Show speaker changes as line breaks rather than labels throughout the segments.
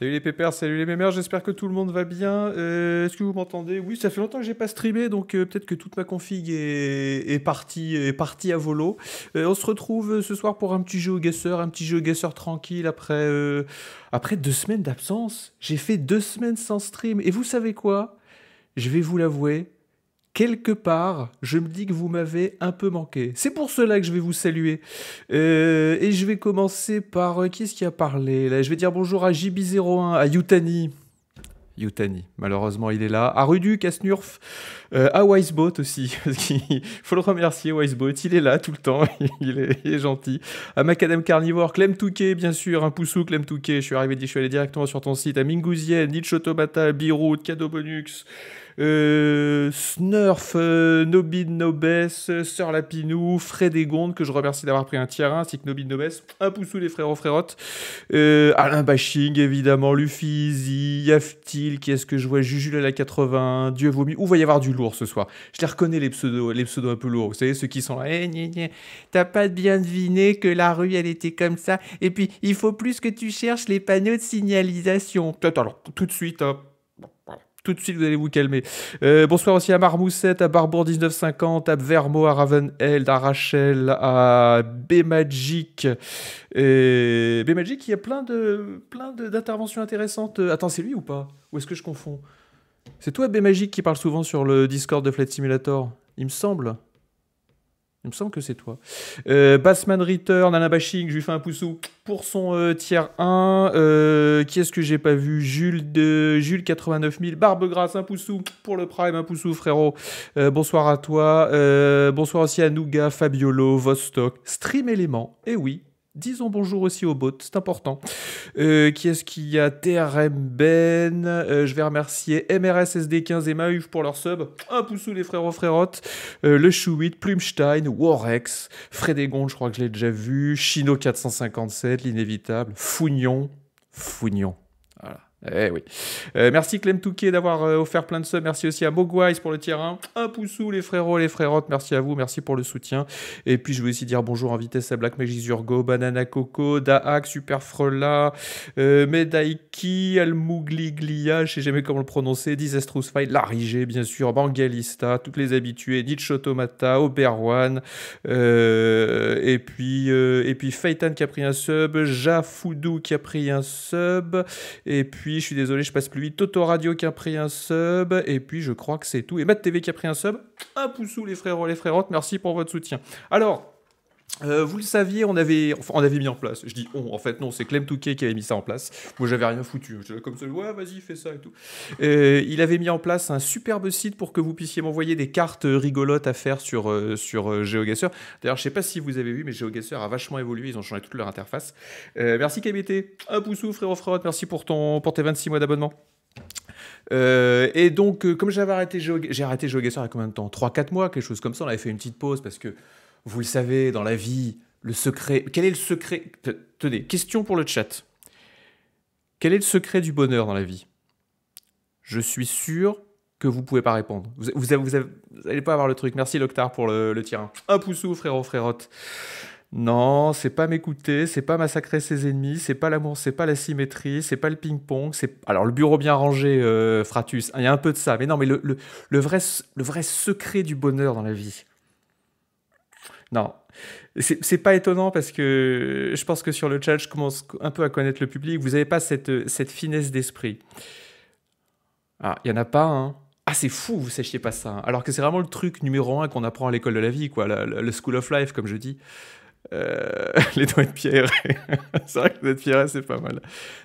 Salut les pépères, salut les mémères, j'espère que tout le monde va bien. Euh, est-ce que vous m'entendez Oui, ça fait longtemps que j'ai pas streamé, donc euh, peut-être que toute ma config est, est partie, est partie à volo. Euh, on se retrouve ce soir pour un petit jeu au guesseur, un petit jeu au tranquille après, après deux semaines d'absence. J'ai fait deux semaines sans stream, et vous savez quoi Je vais vous l'avouer, quelque part, je me dis que vous m'avez un peu manqué. C'est pour cela que je vais vous saluer. Euh, et je vais commencer par... Euh, qui est-ce qui a parlé là Je vais dire bonjour à JB01, à Yutani. Yutani, malheureusement, il est là. À Ruduc, à euh, à Wisebot aussi. il faut le remercier, Wiseboat, Il est là tout le temps. il, est, gentil. À Macadam Carnivore, Clem Touquet, bien sûr. Un poussou, Clem Touquet. Je suis arrivé, je suis allé directement sur ton site. À Mingouziel, Nietzsche Automata, Birout, Cadeau Bonux. Euh, Snurf, euh, Nobid Nobes, euh, Sœur Lapinou, Fred que je remercie d'avoir pris un tiers ainsi que Nobid Nobes, un pouce poussou les frérots frérotes. Alain Bashing, évidemment, Luffy, Yaftil, qui est-ce que je vois, Jujul à la 80, Dieu vomi, où va y avoir du lourd ce soir Je les reconnais les pseudos, les pseudos un peu lourds, vous savez, ceux qui sont là, eh, t'as pas bien deviné que la rue elle était comme ça, et puis il faut plus que tu cherches les panneaux de signalisation. peut alors tout de suite, hein, tout de suite, vous allez vous calmer. Euh, bonsoir aussi à Marmousset, à Barbour 1950, à Vermo, à Ravenheld, à Rachel, à B-Magic. B-Magic, il y a plein de plein d'interventions intéressantes. Euh, attends, c'est lui ou pas Ou est-ce que je confonds C'est toi, b qui parle souvent sur le Discord de Flight Simulator, il me semble. Il me semble que c'est toi. Euh, Ritter, Return, Bashing je lui fais un poussou pour son euh, tiers 1. Euh, qui est-ce que j'ai pas vu Jules de Jules 89000, Barbe Grasse, un poussou pour le Prime, un poussou frérot. Euh, bonsoir à toi. bonsoir aussi à Nouga, Fabiolo, Vostok, Stream Element. Et eh oui, Disons bonjour aussi aux bots, c'est important. Euh, qui est-ce qu'il y a TRM Ben. Euh, je vais remercier MRSSD15 et Mahuf pour leur sub. Un poussou les frérots frérotes. Euh, le Chouit, Plumstein, Warrex, Frédégonde, je crois que je l'ai déjà vu. Chino457, l'inévitable. Fougnon. Fougnon. Eh oui. Euh, merci Clem Touquet d'avoir euh, offert plein de subs. Merci aussi à Mogwise pour le tier Un poussou, les frérots, les frérotes Merci à vous. Merci pour le soutien. Et puis, je veux aussi dire bonjour en vitesse à Black Magis Urgo, Banana Coco, Daak, Super Frella euh, Medaiki, Almougliglia, je sais jamais comment le prononcer, Disastrous Fight, Larigé, bien sûr, Bangalista, toutes les habituées, Nietzsche Automata, Oberwan, euh, et puis, et puis Feitan qui a pris un sub, Jafoudou qui a pris un sub, et puis, je suis désolé, je passe plus vite. Toto Radio qui a pris un sub. Et puis, je crois que c'est tout. Et Matt TV qui a pris un sub. Un pouce sous les frérots, les frérotes. Merci pour votre soutien. Alors, euh, vous le saviez, on avait, on avait mis en place. Je dis on, en fait, non, c'est Clem Touquet qui avait mis ça en place. Moi, j'avais rien foutu. Hein. comme ça, ouais, vas-y, fais ça et tout. Euh, il avait mis en place un superbe site pour que vous puissiez m'envoyer des cartes rigolotes à faire sur, euh, sur GeoGuessr. D'ailleurs, je sais pas si vous avez vu, mais GeoGuessr a vachement évolué. Ils ont changé toute leur interface. merci, KBT. Un pouce frérot frérot Merci pour, ton, pour tes 26 mois d'abonnement. et donc, comme j'avais arrêté j'ai arrêté GeoGuessr il y a combien de temps 3-4 mois, quelque chose comme ça. On avait fait une petite pause parce que vous le savez, dans la vie, le secret. Quel est le secret Tenez, question pour le chat. Quel est le secret du bonheur dans la vie Je suis sûr que vous pouvez pas répondre. Vous, vous, allez pas avoir le truc. Merci Loctar pour le, tir. Un poussou, frérot, frérotte. Non, c'est pas m'écouter, c'est pas massacrer ses ennemis, c'est pas l'amour, c'est pas la symétrie, c'est pas le ping-pong, c'est... Alors le bureau bien rangé, euh, Fratus, hein, il y a un peu de ça, mais non, mais le, vrai, le vrai secret du bonheur dans la vie, non. C'est pas étonnant parce que je pense que sur le chat, je commence un peu à connaître le public. Vous n'avez pas cette, finesse d'esprit. Ah, il n'y en a pas, hein. Ah, c'est fou, vous sachiez pas ça. Alors que c'est vraiment le truc numéro un qu'on apprend à l'école de la vie, quoi. Le, school of life, comme je dis. Euh, les doigts de pierre. c'est vrai que les doigts de pierre, c'est pas mal.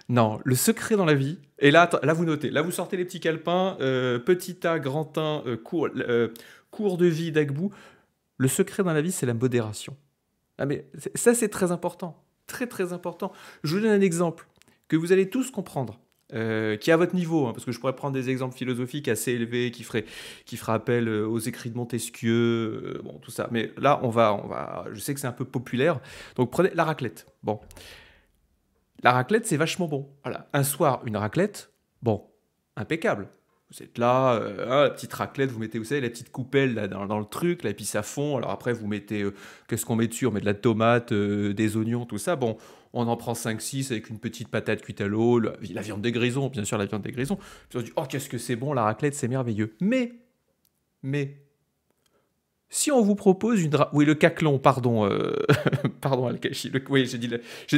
Non, le secret dans la vie. Et là, là vous notez. Là, vous sortez les petits calepins. Euh, petit A, grand A, euh, cours, cours de vie d'Agbou. Le secret dans la vie, c'est la modération. Ah, mais ça, c'est très important. Très, très important. Je vous donne un exemple que vous allez tous comprendre. Euh, qui est à votre niveau, hein, parce que je pourrais prendre des exemples philosophiques assez élevés qui, feraient, qui fera appel euh, aux écrits de Montesquieu, euh, bon, tout ça. Mais là, on va, on va, je sais que c'est un peu populaire. Donc prenez la raclette. Bon. La raclette, c'est vachement bon. Voilà. Un soir, une raclette, bon, impeccable. Vous êtes là, euh, hein, la petite raclette, vous mettez, vous savez, la petite coupelle dans, le truc, là, et puis ça fond. Alors après, vous mettez, euh, qu'est-ce qu'on met dessus On met de la tomate, euh, des oignons, tout ça. Bon, on en prend 5-6 avec une petite patate cuite à l'eau, la, viande des grisons, bien sûr, la viande des grisons. Puis on dit, oh, qu'est-ce que c'est bon, la raclette, c'est merveilleux. Mais, mais, si on vous propose une... Oui, le caclon, pardon, Pardon, excusez Oui, j'ai dit.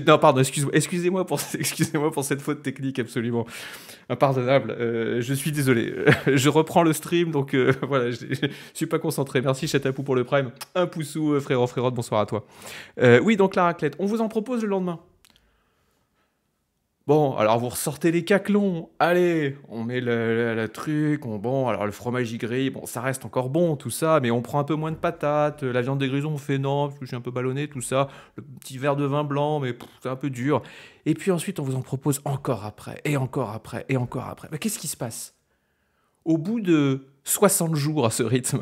Non, pardon, excusez moi pour... Excusez pour cette faute technique absolument impardonnable. Euh, je suis désolé. je reprends le stream, donc euh, voilà, je suis pas concentré. Merci, Chatapou, pour le Prime. Un poussou, euh, frérot, frérot, bonsoir à toi. oui, donc la raclette, on vous en propose le lendemain. Bon, alors vous ressortez les caclons, allez, on met le, truc, on, bon, alors le fromage y gris, bon, ça reste encore bon, tout ça, mais on prend un peu moins de patates, la viande des grisons, on fait non, parce que je suis un peu ballonné, tout ça, le petit verre de vin blanc, mais c'est un peu dur. Et puis ensuite, on vous en propose encore après, et encore après, et encore après. Mais qu'est-ce qui se passe Au bout de 60 jours à ce rythme,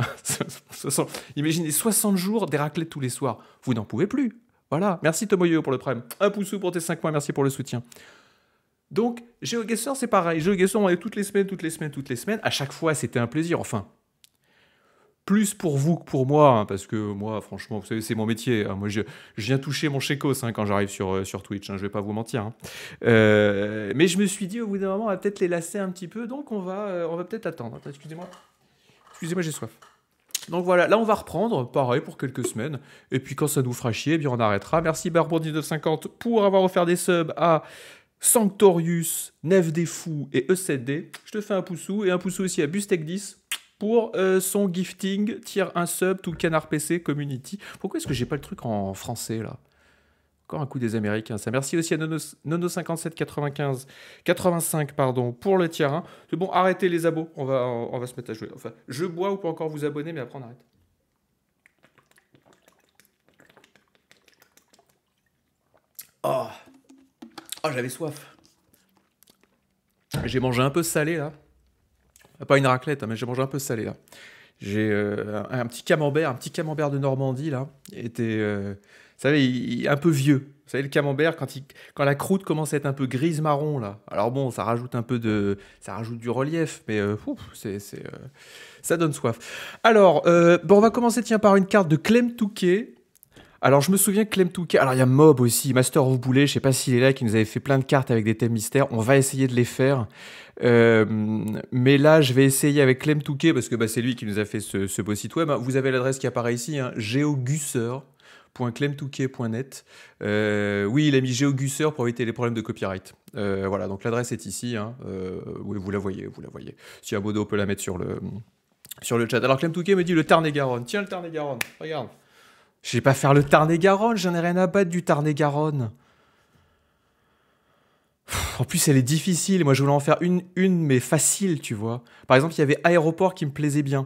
imaginez 60 jours des tous les soirs, vous n'en pouvez plus. Voilà, merci Tomoyo pour le prime. Un pouce pour tes 5 points, merci pour le soutien. Donc, GeoGuessr, c'est pareil. GeoGuessr, on est toutes les semaines, toutes les semaines, toutes les semaines. À chaque fois, c'était un plaisir. Enfin, plus pour vous que pour moi, hein, parce que moi, franchement, vous savez, c'est mon métier. Hein. Moi, je, viens toucher mon chécos hein, quand j'arrive sur, euh, sur Twitch, hein. je ne vais pas vous mentir. Euh, mais je me suis dit, au bout d'un moment, on va peut-être les lasser un petit peu, donc on va, euh, va peut-être attendre. excusez-moi. Excusez-moi, j'ai soif. Donc voilà, là on va reprendre, pareil pour quelques semaines, et puis quand ça nous fera chier, eh bien on arrêtera. Merci de 1950 pour avoir offert des subs à Sanctorius, Nef des Fous et E7D. Je te fais un poussou et un poussou aussi à Bustec 10 pour euh, son gifting, tire un sub, tout canard PC, community. Pourquoi est-ce que j'ai pas le truc en français là encore un coup des Américains, ça. Merci aussi à Nono5795, 85 pardon, pour le tier 1. C'est bon, arrêtez les abos, on va, on va se mettre à jouer. Enfin, je bois ou pas encore vous abonner, mais après on arrête. Oh Oh, j'avais soif. J'ai mangé un peu salé là. Ah, pas une raclette, hein, mais j'ai mangé un peu salé là. J'ai euh, un, petit camembert, un petit camembert de Normandie là. Était, euh, vous savez, un peu vieux. Vous savez, le camembert, quand, il, quand la croûte commence à être un peu grise marron, là. Alors bon, ça rajoute un peu de. Ça rajoute du relief, mais euh, c'est, c'est, ça donne soif. Alors, bon, on va commencer, tiens, par une carte de Clem Touquet. Alors, je me souviens que Clem Touquet. Alors, il y a Mob aussi, Master of Boulet. Je sais pas s'il est là, qui nous avait fait plein de cartes avec des thèmes mystères. On va essayer de les faire. Euh, mais là, je vais essayer avec Clem Touquet, parce que bah, c'est lui qui nous a fait ce, beau site web. Vous avez l'adresse qui apparaît ici, hein, euh, oui, il a mis geogusseur pour éviter les problèmes de copyright. Euh, voilà, donc l'adresse est ici. Hein. vous la voyez, vous la voyez. Si Abodo peut la mettre sur le, sur le chat. Alors Clem Touquet me dit le Tarn-et-Garonne. Tiens, le Tarn-et-Garonne, regarde. Je vais pas faire le Tarn-et-Garonne, j'en ai rien à battre du Tarn-et-Garonne. En plus, elle est difficile. Moi, je voulais en faire une, une, mais facile, tu vois. Par exemple, il y avait Aéroport qui me plaisait bien.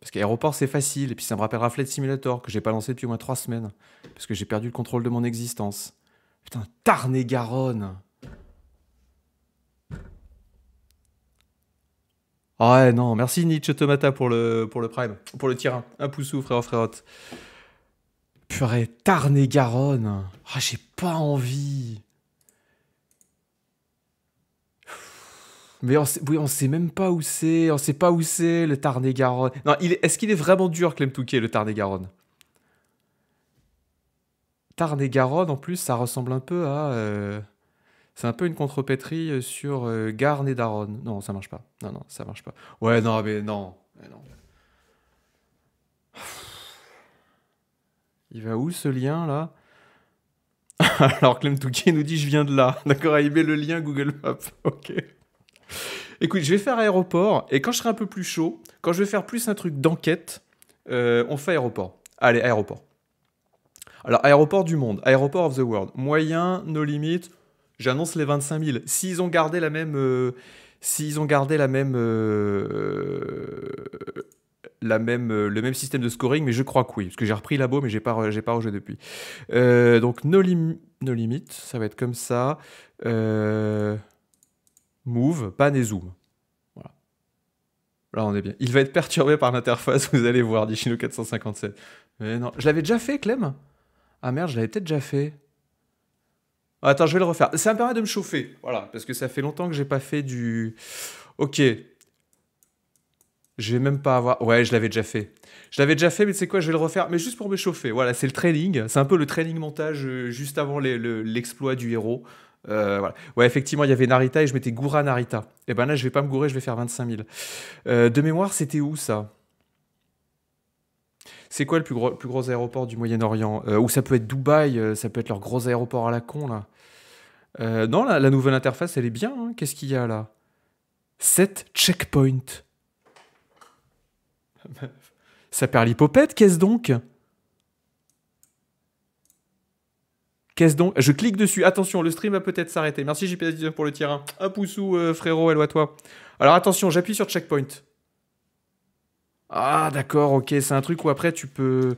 Parce qu'aéroport, c'est facile. Et puis, ça me rappellera Flight Simulator, que j'ai pas lancé depuis au moins trois semaines. Parce que j'ai perdu le contrôle de mon existence. Putain, Tarn-et-Garonne. Ah ouais, non. Merci, Nietzsche Tomata, pour le, pour le prime. Pour le tir. Un pouce ou frère, frérot Purée, Tarn-et-Garonne. Ah, j'ai pas envie. Mais on sait, on sait même pas où c'est, on sait pas où c'est le Tarn-et-Garonne. Non, est-ce qu'il est vraiment dur, Clem Touquet, le Tarn-et-Garonne Tarn-et-Garonne, en plus, ça ressemble un peu à. Euh, c'est un peu une contrepétrie euh, sur euh, et Daronne. Non, ça marche pas. Non, non, ça marche pas. Ouais, non, mais non. Mais non. Il va où ce lien là Alors Clem Touquet nous dit je viens de là. D'accord, il met le lien Google Maps. Ok. Écoute, je vais faire aéroport et quand je serai un peu plus chaud, quand je vais faire plus un truc d'enquête, euh, on fait aéroport. Allez, aéroport. Alors, aéroport du monde, aéroport of the world, moyen, nos limites, j'annonce les 25 000. S'ils ont gardé la même. Euh, s'ils ont gardé la même. Euh, la même, euh, le même système de scoring, mais je crois que oui, parce que j'ai repris Labo, mais j'ai pas, j'ai pas rejoué depuis. Euh, donc no, lim Limit, ça va être comme ça. Euh, move, pan et zoom. Voilà. Là, on est bien. Il va être perturbé par l'interface, vous allez voir, dit Chino 457. Mais non, je l'avais déjà fait, Clem Ah merde, je l'avais peut-être déjà fait. Attends, je vais le refaire. Ça me permet de me chauffer, voilà, parce que ça fait longtemps que j'ai pas fait du... Ok, je vais même pas avoir. Ouais, je l'avais déjà fait. Je l'avais déjà fait, mais c'est quoi Je vais le refaire, mais juste pour me chauffer. Voilà, c'est le training. C'est un peu le training montage euh, juste avant l'exploit du héros. Euh, ouais, effectivement, il y avait Narita et je mettais Goura Narita. Et eh ben là, je vais pas me gourer, je vais faire 25 000. Euh, de mémoire, c'était où ça C'est quoi le plus gros, aéroport du Moyen-Orient Ou ça peut être Dubaï, ça peut être leur gros aéroport à la con là. non, la, nouvelle interface, elle est bien. Hein. Qu'est-ce qu'il y a là 7 checkpoints. Ça perd l'hypopète, qu'est-ce donc Qu'est-ce donc Je clique dessus. Attention, le stream va peut-être s'arrêter. Merci JPS19 pour le tir Un pouce ou euh, frérot, hello à toi. Alors attention, j'appuie sur checkpoint. Ah, d'accord, ok. C'est un truc où après tu peux.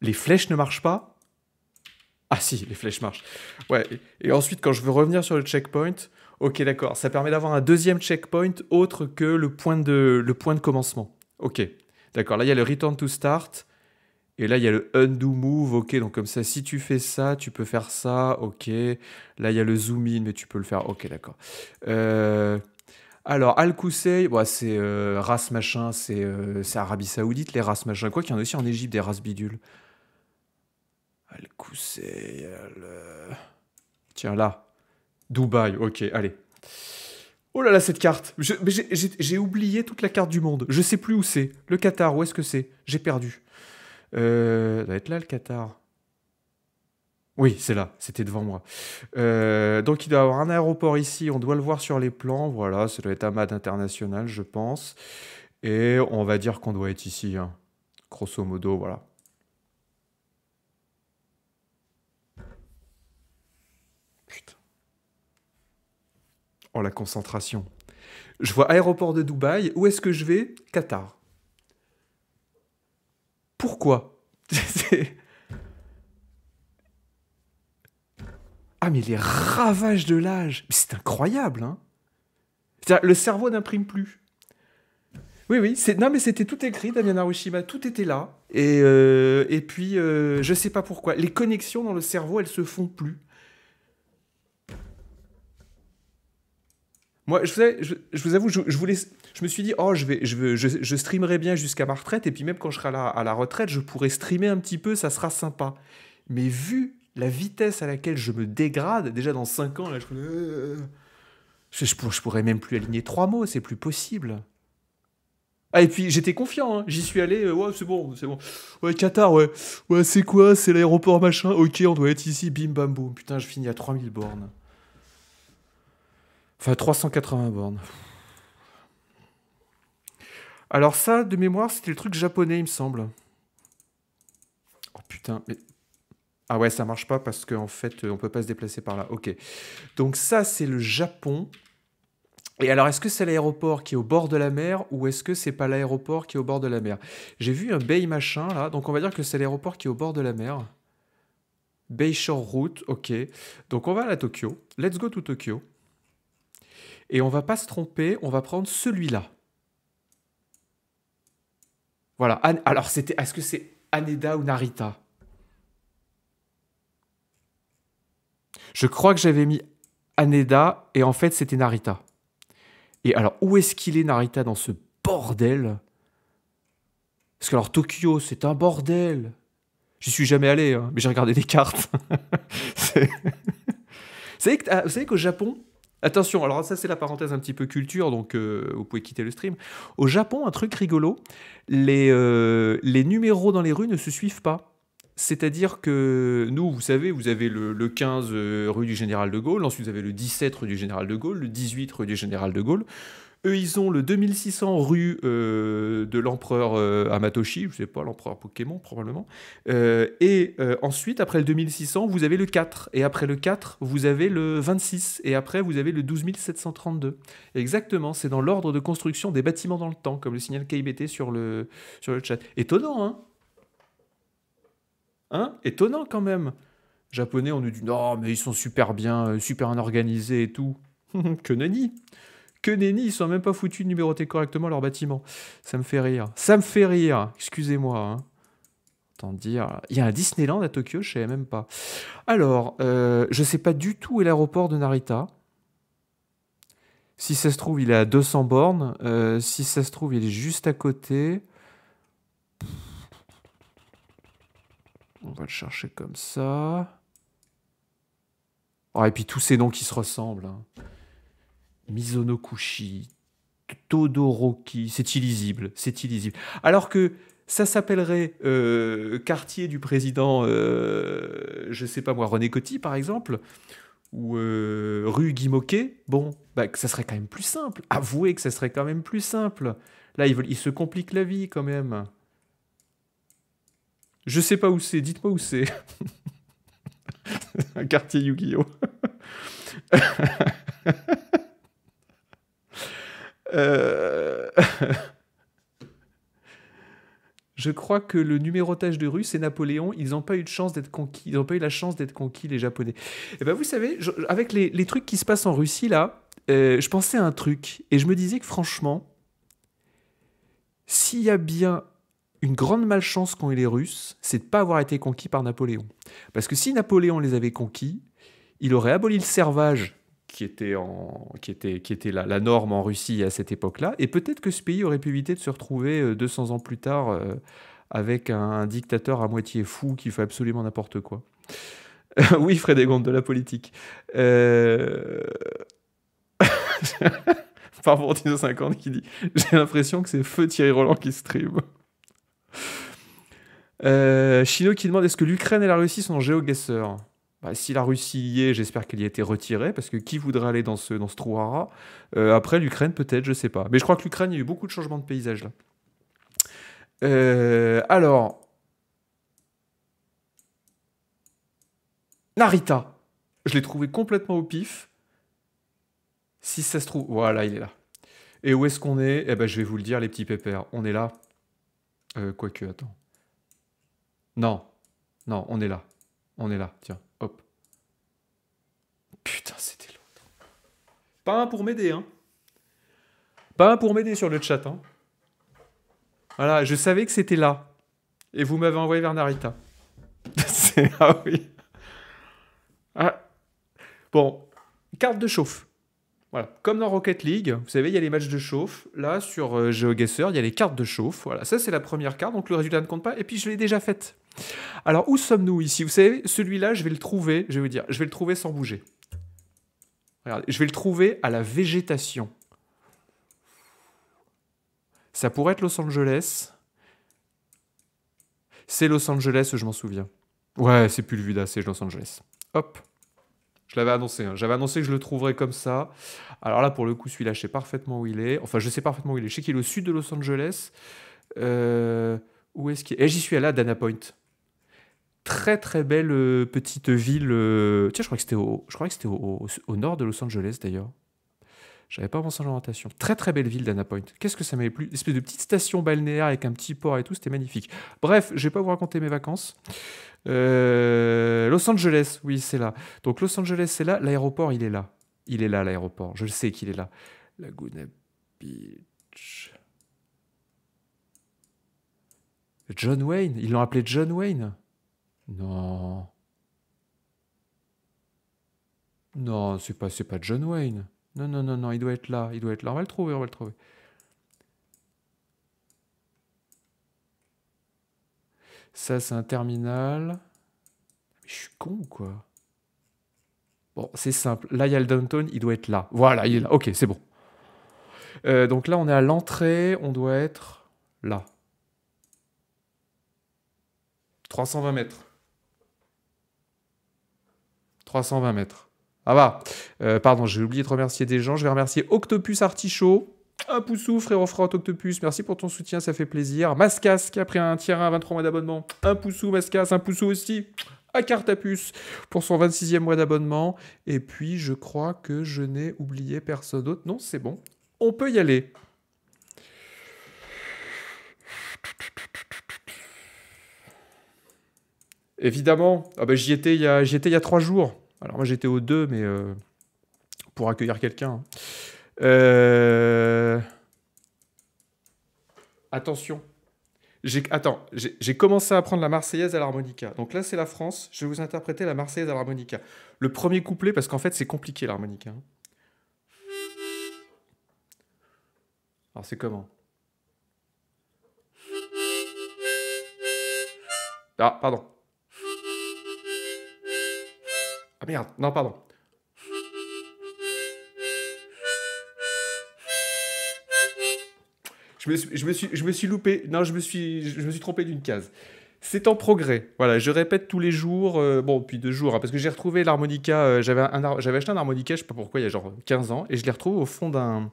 Les flèches ne marchent pas Ah, si, les flèches marchent. Ouais. Et ensuite, quand je veux revenir sur le checkpoint, Ok, d'accord. Ça permet d'avoir un deuxième checkpoint autre que le point de, le point de commencement. Ok, d'accord. Là, il y a le return to start. Et là, il y a le undo move. Ok, donc comme ça, si tu fais ça, tu peux faire ça. Ok. Là, il y a le zoom in, mais tu peux le faire. Ok, d'accord. Euh, alors, Al-Kousei, c'est euh, race machin, euh, c'est Arabie Saoudite, les races machin. Quoi qu'il y en a aussi en Égypte, des races bidules. Al-Kousei. Al... Tiens, là. Dubaï, ok, allez. Oh là là, cette carte. J'ai oublié toute la carte du monde. Je sais plus où c'est. Le Qatar, où est-ce que c'est J'ai perdu. Euh, ça doit être là, le Qatar. Oui, c'est là. C'était devant moi. Euh, donc, il doit y avoir un aéroport ici. On doit le voir sur les plans. Voilà, ça doit être Amad International, je pense. Et on va dire qu'on doit être ici. Hein. Grosso modo, voilà. Oh, la concentration. Je vois aéroport de Dubaï. Où est-ce que je vais Qatar. Pourquoi Ah, mais les ravages de l'âge C'est incroyable, hein Le cerveau n'imprime plus. Oui, oui, non, mais c'était tout écrit, Damien Arushima, tout était là. Et, euh, puis, euh, je sais pas pourquoi, les connexions dans le cerveau, elles se font plus. Moi, je vous, avoue, je, vous avoue, je, je me suis dit, oh, je, vais, je, je, streamerai bien jusqu'à ma retraite, et puis même quand je serai à la, à la, retraite, je pourrai streamer un petit peu, ça sera sympa. Mais vu la vitesse à laquelle je me dégrade, déjà dans 5 ans, là, je, euh, je, pourrais même plus aligner trois mots, c'est plus possible. Ah, et puis j'étais confiant, hein, j'y suis allé, euh, ouais, c'est bon, c'est bon. Ouais, Qatar, ouais, ouais, c'est quoi, c'est l'aéroport machin, ok, on doit être ici, bim bam boum. Putain, je finis à 3000 bornes. Enfin, 380 bornes. Alors ça, de mémoire, c'était le truc japonais, il me semble. Oh putain, mais... Ah ouais, ça marche pas parce qu'en fait, euh, on peut pas se déplacer par là. Ok. Donc ça, c'est le Japon. Et alors, est-ce que c'est l'aéroport qui est au bord de la mer ou est-ce que c'est pas l'aéroport qui est au bord de la mer J'ai vu un bay machin là, donc on va dire que c'est l'aéroport qui est au bord de la mer. Bayshore Route, ok. Donc on va à la Tokyo. Let's go to Tokyo. Et on va pas se tromper, on va prendre celui-là. Voilà. Alors, c'était. Est-ce que c'est Aneda ou Narita Je crois que j'avais mis Aneda et en fait, c'était Narita. Et alors, où est-ce qu'il est Narita dans ce bordel Parce que alors, Tokyo, c'est un bordel. J'y suis jamais allé, hein, mais j'ai regardé des cartes. Ah, vous savez qu'au Japon, Attention, alors ça c'est la parenthèse un petit peu culture, donc euh, vous pouvez quitter le stream. Au Japon, un truc rigolo, euh, les, numéros dans les rues ne se suivent pas. C'est-à-dire que nous, vous savez, vous avez le, le, 15 euh, rue du Général de Gaulle, ensuite vous avez le 17 rue du Général de Gaulle, le 18 rue du Général de Gaulle. Eux, ils ont le 2600 rue euh, de l'empereur euh, Amatoshi, je sais pas, l'empereur Pokémon probablement. Euh, et ensuite, après le 2600, vous avez le 4. Et après le 4, vous avez le 26. Et après, vous avez le 12732. Exactement, c'est dans l'ordre de construction des bâtiments dans le temps, comme le signal KBT sur le, sur le chat. Étonnant, hein Hein Étonnant quand même. Japonais, on nous dit non, mais ils sont super bien, super organisés et tout. que nenni que nenni, ils sont même pas foutus de numéroter correctement leur bâtiment. Ça me fait rire. Ça me fait rire, excusez-moi. Hein. Tant dire. Il y a un Disneyland à Tokyo, je savais même pas. Alors, je euh, je sais pas du tout où est l'aéroport de Narita. Si ça se trouve, il est à 200 bornes. Euh, si ça se trouve, il est juste à côté. On va le chercher comme ça. Ah, et puis tous ces noms qui se ressemblent. Hein. Mizonokushi, Todoroki, c'est illisible, c'est illisible. Alors que ça s'appellerait euh, quartier du président, je euh, je sais pas moi, René Coty par exemple, ou euh, rue Guy bon, bah, ça serait quand même plus simple. Avouez que ça serait quand même plus simple. Là, ils, se compliquent la vie quand même. Je sais pas où c'est, dites-moi où c'est. Un quartier Yu-Gi-Oh! Euh, je crois que le numérotage de Russes et Napoléon, ils n'ont pas eu de chance d'être conquis. Ils n'ont pas eu la chance d'être conquis, les Japonais. Et eh ben vous savez, avec les, trucs qui se passent en Russie là, euh, je pensais à un truc et je me disais que franchement, s'il y a bien une grande malchance qu'ont eu les Russes, c'est de ne pas avoir été conquis par Napoléon. Parce que si Napoléon les avait conquis, il aurait aboli le servage qui était, en, qui était, qui était la, norme en Russie à cette époque-là. Et peut-être que ce pays aurait pu éviter de se retrouver 200 euh, ans plus tard euh, avec un, dictateur à moitié fou qui fait absolument n'importe quoi. oui, Fred de la politique. Euh... qui dit J'ai l'impression que c'est Feu Thierry Roland qui stream. Euh, Chino qui demande Est-ce que l'Ukraine et la Russie sont géoguesseurs bah, si la Russie y est, j'espère qu'elle y a été retirée, parce que qui voudrait aller dans ce, dans ce trou à euh, Après, l'Ukraine, peut-être, je ne sais pas. Mais je crois que l'Ukraine, il y a eu beaucoup de changements de paysage là. Euh, alors. Narita. Je l'ai trouvé complètement au pif. Si ça se trouve. Voilà, il est là. Et où est-ce qu'on est, Eh ben, je vais vous le dire, les petits pépères. On est là. Euh, quoique, attends. Non. Non, on est là. On est là, tiens. Putain, c'était l'autre. Pas un pour m'aider, hein. Pas un pour m'aider sur le chat, hein. Voilà, je savais que c'était là. Et vous m'avez envoyé vers Narita. Ah oui. Ah. Bon, carte de chauffe. Voilà. Comme dans Rocket League, vous savez, il y a les matchs de chauffe. Là, sur euh, GeoGuessr, il y a les cartes de chauffe. Voilà, ça c'est la première carte, donc le résultat ne compte pas. Et puis je l'ai déjà faite. Alors, où sommes-nous ici Vous savez, celui-là, je vais le trouver, je vais vous dire, je vais le trouver sans bouger je vais le trouver à la végétation. Ça pourrait être Los Angeles. C'est Los Angeles, je m'en souviens. Ouais, c'est plus le Pulvida, c'est Los Angeles. Hop. Je l'avais annoncé. Hein. J'avais annoncé que je le trouverais comme ça. Alors là, pour le coup, celui-là, je sais parfaitement où il est. Enfin, je sais parfaitement où il est. Je sais qu'il est au sud de Los Angeles. Euh, où est-ce qu'il est, eh, j'y suis à à Dana Point très très belle euh, petite ville. Euh, tiens, je crois que c'était au, je crois que c'était au, nord de Los Angeles d'ailleurs. J'avais pas à l'orientation. Très très belle ville Dana Point. Qu'est-ce que ça m'avait plu Une espèce de petite station balnéaire avec un petit port et tout, c'était magnifique. Bref, je vais pas vous raconter mes vacances. Euh, Los Angeles, oui, c'est là. Donc Los Angeles, c'est là. L'aéroport, il est là. Il est là, l'aéroport. Je le sais qu'il est là. Laguna Beach. John Wayne. Ils l'ont appelé John Wayne. Non. Non, c'est pas, c'est pas John Wayne. Non, non, non, non, il doit être là, il doit être là. On va le trouver, on va le trouver. Ça, c'est un terminal. je suis con ou quoi Bon, c'est simple. Là, il y a le downtown, il doit être là. Voilà, il est là. Ok, c'est bon. Euh, donc là, on est à l'entrée, on doit être là. 320 mètres. 320 mètres. Ah bah, euh, pardon, j'ai oublié de remercier des gens. Je vais remercier Octopus Artichaut. Un poussou, frérot Frotte Octopus. Merci pour ton soutien, ça fait plaisir. Mascas qui a pris un tiers à 23 mois d'abonnement. Un poussou Mascas, un poussou aussi. À Cartapus pour son 26e mois d'abonnement. Et puis, je crois que je n'ai oublié personne d'autre. Non, c'est bon. On peut y aller. Évidemment, ah bah, j'y étais il y a, il y trois jours. Alors moi j'étais aux deux, mais euh, pour accueillir quelqu'un. Hein. Euh, attention. J'ai, attends, j'ai, commencé à apprendre la Marseillaise à l'harmonica. Donc là c'est la France, je vais vous interpréter la Marseillaise à l'harmonica. Le premier couplet, parce qu'en fait c'est compliqué l'harmonica. Hein. Alors c'est comment Ah, pardon. Ah merde, non, pardon. Je me, suis, je, me suis, je me suis loupé. Non, je me suis, je me suis trompé d'une case. C'est en progrès. Voilà, je répète tous les jours. Euh, bon, depuis deux jours, hein, parce que j'ai retrouvé l'harmonica. Euh, j'avais, j'avais acheté un harmonica, je sais pas pourquoi, il y a genre 15 ans, et je l'ai retrouvé au fond d'un,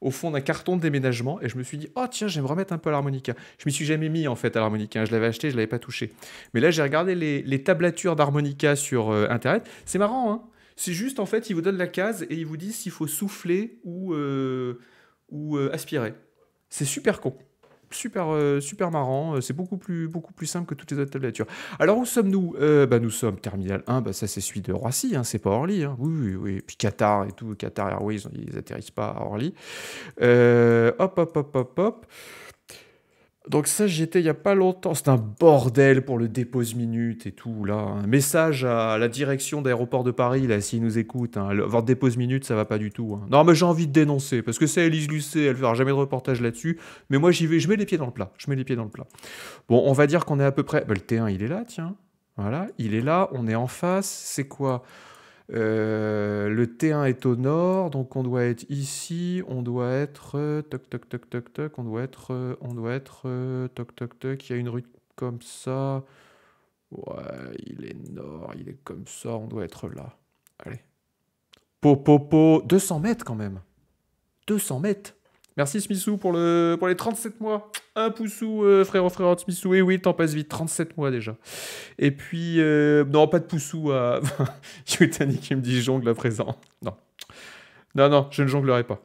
au fond d'un carton de déménagement et je me suis dit, oh tiens, j'aime remettre un peu l'harmonica. Je m'y suis jamais mis en fait à l'harmonica, je l'avais acheté, je l'avais pas touché. Mais là, j'ai regardé les, tablatures d'harmonica sur euh, Internet. C'est marrant, hein. C'est juste en fait, ils vous donnent la case et ils vous disent s'il faut souffler ou, euh, ou euh, aspirer. C'est super con super, euh, super marrant. Euh, c'est beaucoup plus, beaucoup plus simple que toutes les autres tablatures. Alors, où sommes-nous euh, bah, Nous sommes Terminal 1, bah, ça c'est celui de Roissy, hein, c'est pas Orly. Hein. Oui, oui, Puis Qatar et tout, Qatar Airways, ils atterrissent pas à Orly. hop, hop, hop, hop, hop. Donc ça, j'étais il n'y a pas longtemps. C'est un bordel pour le dépose minute et tout. Là, un message à la direction d'aéroport de Paris, là, s'ils nous écoutent. Hein. Le Votre dépose minute, ça va pas du tout. Hein. Non, mais j'ai envie de dénoncer parce que c'est Elise Lucet, elle fera jamais de reportage là-dessus. Mais moi, j'y vais, je mets les pieds dans le plat. Je mets les pieds dans le plat. Bon, on va dire qu'on est à peu près. Bah, le T1, il est là, tiens. Voilà, il est là. On est en face. C'est quoi euh, le T1 est au nord, donc on doit être ici, on doit être euh, toc toc toc toc toc, on doit être euh, on doit être toc toc toc, il y a une rue comme ça. Ouais, il est nord, il est comme ça, on doit être là. Allez. Po po po, 200 mètres quand même. 200 mètres. Merci Smissou pour, les 37 mois. Un poussou, frère, euh, frérot, frérot Smissou. Et eh oui, le temps passe vite, 37 mois déjà. Et puis, euh, non, pas de poussou à euh, Yutani qui me dit jongle à présent. Non. Non, non, je ne jonglerai pas.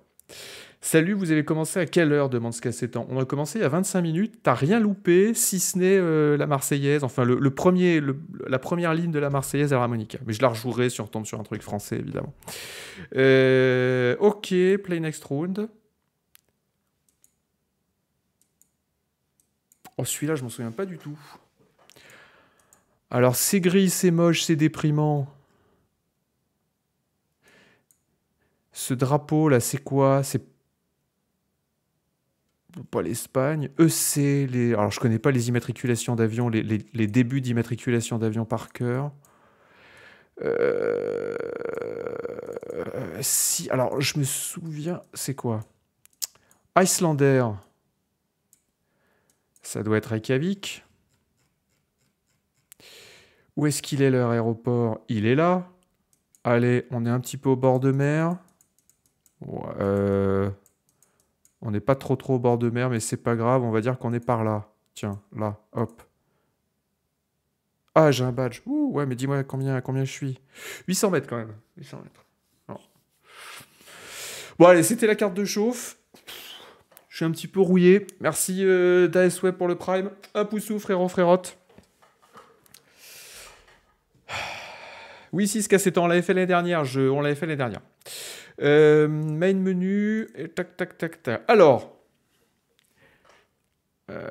Salut, vous avez commencé à quelle heure demande Scassetan. On a commencé il 25 minutes, t'as rien loupé, si ce n'est la Marseillaise, enfin le, premier, la première ligne de la Marseillaise à l'harmonica. Mais je la rejouerai si on tombe sur un truc français, évidemment. ok, play next round. Oh, celui-là, je m'en souviens pas du tout. Alors, c'est gris, c'est moche, c'est déprimant. Ce drapeau, là, c'est quoi C'est pas l'Espagne. EC, les... alors je connais pas les immatriculations d'avions, les, débuts d'immatriculation d'avions par cœur. Euh, si, alors je me souviens, c'est quoi Icelandair. Ça doit être Reykjavik. Où est-ce qu'il est leur aéroport Il est là. Allez, on est un petit peu au bord de mer. Euh, on n'est pas trop trop au bord de mer, mais c'est pas grave. On va dire qu'on est par là. Tiens, là, hop. Ah, j'ai un badge. ouais, mais dis-moi combien, combien je suis. 800 mètres quand même. 800 mètres. Bon, allez, c'était la carte de chauffe. Je suis un petit peu rouillé. Merci euh, Web pour le prime. Un poussou, frérot, frérot. Oui, si, ce cas c'était on l'avait fait l'année dernière. Je, on l'avait fait l'année dernière. Euh, main menu. Et tac, tac, tac, Alors. Euh,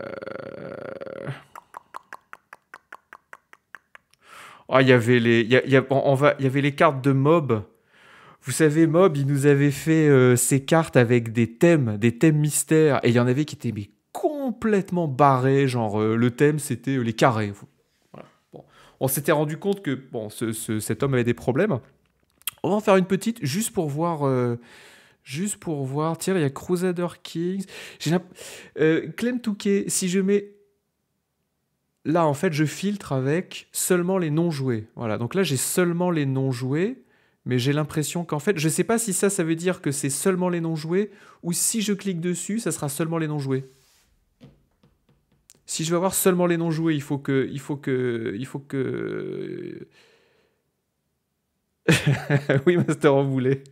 ah, il y avait les, y avait les cartes de mob vous savez, Mob, il nous avait fait ses euh, cartes avec des thèmes, des thèmes mystères, et il y en avait qui étaient complètement barrés, genre euh, le thème c'était euh, les carrés. On s'était rendu compte que bon, cet homme avait des problèmes. On va en faire une petite juste pour voir. juste pour voir. Tiens, il y a Crusader Kings. Clem Touquet, si je mets là en fait je filtre avec seulement les non joués. Voilà, donc là j'ai seulement les non joués mais j'ai l'impression qu'en fait, je ne sais pas si ça, ça veut dire que c'est seulement les non joués, ou si je clique dessus, ça sera seulement les non joués. Si je veux avoir seulement les non joués, il faut que, il faut que, il faut que. oui, Master en voulait.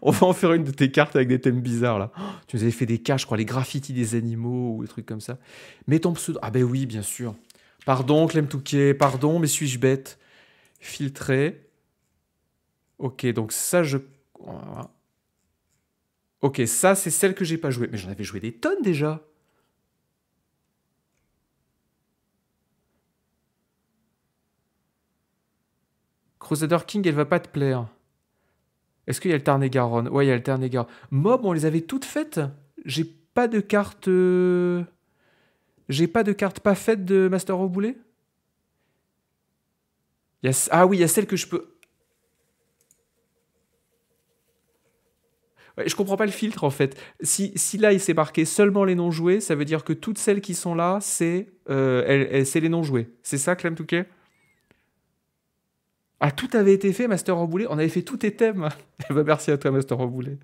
On va en faire une de tes cartes avec des thèmes bizarres là. Oh, tu nous avais fait des cas, je crois, les graffitis des animaux ou des trucs comme ça. Mets ton pseudo. Ah ben oui, bien sûr. Pardon, Clem Touquet, pardon, mais suis-je bête Filtrer. Ok, donc ça, je... Ok, ça, c'est celle que j'ai pas jouée. Mais j'en avais joué des tonnes déjà. Crusader King, elle va pas te plaire. Est-ce qu'il y a le Tarnégaron Ouais, il y a le tarn Mob, on les avait toutes faites. J'ai pas de carte... Euh, j'ai pas de carte pas faite de Master of ah oui, il y a celle que je peux je comprends pas le filtre en fait. Si, là il s'est marqué seulement les non joués ça veut dire que toutes celles qui sont là, c'est euh, c'est les non joués C'est ça, Clem Touquet Ah, tout avait été fait, Master Roboulé. On avait fait tous tes thèmes. Eh ben, merci à toi, Master Roboulé.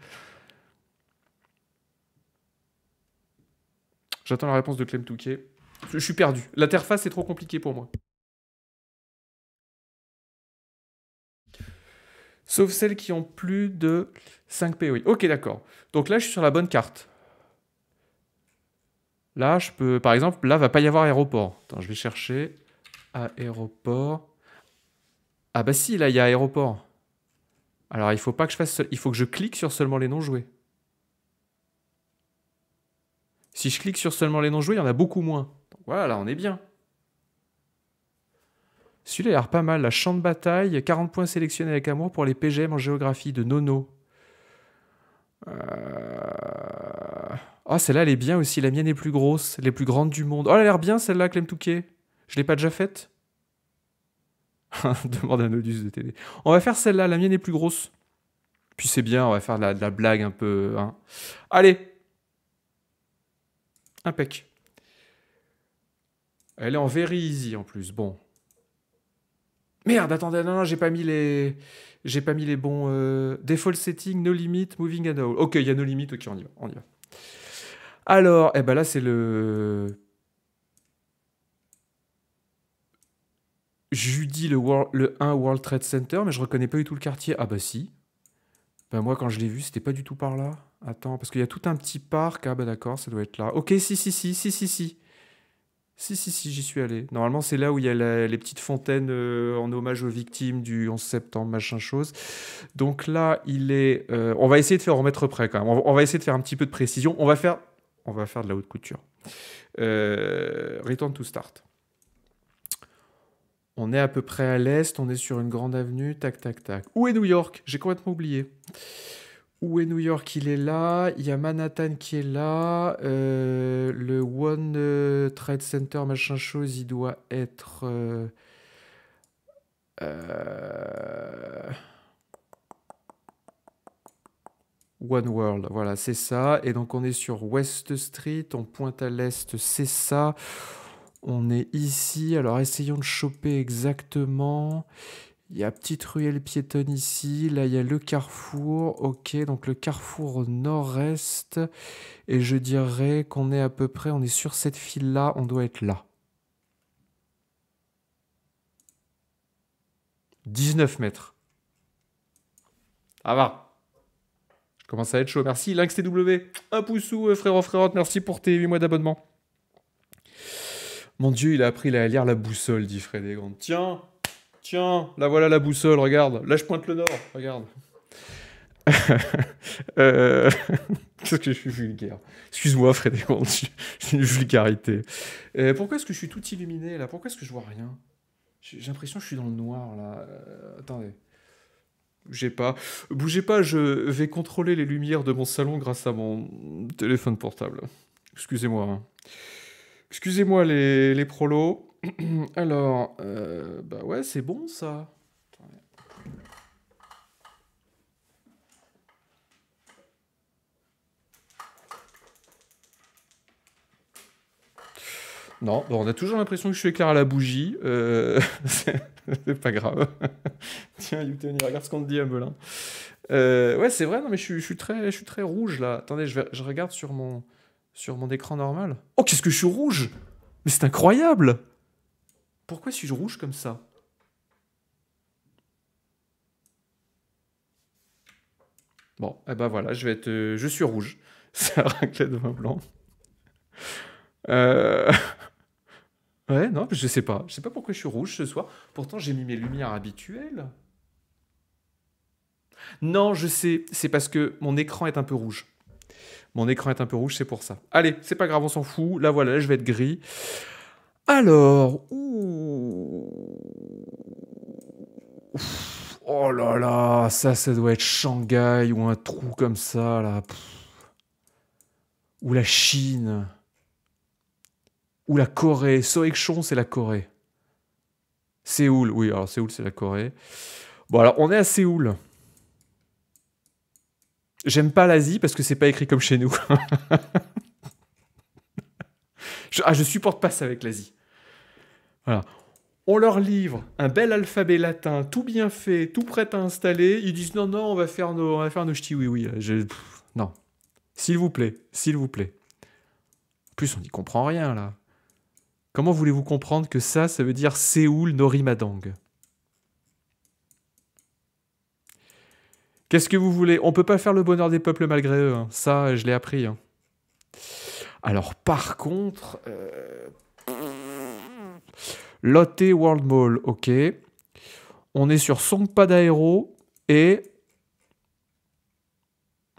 J'attends la réponse de Clem Touquet. Je suis perdu. L'interface est trop compliquée pour moi. sauf celles qui ont plus de 5 POI. Ok, d'accord. Donc là, je suis sur la bonne carte. Là, je peux, par exemple, là, va pas y avoir aéroport. Attends, je vais chercher aéroport. Ah bah si, là, il y a aéroport. Alors, il faut pas que je fasse, il faut que je clique sur seulement les non joués. Si je clique sur seulement les non joués, il y en a beaucoup moins. voilà, là, on est bien. Celui-là, a l'air pas mal. La champ de bataille, 40 points sélectionnés avec amour pour les PGM en géographie de Nono. oh, celle-là, elle est bien aussi. La mienne est plus grosse, les plus grandes du monde. Oh, elle a l'air bien celle-là, Clem Touquet. Je l'ai pas déjà faite Demande à Nodus de télé. On va faire celle-là, la mienne est plus grosse. Puis c'est bien, on va faire la, blague un peu. Hein. Allez Impec. Elle est en very easy en plus. Bon. Merde, attendez, non, non j'ai pas mis les, j'ai pas mis les bons euh, default setting, no limit, moving and all. Ok, il y a no limit. Ok, on y va, on y va. Alors, eh ben là, c'est le Judy le, world, le 1 World Trade Center, mais je reconnais pas du tout le quartier. Ah bah si. Ben moi, quand je l'ai vu, c'était pas du tout par là. Attends, parce qu'il y a tout un petit parc. Ah bah d'accord, ça doit être là. Ok, si, si, si, si, si, si. Si, si, si, j'y suis allé. Normalement, c'est là où il y a les petites fontaines euh, en hommage aux victimes du 11 septembre, machin chose. Donc là, il est. Euh, on va essayer de faire remettre près quand même. On, va essayer de faire un petit peu de précision. On va faire, on va faire de la haute couture. Euh, return to start. On est à peu près à l'est, on est sur une grande avenue, tac, tac, tac. Où est New York J'ai complètement oublié. Où est New York Il est là. Il y a Manhattan qui est là. Euh, le One euh, Trade Center, machin chose, il doit être. Euh, One World, voilà, c'est ça. Et donc on est sur West Street, on pointe à l'est, c'est ça. On est ici, alors essayons de choper exactement. Il y a petite ruelle piétonne ici. Là, il y a le carrefour. Ok, donc le carrefour nord-est. Et je dirais qu'on est à peu près, on est sur cette file-là, on doit être là. 19 mètres. Ah va. Je commence à être chaud. Merci Lynx TW. Un poussou, euh, frérot, frérot. Merci pour tes 8 mois d'abonnement. Mon dieu, il a appris à lire la boussole, dit Frédéric. Tiens, Tiens, là, voilà la boussole, regarde. Là, je pointe le nord, regarde. euh... quest que je suis vulgaire Excuse-moi, Frédéric, j'ai une vulgarité. Euh, pourquoi est-ce que je suis tout illuminé là Pourquoi est-ce que je vois rien J'ai l'impression que je suis dans le noir là. Euh, attendez. Bougez pas. Bougez pas, je vais contrôler les lumières de mon salon grâce à mon téléphone portable. Excusez-moi. Excusez-moi les prolos. Alors, euh, bah ouais, c'est bon ça. Non, on a toujours l'impression que je suis éclair à la bougie. Euh, c'est pas grave. Tiens, Youtube, regarde ce qu'on te dit à Melun. Euh, ouais, c'est vrai, non, mais je suis, très, je suis très rouge là. Attendez, je, je regarde sur mon, sur mon écran normal. Oh, qu'est-ce que je suis rouge! Mais c'est incroyable! Pourquoi suis-je rouge comme ça Bon, eh ben voilà, je vais être, euh, je suis rouge. C'est la raclette de vin blanc. Euh, ouais, non, je sais pas. Je sais pas pourquoi je suis rouge ce soir. Pourtant, j'ai mis mes lumières habituelles. Non, je sais. C'est parce que mon écran est un peu rouge. Mon écran est un peu rouge, c'est pour ça. Allez, c'est pas grave, on s'en fout. Là, voilà, je vais être gris. Alors, ouh... oh là là, ça, ça doit être Shanghai ou un trou comme ça, là. Ou la Chine. Ou la Corée. Soekchon, c'est la Corée. Séoul, oui, alors Séoul, c'est la Corée. Bon, alors, on est à Séoul. J'aime pas l'Asie parce que c'est pas écrit comme chez nous. Je, ah, je supporte pas ça avec l'Asie. Voilà. On leur livre un bel alphabet latin, tout bien fait, tout prêt à installer. Ils disent non, non, on va faire nos, on oui, oui. Je, non. S'il vous plaît, s'il vous plaît. En plus, on n'y comprend rien, là. Comment voulez-vous comprendre que ça, ça veut dire Séoul Norimadang Qu'est-ce que vous voulez On peut pas faire le bonheur des peuples malgré eux. Hein. Ça, je l'ai appris. Hein. Alors par contre, euh, Lotte World Mall, ok. On est sur Songpa d'Aéro et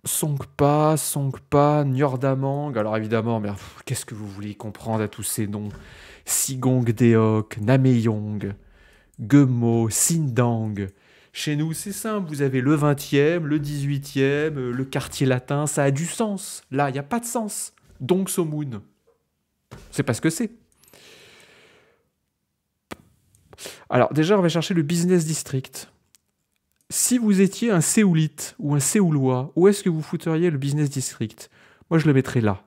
Songpa, Songpa, Nyordamang. Alors évidemment, mais qu'est-ce que vous voulez comprendre à tous ces noms Sigong Deok, Nameyong, Gemo, Sindang. Chez nous, c'est simple, vous avez le 20e, le 18e, euh, le quartier latin, ça a du sens. Là, il n'y a pas de sens. Dong Somoon. C'est pas ce que c'est. Alors déjà, on va chercher le business district. Si vous étiez un séoulite ou un séoulois, où est-ce que vous fouteriez le business district Moi, je le mettrais là.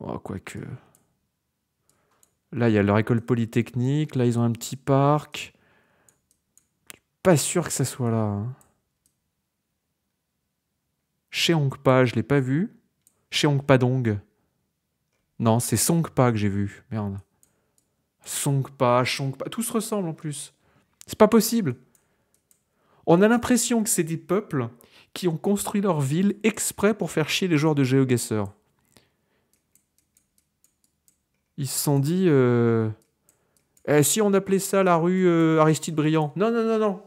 Oh, quoique. Là, il y a leur école polytechnique. Là, ils ont un petit parc. pas sûr que ça soit là. Hein. Chez Hongpa, je l'ai pas vu. Cheong Padong. Non, c'est Songpa que j'ai vu. Merde. Songpa, Chongpa, Tous Tout se ressemble en plus. C'est pas possible. On a l'impression que c'est des peuples qui ont construit leur ville exprès pour faire chier les joueurs de GeoGuessr. Ils se sont dit... Euh, eh, si on appelait ça la rue euh, Aristide Briand Non, non, non, non.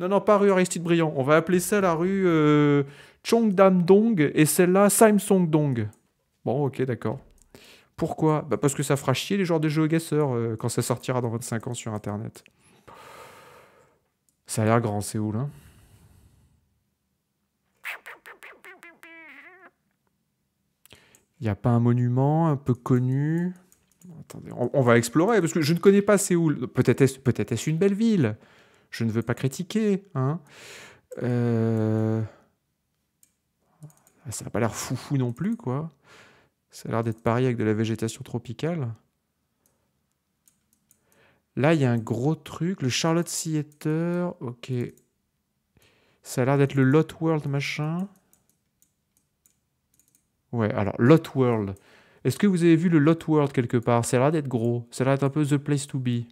Non, non, pas rue Aristide Briand. On va appeler ça la rue euh, Chongdam Dong et celle-là Song Dong. Bon, ok, d'accord. Pourquoi bah, Parce que ça fera chier les joueurs de au euh, quand ça sortira dans 25 ans sur Internet. Ça a l'air grand, Séoul. Il n'y a pas un monument un peu connu Attendez, on, va explorer, parce que je ne connais pas Séoul. Peut-être est-ce une belle ville Je ne veux pas critiquer. Hein. euh... Ah, ça n'a pas l'air foufou non plus, quoi. Ça a l'air d'être pareil avec de la végétation tropicale. Là, il y a un gros truc. Le Charlotte Theater, ok. Ça a l'air d'être le Lot World machin. Ouais, alors Lot World. Est-ce que vous avez vu le Lot World quelque part Ça a l'air d'être gros. Ça a l'air d'être un peu The Place to Be.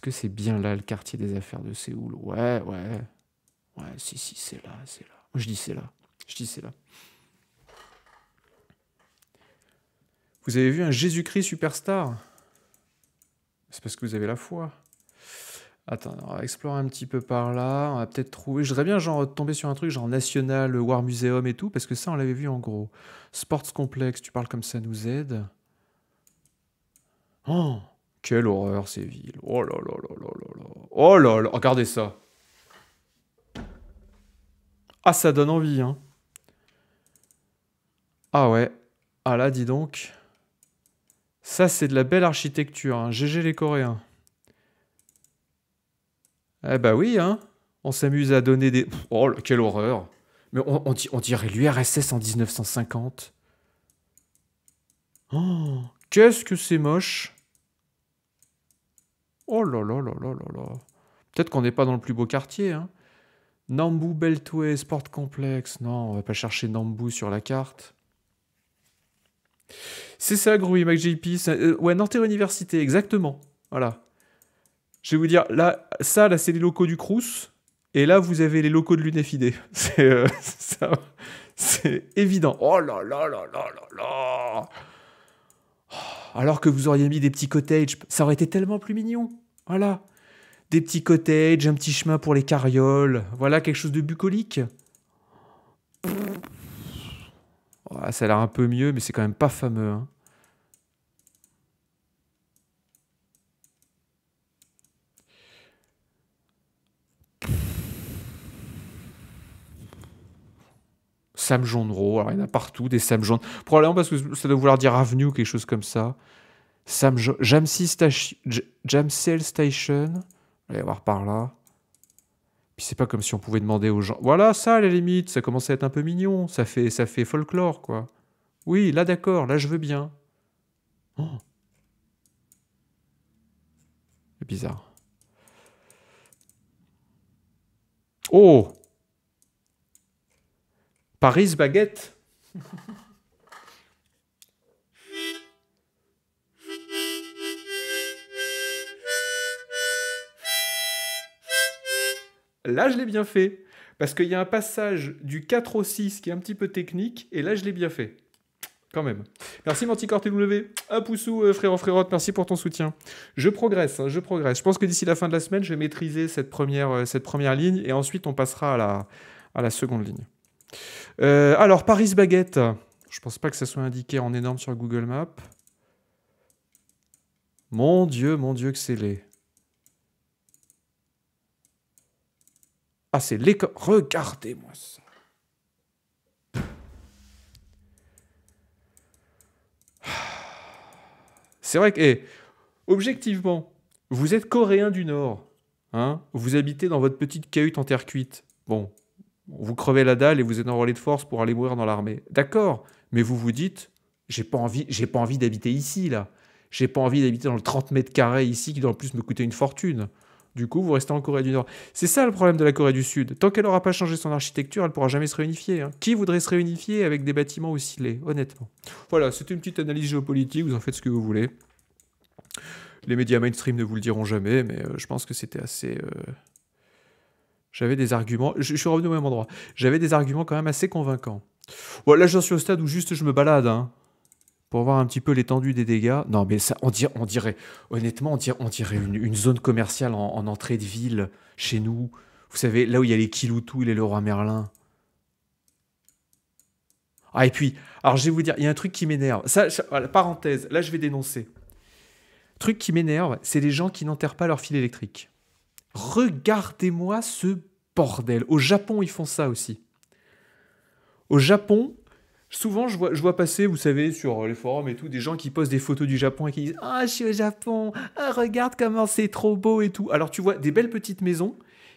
est-ce que c'est bien là le quartier des affaires de Séoul Ouais, ouais. Ouais, si, si, c'est là, c'est là. Moi, je dis c'est là. Je dis c'est là. Vous avez vu un Jésus-Christ superstar C'est parce que vous avez la foi. Attends, on va explorer un petit peu par là. On va peut-être trouver. Je voudrais bien genre tomber sur un truc genre National War Museum et tout, parce que ça, on l'avait vu en gros. Sports Complex, tu parles comme ça nous aide. Oh quelle horreur ces villes. Oh là là là là là là. Oh là là, regardez ça. Ah, ça donne envie, hein. Ah ouais. Ah là, dis donc. Ça, c'est de la belle architecture. Hein. GG les Coréens. Eh bah oui, hein. On s'amuse à donner des... Oh, là, quelle horreur. Mais on, on dirait l'URSS en 1950. Oh, qu'est-ce que c'est moche. Oh là là là là là là. Peut-être qu'on n'est pas dans le plus beau quartier. Hein. Nambu Beltway, Sport Complex. Non, on va pas chercher Nambu sur la carte. C'est ça, Groovy MacJP. Euh, ouais, Nanterre Université, exactement. Voilà. Je vais vous dire, là, ça, là, c'est les locaux du Crous. Et là, vous avez les locaux de l'UNEFID. Euh, c'est évident. Oh là là là là là là alors que vous auriez mis des petits cottages, ça aurait été tellement plus mignon. Voilà. Des petits cottages, un petit chemin pour les carrioles. Voilà quelque chose de bucolique. ça a l'air un peu mieux, mais c'est quand même pas fameux. Hein. Sam Alors, il y en a partout, des Sam Probablement parce que ça doit vouloir dire Avenue, quelque chose comme ça. Sam Station. On va y voir par là. Puis c'est pas comme si on pouvait demander aux gens. Voilà, ça, à la limite, ça commence à être un peu mignon. Ça fait, ça fait folklore, quoi. Oui, là, d'accord, là, je veux bien. Oh. C'est Bizarre. Oh Paris Baguette. Là, je l'ai bien fait. Parce qu'il y a un passage du 4 au 6 qui est un petit peu technique, et là, je l'ai bien fait. Quand même. Merci Manticore TW. Un poussou, euh, frérot, frérot. merci pour ton soutien. Je progresse, hein, je progresse. Je pense que d'ici la fin de la semaine, je vais maîtriser cette première, euh, cette première ligne, et ensuite, on passera à la, à la seconde ligne. Euh, alors, Paris Baguette. Je pense pas que ça soit indiqué en énorme sur Google Maps. Mon Dieu, mon Dieu, que c'est laid. Ah, c'est l'école. Regardez-moi ça. C'est vrai que, eh, objectivement, vous êtes coréen du Nord. Hein vous habitez dans votre petite cahute en terre cuite. Bon, vous crevez la dalle et vous êtes enrôlé de force pour aller mourir dans l'armée. D'accord, mais vous vous dites, j'ai pas envie, j'ai pas envie d'habiter ici, là. J'ai pas envie d'habiter dans le 30 mètres carrés ici qui doit en plus me coûter une fortune. Du coup, vous restez en Corée du Nord. C'est ça le problème de la Corée du Sud. Tant qu'elle n'aura pas changé son architecture, elle pourra jamais se réunifier. Hein. Qui voudrait se réunifier avec des bâtiments aussi laids, honnêtement Voilà, c'était une petite analyse géopolitique, vous en faites ce que vous voulez. Les médias mainstream ne vous le diront jamais, mais euh, je pense que c'était assez... Euh, j'avais des arguments. Je, suis revenu au même endroit. J'avais des arguments quand même assez convaincants. Bon, là, j'en suis au stade où juste je me balade, hein, pour voir un petit peu l'étendue des dégâts. Non, mais ça, on dirait, on dirait honnêtement, on dirait, on une, zone commerciale en, entrée de ville chez nous. Vous savez, là où il y a les Kiloutou est le roi Merlin. Ah, et puis, alors je vais vous dire, il y a un truc qui m'énerve. Ça, parenthèse, là je vais dénoncer. Truc qui m'énerve, c'est les gens qui n'enterrent pas leur fil électrique. Regardez-moi ce bordel. Au Japon, ils font ça aussi. Au Japon, souvent, je vois, passer, vous savez, sur les forums et tout, des gens qui postent des photos du Japon et qui disent Ah, je suis au Japon, ah, regarde comment c'est trop beau et tout. Alors, tu vois des belles petites maisons.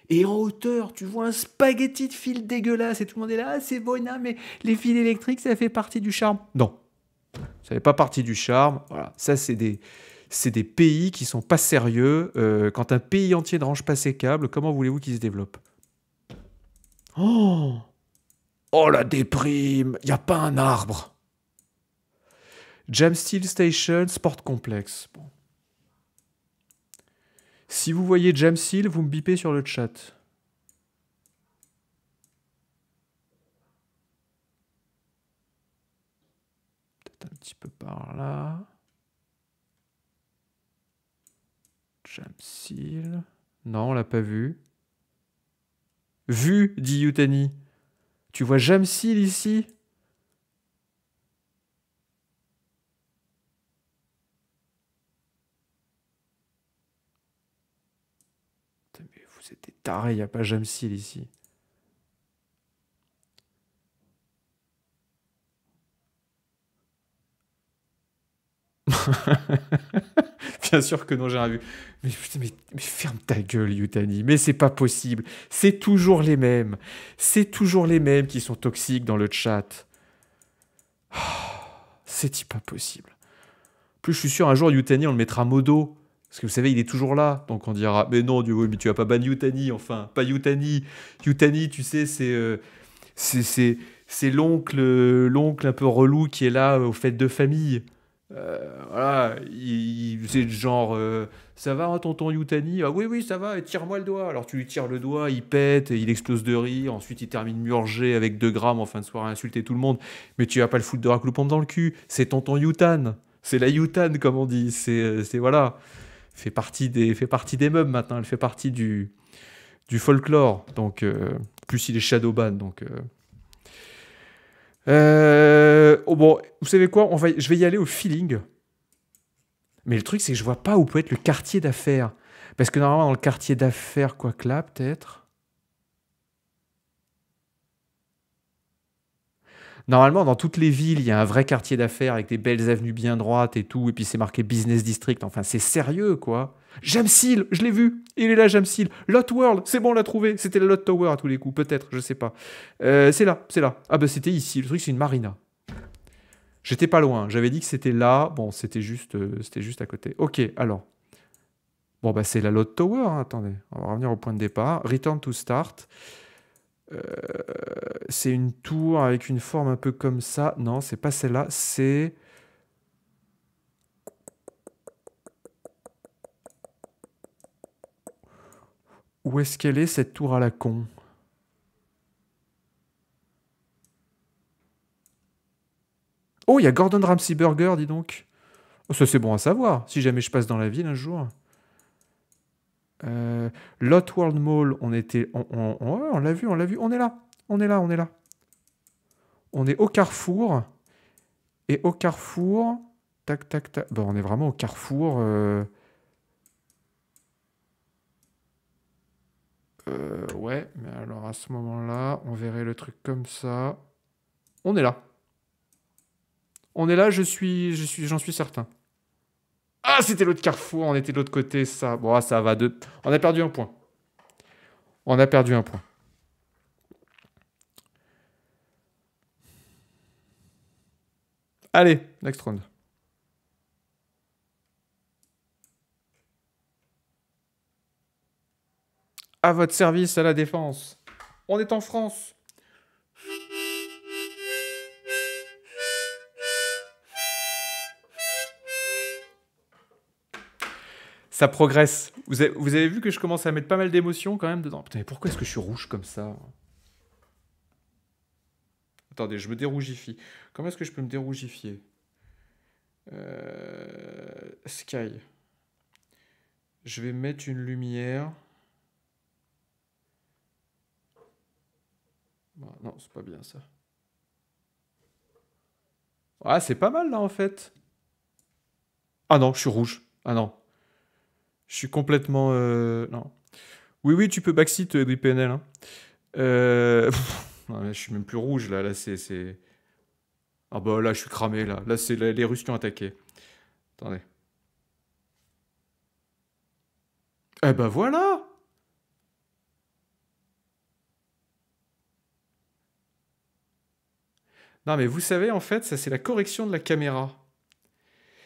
Et en hauteur, tu vois un spaghetti de fil dégueulasse et tout le monde est là, ah, c'est beau, non, mais les fils électriques, ça fait partie du charme. Non, ça fait pas partie du charme. Voilà, ça c'est des, c'est des pays qui sont pas sérieux. Euh, quand un pays entier ne range pas ses câbles, comment voulez-vous qu'ils se développent Oh Oh la déprime Il n'y a pas un arbre Jamsteel Station, Sport Complex. Si vous voyez Jam vous me bipez sur le chat. Peut-être un petit peu par là. Jamsil, Non, on l'a pas vu. Vu, dit Yutani. Tu vois Jamsil ici vous êtes des tarés, il n'y a pas Jamsil ici. Bien sûr que non, j'ai rien vu. Mais ferme ta gueule, Yutani. Mais c'est pas possible. C'est toujours les mêmes. C'est toujours les mêmes qui sont toxiques dans le chat. Ah, cest pas possible Plus je suis sûr, un jour, Yutani, on le mettra modo. Parce que vous savez, il est toujours là. Donc on dira Mais non, Dieu, mais tu as pas ban Yutani, enfin. Pas Yutani. Yutani, tu sais, c'est. Euh, c'est l'oncle euh, l'oncle un peu relou qui est là euh, aux fêtes de famille. Euh, voilà, il, le genre, euh, ça va, hein, tonton Yutani Ah oui, oui, ça va, tire-moi le doigt. Alors tu lui tires le doigt, il pète, il explose de rire, ensuite il termine murgé avec 2 grammes en fin de soirée, insulter tout le monde. Mais tu vas pas le foutre de racloupante dans le cul, c'est tonton Yutan. C'est la Yutan, comme on dit. Euh, c'est, voilà, fait partie des, fait partie des meubles maintenant, elle fait partie du, du folklore. Donc, plus il est shadowban, donc euh, oh, bon, vous savez quoi On va, Je vais y aller au feeling. Mais le truc, c'est que je vois pas où peut être le quartier d'affaires. Parce que normalement, dans le quartier d'affaires, quoi que là, peut-être. Normalement, dans toutes les villes, il y a un vrai quartier d'affaires avec des belles avenues bien droites et tout, et puis c'est marqué business district. Enfin, c'est sérieux, quoi. Jamsil, je l'ai vu, il est là Jamsil. Lot World, c'est bon, on l'a trouvé. C'était la Lot Tower à tous les coups, peut-être, je sais pas. Euh, c'est là, c'est là. Ah bah c'était ici, le truc c'est une marina. J'étais pas loin, j'avais dit que c'était là. Bon, c'était juste, euh, c'était juste à côté. Ok, alors. Bon bah c'est la Lot Tower, hein, attendez. On va revenir au point de départ. Return to start. Euh, c'est une tour avec une forme un peu comme ça. Non, c'est pas celle-là, c'est... Où est-ce qu'elle est cette tour à la con Oh, il y a Gordon Ramsay Burger, dis donc. Oh, ça c'est bon à savoir, si jamais je passe dans la ville un jour. Euh, Lot World Mall, on était, on, l'a vu, on l'a vu, on est là, on est là, on est là. On est au carrefour et au carrefour, tac tac tac. Bon, on est vraiment au carrefour. Euh, Euh, ouais, mais alors à ce moment-là, on verrait le truc comme ça. On est là. On est là, je suis, je suis, j'en suis certain. Ah, c'était l'autre carrefour, on était de l'autre côté, ça. Bon, ah, ça va de... On a perdu un point. On a perdu un point. Allez, next round. à votre service à la défense. On est en France. Ça progresse. Vous avez, vu que je commence à mettre pas mal d'émotions quand même dedans. Putain, mais pourquoi est-ce que je suis rouge comme ça Attendez, je me dérougifie. Comment est-ce que je peux me dérougifier euh, Sky. Je vais mettre une lumière. Bah, non, c'est pas bien ça. Ah, c'est pas mal là en fait. Ah non, je suis rouge. Ah non. Je suis complètement. Euh, non. Oui, oui, tu peux backseat euh, PNL. Hein. Euh, je suis même plus rouge là. Là, c'est. Ah bah là, je suis cramé là. Là, c'est les Russes qui ont attaqué. Attendez. Eh ben voilà! Non, mais vous savez, en fait, ça, c'est la correction de la caméra.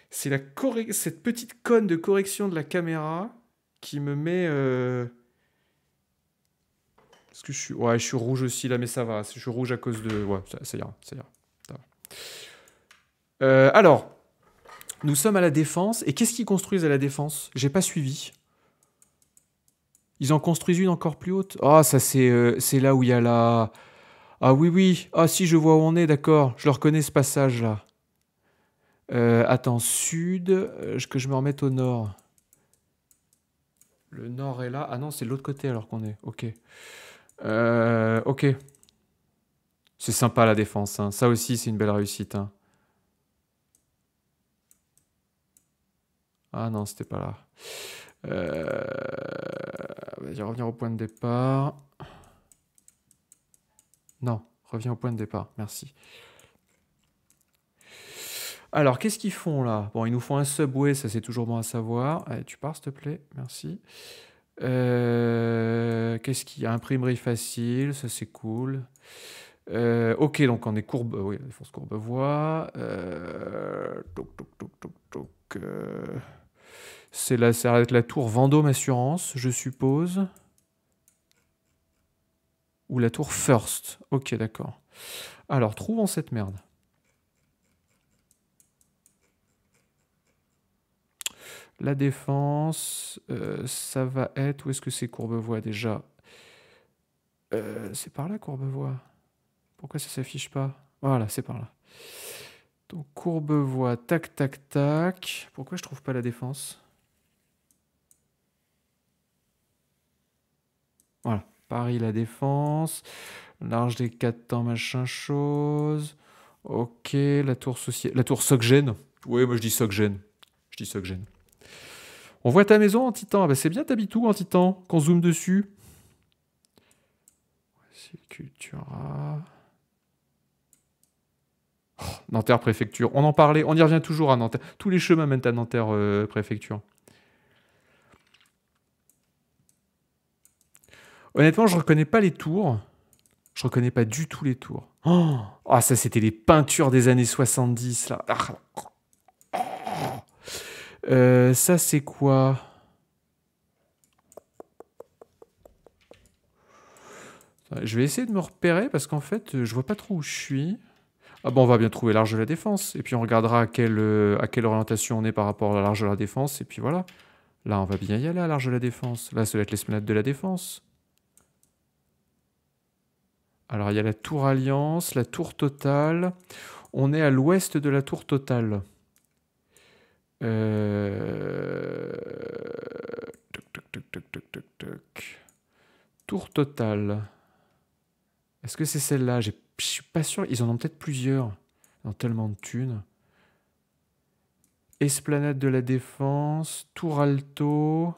C'est la cette petite conne de correction de la caméra qui me met. Euh... ce que je suis. Ouais, je suis rouge aussi là, mais ça va. Je suis rouge à cause de. Ouais, ça, ça ira. Ça ira. Euh, alors, nous sommes à la défense. Et qu'est-ce qu'ils construisent à la défense J'ai pas suivi. Ils en construisent une encore plus haute. Ah, oh, ça, c'est euh, c'est là où il y a la. Ah oui, oui, ah si, je vois où on est, d'accord, je le reconnais ce passage-là. Euh, attends, sud, euh, que je me remette au nord. Le nord est là. Ah non, c'est l'autre côté alors qu'on est. Ok. Euh, ok. C'est sympa la défense. Hein. Ça aussi, c'est une belle réussite. Hein. Ah non, c'était pas là. Vas-y, revenir au point de départ. Non, reviens au point de départ, merci. Alors, qu'est-ce qu'ils font là Bon, ils nous font un Subway, ça c'est toujours bon à savoir. Allez, tu pars s'il te plaît, merci. Euh, qu'est-ce qu'il y a Imprimerie facile, ça c'est cool. Euh, ok, donc on est courbe, oui, la défense courbe voie. c'est la, la tour Vendôme Assurance, je suppose. Ou la tour first. Ok, d'accord. Alors, trouvons cette merde. La défense, euh, ça va être... Où est-ce que c'est Courbevoie déjà euh, C'est par là Courbevoie. Pourquoi ça s'affiche pas Voilà, c'est par là. Donc Courbevoie, tac, tac, tac. Pourquoi je trouve pas la défense Voilà. Paris la défense. Large des Quatre temps, machin chose. Ok, la tour, la tour Soggen. Oui, moi je dis Soggen. Je dis On voit ta maison en titan. Ah bah, c'est bien, t'habites où en titan Qu'on zoome dessus. Voici Cultura. Oh, Nanterre préfecture. On en parlait, on y revient toujours à Nanterre. Tous les chemins mènent à Nanterre euh, préfecture. Honnêtement, je reconnais pas les tours. Je reconnais pas du tout les tours. Oh, ah ça, c'était les peintures des années 70, là. Ah. Euh, ça, c'est quoi Je vais essayer de me repérer parce qu'en fait, je vois pas trop où je suis. Ah bon, on va bien trouver l'arge de la défense. Et puis on regardera à quelle, euh, à quelle orientation on est par rapport à l'arge de la défense. Et puis voilà. Là, on va bien y aller à l'arge de la défense. Là, ça va être l'esplanade de la défense. Alors il y a la tour Alliance, la tour Totale. On est à l'ouest de la tour Totale. Euh, tour Totale. Est-ce que c'est celle-là Je suis pas sûr. Ils en ont peut-être plusieurs. Ils ont tellement de thunes. Esplanade de la Défense, Tour Alto,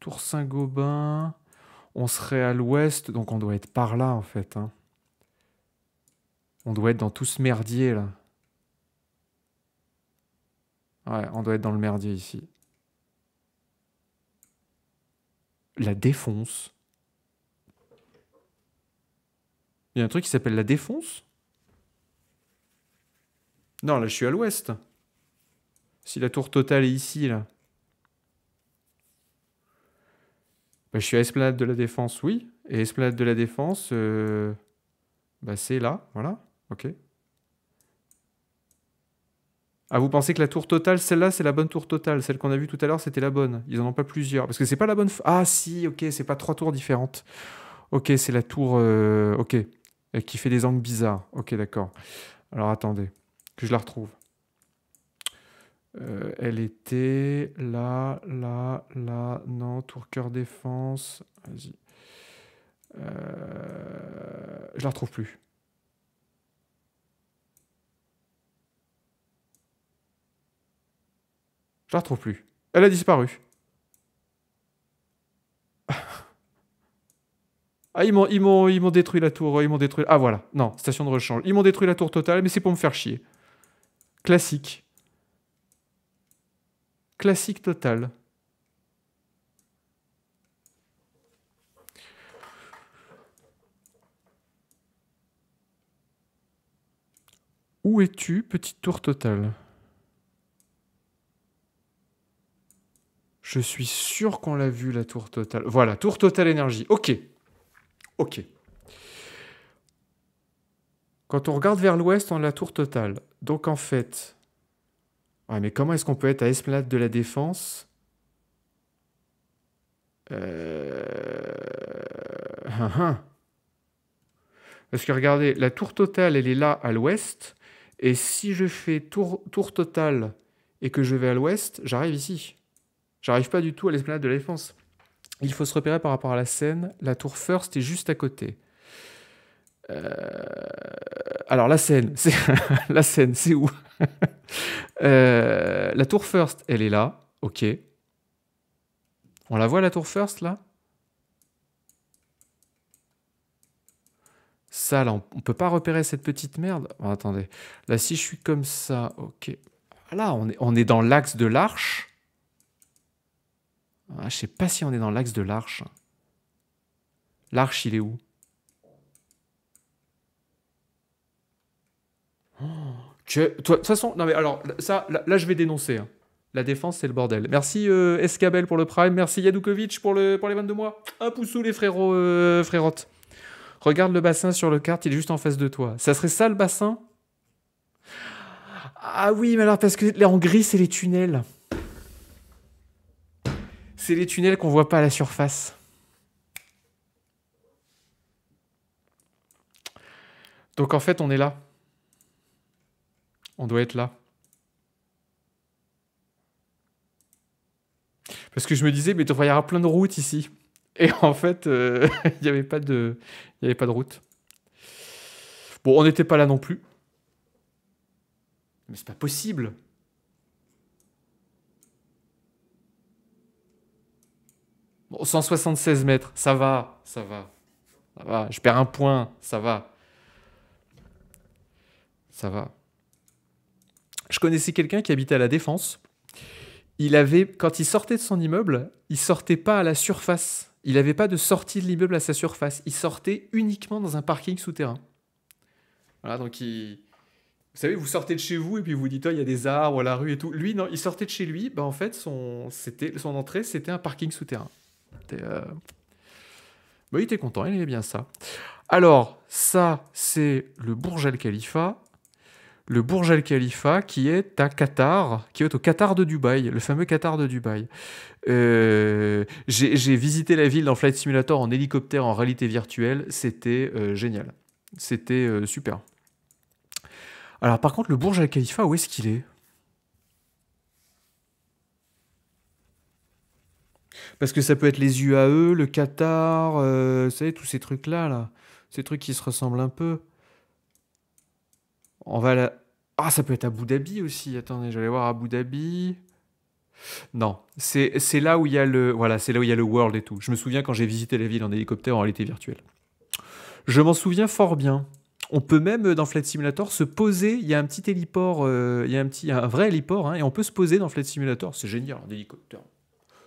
Tour Saint-Gobain. On serait à l'ouest, donc on doit être par là en fait. Hein. On doit être dans tout ce merdier là. Ouais, on doit être dans le merdier ici. La défonce. Il y a un truc qui s'appelle la défonce Non, là je suis à l'ouest. Si la tour totale est ici, là. Bah, je suis à Esplanade de la Défense, oui. Et Esplanade de la Défense, euh, bah, c'est là, voilà. Ok. Ah, vous pensez que la tour totale, celle-là, c'est la bonne tour totale. Celle qu'on a vue tout à l'heure, c'était la bonne. Ils n'en ont pas plusieurs. Parce que c'est pas la bonne. Ah, si, ok, c'est pas trois tours différentes. Ok, c'est la tour. Euh, ok. Euh, qui fait des angles bizarres. Ok, d'accord. Alors attendez. Que je la retrouve. Euh, elle était là, là, là, non, tour cœur défense. Vas-y. Euh, je la retrouve plus. Je la retrouve plus. Elle a disparu. Ah, ils m'ont, détruit la tour, ils m'ont détruit... Ah voilà, non, station de rechange. Ils m'ont détruit la tour totale, mais c'est pour me faire chier. Classique classique total. Où es-tu, petite tour totale Je suis sûr qu'on l'a vu, la tour totale. Voilà, tour totale énergie. Ok. Ok. Quand on regarde vers l'ouest, on a la tour totale. Donc en fait, Ouais, mais comment est-ce qu'on peut être à l'esplanade de la Défense euh, hein, hein. Parce que regardez, la tour totale, elle est là à l'ouest. Et si je fais tour, totale et que je vais à l'ouest, j'arrive ici. J'arrive pas du tout à l'esplanade de la défense. Il faut se repérer par rapport à la scène, La tour First est juste à côté. Euh, alors la scène, c'est la scène, c'est où euh, La tour first, elle est là, ok. On la voit la tour first là Ça là, on, peut pas repérer cette petite merde. attendez, là si je suis comme ça, ok. Là, on est, on est dans l'axe de l'arche. Ah, je sais pas si on est dans l'axe de l'arche. L'arche, il est où De toute façon, non mais alors, ça, là, je vais dénoncer. Hein. La défense, c'est le bordel. Merci euh, Escabel pour le Prime. Merci Yadukovic pour, le, pour les 22 mois. Un pouce sous les frérots, euh, Regarde le bassin sur le carte il est juste en face de toi. Ça serait ça le bassin Ah oui, mais alors parce que là en gris, c'est les tunnels. C'est les tunnels qu'on voit pas à la surface. Donc en fait, on est là. On doit être là. Parce que je me disais, mais il y aura plein de routes ici. Et en fait, euh, il n'y avait, pas de, avait pas de route. Bon, on n'était pas là non plus. Mais c'est pas possible. Bon, 176 mètres, ça va, ça va. Ça va, je perds un point, ça va. Ça va. Je connaissais quelqu'un qui habitait à la Défense. Il avait, quand il sortait de son immeuble, il sortait pas à la surface. Il n'avait pas de sortie de l'immeuble à sa surface. Il sortait uniquement dans un parking souterrain. Voilà, donc Vous savez, vous sortez de chez vous et puis vous dites, oh, il y a des arbres, la rue et tout. Lui, non, il sortait de chez lui. Bah, en fait, son, son entrée, c'était un parking souterrain. Euh, ben, il était content, il aimait bien ça. Alors, ça, c'est le Burj Al Khalifa le Burj Al Khalifa qui est à Qatar, qui est au Qatar de Dubaï, le fameux Qatar de Dubaï. Euh, j'ai visité la ville dans Flight Simulator en hélicoptère en réalité virtuelle, c'était euh, génial, c'était euh, super. Alors par contre, le Burj Al Khalifa, où est-ce qu'il est, Parce que ça peut être les UAE, le Qatar, vous savez, tous ces trucs-là, là. ces trucs qui se ressemblent un peu. On va Ah, ça peut être Abu Dhabi aussi. Attendez, j'allais voir Abu Dhabi. Non, c'est là où il y a le voilà, c'est là où il y a le world et tout. Je me souviens quand j'ai visité la ville en hélicoptère en réalité virtuelle. Je m'en souviens fort bien. On peut même euh, dans Flight Simulator se poser. Il y a un petit héliport, euh, il y a un petit, un vrai héliport, hein, et on peut se poser dans Flight Simulator. C'est génial, en hélicoptère.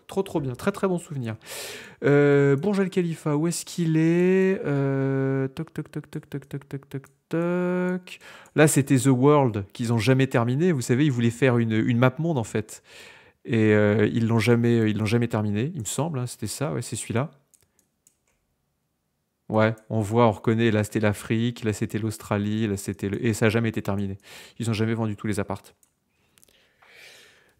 Trop trop bien, très très bon souvenir. Euh, bonjour le Khalifa, où est-ce qu'il est, euh, Toc toc toc toc toc toc toc toc toc. Là c'était The World qu'ils ont jamais terminé. Vous savez, ils voulaient faire une, map monde en fait. Et euh, ils l'ont jamais, euh, ils l'ont jamais terminé, il me semble. Hein. c'était ça, ouais, c'est celui-là. Ouais, on voit, on reconnaît, là c'était l'Afrique, là c'était l'Australie, là c'était Et ça n'a jamais été terminé. Ils n'ont jamais vendu tous les appartes.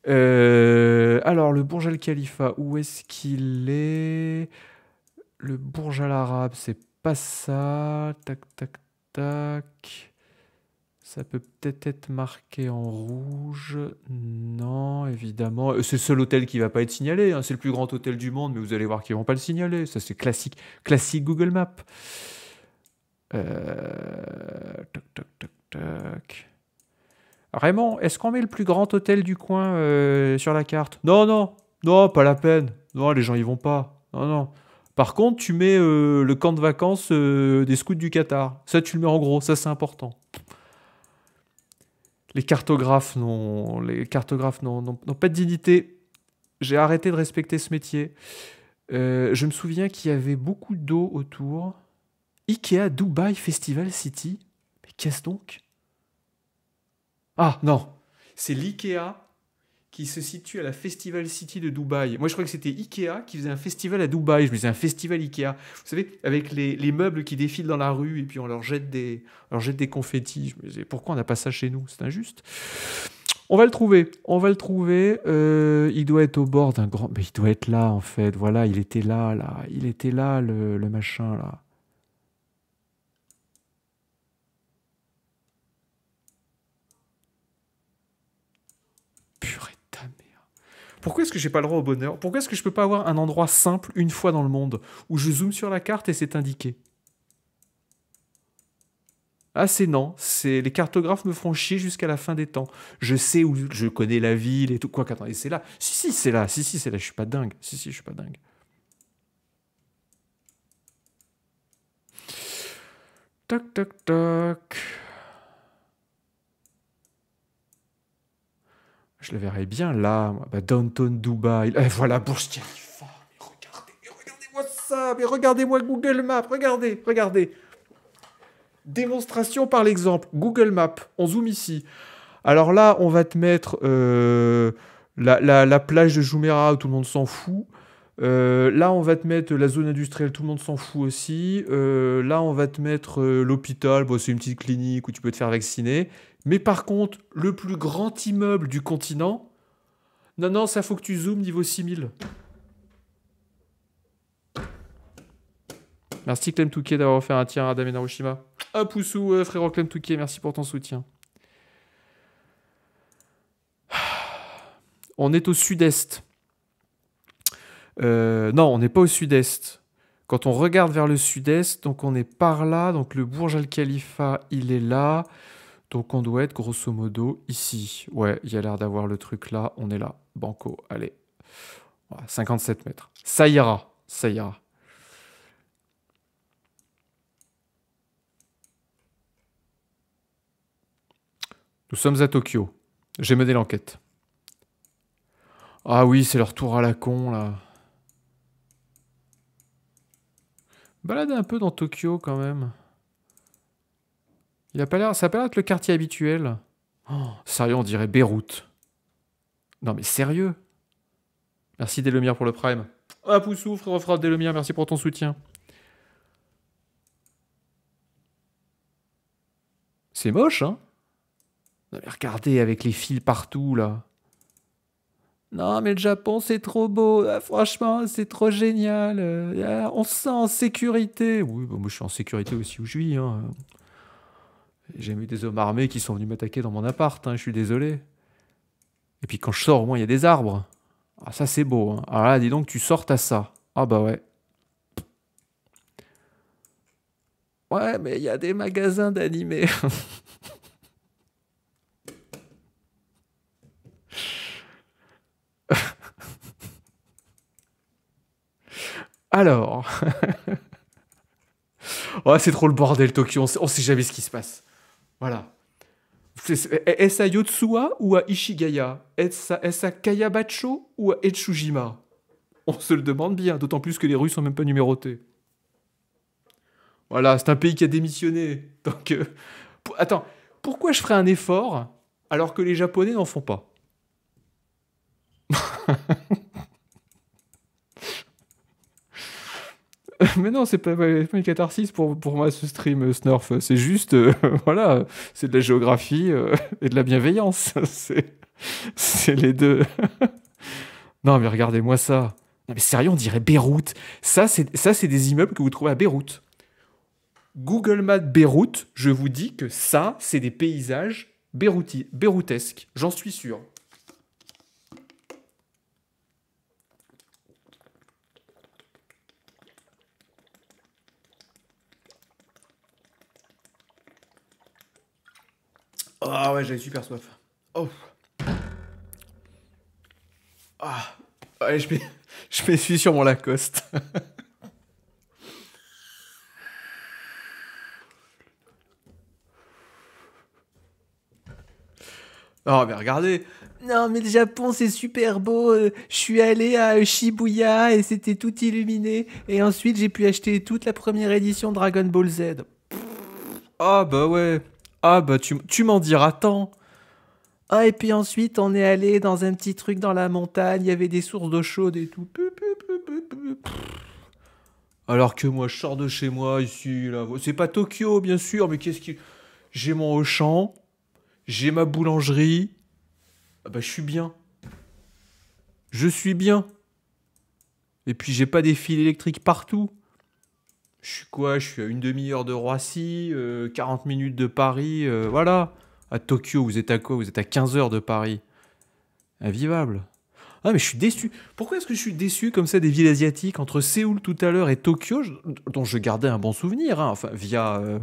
Euh, alors, le Burj al-Khalifa, où est-ce qu'il est, Le Burj al-Arabe, c'est pas ça. Tac, tac, tac. Ça peut peut-être être marqué en rouge. Non, évidemment. Euh, c'est le seul hôtel qui va pas être signalé. Hein. C'est le plus grand hôtel du monde, mais vous allez voir qu'ils vont pas le signaler. Ça, c'est classique, classique Google Maps. Euh, tac, tac, tac, tac. Raymond, est-ce qu'on met le plus grand hôtel du coin euh, sur la carte Non, non, non, pas la peine. Non, les gens y vont pas. Non, non. Par contre, tu mets euh, le camp de vacances euh, des scouts du Qatar. Ça, tu le mets en gros. Ça, c'est important. Les cartographes n'ont, les cartographes n'ont, pas de dignité. J'ai arrêté de respecter ce métier. je me souviens qu'il y avait beaucoup d'eau autour. Ikea Dubai Festival City. Mais qu'est-ce donc ah non, c'est l'IKEA qui se situe à la Festival City de Dubaï. Moi, je crois que c'était Ikea qui faisait un festival à Dubaï. Je me disais, un festival Ikea. Vous savez, avec les, meubles qui défilent dans la rue et puis on leur jette des, on leur jette des confettis. Je pourquoi on n'a pas ça chez nous C'est injuste. On va le trouver. On va le trouver. Euh, il doit être au bord d'un grand... Mais il doit être là, en fait. Voilà, il était là, là. Il était là, le, le machin, là. Pourquoi est-ce que j'ai pas le droit au bonheur Pourquoi est-ce que je peux pas avoir un endroit simple une fois dans le monde où je zoome sur la carte et c'est indiqué ah, c'est non, c'est les cartographes me font chier jusqu'à la fin des temps. Je sais où je connais la ville et tout. Quoi qu'attendez, c'est là. Si, si, c'est là. Si, si, c'est là. Je suis pas dingue. Si, si, je suis pas dingue. Toc, toc, toc. Je le verrais bien là, Bah, Downtown Dubaï. Eh, voilà, Burj Mais regardez, regardez-moi ça. Mais regardez-moi Google Maps. Regardez, regardez. Démonstration par l'exemple. Google Maps. On zoome ici. Alors là, on va te mettre euh, la, plage de Jumeirah où tout le monde s'en fout. Euh, là, on va te mettre la zone industrielle, tout le monde s'en fout aussi. Euh, là, on va te mettre euh, l'hôpital, bon, c'est une petite clinique où tu peux te faire vacciner. Mais par contre, le plus grand immeuble du continent, non, non, ça faut que tu zoomes niveau 6000. Merci Clem Touquet d'avoir fait un tir à Damien Narushima Un poussou, frérot Clem Touquet, merci pour ton soutien. On est au sud-est. Euh, non, on n'est pas au sud-est. Quand on regarde vers le sud-est, donc on est par là, donc le bourge al-Khalifa, il est là. Donc on doit être grosso modo ici. Ouais, il y a l'air d'avoir le truc là, on est là. Banco, allez. 57 mètres. Ça ira, ça ira. Nous sommes à Tokyo. J'ai mené l'enquête. Ah oui, c'est leur tour à la con là. Balader un peu dans Tokyo quand même. Il a pas l'air, ça pas le quartier habituel. Oh, sérieux, on dirait Beyrouth. Non mais sérieux. Merci lumières pour le prime. Ah pouce frère Frappe Delemire, merci pour ton soutien. C'est moche, hein non, mais regardez avec les fils partout là. Non, mais le Japon, c'est trop beau. Ah, franchement, c'est trop génial. Euh, ah, on se sent en sécurité. Oui, bah, moi, je suis en sécurité aussi où je vis. Hein. J'ai eu des hommes armés qui sont venus m'attaquer dans mon appart. Hein, je suis désolé. Et puis, quand je sors, au moins, il y a des arbres. Ah, ça, c'est beau. Hein. Ah là, dis donc, tu sors, à ça. Ah, bah ouais. Ouais, mais il y a des magasins d'animés. Alors. oh, c'est trop le bordel, Tokyo. On sait, sait jamais ce qui se passe. Voilà. Est-ce à Yotsuwa ou à Ishigaya Est-ce à, Kayabacho ou à Etsujima On se le demande bien, d'autant plus que les rues sont même pas numérotées. Voilà, c'est un pays qui a démissionné. Donc, euh, attends, pourquoi je ferais un effort alors que les Japonais n'en font pas mais non, c'est pas, pas, une catharsis pour, moi ce stream euh, Snurf. Euh, c'est juste, euh, voilà, c'est de la géographie et de la bienveillance. C'est les deux. non, mais regardez-moi ça. mais sérieux, on dirait Beyrouth. Ça, c'est des immeubles que vous trouvez à Beyrouth. Google Maps Beyrouth, je vous dis que ça, c'est des paysages beyrouthesques. J'en suis sûr. Ah ouais, j'avais super soif. Oh. Ah. je, je suis sur mon Lacoste. Oh, mais regardez Non, mais le Japon, c'est super beau euh, Je suis allé à Shibuya et c'était tout illuminé. Et ensuite, j'ai pu acheter toute la première édition Dragon Ball Z. Ah, oh, bah ouais ah bah tu, tu m'en diras tant. Ah et puis ensuite on est allé dans un petit truc dans la montagne, il y avait des sources d'eau chaude et tout. Alors que moi je sors de chez moi ici, là. C'est pas Tokyo bien sûr, mais qu'est-ce qui... J'ai mon Auchan, j'ai ma boulangerie. Ah bah je suis bien. Je suis bien. Et puis j'ai pas des fils électriques partout je suis quoi Je suis à une demi-heure de Roissy, 40 euh, minutes de Paris, euh, voilà. À Tokyo, vous êtes à quoi Vous êtes à 15 heures de Paris. Invivable. Ah mais je suis déçu. Pourquoi est-ce que je suis déçu comme ça des villes asiatiques entre Séoul tout à l'heure et Tokyo, dont je gardais un bon souvenir, hein? enfin via euh,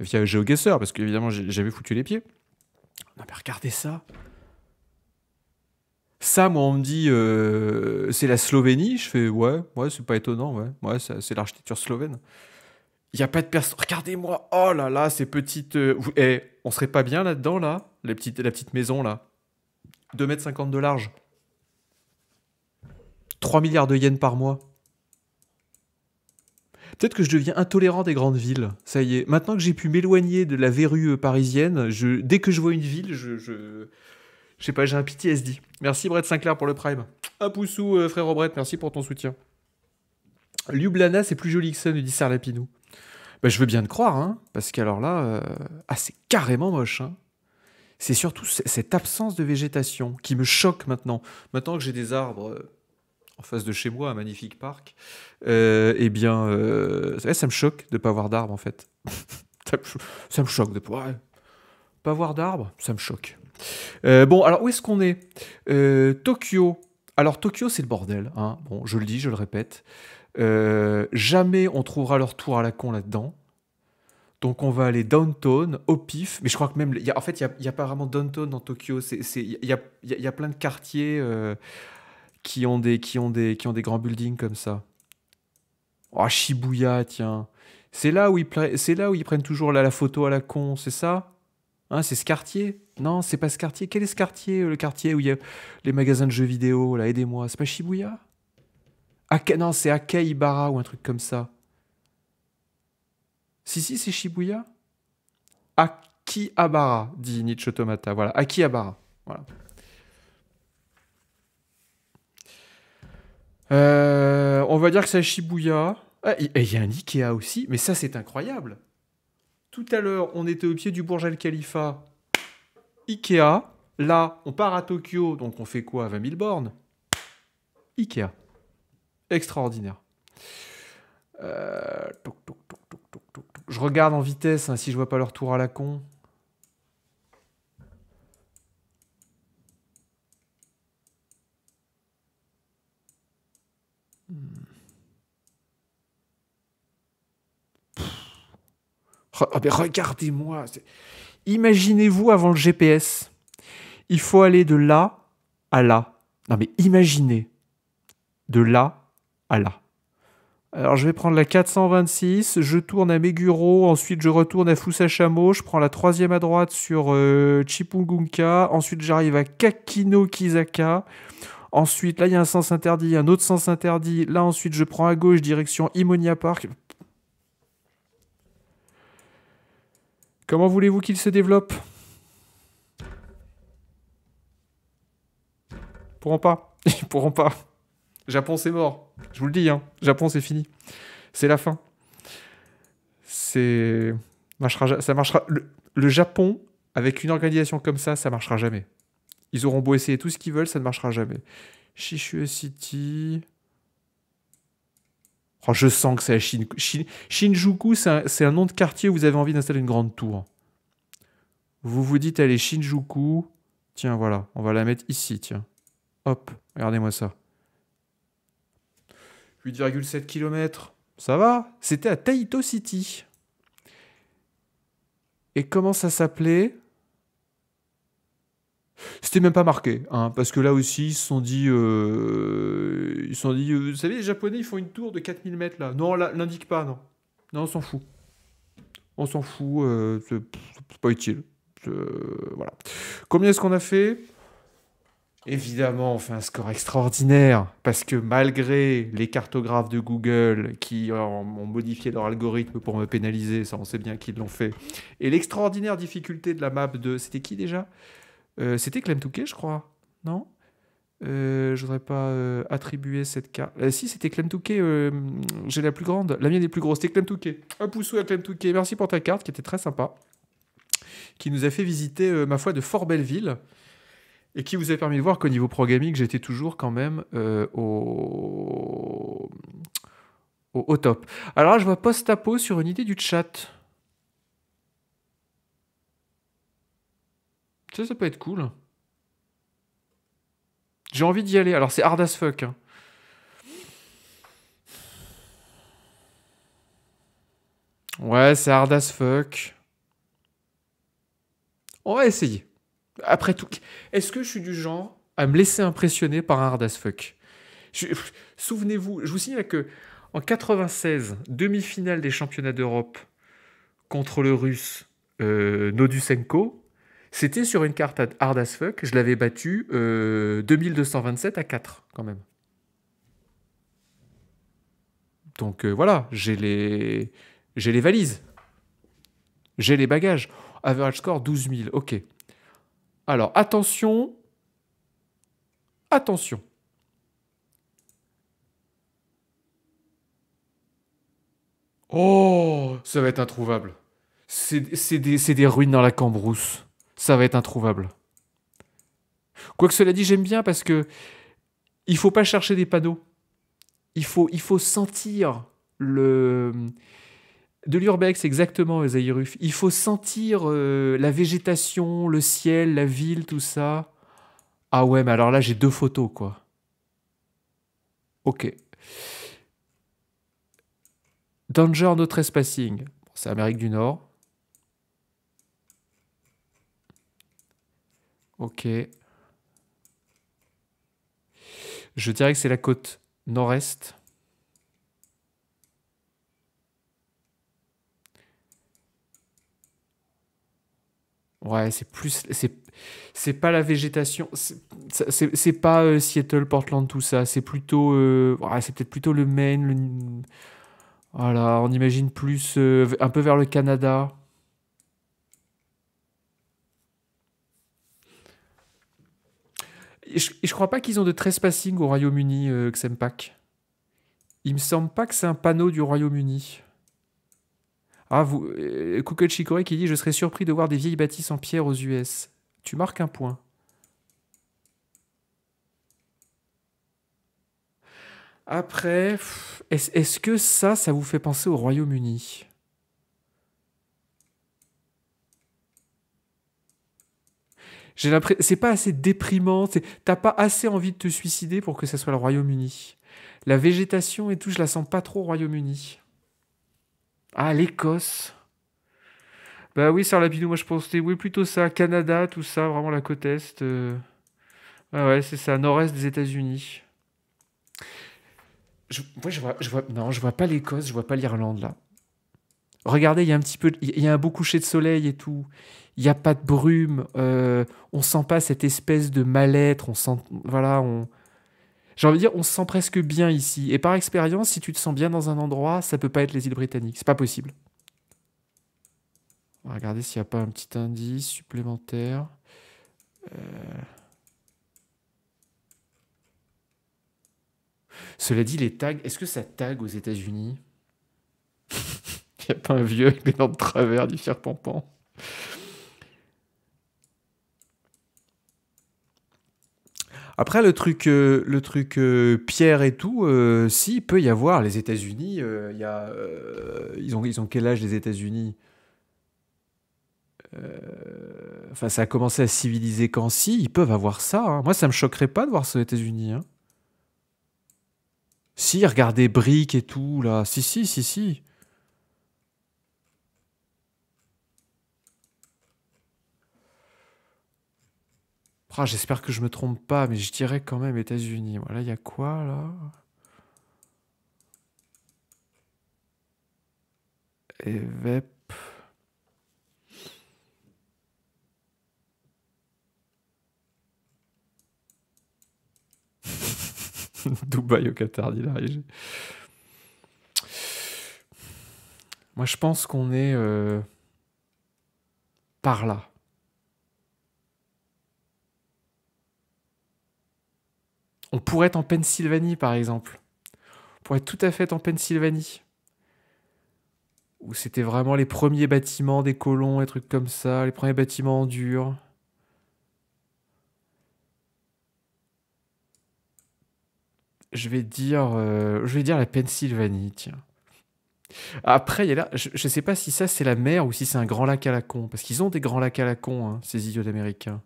via GeoGuessr, parce qu'évidemment j'avais foutu les pieds. Non mais regardez ça. Ça, moi, on me dit, euh, c'est la Slovénie. Je fais, ouais, ouais, c'est pas étonnant, ouais, ouais c'est l'architecture slovène. Il n'y a pas de personne. Regardez-moi, oh là là, ces petites. Euh, eh, on serait pas bien là-dedans, là, Les petites, la petite maison, là. 2,50 m de large. 3 milliards de yens par mois. Peut-être que je deviens intolérant des grandes villes. Ça y est. Maintenant que j'ai pu m'éloigner de la verrue euh, parisienne, je, dès que je vois une ville, je, je sais pas, j'ai un SD. Merci Brett Sinclair pour le Prime. Un pouce euh, frère Brett, merci pour ton soutien. Ljubljana, c'est plus joli que ça, nous dit Serlapinou. Bah, je veux bien te croire, hein, parce qu'alors là, euh, ah, c'est carrément moche. Hein. C'est surtout cette absence de végétation qui me choque maintenant. Maintenant que j'ai des arbres euh, en face de chez moi, un magnifique parc, eh bien, ça, me choque de ne pas voir d'arbres, en fait. ça, me choque de pas, pas voir d'arbres, ça me choque. Euh, bon, alors où est-ce qu'on est, euh, Tokyo. Alors Tokyo, c'est le bordel. Hein. Bon, je le dis, je le répète. Euh, jamais on trouvera leur tour à la con là-dedans. Donc on va aller downtown, au pif. Mais je crois que même, en fait, il n'y a, pas vraiment downtown dans Tokyo. Il y a, plein de quartiers qui, ont des, qui, ont des, qui ont des grands buildings comme ça. Oh, Shibuya, tiens. C'est là, où ils, prennent toujours la, la photo à la con, c'est ça hein, C'est ce quartier non, c'est pas ce quartier. Quel est ce quartier euh, Le quartier où il y a les magasins de jeux vidéo, là, aidez-moi. C'est pas Shibuya Non, c'est Akeibara ou un truc comme ça. Si, si, c'est Shibuya. Akihabara, dit Nietzsche Voilà, Akihabara. Voilà. Euh, on va dire que c'est Shibuya. Ah, il y a un Ikea aussi, mais ça c'est incroyable. Tout à l'heure, on était au pied du Burj Al Khalifa. Ikea. Là, on part à Tokyo, donc on fait quoi à 20 000 bornes Ikea. Extraordinaire. Euh, je regarde en vitesse hein, si je vois pas leur tour à la con. Hmm. Ah, regardez-moi, Imaginez-vous avant le GPS. Il faut aller de là à là. Non mais imaginez. De là à là. Alors je vais prendre la 426, je tourne à Meguro, ensuite je retourne à Fusachamo, je prends la troisième à droite sur euh, Chipungunka, ensuite j'arrive à Kakino Kizaka, ensuite là il y a un sens interdit, un autre sens interdit, là ensuite je prends à gauche direction Imonia Park. Comment voulez-vous qu'il se développe Ils pourront pas. Ils pourront pas. Japon, c'est mort. Je vous le dis, hein. Japon, c'est fini. C'est la fin. C'est. Ça marchera. Le, Japon, avec une organisation comme ça, ça marchera jamais. Ils auront beau essayer tout ce qu'ils veulent, ça ne marchera jamais. Shishue City je sens que c'est à Shin... Shinjuku, c'est un, un, nom de quartier où vous avez envie d'installer une grande tour. Vous vous dites, allez, Shinjuku. Tiens, voilà, on va la mettre ici, tiens. Hop, regardez-moi ça. 8,7 km. Ça va C'était à Taito City. Et comment ça s'appelait c'était même pas marqué, hein, parce que là aussi, ils se sont dit, euh, ils sont dit euh, vous savez, les Japonais, ils font une tour de 4000 mètres là. Non, l'indique pas, non. Non, on s'en fout. On s'en fout, euh, c'est pas utile. voilà. Combien est-ce qu'on a fait Évidemment, on fait un score extraordinaire, parce que malgré les cartographes de Google qui ont modifié leur algorithme pour me pénaliser, ça on sait bien qu'ils l'ont fait, et l'extraordinaire difficulté de la map de... C'était qui déjà euh, c'était Clem Touquet, je crois, non Je euh, je voudrais pas euh, attribuer cette carte. si, c'était Clem Touquet, j'ai la plus grande, la mienne est plus grosse, c'était Clem Touquet. Un pouce à Clem Touquet, merci pour ta carte qui était très sympa, qui nous a fait visiter, ma foi, de fort belles villes et qui vous a permis de voir qu'au niveau programming, j'étais toujours quand même au... top. Alors là, je vois post-apo sur une idée du chat. Ça, ça peut être cool. J'ai envie d'y aller. Alors, c'est hard as fuck. Hein. Ouais, c'est hard as fuck. On va essayer. Après tout, est-ce que je suis du genre à me laisser impressionner par un hard as fuck Souvenez-vous, je vous signale que en 96, demi-finale des championnats d'Europe contre le russe euh, Nodusenko, c'était sur une carte hard as fuck. Je l'avais battu 2227 euh, à 4 quand même. Donc euh, voilà, j'ai les... j'ai les valises. J'ai les bagages. Average score 12 000. Ok. Alors attention. Attention. Oh, ça va être introuvable. C'est des, des ruines dans la cambrousse ça va être introuvable. Quoi que cela dit, j'aime bien parce que il faut pas chercher des panneaux. Il faut, il faut sentir le. De l'urbex, exactement, Aïruf. Il faut sentir euh, la végétation, le ciel, la ville, tout ça. Ah ouais, mais alors là, j'ai deux photos, quoi. Ok. Danger, no trespassing. C'est Amérique du Nord. Ok. Je dirais que c'est la côte nord-est. Ouais, c'est plus. C'est pas la végétation. C'est pas euh, Seattle, Portland, tout ça. C'est plutôt. Euh, ouais, c'est peut-être plutôt le Maine. voilà, on imagine plus. Euh, un peu vers le Canada. je, crois pas qu'ils ont de trespassing au Royaume-Uni, euh, Xempac. Il me semble pas que c'est un panneau du Royaume-Uni. Ah, vous, euh, qui dit Je serais surpris de voir des vieilles bâtisses en pierre aux US. Tu marques un point. Après, est-ce que ça, ça vous fait penser au Royaume-Uni c'est pas assez déprimant. T'as pas assez envie de te suicider pour que ça soit le Royaume-Uni. La végétation et tout, je la sens pas trop au Royaume-Uni. Ah, l'Écosse. Bah oui, la vidéo moi je pensais, oui, plutôt ça. Canada, tout ça, vraiment la côte est. Euh. Ah ouais, c'est ça, nord-est des États-Unis. Je, moi, je vois, vois, non, je vois pas l'Écosse, je vois pas l'Irlande là. Regardez, il y a un petit peu, il y a un beau coucher de soleil et tout il n'y a pas de brume, On euh, on sent pas cette espèce de mal-être, on sent, voilà, on, j'ai envie de dire, on se sent presque bien ici. Et par expérience, si tu te sens bien dans un endroit, ça peut pas être les îles britanniques, c'est pas possible. On s'il n'y a pas un petit indice supplémentaire. Euh. Cela dit, les tags, est-ce que ça tag aux États-Unis Il n'y a pas un vieux avec les de travers du fier Après, le truc, euh, le truc euh, Pierre et tout, euh, si, peut y avoir. Les États-Unis, ils, ont, ils quel âge les États-Unis Enfin, ça a commencé à civiliser quand si, ils peuvent avoir ça. Hein. Moi, ça me choquerait pas de voir ça aux États-Unis. Hein. Si, regardez briques et tout, là. Si, si, si, si. Ah, j'espère que je me trompe pas, mais je dirais quand même États-Unis. Voilà, il y a quoi là EVEP. Dubaï au Qatar, dit Moi, je pense qu'on est euh, par là. On pourrait être en Pennsylvanie, par exemple. On pourrait être tout à fait en Pennsylvanie. Où c'était vraiment les premiers bâtiments des colons, et trucs comme ça, les premiers bâtiments en dur. Je vais dire, euh, je vais dire la Pennsylvanie, tiens. Après, y a là, je ne sais pas si ça c'est la mer ou si c'est un grand lac à la con, parce qu'ils ont des grands lacs à la con, hein, ces idiots d'américains.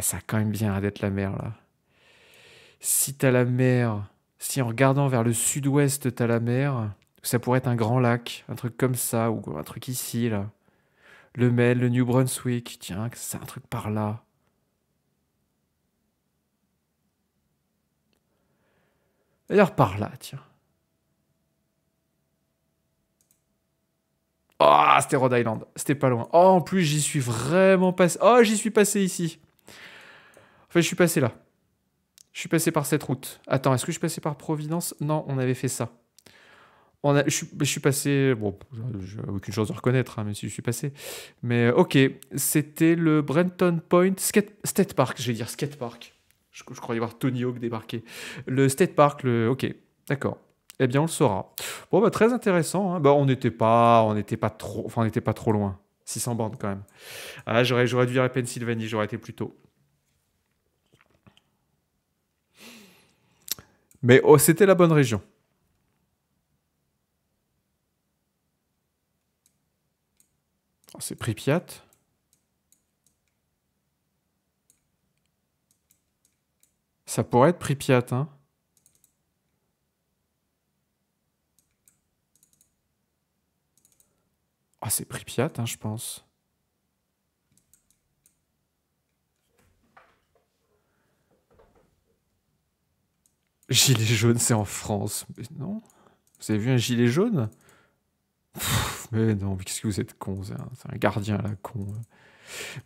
ça a quand même bien d'être la mer là. Si t'as la mer, si en regardant vers le sud-ouest t'as la mer, ça pourrait être un grand lac, un truc comme ça, ou un truc ici là. Le Maine, le New Brunswick, tiens, c'est un truc par là. D'ailleurs, par là, tiens. Ah, oh, c'était Rhode Island. C'était pas loin. Oh, en plus, j'y suis vraiment passé. Oh, j'y suis passé ici. Enfin, je suis passé là. Je suis passé par cette route. Attends, est-ce que je suis passé par Providence Non, on avait fait ça. On a, je, suis, passé. Bon, j'ai aucune chose à reconnaître, hein, mais si je suis passé. Mais euh, ok, c'était le Brenton Point skate, Park, je vais dire Skate Park. Je, croyais voir Tony Hawk débarquer. Le State Park, le. Ok, d'accord. Eh bien, on le saura. Bon, bah, très intéressant. Hein. Bah, on n'était pas, pas trop, enfin, n'était pas trop loin. 600 bandes quand même. Ah, j'aurais, j'aurais dû dire à Pennsylvanie, j'aurais été plus tôt. Mais oh, c'était la bonne région. Oh, c'est Pripyat. Ça pourrait être Pripyat, hein. Ah, c'est Pripyat, hein, je pense. Gilet jaune, c'est en France. Mais non. Vous avez vu un gilet jaune Mais non, mais qu'est-ce que vous êtes con C'est un, gardien, là, con.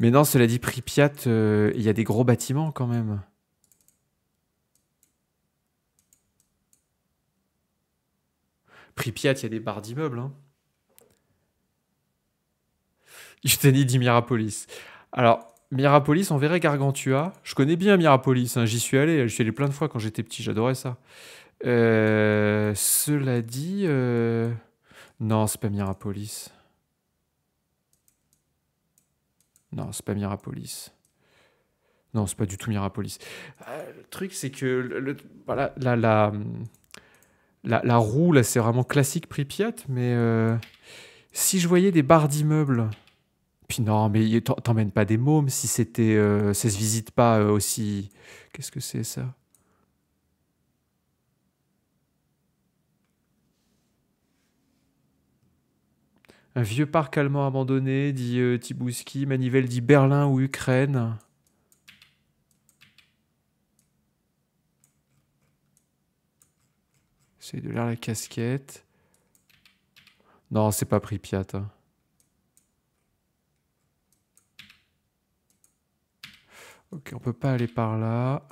Mais non, cela dit, Pripyat, euh, il y a des gros bâtiments, quand même. Pripyat, il y a des barres d'immeubles. Hein. t'ai dit Mirapolis. Alors, Mirapolis, on verrait Gargantua. Je connais bien Mirapolis, hein, j'y suis allé, j'y suis allé plein de fois quand j'étais petit, j'adorais ça. Euh, cela dit, euh, non, c'est pas Mirapolis. Non, c'est pas Mirapolis. Non, c'est pas du tout Mirapolis. Euh, le truc, c'est que la, la, roue, c'est vraiment classique Pripyat, mais si je voyais des barres d'immeubles. Puis non, mais t'emmènes pas des mômes si c'était, euh, ça se visite pas euh, aussi. Qu'est-ce que c'est ça Un vieux parc allemand abandonné, dit euh, Tibouski. Manivelle dit Berlin ou Ukraine. C'est de l'air la casquette. Non, c'est pas Pripyat. Hein. Ok, on peut pas aller par là.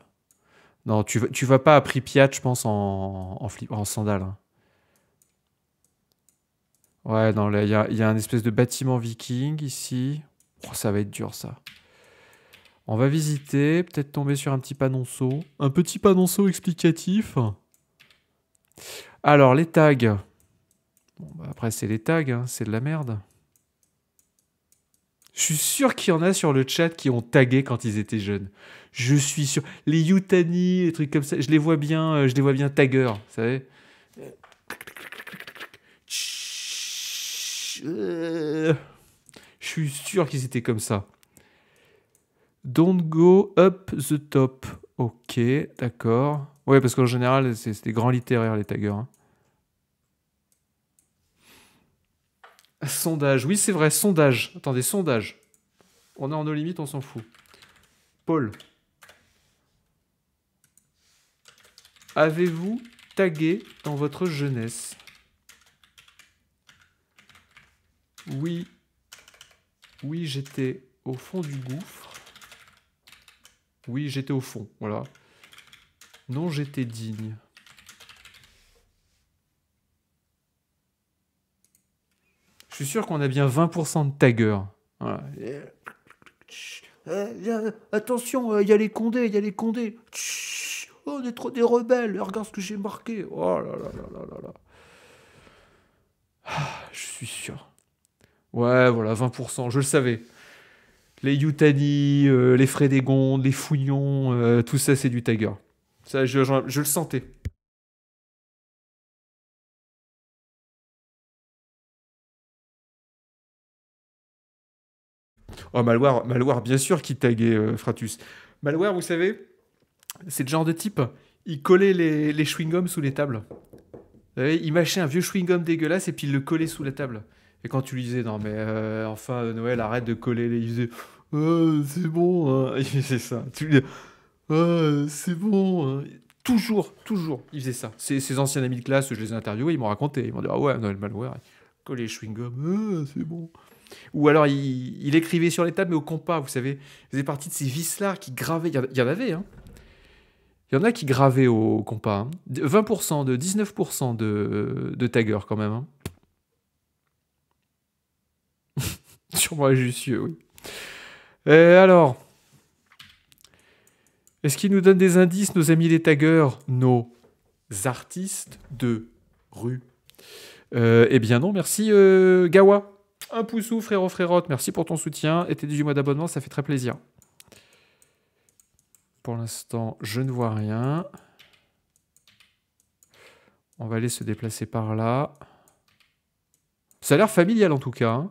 Non, tu, tu vas pas à Pripyat, je pense, en, en, sandales. Hein. Ouais, non, là, il y a, un espèce de bâtiment viking ici. Oh, ça va être dur, ça. On va visiter, peut-être tomber sur un petit panonceau. Un petit panonceau explicatif. Alors, les tags. Bon, bah après, c'est les tags, hein, c'est de la merde. Je suis sûr qu'il y en a sur le chat qui ont tagué quand ils étaient jeunes. Je suis sûr. Les Yutani, les trucs comme ça, je les vois bien, euh, je les vois bien tagueurs, vous savez. Je suis sûr qu'ils étaient comme ça. Don't go up the top. Ok, d'accord. Ouais, parce qu'en général, c'est des grands littéraires, les taggers. Hein. Sondage, oui c'est vrai, sondage. Attendez, sondage. On est en nos limites, on s'en fout. Paul. Avez-vous tagué dans votre jeunesse Oui. Oui, j'étais au fond du gouffre. Oui, j'étais au fond, voilà. Non, j'étais digne. Je suis sûr qu'on a bien 20% de taggeurs. Euh, euh, euh, attention, il y a les condés, il y a les condés. Oh, on est trop des rebelles, regarde ce que j'ai marqué. Oh là là là là là ah, je suis sûr. Ouais, voilà, 20%, je le savais. Les Yutani, les Frédégondes, les Fouillons, tout ça, c'est du Tiger. Ça, je le sentais. Oh, Malware, Malware bien sûr qui taguait euh, Fratus. Malware, vous savez, c'est le genre de type, il collait les, chewing-gums sous les tables. il mâchait un vieux chewing-gum dégueulasse et puis il le collait sous la table. Et quand tu lui disais, non mais euh, enfin euh, Noël, arrête de coller, les... il faisait, « c'est bon, hein. Il faisait ça. Tu c'est bon. Hein. Toujours, toujours, il faisait ça. Ses, anciens amis de classe, je les ai interviewés, ils m'ont raconté. Ils m'ont dit, ah ouais, Noël Malware, coller les chewing-gums, c'est bon. Ou alors il, écrivait sur les tables, mais au compas, vous savez. Il faisait de ces vis là qui gravaient. Il y en avait, hein. Il y en a qui gravaient au compas. 20%, hein. de 19% de, de quand même. Hein. Sûrement oui. Euh, alors Est-ce qu'ils nous donnent des indices, nos amis les taggers Nos artistes de rue euh, Eh bien non, merci euh, Gawa un pouce poussou, frérot, frérot, Merci pour ton soutien et tes 18 mois d'abonnement, ça fait très plaisir. Pour l'instant, je ne vois rien. On va aller se déplacer par là. Ça a l'air familial en tout cas. Hein.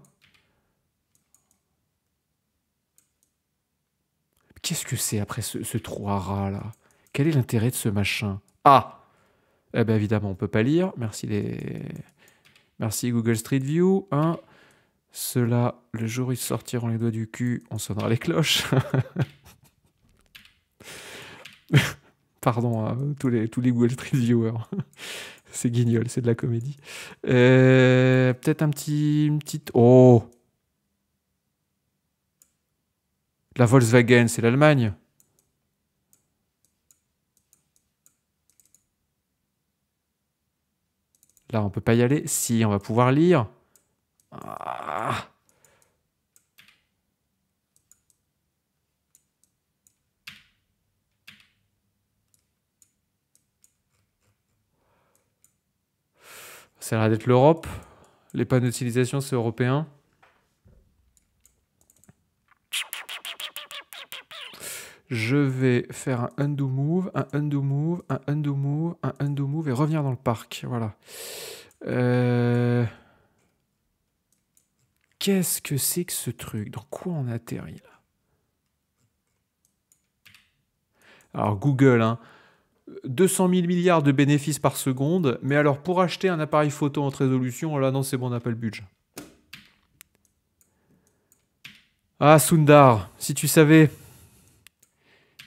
Qu'est-ce que c'est après ce, ce trou rats là Quel est l'intérêt de ce machin Ah Eh bien évidemment, on ne peut pas lire. Merci les... Merci Google Street View. Hein. Cela, le jour où ils sortiront les doigts du cul, on sonnera les cloches. Pardon à tous les, tous les Street viewers. c'est guignol, c'est de la comédie. Euh, peut-être un petit. petite... Oh La Volkswagen, c'est l'Allemagne. Là, on peut pas y aller. Si, on va pouvoir lire. Ah. Ça a l'air d'être l'Europe. Les panneaux d'utilisation, c'est européen. Je vais faire un undo move, un undo move, un undo move, un undo move et revenir dans le parc. Voilà. Euh... Qu'est-ce que c'est que ce truc Dans quoi on atterrit là Alors Google, 200 hein. 000 milliards de bénéfices par seconde, mais alors pour acheter un appareil photo en haute résolution, là non c'est bon, on n'a pas le budget. Ah Sundar, si tu savais,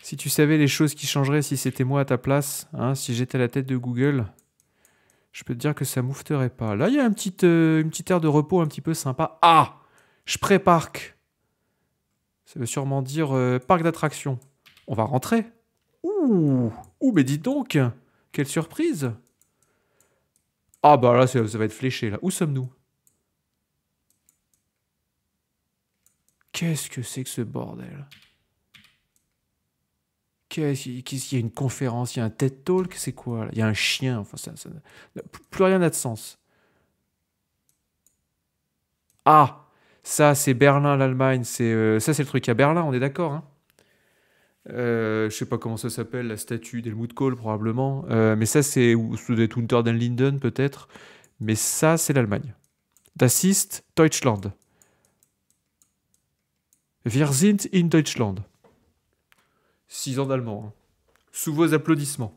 si tu savais les choses qui changeraient si c'était moi à ta place, hein, si j'étais à la tête de Google je peux te dire que ça moufterait pas. Là, il y a un petit, euh, une petite aire de repos un petit peu sympa. Ah Je prépare Ça veut sûrement dire euh, parc d'attractions. On va rentrer. Ouh Ouh, mais dites donc Quelle surprise Ah bah là, ça, ça va être fléché, là. Où sommes-nous Qu'est-ce que c'est que ce bordel y a une conférence, il y a un TED Talk, c'est quoi Il y a un chien, plus rien n'a de sens. Ah, ça c'est Berlin, l'Allemagne, c'est euh, ça c'est le truc à Berlin, on est d'accord. Hein ne euh, je sais pas comment ça s'appelle, la statue d'Helmut Kohl probablement, euh, mais ça c'est ou être Unter den Linden peut-être, mais ça c'est l'Allemagne. Das Deutschland. Wir sind in Deutschland. 6 ans d'allemand. Hein. Sous vos applaudissements.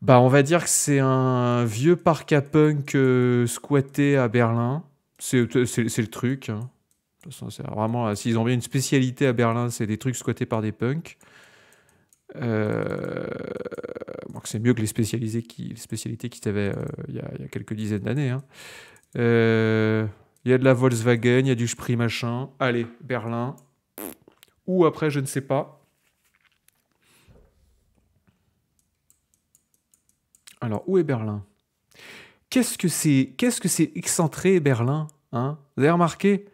Bah, on va dire que c'est un vieux parc à punk euh, squatté à Berlin. C'est euh, le truc. Hein. vraiment. Euh, s'ils ont bien une spécialité à Berlin, c'est des trucs squattés par des punks. c'est mieux que les, spécialisés qui, spécialités qu'ils avaient il y, a quelques dizaines d'années. Hein. Il y a de la Volkswagen, il y a du Spree machin. Allez, Berlin, ou après je ne sais pas. Alors, où est Berlin Qu'est-ce que c'est Qu'est-ce que c'est excentré Berlin hein Vous avez remarqué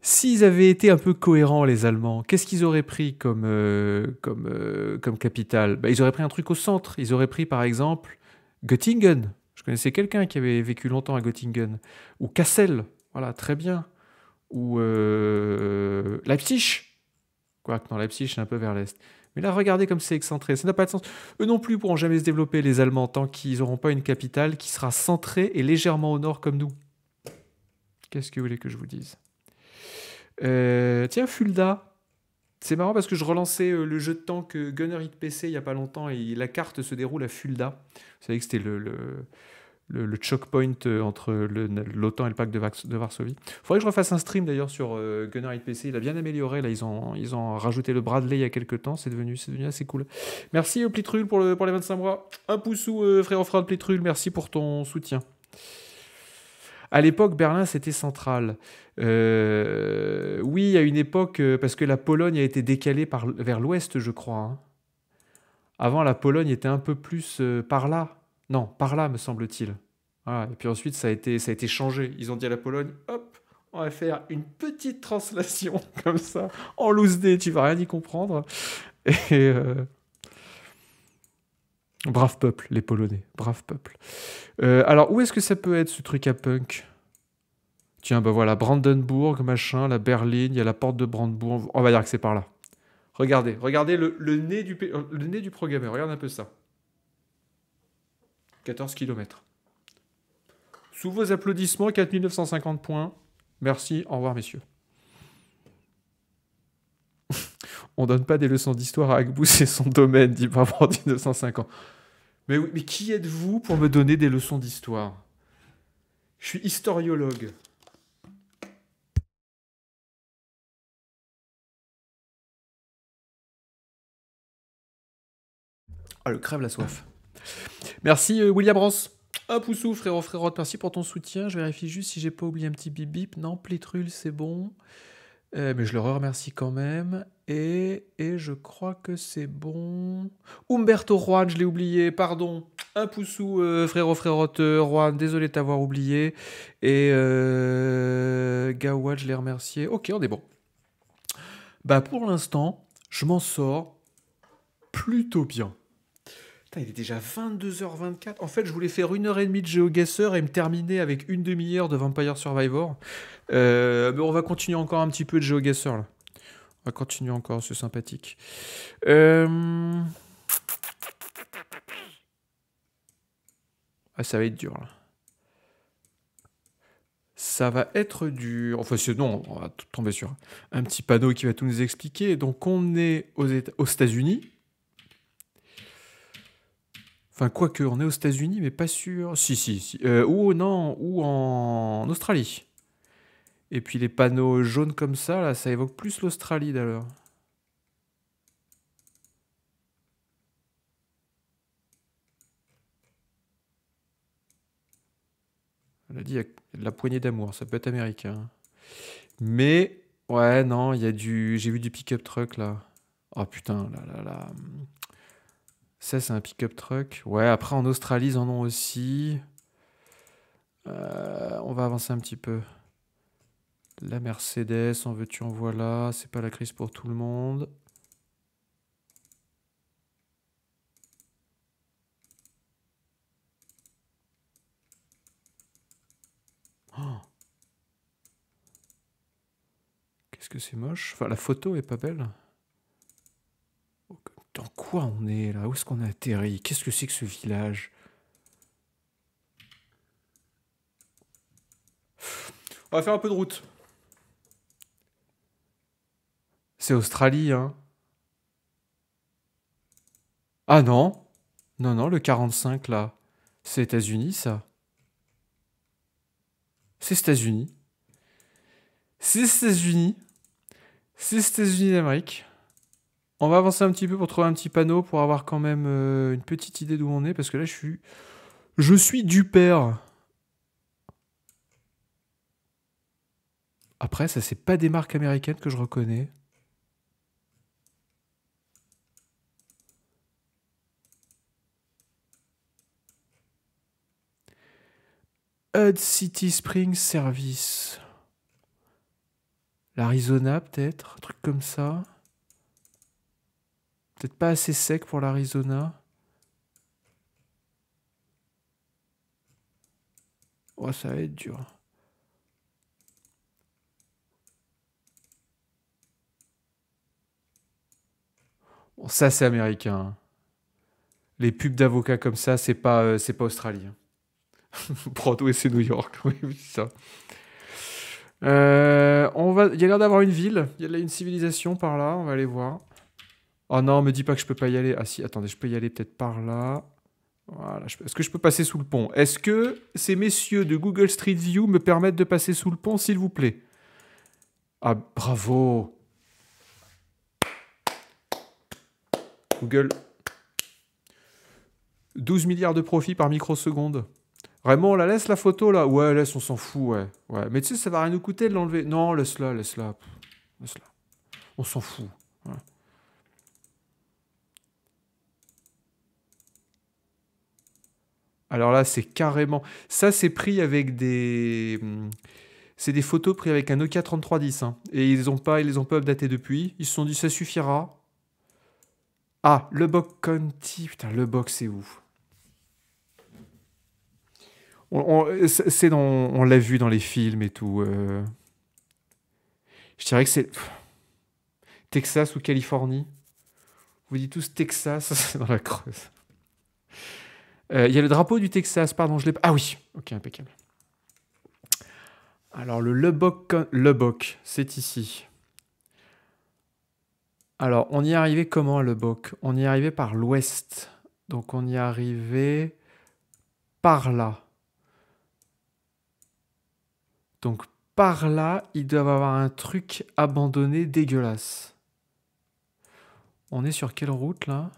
S'ils avaient été un peu cohérents, les Allemands, qu'est-ce qu'ils auraient pris comme, euh, comme, euh, comme capitale ben, Ils auraient pris un truc au centre. Ils auraient pris, par exemple, Göttingen. Je connaissais quelqu'un qui avait vécu longtemps à Göttingen. Ou Kassel. Voilà, très bien. Ou euh, Leipzig. Quoique dans Psyche, c'est un peu vers l'est. Mais là, regardez comme c'est excentré. Ça n'a pas de sens. Eux non plus pourront jamais se développer, les Allemands, tant qu'ils n'auront pas une capitale qui sera centrée et légèrement au nord comme nous. Qu'est-ce que vous voulez que je vous dise euh, Tiens, Fulda. C'est marrant parce que je relançais euh, le jeu de tank Gunner Hit PC il n'y a pas longtemps et la carte se déroule à Fulda. Vous savez que c'était le le, le, choke point euh, entre l'OTAN et le pacte de, Varsovie. Il faudrait que je refasse un stream d'ailleurs sur euh, Gunner IPC. Il a bien amélioré. Là, ils ont, ils ont rajouté le Bradley il y a quelques temps. C'est devenu, devenu assez cool. Merci euh, Plitrulle pour, le, pour les 25 mois. Un pouce ou euh, frère frère de Merci pour ton soutien. À l'époque, Berlin, c'était central. Euh, oui, à une époque, parce que la Pologne a été décalée par, vers l'ouest, je crois. Hein. Avant, la Pologne était un peu plus par là. Non, par là, me semble-t-il. Ah, et puis ensuite, ça a, été, ça a été changé. Ils ont dit à la Pologne, hop, on va faire une petite translation comme ça, en loose day, tu vas rien y comprendre. Et euh, Brave peuple, les Polonais, brave peuple. Euh, alors, où est-ce que ça peut être ce truc à punk Tiens, ben voilà, Brandenburg, machin, la berline, il y a la porte de Brandebourg. On va dire que c'est par là. Regardez, regardez le, nez, du, euh, le nez du programmeur, regarde un peu ça. 14 km. Sous vos applaudissements, 4950 points. Merci, au revoir messieurs. On donne pas des leçons d'histoire à Agbou, c'est son domaine, dit en 1950. Mais, mais qui êtes-vous pour me donner des leçons d'histoire Je suis historiologue.
Ah, le crève la soif.
Merci euh, William Ross. Un poussou, frérot, frérot, merci pour ton soutien. Je vérifie juste si j'ai pas oublié un petit bip bip. Non, Plitrul, c'est bon. Euh, mais je le remercie quand même. Et, et je crois que c'est bon. Umberto Juan, je l'ai oublié, pardon. Un pouce euh, frérot, frérot, euh, Juan, désolé de t'avoir oublié. Et Gawad, je l'ai remercié. Ok, on est bon. Bah pour l'instant, je m'en sors plutôt bien il est déjà 22h24. En fait, je voulais faire une heure et demie de GeoGuessr et me terminer avec une demi-heure de Vampire Survivor. Euh, mais on va continuer encore un petit peu de GeoGuessr. Là. On va continuer encore, c'est sympathique. Euh, ah, ça va être dur Ça va être dur. Enfin, sinon, on va tomber sur un petit panneau qui va tout nous expliquer. Donc, on est aux, aux États-Unis. Enfin, quoique, on est aux États-Unis, mais pas sûr. Si, si, si. Euh, ou non, ou en... Australie. Et puis les panneaux jaunes comme ça, là, ça évoque plus l'Australie d'ailleurs. Elle a dit, y a la poignée d'amour, ça peut être américain. Mais, ouais, non, il y a du... J'ai vu du pick-up truck, là. Oh putain, là, là, là. Ça, c'est un pick-up truck. Ouais, après, en Australie, ils en ont aussi. Euh, on va avancer un petit peu. La Mercedes, en veux-tu, en voilà. C'est pas la crise pour tout le monde. Oh Qu'est-ce que c'est moche Enfin, la photo est pas belle. Dans quoi on est là Où est-ce qu'on a atterri Qu'est-ce que c'est que ce village On va faire un peu de route. C'est Australie, hein Ah non Non, non, le 45 là. C'est États-Unis ça C'est États-Unis. C'est États-Unis. C'est États-Unis d'Amérique. On va avancer un petit peu pour trouver un petit panneau pour avoir quand même euh, une petite idée d'où on est parce que là je suis je suis du père. Après ça c'est pas des marques américaines que je reconnais. Hud City Spring Service. L'Arizona peut-être, un truc comme ça. Peut-être pas assez sec pour l'Arizona. Oh, ça va être dur. Bon, ça, c'est américain. Les pubs d'avocats comme ça, c'est pas, euh, c'est pas australien. Broadway, c'est New York. Oui, ça. Euh, on va, il y a l'air d'avoir une ville. Il y a une civilisation par là. On va aller voir. Oh non, me dis pas que je peux pas y aller. Ah si, attendez, je peux y aller peut-être par là. Voilà, est-ce que je peux passer sous le pont Est-ce que ces messieurs de Google Street View me permettent de passer sous le pont, s'il vous plaît Ah, bravo Google, 12 milliards de profits par microseconde. Vraiment, on la laisse la photo là Ouais, laisse, on s'en fout, ouais. ouais. Mais tu sais, ça va rien nous coûter de l'enlever. Non, laisse-la, laisse-la. Laisse-la. On s'en fout. Alors là, c'est carrément. Ça, c'est pris avec des. Hmm, c'est des photos prises avec un Nokia 3310. Hein. Et ils ont pas, ils les ont pas updatés depuis. Ils se sont dit, ça suffira. Ah, le box Putain, le box, c'est où on, c'est dans, on l'a vu dans les films et tout. Euh. Je dirais que c'est. Texas ou Californie. Vous dites tous Texas, c'est dans la creuse. Euh, il y a le drapeau du Texas, pardon, je l'ai pas. Ah oui, ok, impeccable. Alors le Lubbock, c'est ici. Alors on y est arrivé comment à Lubbock On y est arrivé par l'ouest. Donc on y est arrivé par là. Donc par là, ils doivent avoir un truc abandonné dégueulasse. On est sur quelle route là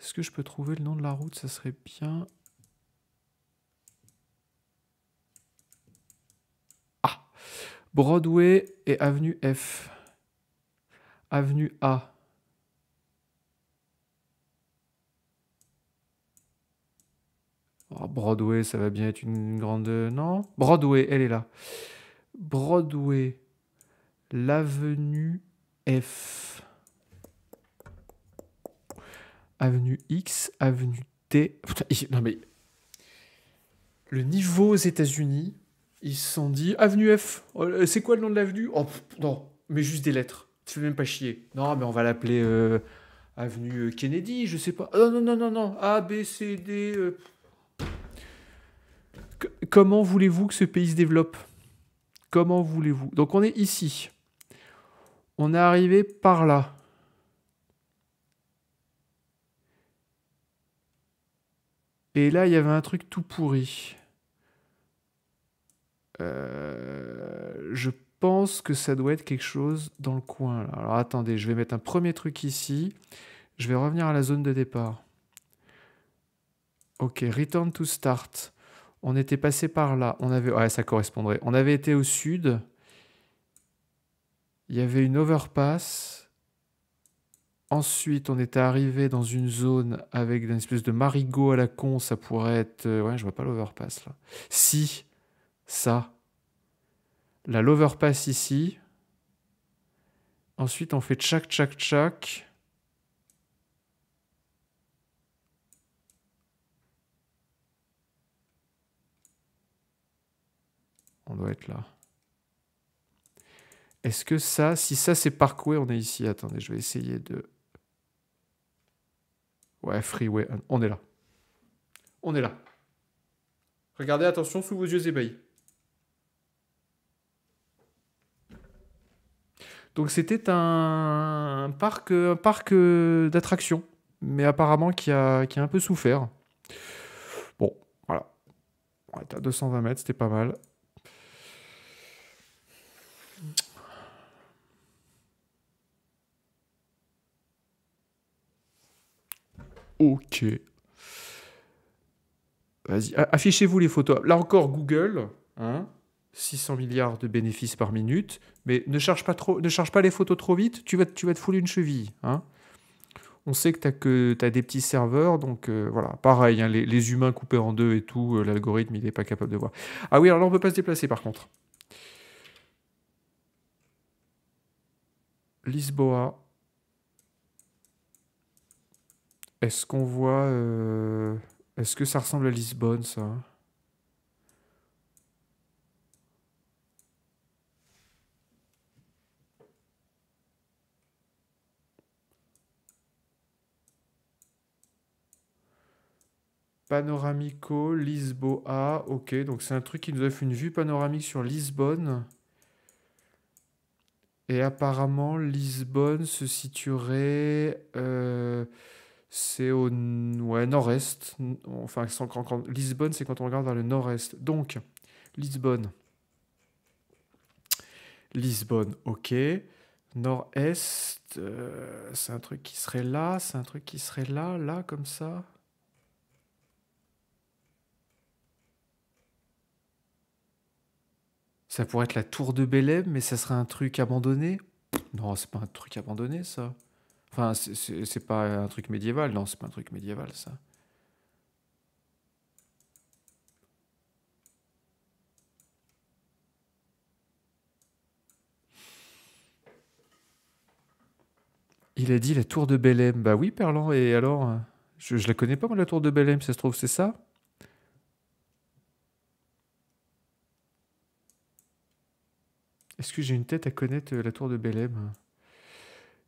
est-ce que je peux trouver le nom de la route Ça serait bien. Ah Broadway et avenue F. Avenue A. Oh, Broadway, ça va bien être une grande... Non Broadway, elle est là. Broadway, l'avenue F avenue X, avenue T. non mais. Le niveau aux États-Unis, ils se sont dit Avenue F, oh, euh, c'est quoi le nom de l'avenue Oh non, mais juste des lettres. Tu fais même pas chier. Non, mais on va l'appeler euh, Avenue euh, Kennedy, je sais pas. Non, oh, non, non, non, non, A, B, C, D. Comment voulez-vous que ce pays se développe Comment voulez-vous Donc on est ici. On est arrivé par là. Et là, il y avait un truc tout pourri. Euh, je pense que ça doit être quelque chose dans le coin. Alors attendez, je vais mettre un premier truc ici. Je vais revenir à la zone de départ. Ok, return to start. On était passé par là. On avait, ouais, ça correspondrait. On avait été au sud. Il y avait une overpass. Ensuite, on était arrivé dans une zone avec une espèce de marigot à la con. Ça pourrait être. Euh, ouais, je vois pas l'overpass là. Si, ça. Là, l'overpass ici. Ensuite, on fait tchac, tchac, tchac. On doit être là. Est-ce que ça, si ça c'est parcouru, on est ici. Attendez, je vais essayer de Ouais, Freeway. On est là. On est là. Regardez, attention, sous vos yeux ébahis. Donc c'était un... parc, parc euh, d'attractions, mais apparemment qui a, qui a un peu souffert. Bon, voilà. On est à 220 mètres, c'était pas mal. OK. Vas-y, affichez-vous les photos. Là encore, Google, 600 hein, milliards de bénéfices par minute, mais ne charge pas, trop, ne charge pas les photos trop vite, tu vas, tu vas te fouler une cheville. Hein. On sait que tu as, des petits serveurs, donc euh, voilà, pareil, hein, les, humains coupés en deux et tout, euh, l'algorithme, il n'est pas capable de voir. Ah oui, alors là, on ne peut pas se déplacer par contre. Lisboa, Est-ce qu'on voit. Euh, est-ce que ça ressemble à Lisbonne, ça Panoramico, Lisboa, ok, donc c'est un truc qui nous offre une vue panoramique sur Lisbonne. Et apparemment, Lisbonne se situerait... Euh, c'est au nord-est. Enfin, Lisbonne, c'est quand on regarde vers le nord-est. Donc, Lisbonne. Lisbonne, ok. Nord-est, euh, c'est un truc qui serait là, c'est un truc qui serait là, là, comme ça. Ça pourrait être la tour de Belém, mais ça serait un truc abandonné. Non, c'est pas un truc abandonné, ça. Enfin, c'est pas un truc médiéval, non, c'est pas un truc médiéval, ça. Il a dit la tour de Belém. Bah oui, Perlan, et alors euh, je, la connais pas, moi, la tour de Belém, ça se trouve, c'est ça Est-ce que j'ai une tête à connaître euh, la tour de Belém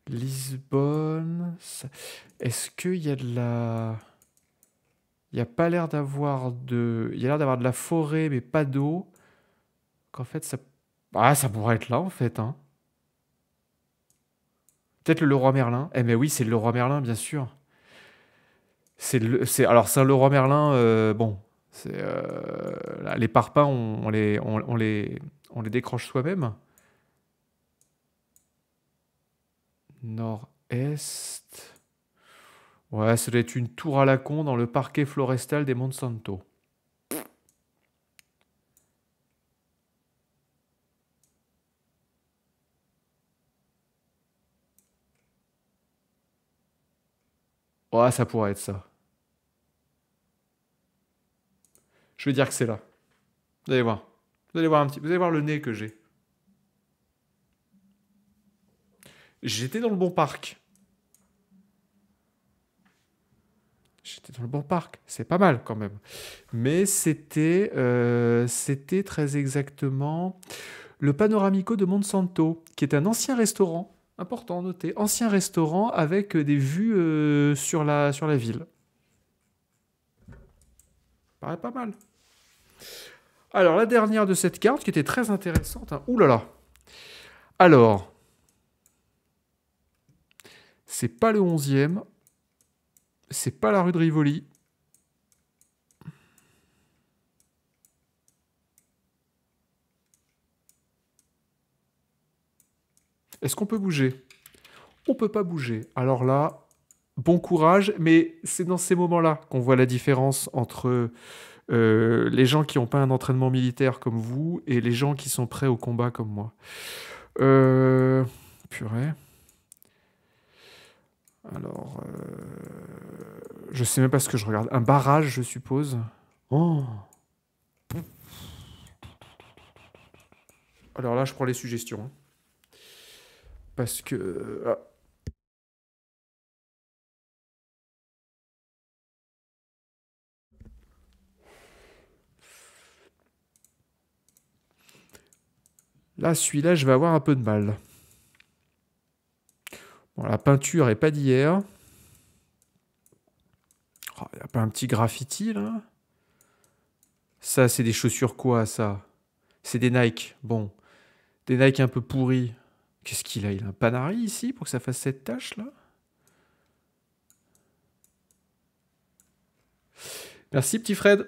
Lisbonne. Est-ce qu'il y a de la. Il n'y a pas l'air d'avoir de. Il y a l'air d'avoir de la forêt, mais pas d'eau. Qu'en fait, ça. Ah, ça pourrait être là, en fait. Hein. Peut-être le Leroy Merlin. Eh, mais oui, c'est le Leroy Merlin, bien sûr. C'est le... Alors, c'est un Leroy Merlin. Euh, bon. Euh, les parpaings, les, les, on les décroche soi-même. Nord-est. Ouais, ça doit être une tour à la con dans le parquet florestal des Monsanto. Ouais, ça pourrait être ça. Je vais dire que c'est là. Vous allez voir. Vous allez voir un petit. Vous allez voir le nez que j'ai. J'étais dans le bon parc. J'étais dans le bon parc, c'est pas mal quand même. Mais c'était, euh, c'était très exactement le Panoramico de Monsanto, qui est un ancien restaurant, important à noter, ancien restaurant avec des vues euh, sur, la, sur la ville. Paraît pas mal. Alors la dernière de cette carte qui était très intéressante. Hein. Oulala. là là. Alors, c'est pas le 11e. C'est pas la rue de Rivoli. Est-ce qu'on peut bouger On peut pas bouger. Alors là, bon courage, mais c'est dans ces moments-là qu'on voit la différence entre euh, les gens qui n'ont pas un entraînement militaire comme vous et les gens qui sont prêts au combat comme moi. Euh, purée. Alors, euh, je sais même pas ce que je regarde. Un barrage, je suppose. Oh. Alors là, je prends les suggestions. Hein. Parce que... Euh, ah. Là, celui-là, je vais avoir un peu de mal la peinture est pas d'hier. Il oh, n'y a pas un petit graffiti là Ça, c'est des chaussures quoi ça C'est des Nike. Bon, des Nike un peu pourris. Qu'est-ce qu'il a Il a un panari ici pour que ça fasse cette tâche là Merci petit Fred.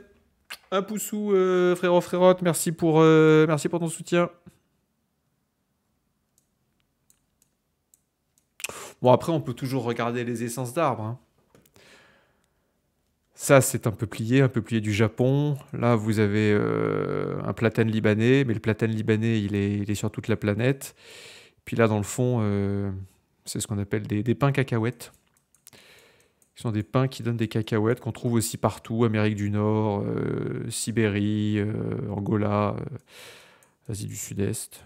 Un pouce euh, frérot frérot. merci pour, euh, merci pour ton soutien. Bon, après, on peut toujours regarder les essences d'arbres. Hein. Ça, c'est un peuplier, un peuplier du Japon. Là, vous avez euh, un platane libanais, mais le platane libanais, il est, sur toute la planète. Puis là, dans le fond, euh, c'est ce qu'on appelle des, pins cacahuètes. Ce sont des pins qui donnent des cacahuètes qu'on trouve aussi partout, Amérique du Nord, euh, Sibérie, Angola, Asie du Sud-Est.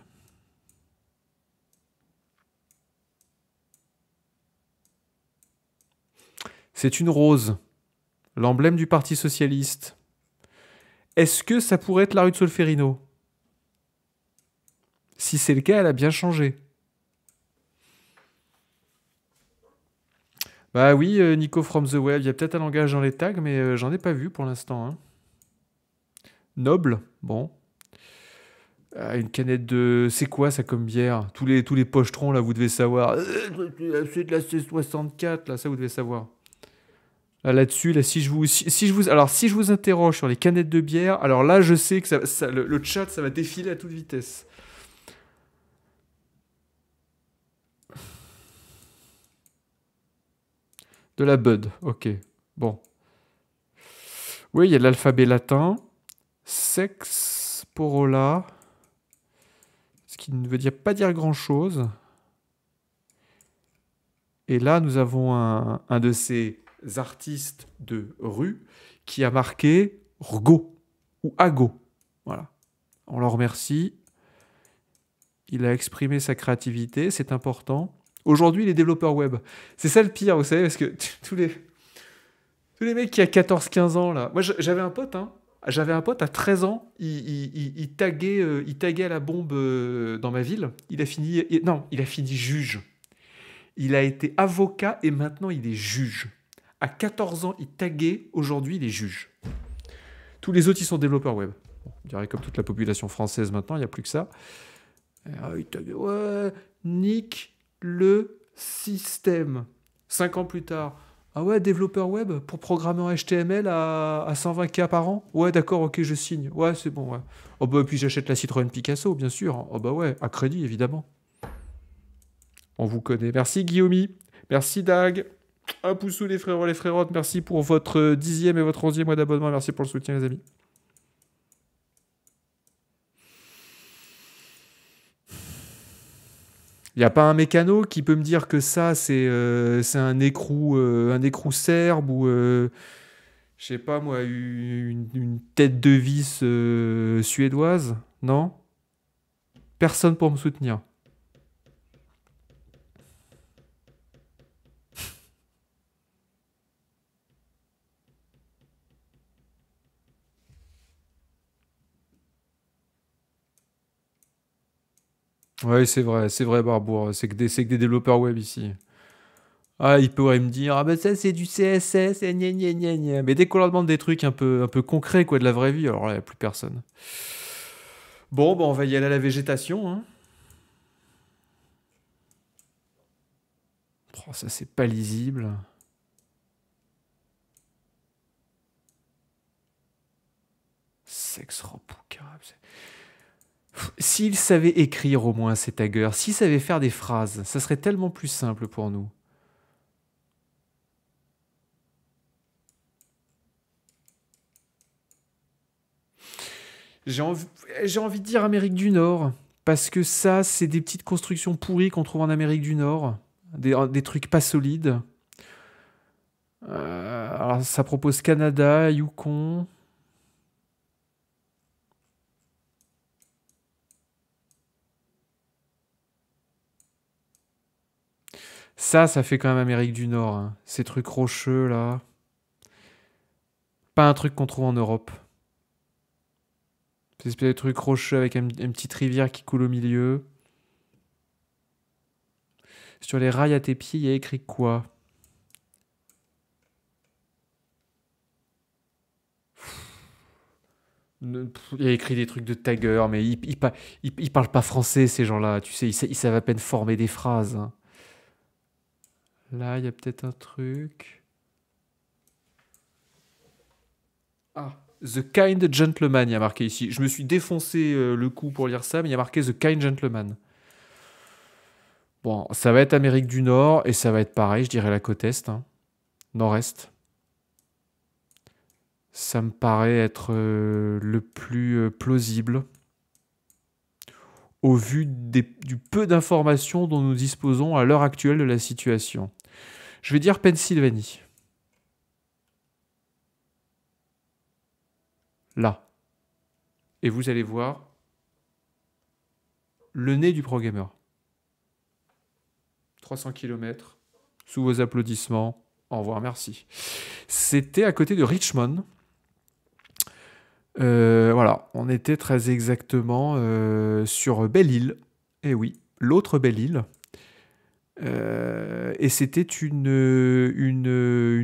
C'est une rose, l'emblème du Parti socialiste. Est-ce que ça pourrait être la rue de Solferino Si c'est le cas, elle a bien changé. Bah oui, euh, Nico from the web, il y a peut-être un langage dans les tags, mais euh, j'en ai pas vu pour l'instant. Hein. Noble, bon. Ah, une canette de... C'est quoi ça comme bière tous les, tous les pochetrons, là, vous devez savoir. Euh, c'est de la C64, là, ça, vous devez savoir. Euh, là-dessus, là, si je vous, si, je vous, alors si je vous interroge sur les canettes de bière, alors là, je sais que ça, le, chat, ça va défiler à toute vitesse. De la Bud, ok. Bon. Oui, il y a l'alphabet latin. Sex porola. Ce qui ne veut dire pas dire grand-chose. Et là, nous avons un de ces artistes de rue qui a marqué Rgo ou Ago. Voilà. On leur remercie. Il a exprimé sa créativité, c'est important. Aujourd'hui, les développeurs web. C'est ça le pire, vous savez, parce que tous les, tous les mecs qui a 14-15 ans, là. Moi, j'avais un pote, hein. J'avais un pote à 13 ans, il, il, euh, il, taguait, à la bombe euh, dans ma ville. Il a fini. non, il a fini juge. Il a été avocat et maintenant il est juge. À 14 ans, il taguait aujourd'hui les juges. Tous les autres, ils sont développeurs web. on dirait comme toute la population française maintenant, il n'y a plus que ça. Ah, ouais, nique le système. Cinq ans plus tard, ah ouais, développeur web pour programmer en HTML à, à 120K par an Ouais, d'accord, ok, je signe. Ouais, c'est bon, ouais. Oh bah, puis j'achète la Citroën Picasso, bien sûr. Oh bah ouais, à crédit, évidemment. On vous connaît. Merci Guillaume. Merci Dag. Un pouce sous les frérots, les frérotes. Merci pour votre dixième et votre onzième mois d'abonnement. Merci pour le soutien, les amis. Il n'y a pas un mécano qui peut me dire que ça, c'est euh, un écrou euh, un écrou serbe ou, je euh, je sais pas moi, une, une, tête de vis suédoise Non Personne pour me soutenir. Oui, c'est vrai, c'est vrai, Barbour. C'est que, des, des développeurs web ici. Ah, ils pourraient me dire, ah ben ça c'est du CSS, et gna Mais dès qu'on leur demande des trucs un peu, un peu concrets, quoi, de la vraie vie, alors là, il n'y a plus personne. Bon, ben on va y aller à la végétation. Hein. Oh, ça c'est pas lisible. Sex s'il savait écrire au moins ces taggers, s'il savait faire des phrases, ça serait tellement plus simple pour nous. J'ai envie, de dire Amérique du Nord, parce que ça, c'est des petites constructions pourries qu'on trouve en Amérique du Nord, des, trucs pas solides. Euh, alors ça propose Canada, Yukon. Ça, ça fait quand même Amérique du Nord, hein. ces trucs rocheux là. Pas un truc qu'on trouve en Europe. Ces espèces de trucs rocheux avec une, petite rivière qui coule au milieu. Sur les rails à tes pieds, il y a écrit quoi Il a écrit des trucs de tagger, mais ils il, parlent pas français, ces gens-là. Tu sais, ils, savent à peine former des phrases. Hein. Là, il y a peut-être un truc. Ah, The Kind Gentleman, il y a marqué ici. Je me suis défoncé euh, le coup pour lire ça, mais il y a marqué The Kind Gentleman. Bon, ça va être Amérique du Nord et ça va être pareil, je dirais la côte Est. Hein. Nord-Est. Ça me paraît être euh, le plus euh, plausible au vu du peu d'informations dont nous disposons à l'heure actuelle de la situation. Je vais dire Pennsylvanie. Là. Et vous allez voir le nez du programmeur. 300 km, sous vos applaudissements. Au revoir, merci. C'était à côté de Richmond. Euh, voilà, on était très exactement euh, sur Belle-Île. Eh oui, l'autre Belle-Île. Euh, et c'était une, une,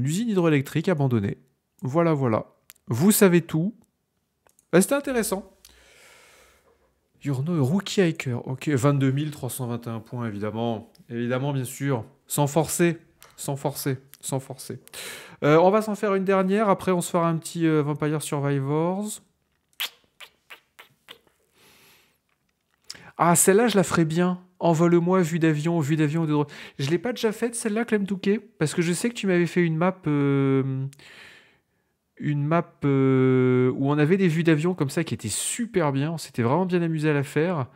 usine hydroélectrique abandonnée. Voilà, voilà. Vous savez tout. Ah, c'était intéressant. You're rookie hiker. Ok, 22 321 points, évidemment. Évidemment, bien sûr. Sans forcer. Sans forcer. Sans forcer. Euh, on va s'en faire une dernière. Après, on se fera un petit euh, Vampire Survivors. Ah, celle-là, je la ferai bien envole-moi vue d'avion, vue d'avion de droite. Je l'ai pas déjà faite celle-là, Clem Touquet, parce que je sais que tu m'avais fait une map, euh, une map euh, où on avait des vues d'avion comme ça qui étaient super bien. On s'était vraiment bien amusé à la faire.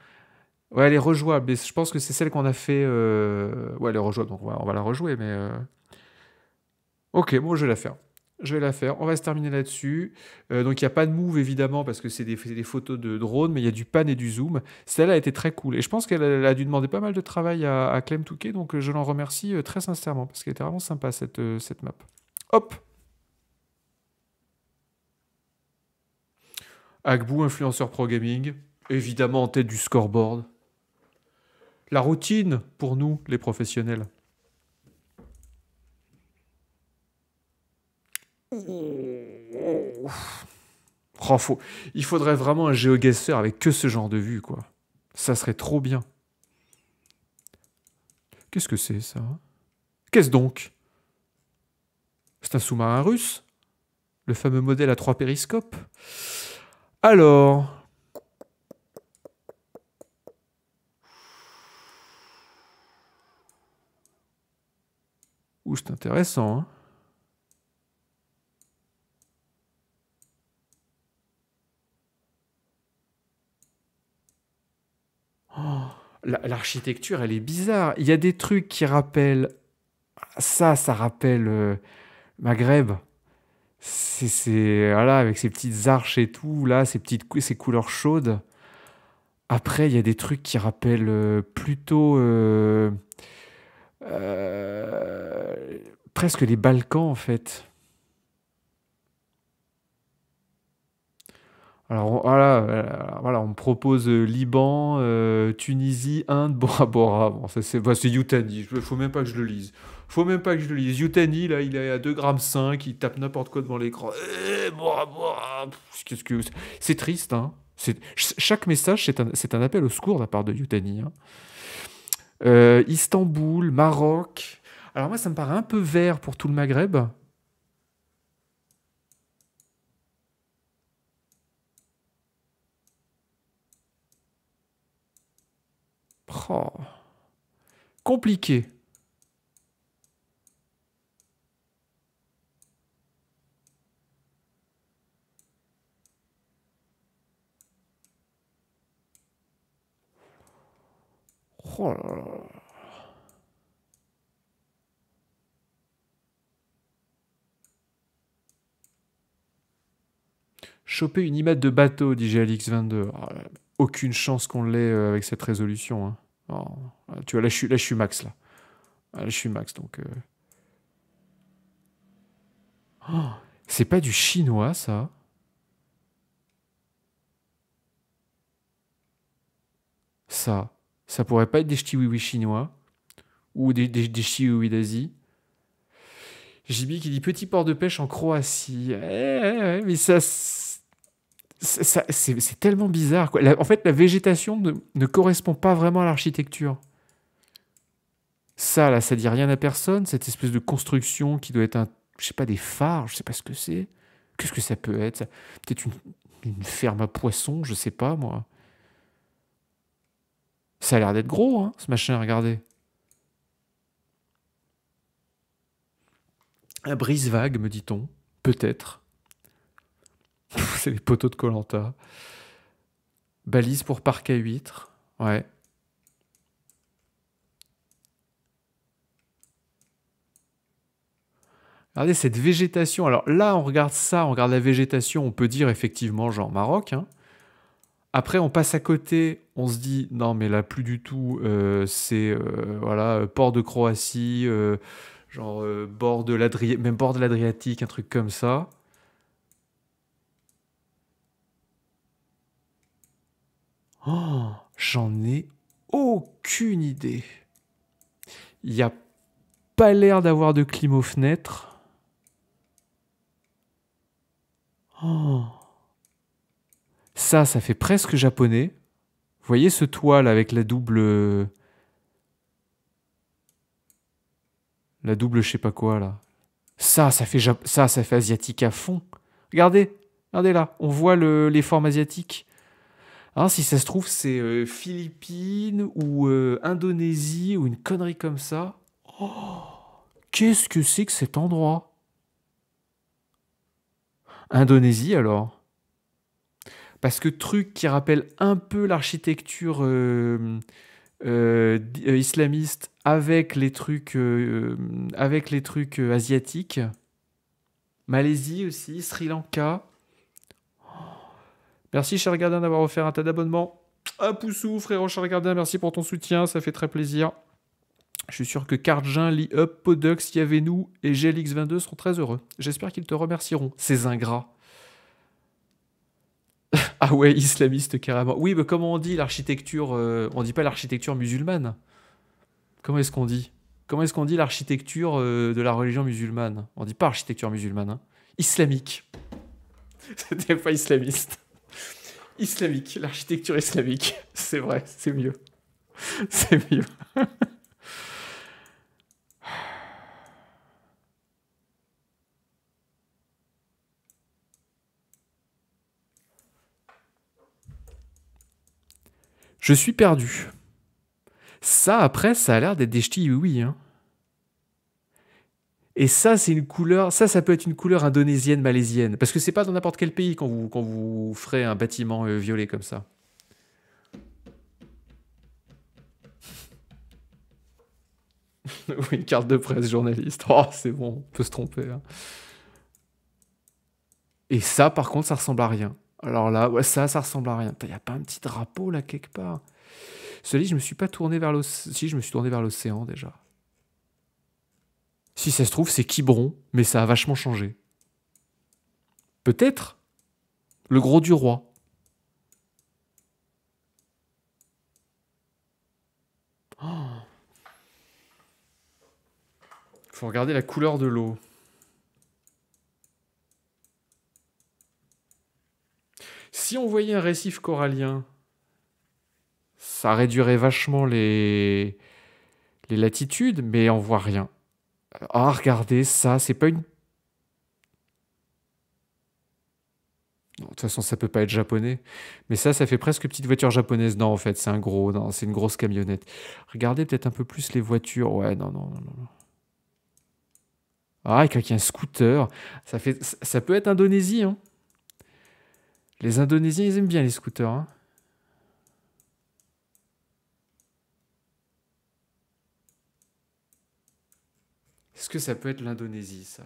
Ouais, elle est rejouable. mais je pense que c'est celle qu'on a fait. Euh, ouais, elle est rejouable, donc on va, on la rejouer. Mais ok, bon, je vais la faire je vais la faire. On va se terminer là-dessus. Euh, donc, il n'y a pas de move, évidemment, parce que c'est des, photos de drone, mais il y a du pan et du zoom. Celle-là a été très cool. Et je pense qu'elle a dû demander pas mal de travail à, Clem Touquet. Donc, euh, je l'en remercie euh, très sincèrement, parce qu'elle était vraiment sympa, cette, cette map. Hop Agbou, influenceur pro gaming. Évidemment, en tête du scoreboard. La routine pour nous, les professionnels.
Oh, oh,
oh. Il faudrait vraiment un géoguesseur avec que ce genre de vue, quoi. Ça serait trop bien. Qu'est-ce que c'est, ça Qu'est-ce donc C'est un sous-marin russe Le fameux modèle à trois périscopes Alors... Ouh, c'est intéressant, hein L'architecture, elle est bizarre. Il y a des trucs qui rappellent ça, ça rappelle euh, Maghreb. C'est voilà avec ces petites arches et tout là, ces petites ces couleurs chaudes. Après, il y a des trucs qui rappellent euh, plutôt euh, presque les Balkans en fait. Euh, alors voilà, voilà, on me propose euh, Liban, euh, Tunisie, Inde, Bora Bora. Bon, ça c'est bah, Yutani, il faut même pas que je le lise. Faut même pas que je le lise. Yutani, là, il est à 2,5 g, il tape n'importe quoi devant l'écran. Eh, Bora Bora Qu'est-ce que C'est triste, hein Chaque message, c'est un, appel au secours de la part de Yutani. Hein. Istanbul, Maroc. Alors moi, ça me paraît un peu vert pour tout le Maghreb. Oh. Compliqué.
Oh
Choper une image de bateau, dit GLX22. Oh aucune chance qu'on l'ait euh, avec cette résolution. Hein. Oh, euh, tu vois, là je, suis, là, max, ah, là. je suis max, donc... Euh. Oh, c'est pas du chinois, ça Ça, ça pourrait pas être des ch'tiwiwi chinois ou des, des, des d'Asie. Jibi qui dit petit port de pêche en Croatie. Eh, eh, eh, mais ça, c'est tellement bizarre. en fait, la végétation ne, correspond pas vraiment à l'architecture. Ça, là, ça dit rien à personne. Cette espèce de construction qui doit être un, je sais pas, des phares, je ne sais pas ce que c'est. Qu'est-ce que ça peut être Peut-être une, ferme à poissons, je ne sais pas moi. Ça a l'air d'être gros, hein, ce machin, regardez. La brise-vague, me dit-on. Peut-être. c'est les poteaux de Colanta. Balise pour parc à huîtres. Ouais. Regardez cette végétation. Alors là, on regarde ça, on regarde la végétation, on peut dire effectivement genre Maroc. Hein. Après, on passe à côté, on se dit non, mais là, plus du tout, euh, c'est euh, voilà, port de Croatie, euh, genre bord de même bord de l'Adriatique, un truc comme ça. Oh, J'en ai aucune idée. Il n'y a pas l'air d'avoir de climat aux fenêtres. Oh. Ça, ça fait presque japonais. Vous voyez ce toit avec la double... La double je sais pas quoi là. Ça, ça fait, ça, ça fait asiatique à fond. Regardez, regardez là, on voit les formes asiatiques. Ah, si ça se trouve, c'est euh, Philippines ou euh, Indonésie ou une connerie comme ça. Oh, qu'est-ce que c'est que cet endroit Indonésie alors Parce que truc qui rappelle un peu l'architecture euh, islamiste avec les trucs, avec les trucs asiatiques. Malaisie aussi, Sri Lanka. Merci, cher Gardien, d'avoir offert un tas d'abonnements. Un ah, poussou, frérot cher Gardien, merci pour ton soutien, ça fait très plaisir. Je suis sûr que Cardjin, Lee-Up, Podux, Yavenou et GLX22 seront très heureux. J'espère qu'ils te remercieront, ces ingrats. ah ouais, islamiste carrément. Oui, mais comment on dit l'architecture euh, On dit pas l'architecture musulmane. Comment est-ce qu'on dit Comment est-ce qu'on dit l'architecture euh, de la religion musulmane On dit pas architecture musulmane, hein. islamique. C'était pas islamiste islamique, l'architecture islamique. C'est vrai, c'est mieux. C'est mieux. Je suis perdu. Ça, après, ça a l'air d'être des ch'tis, oui. Hein. Et ça, c'est une couleur, ça, ça peut être une couleur indonésienne, malaisienne. Parce que c'est pas dans n'importe quel pays quand vous, quand vous ferez un bâtiment euh, violet comme ça. Une carte de presse, journaliste. Oh, c'est bon, on peut se tromper. Hein. Et ça, par contre, ça ressemble à rien. Alors là, ouais, ça, ça ressemble à rien. Il n'y a pas un petit drapeau là quelque part Celui, je me suis pas tourné vers l'océan. Si, je me suis tourné vers l'océan déjà. Si ça se trouve, c'est Kibron, mais ça a vachement changé. Peut-être le gros du roi. Il oh. Faut regarder la couleur de l'eau. Si on voyait un récif corallien, ça réduirait vachement les, les latitudes, mais on voit rien. Ah, regardez ça, c'est pas une. de toute façon, ça peut pas être japonais. Mais ça, ça fait presque petite voiture japonaise. Non, en fait, c'est un gros. c'est une grosse camionnette. Regardez peut-être un peu plus les voitures. Ouais, non, non, non, non. Ah, a un scooter. Ça, fait... ça peut être Indonésie, hein. Les Indonésiens, ils aiment bien les scooters. Hein. Est-ce que ça peut être l'Indonésie, ça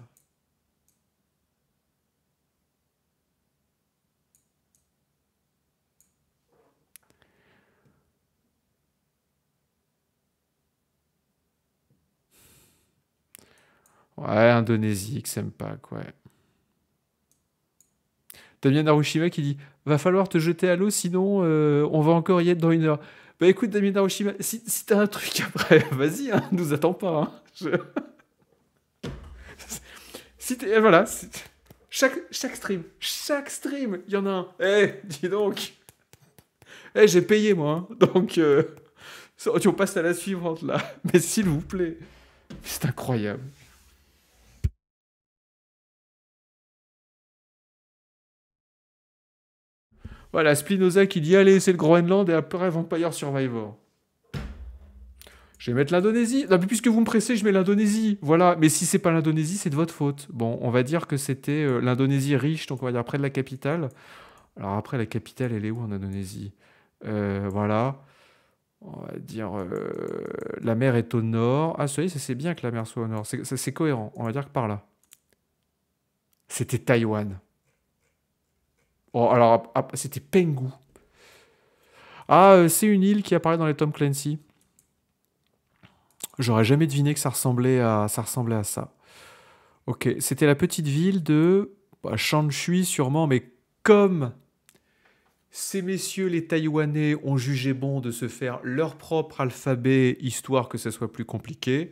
Ouais, Indonésie, pas, ouais. Damien Narushima qui dit Va falloir te jeter à l'eau, sinon euh, on va encore y être dans une heure. Bah écoute, Damien Narushima, si, t'as un truc après, vas-y, hein, nous attends pas. Hein, si voilà, chaque, chaque stream, chaque stream, il y en a un. Eh, dis donc. Eh, j'ai payé moi, hein. donc on euh, passe à la suivante là. Mais s'il vous plaît, c'est incroyable. Voilà, Spinoza qui dit allez, c'est le Groenland et après Vampire Survivor. Je vais mettre l'Indonésie. puisque vous me pressez, je mets l'Indonésie. Voilà. Mais si c'est pas l'Indonésie, c'est de votre faute. Bon, on va dire que c'était euh, l'Indonésie riche, donc on va dire près de la capitale. Alors après, la capitale, elle est où en Indonésie euh, Voilà. On va dire euh, la mer est au nord. Ah, ça y est, c'est bien que la mer soit au nord. C'est cohérent. On va dire que par là. C'était Taïwan. Oh, alors, c'était Pengu. Ah, c'est une île qui apparaît dans les Tom Clancy. J'aurais jamais deviné que ça ressemblait à ça. Ok, c'était la petite ville de bah, sûrement, mais comme ces messieurs les Taïwanais ont jugé bon de se faire leur propre alphabet, histoire que ça soit plus compliqué,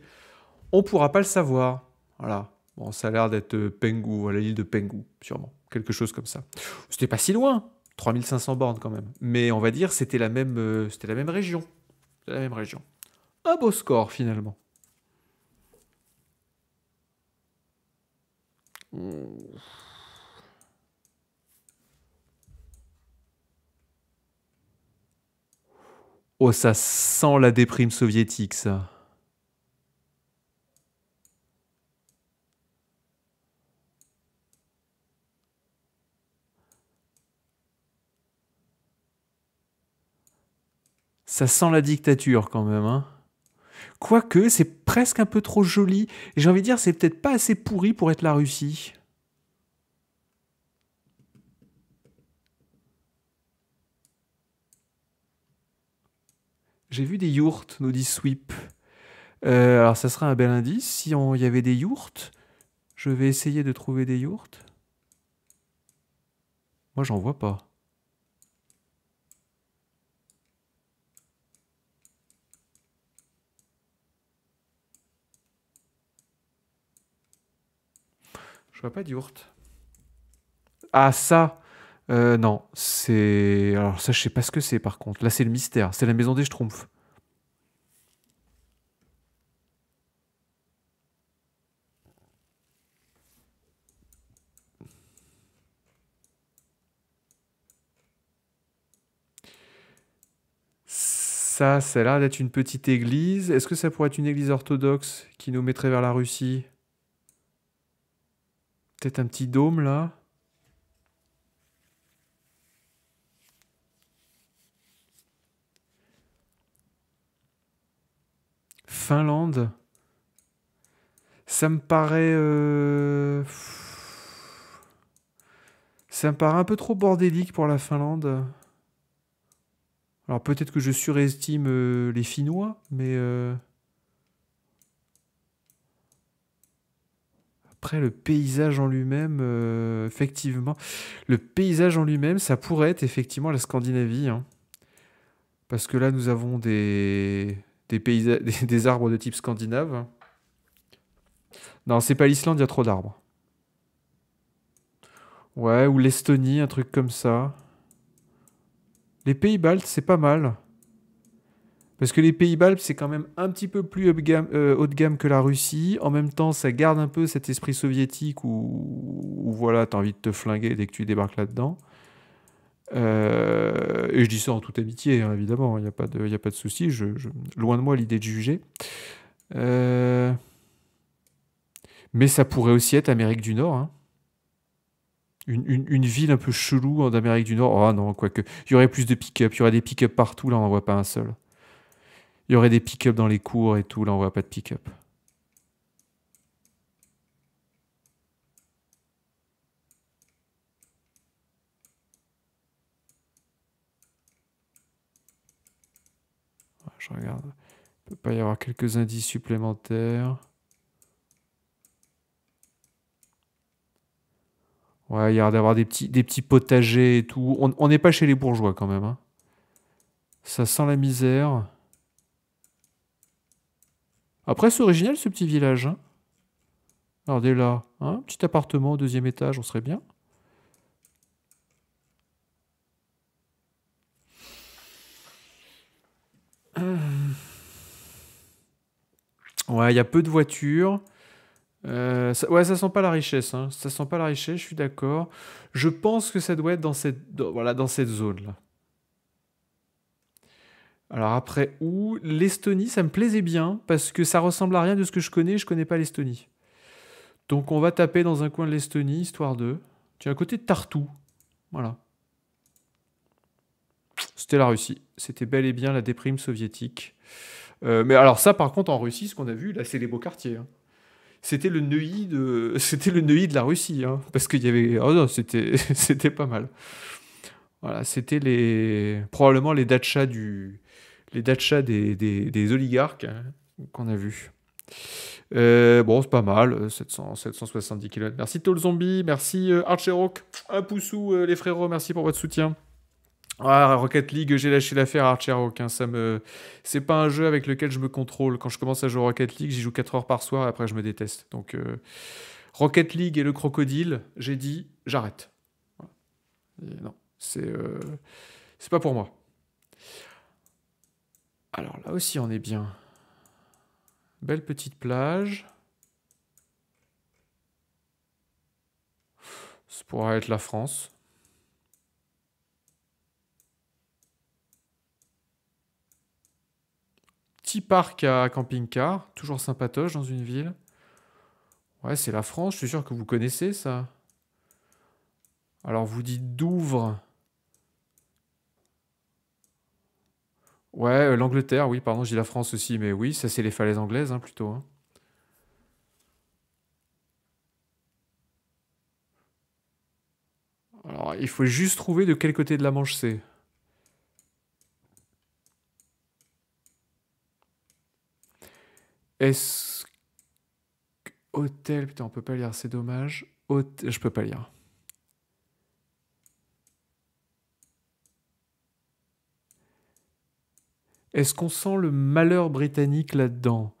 on ne pourra pas le savoir. Voilà. Bon, ça a l'air d'être euh, Pengu, à l'île de Pengu, sûrement. Quelque chose comme ça. C'était pas si loin, 3500 bornes quand même. Mais on va dire, c'était la même, euh, c'était la même région. la même région un beau score finalement. Oh, ça sent la déprime soviétique, ça. Ça sent la dictature quand même, hein. Quoique, c'est presque un peu trop joli. J'ai envie de dire, c'est peut-être pas assez pourri pour être la Russie. J'ai vu des yurts, nous dit Sweep. Euh, alors, ça serait un bel indice. Si on y avait des yurts, je vais essayer de trouver des yurts. Moi, j'en vois pas. Je vois pas d'yourt. Ah, ça euh, Non, c'est... Alors ça, je sais pas ce que c'est, par contre. Là, c'est le mystère. C'est la maison des schtroumpfs. Ça, ça a l'air d'être une petite église. Est-ce que ça pourrait être une église orthodoxe qui nous mettrait vers la Russie Peut-être un petit dôme là. Finlande. Ça me paraît... Euh, ça me paraît un peu trop bordélique pour la Finlande. Alors peut-être que je surestime euh, les Finnois, mais... Euh, Après, le paysage en lui-même, euh, effectivement, le paysage en lui-même, ça pourrait être effectivement la Scandinavie. Hein. Parce que là, nous avons des, des, des arbres de type scandinave. Non, c'est pas l'Islande, il y a trop d'arbres. Ouais, ou l'Estonie, un truc comme ça. Les pays baltes, c'est pas mal. Parce que les pays baltes, c'est quand même un petit peu plus euh, haut de, gamme, que la Russie. En même temps, ça garde un peu cet esprit soviétique où, voilà, t'as envie de te flinguer dès que tu débarques là-dedans. Euh, et je dis ça en toute amitié, hein, évidemment, il hein, n'y a, pas de, a pas de souci. loin de moi l'idée de juger. Euh, mais ça pourrait aussi être Amérique du Nord. Hein. Une, ville un peu chelou d'Amérique du Nord. Ah non, quoique. Il y aurait plus de pick-up, il y aurait des pick-up partout, là on n'en voit pas un seul. Il y aurait des pick-up dans les cours et tout. Là, on voit pas de pick-up. Je regarde. Il peut pas y avoir quelques indices supplémentaires. Ouais, il y a d'avoir des petits, des petits potagers et tout. On n'est pas chez les bourgeois quand même. Hein. Ça sent la misère. Après, c'est original ce petit village. Hein. Regardez là, un hein, petit appartement au deuxième étage, on serait bien. Euh. Ouais, il y a peu de voitures. Euh, ouais, ça sent pas la richesse. Hein. Ça sent pas la richesse, je suis d'accord. Je pense que ça doit être dans cette, dans cette zone-là. Alors après où L'Estonie, ça me plaisait bien parce que ça ressemble à rien de ce que je connais. Je connais pas l'Estonie. Donc on va taper dans un coin de l'Estonie, histoire de. Tu as à côté de Tartu. Voilà. C'était la Russie. C'était bel et bien la déprime soviétique. Euh, mais alors ça, par contre, en Russie, ce qu'on a vu, là, c'est les beaux quartiers. Hein. C'était le Neuilly de, c'était le de la Russie, hein, parce qu'il y avait, oh non, c'était, c'était pas mal. Voilà, c'était les, probablement les datchas du, les dachas des, oligarques hein, qu'on a vus. Euh, bon, c'est pas mal, 700, 770 km. Merci Tollzombie Zombie, merci euh, Archerock, rock un poussou euh, les frérots, merci pour votre soutien. Ah, Rocket League, j'ai lâché l'affaire Archerock. hein, ça me... C'est pas un jeu avec lequel je me contrôle. Quand je commence à jouer Rocket League, j'y joue 4 heures par soir et après je me déteste. Donc Rocket League et le crocodile, j'ai dit j'arrête. Non, c'est... C'est pas pour moi. Alors là aussi, on est bien. Belle petite plage. Ça pourrait être la France. Petit parc à camping-car, toujours sympatoche dans une ville. Ouais, c'est la France, je suis sûr que vous connaissez ça. Alors vous dites Douvres. Ouais, euh, l'Angleterre, oui, pardon, j'ai la France aussi, mais oui, ça c'est les falaises anglaises hein, plutôt. Hein. Alors, il faut juste trouver de quel côté de la Manche c'est. Est-ce que- hôtel, putain, on peut pas lire, c'est dommage. Hôtel, je peux pas lire. Est-ce qu'on sent le malheur britannique là-dedans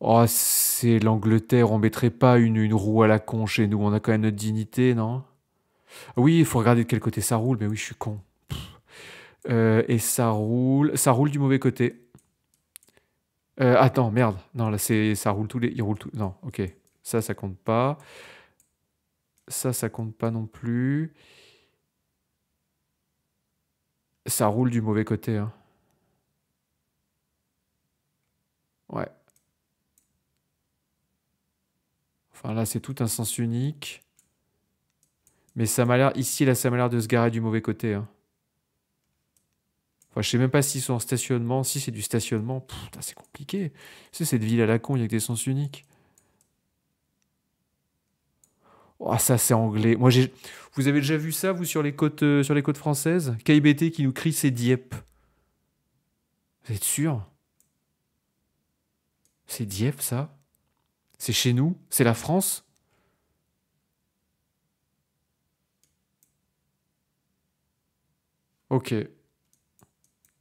Oh, c'est l'Angleterre, on mettrait pas une, roue à la con chez nous, on a quand même notre dignité, non Oui, il faut regarder de quel côté ça roule, mais oui, je suis con. Euh, et ça roule, ça roule du mauvais côté. Euh, attends, merde, non, là, ça roule tous les, il roule tout, non, ok, ça, ça compte pas. Ça, ça compte pas non plus. Ça roule du mauvais côté, hein. Ouais. Enfin là, c'est tout un sens unique. Mais ça m'a l'air, ici, là, ça m'a l'air de se garer du mauvais côté. Hein. Enfin, je sais même pas s'ils sont en stationnement. Si c'est du stationnement, c'est compliqué. C'est cette ville à la con, il n'y a que des sens uniques. Oh, ça, c'est anglais. Moi, j'ai. Vous avez déjà vu ça, vous, sur les côtes, euh, sur les côtes françaises KBT qui nous crie c'est Dieppe. Vous êtes sûr c'est Dieppe, ça C'est chez nous C'est la France Ok.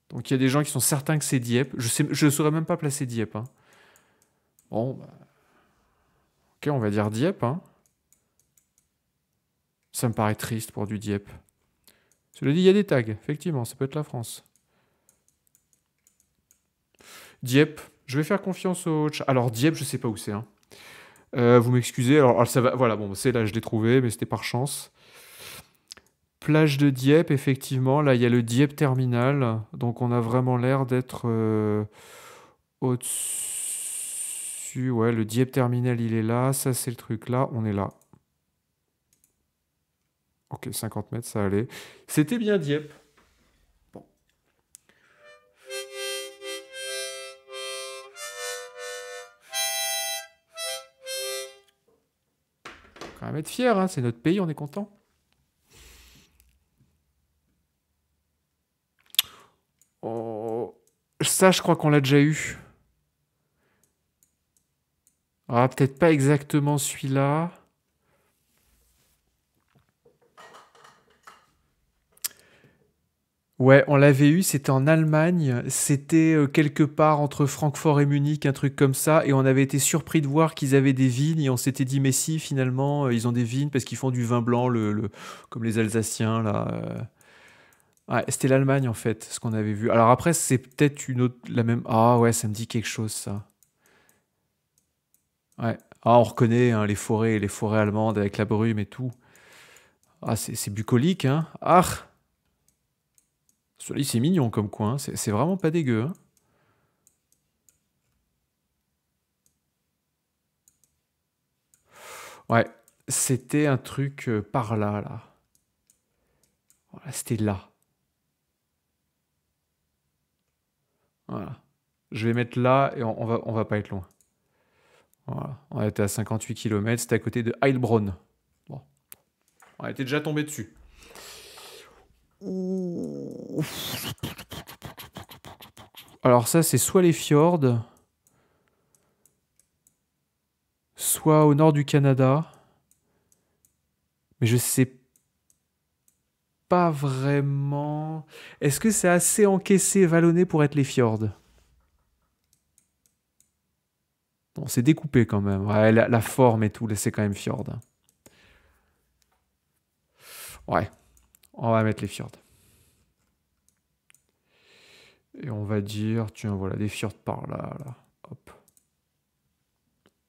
Donc il y a des gens qui sont certains que c'est Dieppe. Je ne je saurais même pas placer Dieppe. Hein. Bon, bah, ok, on va dire Dieppe. Hein. Ça me paraît triste pour du Dieppe. Cela dit, il y a des tags. Effectivement, ça peut être la France. Dieppe, je vais faire confiance au. Alors, Dieppe, je sais pas où c'est. Hein. Euh, vous m'excusez. Alors, ça va. Voilà, bon, c'est là, je l'ai trouvé, mais c'était par chance. Plage de Dieppe, effectivement. Là, il y a le Dieppe Terminal. Donc, on a vraiment l'air d'être euh, au-dessus. Ouais, le Dieppe Terminal, il est là. Ça, c'est le truc là. On est là. Ok, 50 mètres, ça allait. C'était bien Dieppe. À être fier, hein, c'est notre pays, on est content.
Oh,
ça, je crois qu'on l'a déjà eu. Ah, peut-être pas exactement celui-là. Ouais, on l'avait eu, c'était en Allemagne, c'était euh, quelque part entre Francfort et Munich, un truc comme ça, et on avait été surpris de voir qu'ils avaient des vignes, et on s'était dit, mais si, finalement, euh, ils ont des vignes parce qu'ils font du vin blanc, le, comme les Alsaciens, là. Euh. Ouais, c'était l'Allemagne, en fait, ce qu'on avait vu. Alors après, c'est peut-être une autre, la même... Ah ouais, ça me dit quelque chose, ça. Ouais. Ah, on reconnaît hein, les forêts, les forêts allemandes avec la brume et tout. Ah, c'est bucolique, hein. Ah celui-ci c'est mignon comme coin. Hein. C'est vraiment pas dégueu. Hein. Ouais, c'était un truc euh, par là, là. Voilà, c'était là. Voilà. Je vais mettre là et on, va, on va pas être loin. Voilà. On était à 58 km, c'était à côté de Heilbronn. Bon. On était déjà tombé dessus. Alors ça, c'est soit les fjords, soit au nord du Canada. Mais je sais pas vraiment. Est-ce que c'est assez encaissé, vallonné pour être les fjords Non, c'est découpé quand même. la, forme et tout, c'est quand même fjord. Ouais. On va mettre les fjords. Et on va dire, tiens, voilà, des fjords par là, là. Hop.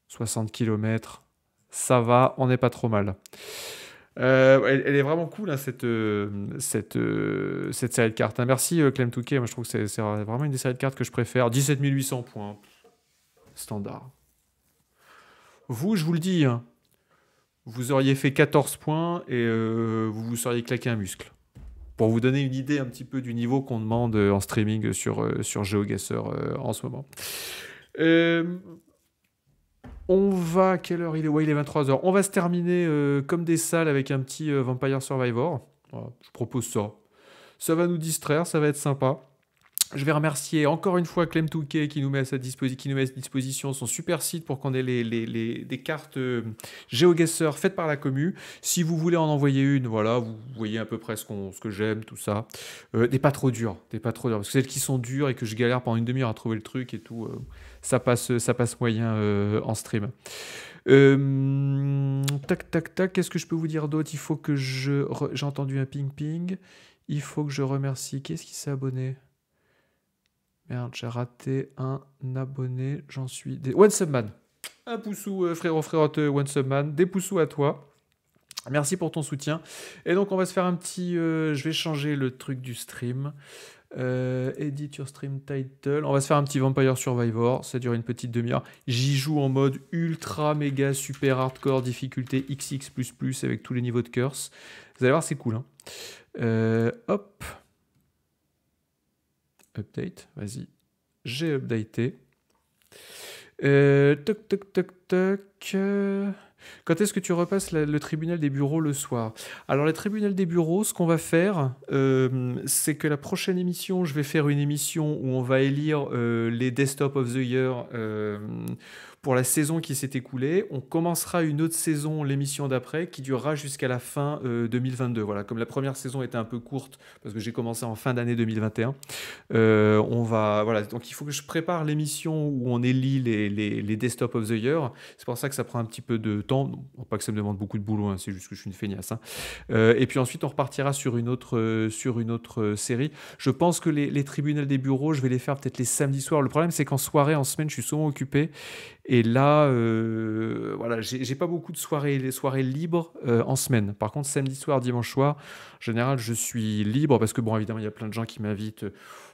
60 km. Ça va, on n'est pas trop mal. Euh, elle, est vraiment cool, hein, cette, euh, cette, euh, cette série de cartes. Hein. merci, Clem Touquet. Moi, je trouve que c'est vraiment une des séries de cartes que je préfère. 17 800 points. Standard. Vous, je vous le dis, hein, vous auriez fait 14 points et euh, vous vous seriez claqué un muscle. Pour vous donner une idée un petit peu du niveau qu'on demande euh, en streaming sur, euh, sur GeoGuessr en ce moment. on va, quelle heure il est Ouais, il est 23h. On va se terminer comme des salles avec un petit Vampire Survivor. je propose ça. Ça va nous distraire, ça va être sympa. Je vais remercier encore une fois Clem Touquet qui nous met à, sa qui nous met disposition son super site pour qu'on ait les, les, des cartes euh, GeoGuessr faites par la commune. Si vous voulez en envoyer une, voilà, vous voyez à peu près ce, que j'aime, tout ça. Euh, des pas trop durs. des pas trop durs. parce que celles qui sont dures et que je galère pendant une demi-heure à trouver le truc et tout, euh, ça, passe, ça passe moyen euh, en stream. tac, tac, tac, qu'est-ce que je peux vous dire d'autre Il faut que je... J'ai entendu un ping-ping. Il faut que je remercie... quest ce qui s'est abonné Merde, j'ai raté un abonné. J'en suis des. One Subman. Un poussou, euh, frérot, frérot, One Subman. Des poussous à toi. Merci pour ton soutien. Et donc, on va se faire un petit. Euh, je vais changer le truc du stream. Euh, edit your stream title. On va se faire un petit Vampire Survivor. Ça dure une petite demi-heure. J'y joue en mode ultra, méga, super hardcore, difficulté XX, avec tous les niveaux de curse. Vous allez voir, c'est cool. Hein. hop update, vas-y, j'ai updaté. Euh, toc, toc, toc, toc. Euh, quand est-ce que tu repasses le tribunal des bureaux le soir Alors, le tribunal des bureaux, ce qu'on va faire, euh, c'est que la prochaine émission, je vais faire une émission où on va élire les Desktop of the Year pour la saison qui s'est écoulée. On commencera une autre saison, l'émission d'après, qui durera jusqu'à la fin 2022. Euh, voilà, comme la première saison était un peu courte, parce que j'ai commencé en fin d'année 2021, euh, on va. Voilà, donc il faut que je prépare l'émission où on élit les, les, les Desktop of the Year. C'est pour ça que ça prend un petit peu de temps. pas que ça me demande beaucoup de boulot, hein, c'est juste que je suis une feignasse. Hein. Euh, et puis ensuite, on repartira sur une autre, sur une autre série. Je pense que les, les tribunaux des bureaux, je vais les faire peut-être les samedis soirs. Le problème, c'est qu'en soirée, en semaine, je suis souvent occupé. Et là, euh, voilà, j'ai pas beaucoup de soirées, les soirées libres euh, en semaine. Par contre, samedi soir, dimanche soir, en général, je suis libre parce que, bon, évidemment, il y a plein de gens qui m'invitent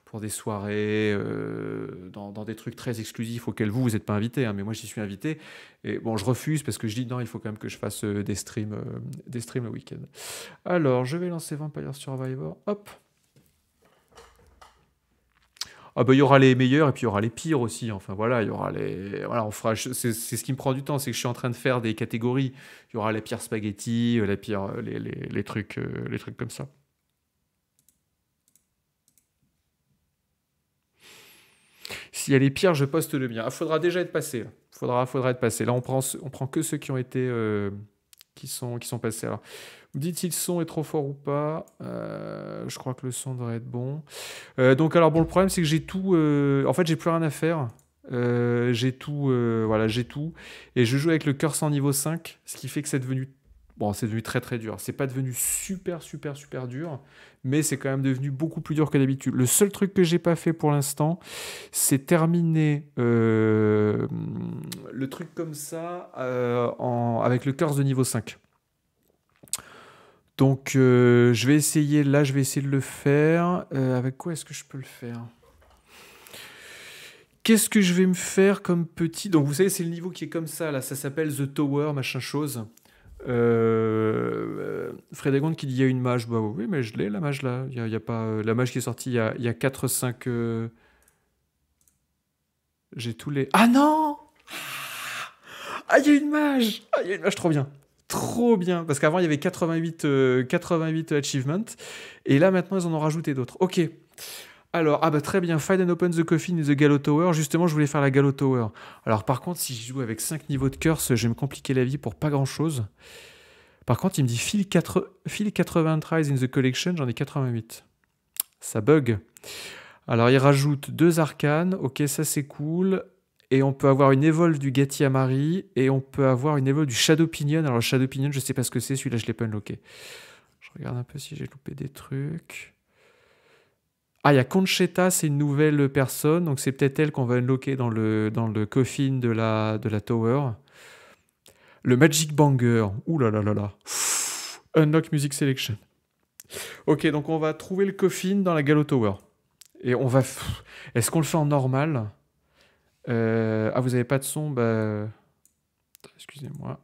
pour des soirées, euh, dans, des trucs très exclusifs auxquels vous, vous n'êtes pas invité, hein, mais moi, j'y suis invité. Et bon, je refuse parce que je dis non, il faut quand même que je fasse euh, des streams, des streams le week-end. Alors, je vais lancer Vampire Survivor. Hop! ah bah, il y aura les meilleurs et puis il y aura les pires aussi. Enfin voilà, il y aura les voilà, on fera c'est ce qui me prend du temps, c'est que je suis en train de faire des catégories. Il y aura les pires spaghettis, euh, les pires euh, les, trucs euh, les trucs comme ça. S'il y a les pires, je poste le mien. Il ah, faudra déjà être passé. Faudra faudra être passé. Là on prend on prend que ceux qui ont été qui sont qui sont passés. Alors Dites si le son est trop fort ou pas. Euh, je crois que le son devrait être bon. Euh, donc alors bon, le problème c'est que j'ai tout. Euh, en fait, j'ai plus rien à faire. j'ai tout, voilà, j'ai tout, et je joue avec le curse en niveau 5, ce qui fait que c'est devenu, bon, c'est devenu très très dur. C'est pas devenu super super super dur, mais c'est quand même devenu beaucoup plus dur que d'habitude. Le seul truc que j'ai pas fait pour l'instant, c'est terminer le truc comme ça avec le curse de niveau 5. Donc, euh, je vais essayer, là, je vais essayer de le faire. Euh, avec quoi est-ce que je peux le faire Qu'est-ce que je vais me faire comme petit Donc, vous savez, c'est le niveau qui est comme ça, là. Ça s'appelle The Tower, machin chose. Euh, Fred qui dit il y a une mage. Bah oui, mais je l'ai, la mage, là. Il y a, pas, euh, la mage qui est sortie il y a, y a 4-5... J'ai tous les... Ah non Ah, il y a une mage Ah, il y a une mage, trop bien trop bien. Parce qu'avant, il y avait 88, 88 euh, achievements. Et là, maintenant, ils en ont rajouté d'autres. Ok. Alors, ah bah très bien, Find and Open the Coffin in the Gallo Tower. Justement, je voulais faire la Gallo Tower. Alors, par contre, si je joue avec 5 niveaux de curse, je vais me compliquer la vie pour pas grand chose. Par contre, il me dit Fill 4, 80 in the collection, j'en ai 88. Ça bug. Alors, il rajoute deux arcanes. Ok, ça c'est cool et on peut avoir une Evolve du Getty Amari, et on peut avoir une évolue du Shadow Pinion. Alors, le Shadow Pinion, je sais pas ce que c'est, celui-là, je l'ai pas unlocké. Je regarde un peu si j'ai loupé des trucs. Ah, il y a Conchetta, c'est une nouvelle personne, donc c'est peut-être elle qu'on va unlocker dans le, dans le coffin de la, de la Tower. Le Magic Banger. Ouh là là là là. unlock Music Selection. Ok, donc on va trouver le coffin dans la Galo Tower. Et on va. Est-ce qu'on le fait en normal euh, ah, vous n'avez pas de son bah... Excusez-moi.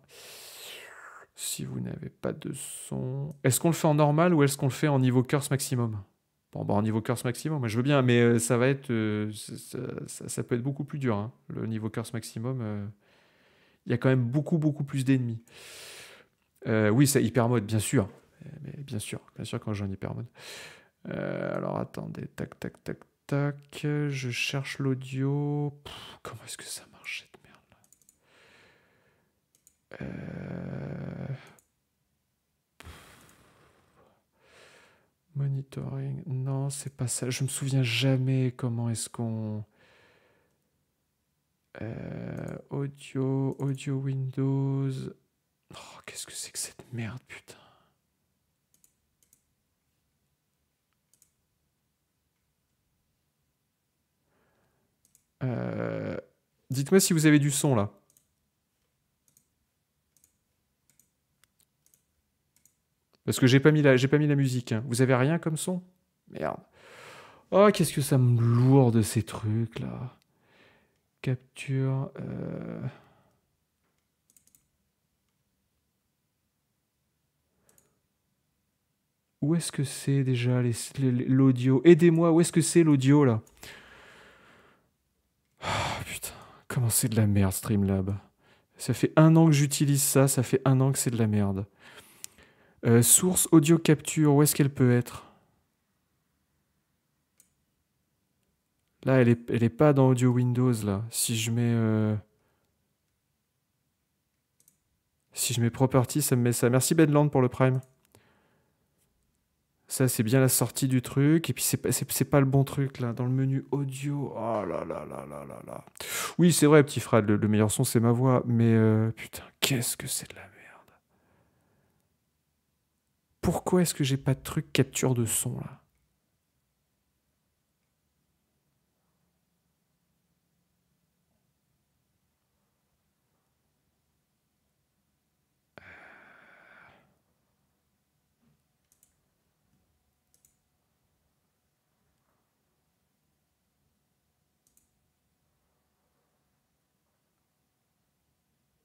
Si vous n'avez pas de son... Est-ce qu'on le fait en normal ou est-ce qu'on le fait en niveau curse maximum Bon, bah, en niveau curse maximum, je veux bien, mais euh, ça va être... Euh, ça, peut être beaucoup plus dur, hein, le niveau curse maximum. Il y a quand même beaucoup, beaucoup plus d'ennemis. oui, c'est hyper mode, bien sûr. Mais bien sûr, bien sûr quand je joue en hyper mode. alors attendez, tac, tac, tac, Tac, je cherche l'audio. Comment est-ce que ça marche cette merde euh, Monitoring. Non, c'est pas ça. Je me souviens jamais comment est-ce qu'on. Euh, audio, audio Windows. Oh, qu'est-ce que c'est que cette merde, putain. Euh, dites-moi si vous avez du son là. Parce que j'ai pas mis la, j'ai pas mis la musique. Hein. Vous avez rien comme son Merde. Oh, qu'est-ce que ça me lourde ces trucs là. Capture. Euh. Où est-ce que c'est déjà l'audio Aidez-moi, où est-ce que c'est l'audio là ah, putain, comment c'est de la merde Streamlab. Ça fait un an que j'utilise ça, ça fait un an que c'est de la merde. Euh, source audio capture, où est-ce qu'elle peut être Là, elle est, elle est pas dans Audio Windows, là. Si je mets... Euh, si je mets Property, ça me met ça. Merci Bedland pour le Prime. Ça, c'est bien la sortie du truc. Et puis, c'est pas, pas le bon truc, là. Dans le menu audio. Oh là là là là là là. Oui, c'est vrai, petit frère, Le, meilleur son, c'est ma voix. Mais euh, putain, qu'est-ce que c'est de la merde. Pourquoi est-ce que j'ai pas de truc capture de son, là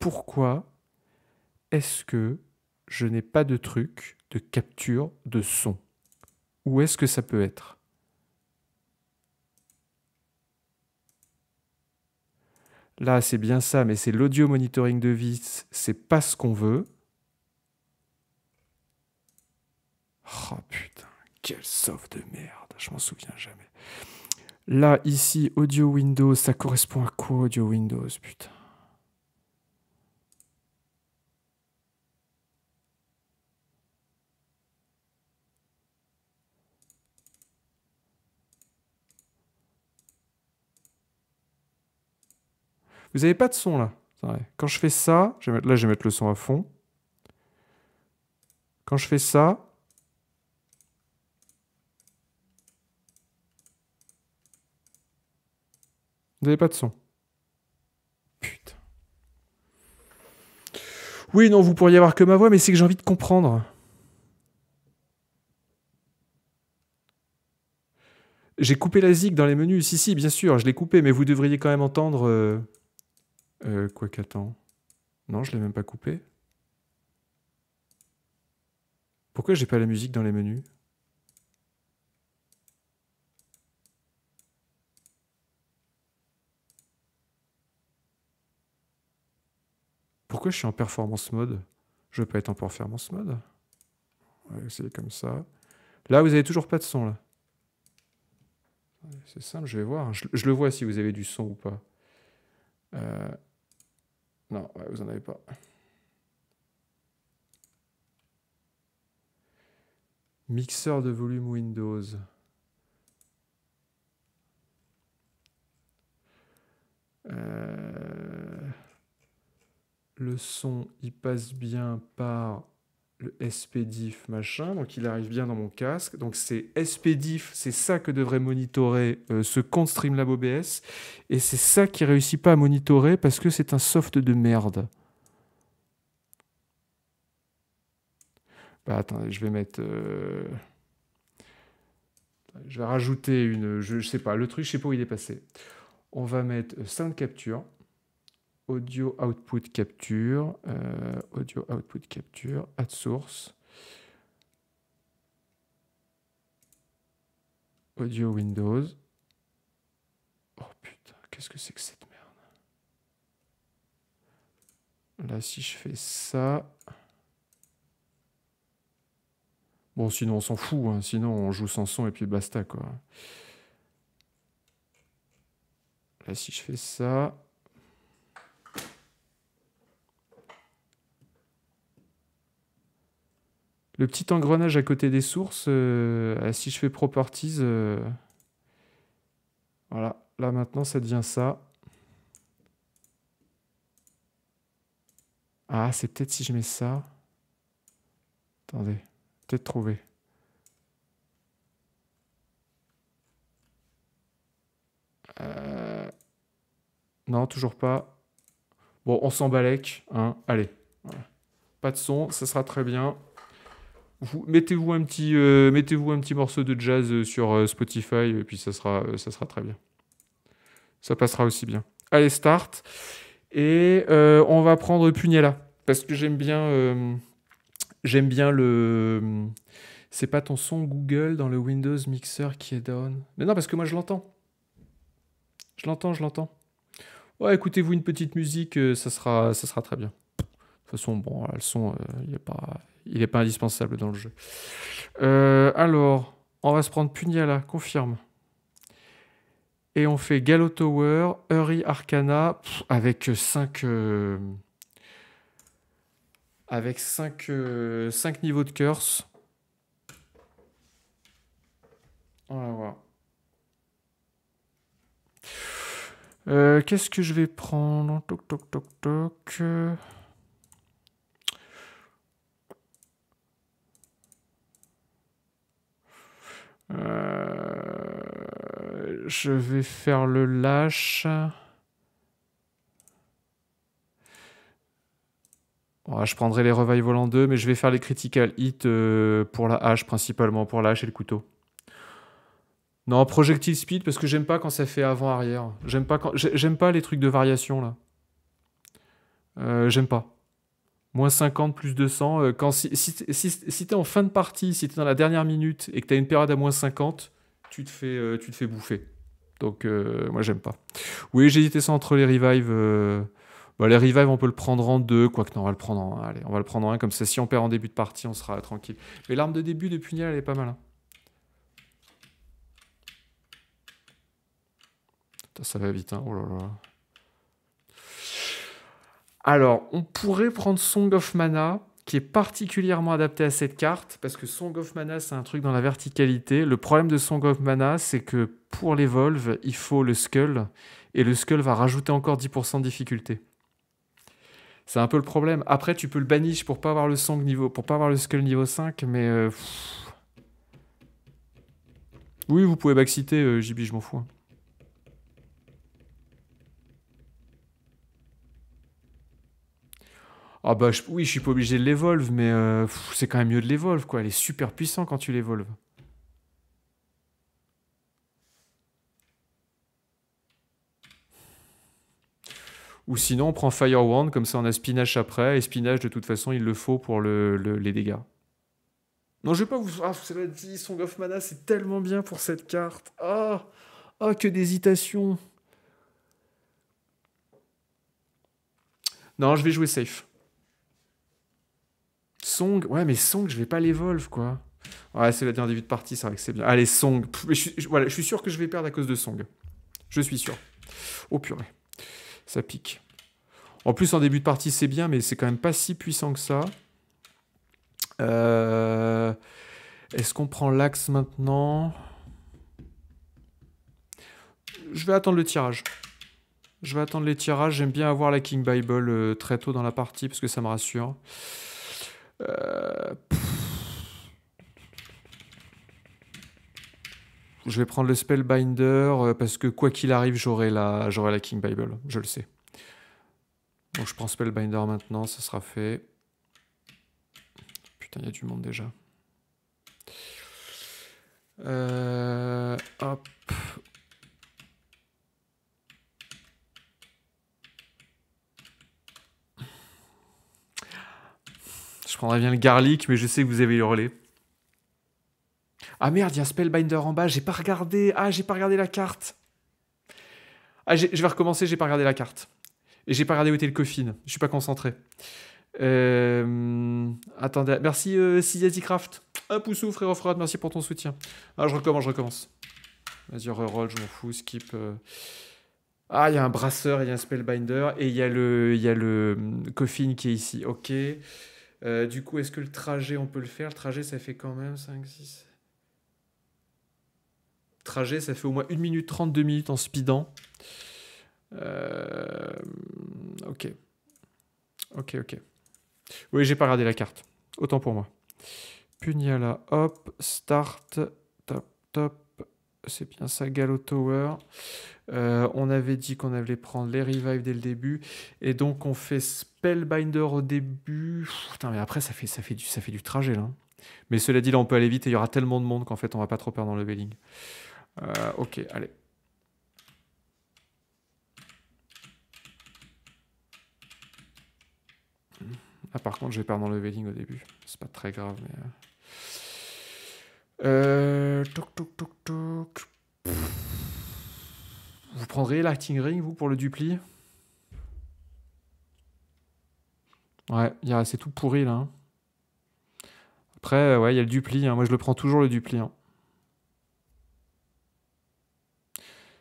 pourquoi est-ce que je n'ai pas de truc de capture de son Où est-ce que ça peut être Là, c'est bien ça, mais c'est l'audio monitoring de vis, c'est pas ce qu'on veut. Oh putain, quel soft de merde, je m'en souviens jamais. Là, ici, audio Windows, ça correspond à quoi audio Windows, putain Vous n'avez pas de son là. Quand je fais ça, je là je vais mettre le son à fond. Quand je fais ça, vous n'avez pas de son. Putain. Oui, non, vous pourriez avoir que ma voix, mais c'est que j'ai envie de comprendre. J'ai coupé la zig dans les menus. Si, si, bien sûr, je l'ai coupé, mais vous devriez quand même entendre. Euh, euh, quoi qu'attend Non, je l'ai même pas coupé. Pourquoi j'ai pas la musique dans les menus Pourquoi je suis en performance mode Je veux pas être en performance mode. c'est comme ça. Là, vous avez toujours pas de son là. C'est simple, je vais voir. je le vois si vous avez du son ou pas non, vous n'en avez pas. Mixeur de volume Windows. le son, il passe bien par le SPDIF machin, donc il arrive bien dans mon casque. Donc c'est SPDIF, c'est ça que devrait monitorer euh, ce compte Streamlab OBS, et c'est ça qui réussit pas à monitorer parce que c'est un soft de merde. Bah attendez, je vais mettre. Euh, je vais rajouter une. Je, je sais pas, le truc, je sais pas où il est passé. On va mettre euh, Sound Capture audio output capture, euh, audio output capture, at source, audio Windows. Oh putain, qu'est-ce que c'est que cette merde Là, si je fais ça... Bon, sinon, on s'en fout. Hein. Sinon, on joue sans son et puis basta, quoi. Là, si je fais ça... Le petit engrenage à côté des sources, euh, si je fais properties, euh, voilà, là maintenant ça devient ça. Ah, c'est peut-être si je mets ça. Attendez, peut-être trouver. Euh, non, toujours pas. Bon, on s'en hein, Allez. Pas de son, ça sera très bien. Euh, mettez-vous un petit, morceau de jazz euh, sur euh, Spotify et puis ça sera, très bien. Ça passera aussi bien. Allez, start. Et on va prendre Pugnella parce que j'aime bien, j'aime bien le. C'est pas ton son Google dans le Windows Mixer qui est down. Mais non, parce que moi je l'entends. Je l'entends, je l'entends. Ouais, écoutez-vous une petite musique, ça sera, ça sera très bien. De toute façon, bon, le son, il n'y a pas il n'est pas indispensable dans le jeu. Euh, alors, on va se prendre Pugnala, confirme. Et on fait Gallo Tower, Hurry Arcana, avec 5... Euh, avec 5, euh, niveaux de curse. On va voir. Qu'est-ce que je vais prendre Toc, toc, toc, toc. Euh, je vais faire le lâche. je prendrai les revailles volants 2, mais je vais faire les critical hit euh, pour la hache principalement, pour la hache et le couteau. Non, projectile speed parce que j'aime pas quand ça fait avant-arrière. J'aime pas, quand... j'aime pas les trucs de variation là. Euh, j'aime pas moins 50, plus 200. Euh, quand, si si, si, t'es en fin de partie, si t'es dans la dernière minute et que as une période à moins 50, tu te fais, euh, tu te fais bouffer. Donc euh, moi j'aime pas. Oui, j'hésitais ça entre les revives. Bah, les revives, on peut le prendre en deux, quoique non, on va le prendre en Allez, on va le prendre en un, comme ça si on perd en début de partie, on sera tranquille. Mais l'arme de début de punial elle est pas mal. Hein. ça va vite, hein. Oh là là. Alors, on pourrait prendre Song of Mana, qui est particulièrement adapté à cette carte, parce que Song of Mana, c'est un truc dans la verticalité. Le problème de Song of Mana, c'est que pour l'Evolve, il faut le Skull, et le Skull va rajouter encore 10% de difficulté. C'est un peu le problème. Après, tu peux le banish pour pas avoir le, pour pas avoir le Skull niveau 5, mais... Euh, oui, vous pouvez back-citer, euh, JB, je m'en fous. Hein. Ah bah oui, je suis pas obligé de l'évolve, mais euh, c'est quand même mieux de l'évolve, quoi. Elle est super puissante quand tu l'évolves. Ou sinon, on prend Fire Wand, comme ça on a Spinach après, et Spinach, de toute façon, il le faut pour les dégâts. Non, je vais pas vous... Ah, cela dit, Song of Mana, c'est tellement bien pour cette carte. Ah, ah que d'hésitation. Non, je vais jouer safe. Song, ouais, mais Song, je vais pas l'évolve, quoi. Ouais, c'est la dernière début de partie, c'est vrai que c'est bien. Allez, Song. je, suis, voilà, je suis sûr que je vais perdre à cause de Song. Je suis sûr. Oh purée. Ça pique. En plus, en début de partie, c'est bien, mais c'est quand même pas si puissant que ça. Euh, est-ce qu'on prend l'axe maintenant Je vais attendre le tirage. Je vais attendre les tirages. J'aime bien avoir la King Bible euh, très tôt dans la partie parce que ça me rassure. Euh, je vais prendre le Spellbinder euh, parce que quoi qu'il arrive, j'aurai la, j'aurai la King Bible, je le sais. Donc je prends Spellbinder maintenant, ça sera fait. Putain, il y a du monde déjà. Euh, hop, Je prendrais bien le garlic, mais je sais que vous avez hurlé. Ah merde, il y a un Spellbinder en bas, j'ai pas regardé. Ah, j'ai pas regardé la carte. Ah, je vais recommencer, j'ai pas regardé la carte. Et j'ai pas regardé où était le coffin. Je suis pas concentré. Euh, attendez, merci euh, Craft. Un poussou, frère Offroad, merci pour ton soutien. Ah, je recommence, je recommence. Vas-y, reroll, je m'en fous, skip. Euh. Ah, il y a un brasseur, il y a un spellbinder, et il y, a le, y a le hum, coffin qui est ici. Ok. Euh, du coup, est-ce que le trajet, on peut le faire Le trajet, ça fait quand même 5, 6. Trajet, ça fait au moins 1 minute 32 minutes en speedant. Euh, ok. Ok, ok. Oui, j'ai pas regardé la carte. Autant pour moi. Pugnala, hop, start, top, top, c'est bien ça, Gallo Tower. Euh, on avait dit qu'on allait prendre les revives dès le début. Et donc, on fait Spellbinder au début. Putain, mais après, ça fait, ça fait, du, ça fait du trajet, là. Mais cela dit, là, on peut aller vite et il y aura tellement de monde qu'en fait, on va pas trop perdre dans le leveling. Euh, ok, allez. Ah, par contre, je vais perdre dans le leveling au début. C'est pas très grave, mais... Euh, euh, toc, toc, toc, toc. Vous prendrez l'acting ring, vous, pour le dupli Ouais, c'est tout pourri, là. Hein. Après, ouais, il y a le dupli. Hein. Moi, je le prends toujours, le dupli. Hein.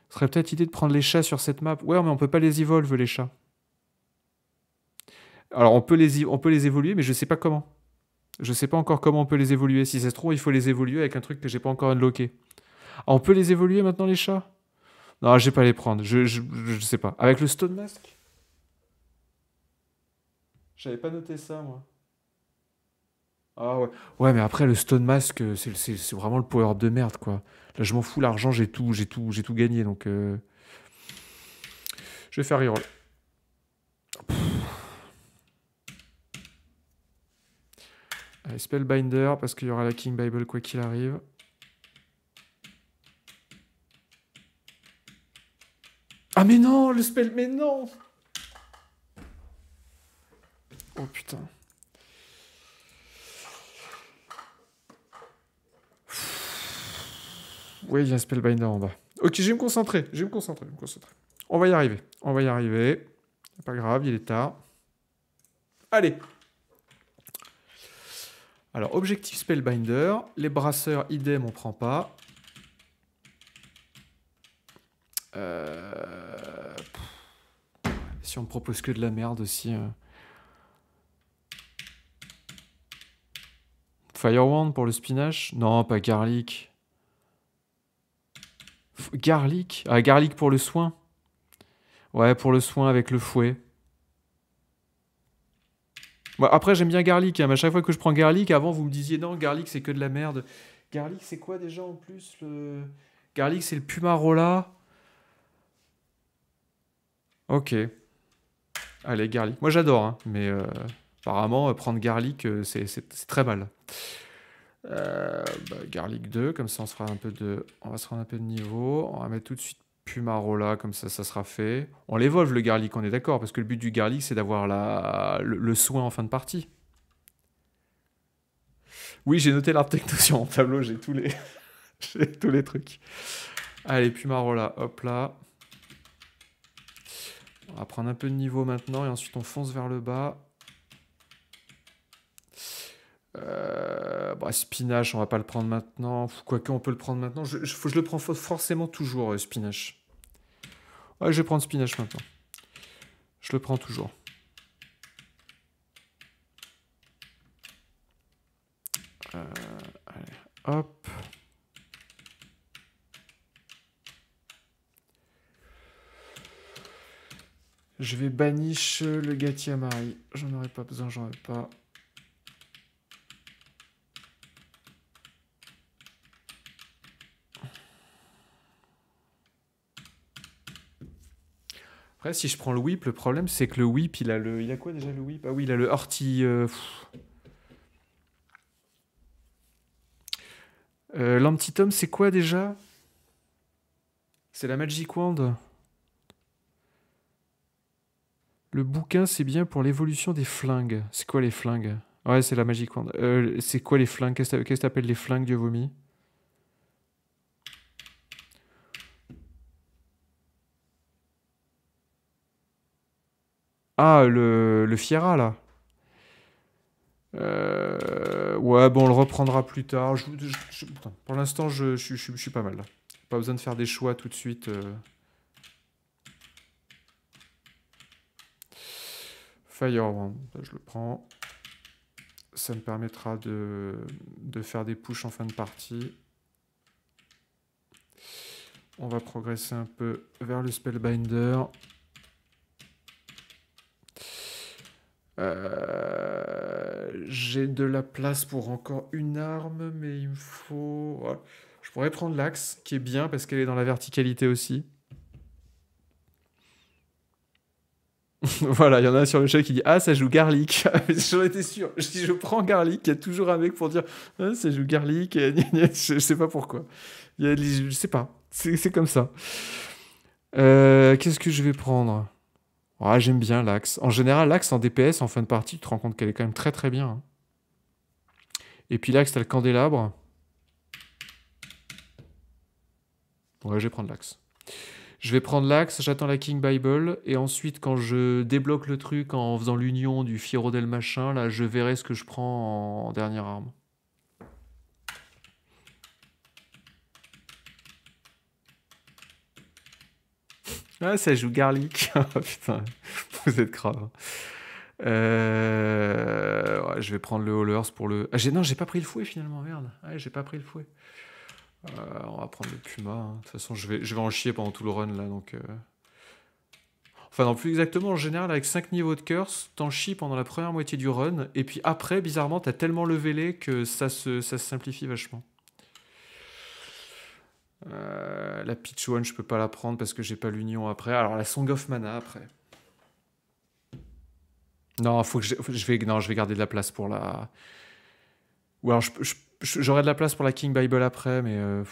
Ce serait peut-être idée de prendre les chats sur cette map. Ouais, mais on peut pas les evolve, les chats. Alors, on peut les, on peut les évoluer, mais je sais pas comment. Je sais pas encore comment on peut les évoluer. Si c'est trop, il faut les évoluer avec un truc que j'ai pas encore unlocké. Ah, on peut les évoluer maintenant, les chats Non, je vais pas les prendre. Je, je, sais pas. Avec le Stone Mask J'avais pas noté ça, moi. Ah ouais. Ouais, mais après, le Stone Mask, euh, c'est vraiment le power-up de merde, quoi. Là, je m'en fous, l'argent, j'ai tout, j'ai tout, j'ai tout gagné, donc... Euh, je vais faire reroll. Allez, euh, Spellbinder, parce qu'il y aura la King Bible quoi qu'il arrive. Ah mais non, le spell, mais non Oh putain. Oui, il y a un spellbinder en bas. Ok, je vais me concentrer, je vais me concentrer, je vais me concentrer. On va y arriver, on va y arriver. Pas grave, il est tard. Allez, alors, objectif Spellbinder. Les brasseurs, idem, on prend pas. Euh, si on me propose que de la merde aussi. Euh. Firewand pour le spinach Non, pas garlic. garlic Ah, garlic pour le soin. Ouais, pour le soin avec le fouet après, j'aime bien Garlic. Hein, mais à chaque fois que je prends Garlic, avant, vous me disiez non, Garlic, c'est que de la merde. Garlic, c'est quoi déjà en plus Garlic, c'est le Pumarola. Ok. Allez, Garlic. Moi, j'adore, hein, mais euh, apparemment, euh, prendre Garlic, euh, c'est très mal. Bah, garlic 2, comme ça, on, sera un peu de... on va se rendre un peu de niveau. On va mettre tout de suite Pumarola, comme ça, ça sera fait. On l'évolve le garlic, on est d'accord, parce que le but du garlic, c'est d'avoir la... le, soin en fin de partie. Oui, j'ai noté l'art-techno sur mon tableau, j'ai tous les... j'ai tous les trucs. Allez, Pumarola, hop là. On va prendre un peu de niveau maintenant, et ensuite on fonce vers le bas. Euh, bon, bah, spinach, on va pas le prendre maintenant. Quoique, on peut le prendre maintenant. Je, le prends forcément toujours, euh, spinach. Ouais, je vais prendre spinach maintenant. Je le prends toujours. Euh, allez, hop. Je vais banish le gatia mari. J'en aurais pas besoin, j'en ai pas. Après, si je prends le whip, le problème c'est que le whip, il a le. Il a quoi déjà le whip Ah oui, il a le horti. Euh... euh c'est quoi déjà C'est la Magic Wand. Le bouquin, c'est bien pour l'évolution des flingues. C'est quoi les flingues Ouais, c'est la Magic Wand. Euh, c'est quoi les flingues Qu'est-ce que t'appelles les flingues, Dieu vomi Ah, le, Fiera, là. Euh, ouais, bon, on le reprendra plus tard. pour l'instant, je, suis pas mal. Pas besoin de faire des choix tout de suite. Euh. fire je le prends. Ça me permettra de, de faire des pushes en fin de partie. On va progresser un peu vers le Spellbinder. Euh, j'ai de la place pour encore une arme, mais il me faut. Je pourrais prendre l'axe, qui est bien parce qu'elle est dans la verticalité aussi. voilà, il y en a sur le chat qui dit Ah, ça joue Garlic. Ah, j'en étais sûr. Si je, prends Garlic, il y a toujours un mec pour dire ah, Ça joue Garlic. je, sais pas pourquoi. je, sais pas. C'est comme ça. Euh, qu'est-ce que je vais prendre ah, j'aime bien l'axe. En général, l'axe en DPS, en fin de partie, tu te rends compte qu'elle est quand même très très bien. Hein. Et puis l'axe, t'as le candélabre. Ouais, je vais prendre l'axe. Je vais prendre l'axe, j'attends la King Bible, et ensuite, quand je débloque le truc en faisant l'union du Firodel machin, là, je verrai ce que je prends en dernière arme. Ah, ça joue Garlic. Ah, putain, vous êtes grave. Hein. Euh, je vais prendre le Hollers pour le. Ah, non, j'ai pas pris le fouet finalement, merde. Ouais, j'ai pas pris le fouet. Euh, on va prendre le Puma. Hein. De toute façon, je vais, je vais en chier pendant tout le run là. Donc, euh. Enfin, non, plus exactement. En général, avec 5 niveaux de curse, t'en chies pendant la première moitié du run. Et puis après, bizarrement, t'as tellement levé les que ça ça se simplifie vachement. Euh, la Pitch One, je peux pas la prendre parce que j'ai pas l'union après. Alors la Song of Mana après. Non, faut que je, vais, non, je vais garder de la place pour la. Ou alors j'aurai de la place pour la King Bible après, mais. Euh,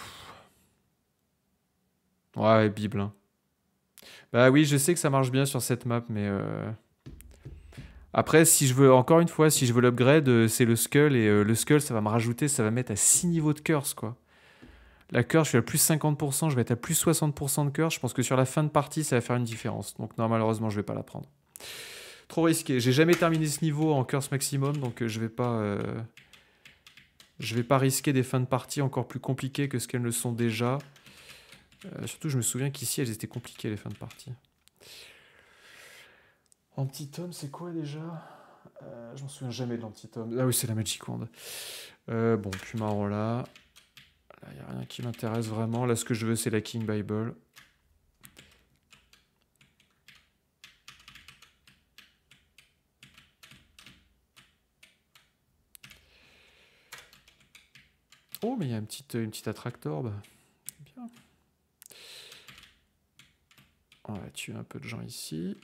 ouais, Bible. Hein. Bah oui, je sais que ça marche bien sur cette map, mais. Euh, après, si je veux, encore une fois, si je veux l'upgrade, c'est le Skull, et le Skull, ça va me rajouter, ça va mettre à 6 niveaux de curse, quoi. La curse, je suis à plus 50%, je vais être à plus 60% de curse. Je pense que sur la fin de partie, ça va faire une différence. Donc non, malheureusement, je ne vais pas la prendre. Trop risqué. J'ai jamais terminé ce niveau en curse maximum, donc euh, je vais pas... Euh, je vais pas risquer des fins de partie encore plus compliquées que ce qu'elles le sont déjà. Euh, surtout, je me souviens qu'ici, elles étaient compliquées, les fins de partie. Antitome, c'est quoi déjà euh, Je m'en souviens jamais de l'antitome. Ah oui, c'est la Magic Wand. bon, puis marron là. Il n'y a rien qui m'intéresse vraiment. Là, ce que je veux, c'est la King Bible. Oh, mais il y a une petite, une petite attractorbe. On va tuer un peu de gens ici.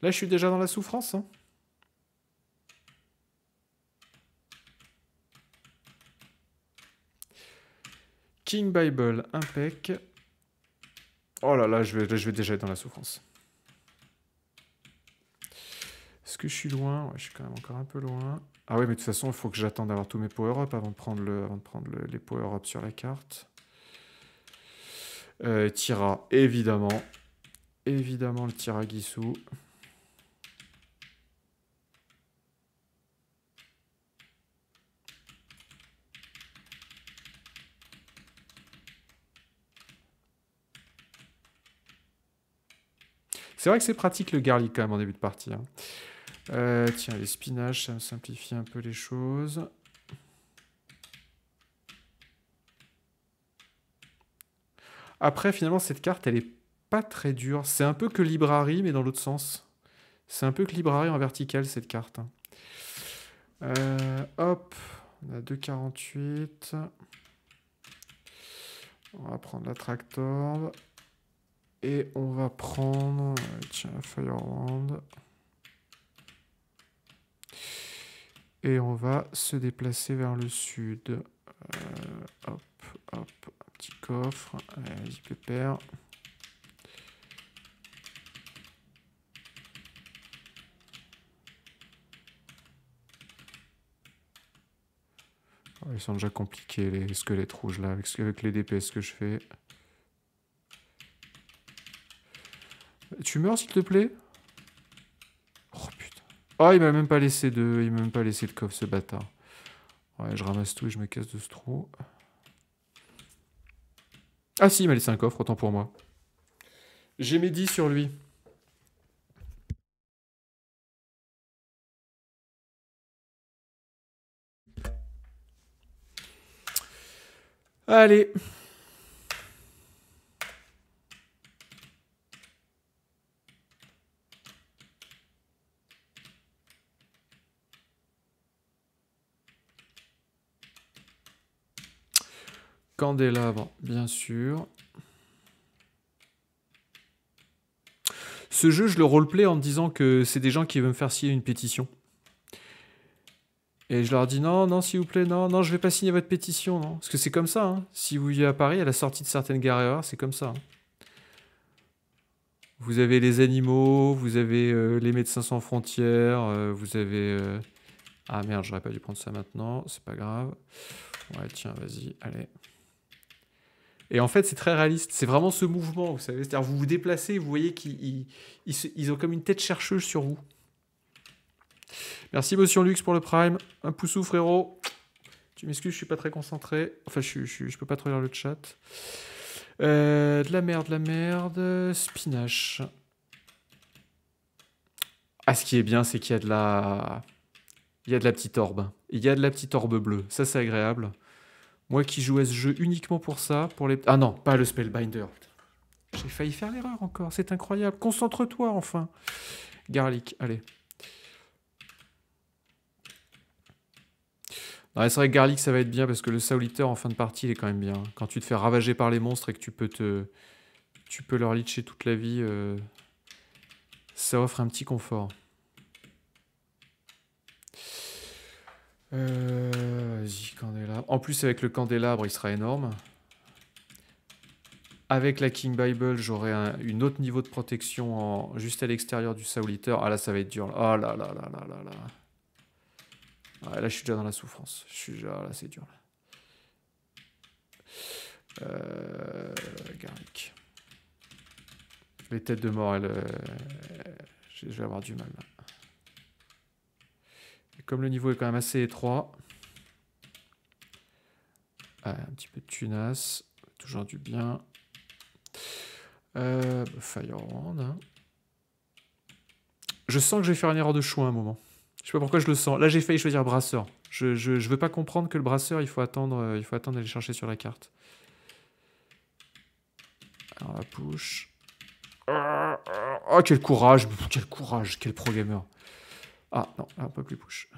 Là, je suis déjà dans la souffrance. Hein. Bible, impec. Oh là là, je vais, je vais déjà être dans la souffrance. Est-ce que je suis loin je suis quand même encore un peu loin. Ah ouais, mais de toute façon, il faut que j'attende d'avoir tous mes power-up avant de prendre, le, de prendre les power-up sur la carte. Euh, Tira, évidemment. Évidemment, le Tira C'est vrai que c'est pratique le garlic quand même en début de partie. Hein. Euh, tiens, les spinaches, ça me simplifie un peu les choses. Après, finalement, cette carte, elle est pas très dure. C'est un peu que Library, mais dans l'autre sens. C'est un peu que Library en vertical, cette carte. Hein. Euh, hop, on a 2,48. On va prendre la tractor. Et on va prendre. Tiens, Fireland. Et on va se déplacer vers le sud. Euh, hop, hop, un petit coffre. Allez, pépère. ils oh, sont déjà compliqués les squelettes rouges là, avec les DPS que je fais. Tu meurs, s'il te plaît Oh, putain. Oh, il m'a même pas laissé de... Il m'a même pas laissé le coffre, ce bâtard. Ouais, je ramasse tout et je me casse de ce trou. Ah si, il m'a laissé un coffre, autant pour moi. J'ai mes 10 sur lui. Allez Candélabre, bien sûr. Ce jeu, je le roleplay en disant que c'est des gens qui veulent me faire signer une pétition. Et je leur dis non, non, s'il vous plaît, non, non, je vais pas signer votre pétition, non. Parce que c'est comme ça, hein. si vous vivez à Paris, à la sortie de certaines gares c'est comme ça. Hein. Vous avez les animaux, vous avez euh, les médecins sans frontières, euh, vous avez. Euh, ah merde, j'aurais pas dû prendre ça maintenant, c'est pas grave. Ouais, tiens, vas-y, allez. Et en fait, c'est très réaliste. C'est vraiment ce mouvement, vous savez. C'est-à-dire, vous vous déplacez, vous voyez qu'ils ils, ont comme une tête chercheuse sur vous. Merci, Motion Lux, pour le Prime. Un pouce pouceau, frérot. Tu m'excuses, je suis pas très concentré. Enfin, je, je, peux pas trop lire le chat. Euh, de la merde, de la merde. Spinach. Ah, ce qui est bien, c'est qu'il y a de la... Il y a de la petite orbe. Il y a de la petite orbe bleue. Ça, c'est agréable. Moi qui jouais ce jeu uniquement pour ça, pour les... Ah non, pas le Spellbinder. J'ai failli faire l'erreur encore, c'est incroyable. Concentre-toi enfin. Garlic, allez. c'est vrai que Garlic, ça va être bien parce que le Sauliter en fin de partie, il est quand même bien. Quand tu te fais ravager par les monstres et que tu peux te, tu peux leur leacher toute la vie, euh, ça offre un petit confort. Euh, vas-y, candélabre. En plus, avec le candélabre, il sera énorme. Avec la King Bible, j'aurai un, une autre niveau de protection juste à l'extérieur du Sauliteur. Ah là, ça va être dur. Ah là là là là là là. là, je suis déjà dans la souffrance. Je suis déjà... là, c'est dur. Là. Euh, Les têtes de mort, elles, euh, je vais avoir du mal là comme le niveau est quand même assez étroit. Ah, un petit peu de tunas, toujours du bien. Euh, hein. Je sens que je vais faire une erreur de choix à un moment. Je sais pas pourquoi je le sens. Là, j'ai failli choisir brasseur. Je, je, veux pas comprendre que le brasseur, il faut attendre, euh, il faut attendre d'aller chercher sur la carte. Alors, la push.
Oh, quel courage
Quel courage Quel pro gamer ah non, un peu plus push.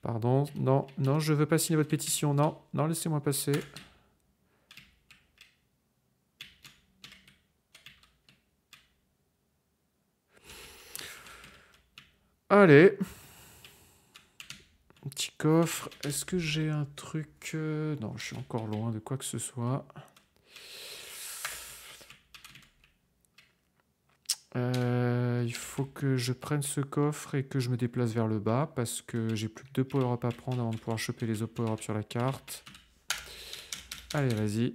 Pardon, non, non, je veux pas signer votre pétition, non, non, laissez-moi passer. Allez. petit coffre. Est-ce que j'ai un truc euh, Non, je suis encore loin de quoi que ce soit. Euh, il faut que je prenne ce coffre et que je me déplace vers le bas parce que j'ai plus que deux power-up à prendre avant de pouvoir choper les autres power-up sur la carte. Allez, vas-y.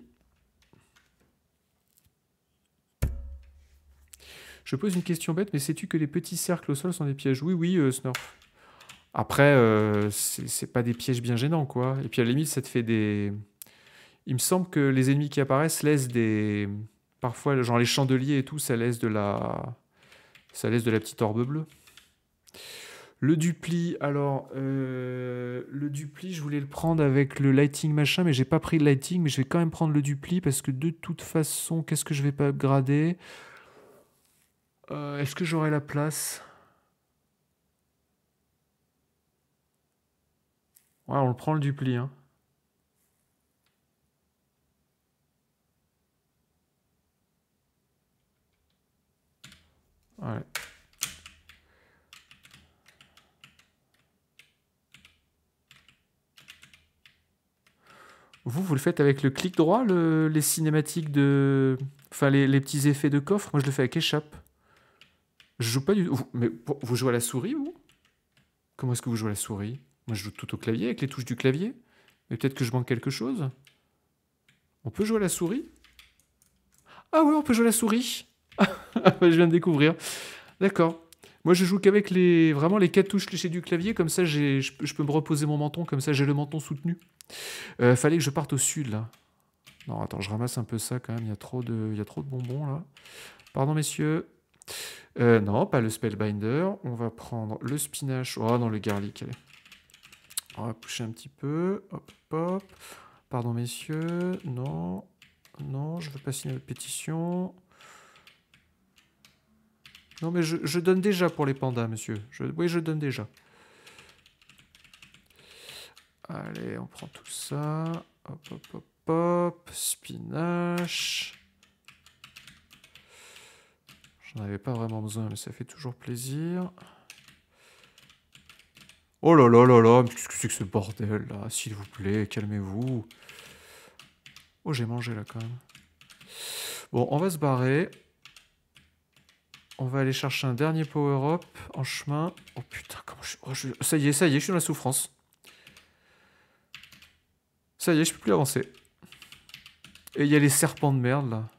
Je pose une question bête, mais sais-tu que les petits cercles au sol sont des pièges Oui, oui, euh, Snurf. Après, euh, c'est pas des pièges bien gênants, quoi. Et puis à la limite, ça te fait des... Il me semble que les ennemis qui apparaissent laissent des... Parfois, genre les chandeliers et tout, ça laisse de la, ça laisse de la petite orbe bleue. Le dupli, alors, euh, le dupli, je voulais le prendre avec le lighting machin, mais j'ai pas pris le lighting, mais je vais quand même prendre le dupli parce que de toute façon, qu'est-ce que je vais pas upgrader euh, Est-ce que j'aurai la place Ouais, on le prend le dupli, hein. Vous, vous le faites avec le clic droit, les cinématiques de... Enfin, les, petits effets de coffre Moi, je le fais avec échappe. Je joue pas du tout... Mais vous jouez à la souris, vous Comment est-ce que vous jouez à la souris Moi, je joue tout au clavier, avec les touches du clavier. Mais peut-être que je manque quelque chose. On peut jouer à la souris Ah oui on peut jouer à la souris je viens de découvrir. D'accord. Moi, je joue qu'avec les, vraiment les quatre touches clichés du clavier, comme ça je, peux me reposer mon menton, comme ça j'ai le menton soutenu. Euh, fallait que je parte au sud, là. Non, attends, je ramasse un peu ça quand même, il y a trop de, il y a trop de bonbons, là. Pardon, messieurs. Euh, non, pas le Spellbinder. On va prendre le spinach. Oh, non, le garlic, allez. On va coucher un petit peu. Hop, hop. Pardon, messieurs. Non, non, je ne veux pas signer la pétition. Non, mais je, donne déjà pour les pandas, monsieur. oui, je donne déjà. Allez, on prend tout ça. Hop, hop, hop, hop. Spinach. J'en avais pas vraiment besoin, mais ça fait toujours plaisir. Oh là là là là, mais qu'est-ce que c'est que ce bordel là S'il vous plaît, calmez-vous. Oh, j'ai mangé là quand même. Bon, on va se barrer. On va aller chercher un dernier power-up en chemin. Oh putain, comment je... Oh, Ça y est, ça y est, je suis dans la souffrance. Ça y est, je peux plus avancer. Et il y a les serpents de merde, là.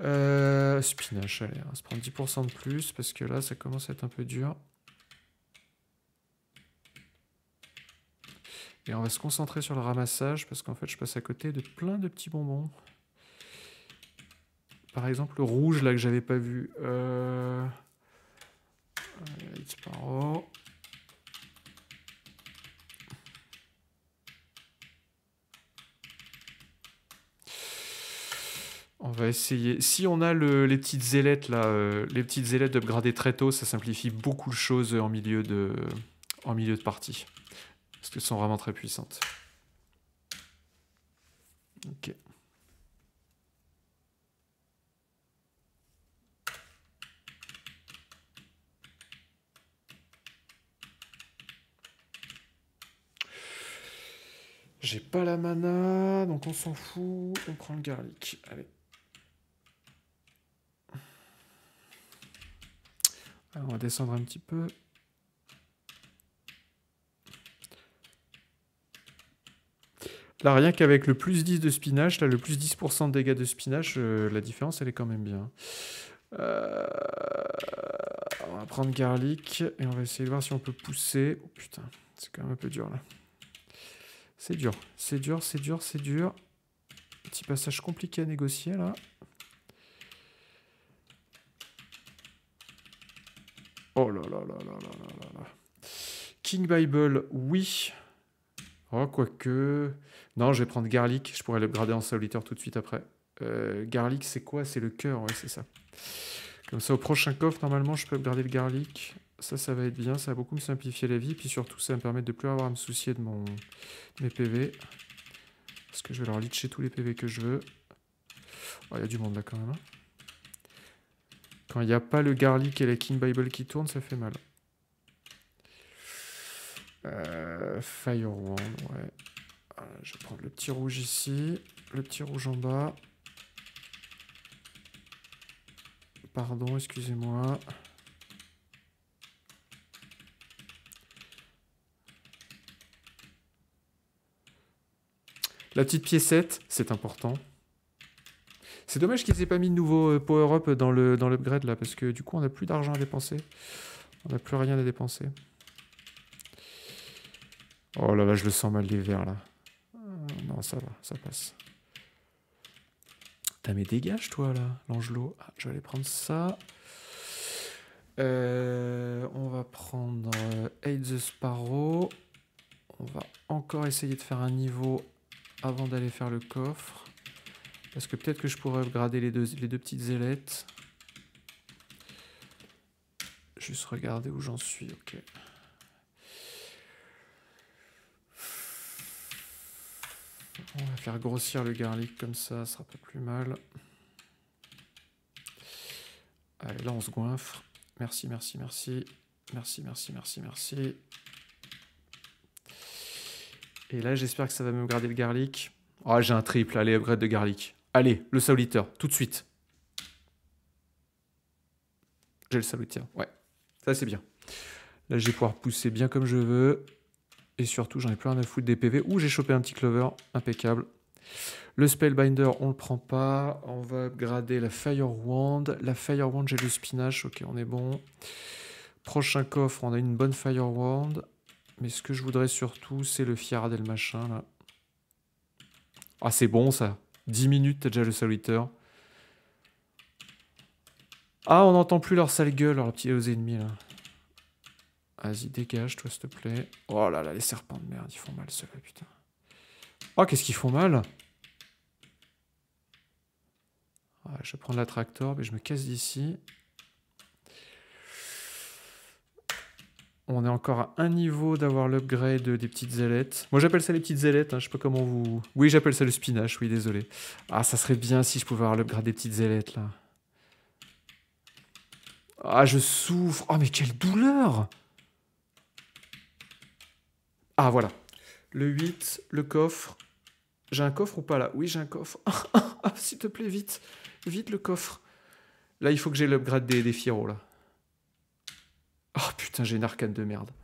Euh, spinach, allez, on se prendre 10% de plus, parce que là, ça commence à être un peu dur. Et on va se concentrer sur le ramassage, parce qu'en fait, je passe à côté de plein de petits bonbons par exemple, le rouge, là, que j'avais pas vu. Euh, euh, on va essayer. Si on a les petites ailettes là, euh, les petites ailettes très tôt, ça simplifie beaucoup de choses en milieu de, en milieu de partie. Parce qu'elles sont vraiment très puissantes. Ok. J'ai pas la mana, donc on s'en fout. On prend le garlic. Allez. on va descendre un petit peu. Là, rien qu'avec le plus 10 de spinach, là, le plus 10% de dégâts de spinach, euh, la différence, elle est quand même bien. Euh, on va prendre garlic et on va essayer de voir si on peut pousser. Oh putain, c'est quand même un peu dur là. C'est dur, c'est dur, c'est dur, c'est dur. Petit passage compliqué à négocier là. Oh là là là là là là là King Bible, oui. Oh, quoique. Non, je vais prendre Garlic. Je pourrais le grader en solitaire tout de suite après. Euh, garlic, c'est quoi C'est le cœur, ouais, c'est ça. Comme ça, au prochain coffre, normalement, je peux upgrader le Garlic. Ça, ça va être bien, ça va beaucoup me simplifier la vie. Puis surtout, ça va me permettre de plus avoir à me soucier de mon... mes PV. Parce que je vais leur litcher tous les PV que je veux. Oh, il y a du monde là quand même. Hein. Quand il n'y a pas le garlic et la King Bible qui tournent, ça fait mal. Euh, Fire Wand, ouais. Euh, je vais prendre le petit rouge ici, le petit rouge en bas. Pardon, excusez-moi. La petite piécette, c'est important. C'est dommage qu'ils aient pas mis de nouveau euh, power-up dans le dans l'upgrade là, parce que du coup on n'a plus d'argent à dépenser. On n'a plus rien à dépenser. Oh là là, je le sens mal les là. Euh, non, ça va, ça passe. T'as mes dégage toi là, l'angelot. Ah, je vais aller prendre ça. Euh, on va prendre Aid the Sparrow. On va encore essayer de faire un niveau avant d'aller faire le coffre. Parce que peut-être que je pourrais upgrader les deux, les deux petites ailettes. Juste regarder où j'en suis, ok. On va faire grossir le garlic comme ça, ça sera pas plus mal. Allez, là on se goinfre. Merci, merci, merci. Merci, merci, merci, merci. Et là, j'espère que ça va me garder le garlic. Oh, j'ai un triple. Allez, upgrade de garlic. Allez, le sauliteur, tout de suite. J'ai le sauliteur. ouais. Ça, c'est bien. Là, je vais pouvoir pousser bien comme je veux. Et surtout, j'en ai plein à foutre des PV. Ouh, j'ai chopé un petit clover, impeccable. Le Spellbinder, on le prend pas. On va upgrader la fire wand. La fire wand, j'ai le spinach, ok, on est bon. Prochain coffre, on a une bonne fire wand. Mais ce que je voudrais surtout, c'est le Fiard et le machin, là. Ah, c'est bon, ça. 10 minutes, t'as déjà le saluteur. Ah, on n'entend plus leur sale gueule, leur petits aux ennemis, là. Vas-y, dégage, toi, s'il te plaît. Oh là là, les serpents de merde, ils font mal, ceux-là, putain. Oh, qu'est-ce qu'ils font mal Je vais prendre l'attractor, mais je me casse d'ici. On est encore à un niveau d'avoir l'upgrade des petites ailettes. Moi j'appelle ça les petites ailettes, Je hein, je sais pas comment vous... Oui j'appelle ça le spinach, oui désolé. Ah ça serait bien si je pouvais avoir l'upgrade des petites ailettes là. Ah je souffre, oh mais quelle douleur Ah voilà. Le 8, le coffre. J'ai un coffre ou pas là Oui j'ai un coffre. Ah, s'il te plaît vite, vite le coffre. Là il faut que j'ai l'upgrade des, des firos là. Oh putain, j'ai une arcane de merde.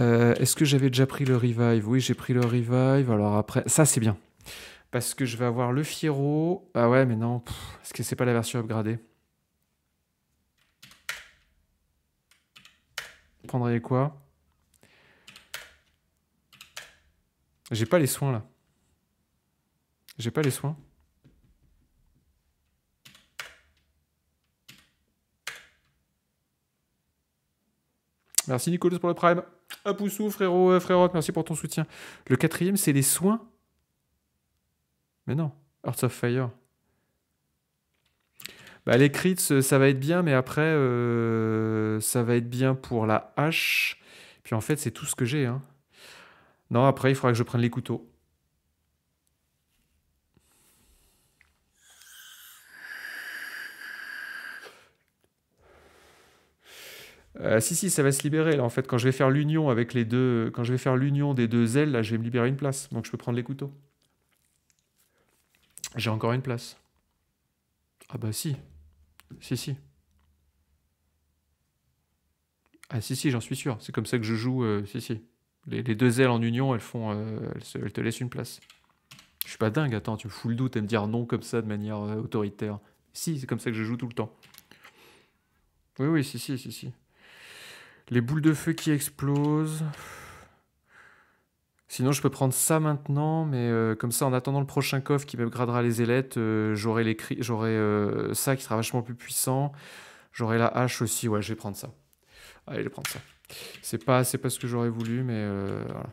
Euh, est-ce que j'avais déjà pris le revive Oui, j'ai pris le revive. Alors après, ça c'est bien. Parce que je vais avoir le Fiero. Ah ouais, mais non. Est-ce que c'est pas la version upgradée prendriez quoi J'ai pas les soins là. J'ai pas les soins. Merci Nicolas pour le prime. Un pouce frérot, euh, frérot, merci pour ton soutien. Le quatrième, c'est les soins. Mais non, Hearts of Fire. Bah, les crits, euh, ça va être bien, mais après, euh, ça va être bien pour la hache. Puis en fait, c'est tout ce que j'ai. Hein. Non, après, il faudra que je prenne les couteaux. Euh, si, si, ça va se libérer. Là, en fait, quand je vais faire l'union avec les deux, quand je vais faire l'union des deux ailes, là, je vais me libérer une place. Donc, je peux prendre les couteaux. J'ai encore une place. Ah bah si. Si, si. Ah si, si, j'en suis sûr. C'est comme ça que je joue. Euh, si, si. Les, deux ailes en union, elles font, euh, elles, te laissent une place. Je suis pas dingue. Attends, tu me fous le doute et me dire non comme ça de manière autoritaire. Si, c'est comme ça que je joue tout le temps. Oui, oui, si, si, si, si. Les boules de feu qui explosent. Sinon, je peux prendre ça maintenant, mais euh, comme ça, en attendant le prochain coffre qui gradera les ailettes, euh, j'aurai euh, ça qui sera vachement plus puissant. J'aurai la hache aussi. Ouais, je vais prendre ça. Allez, je vais prendre ça. C'est pas, ce que j'aurais voulu, mais voilà.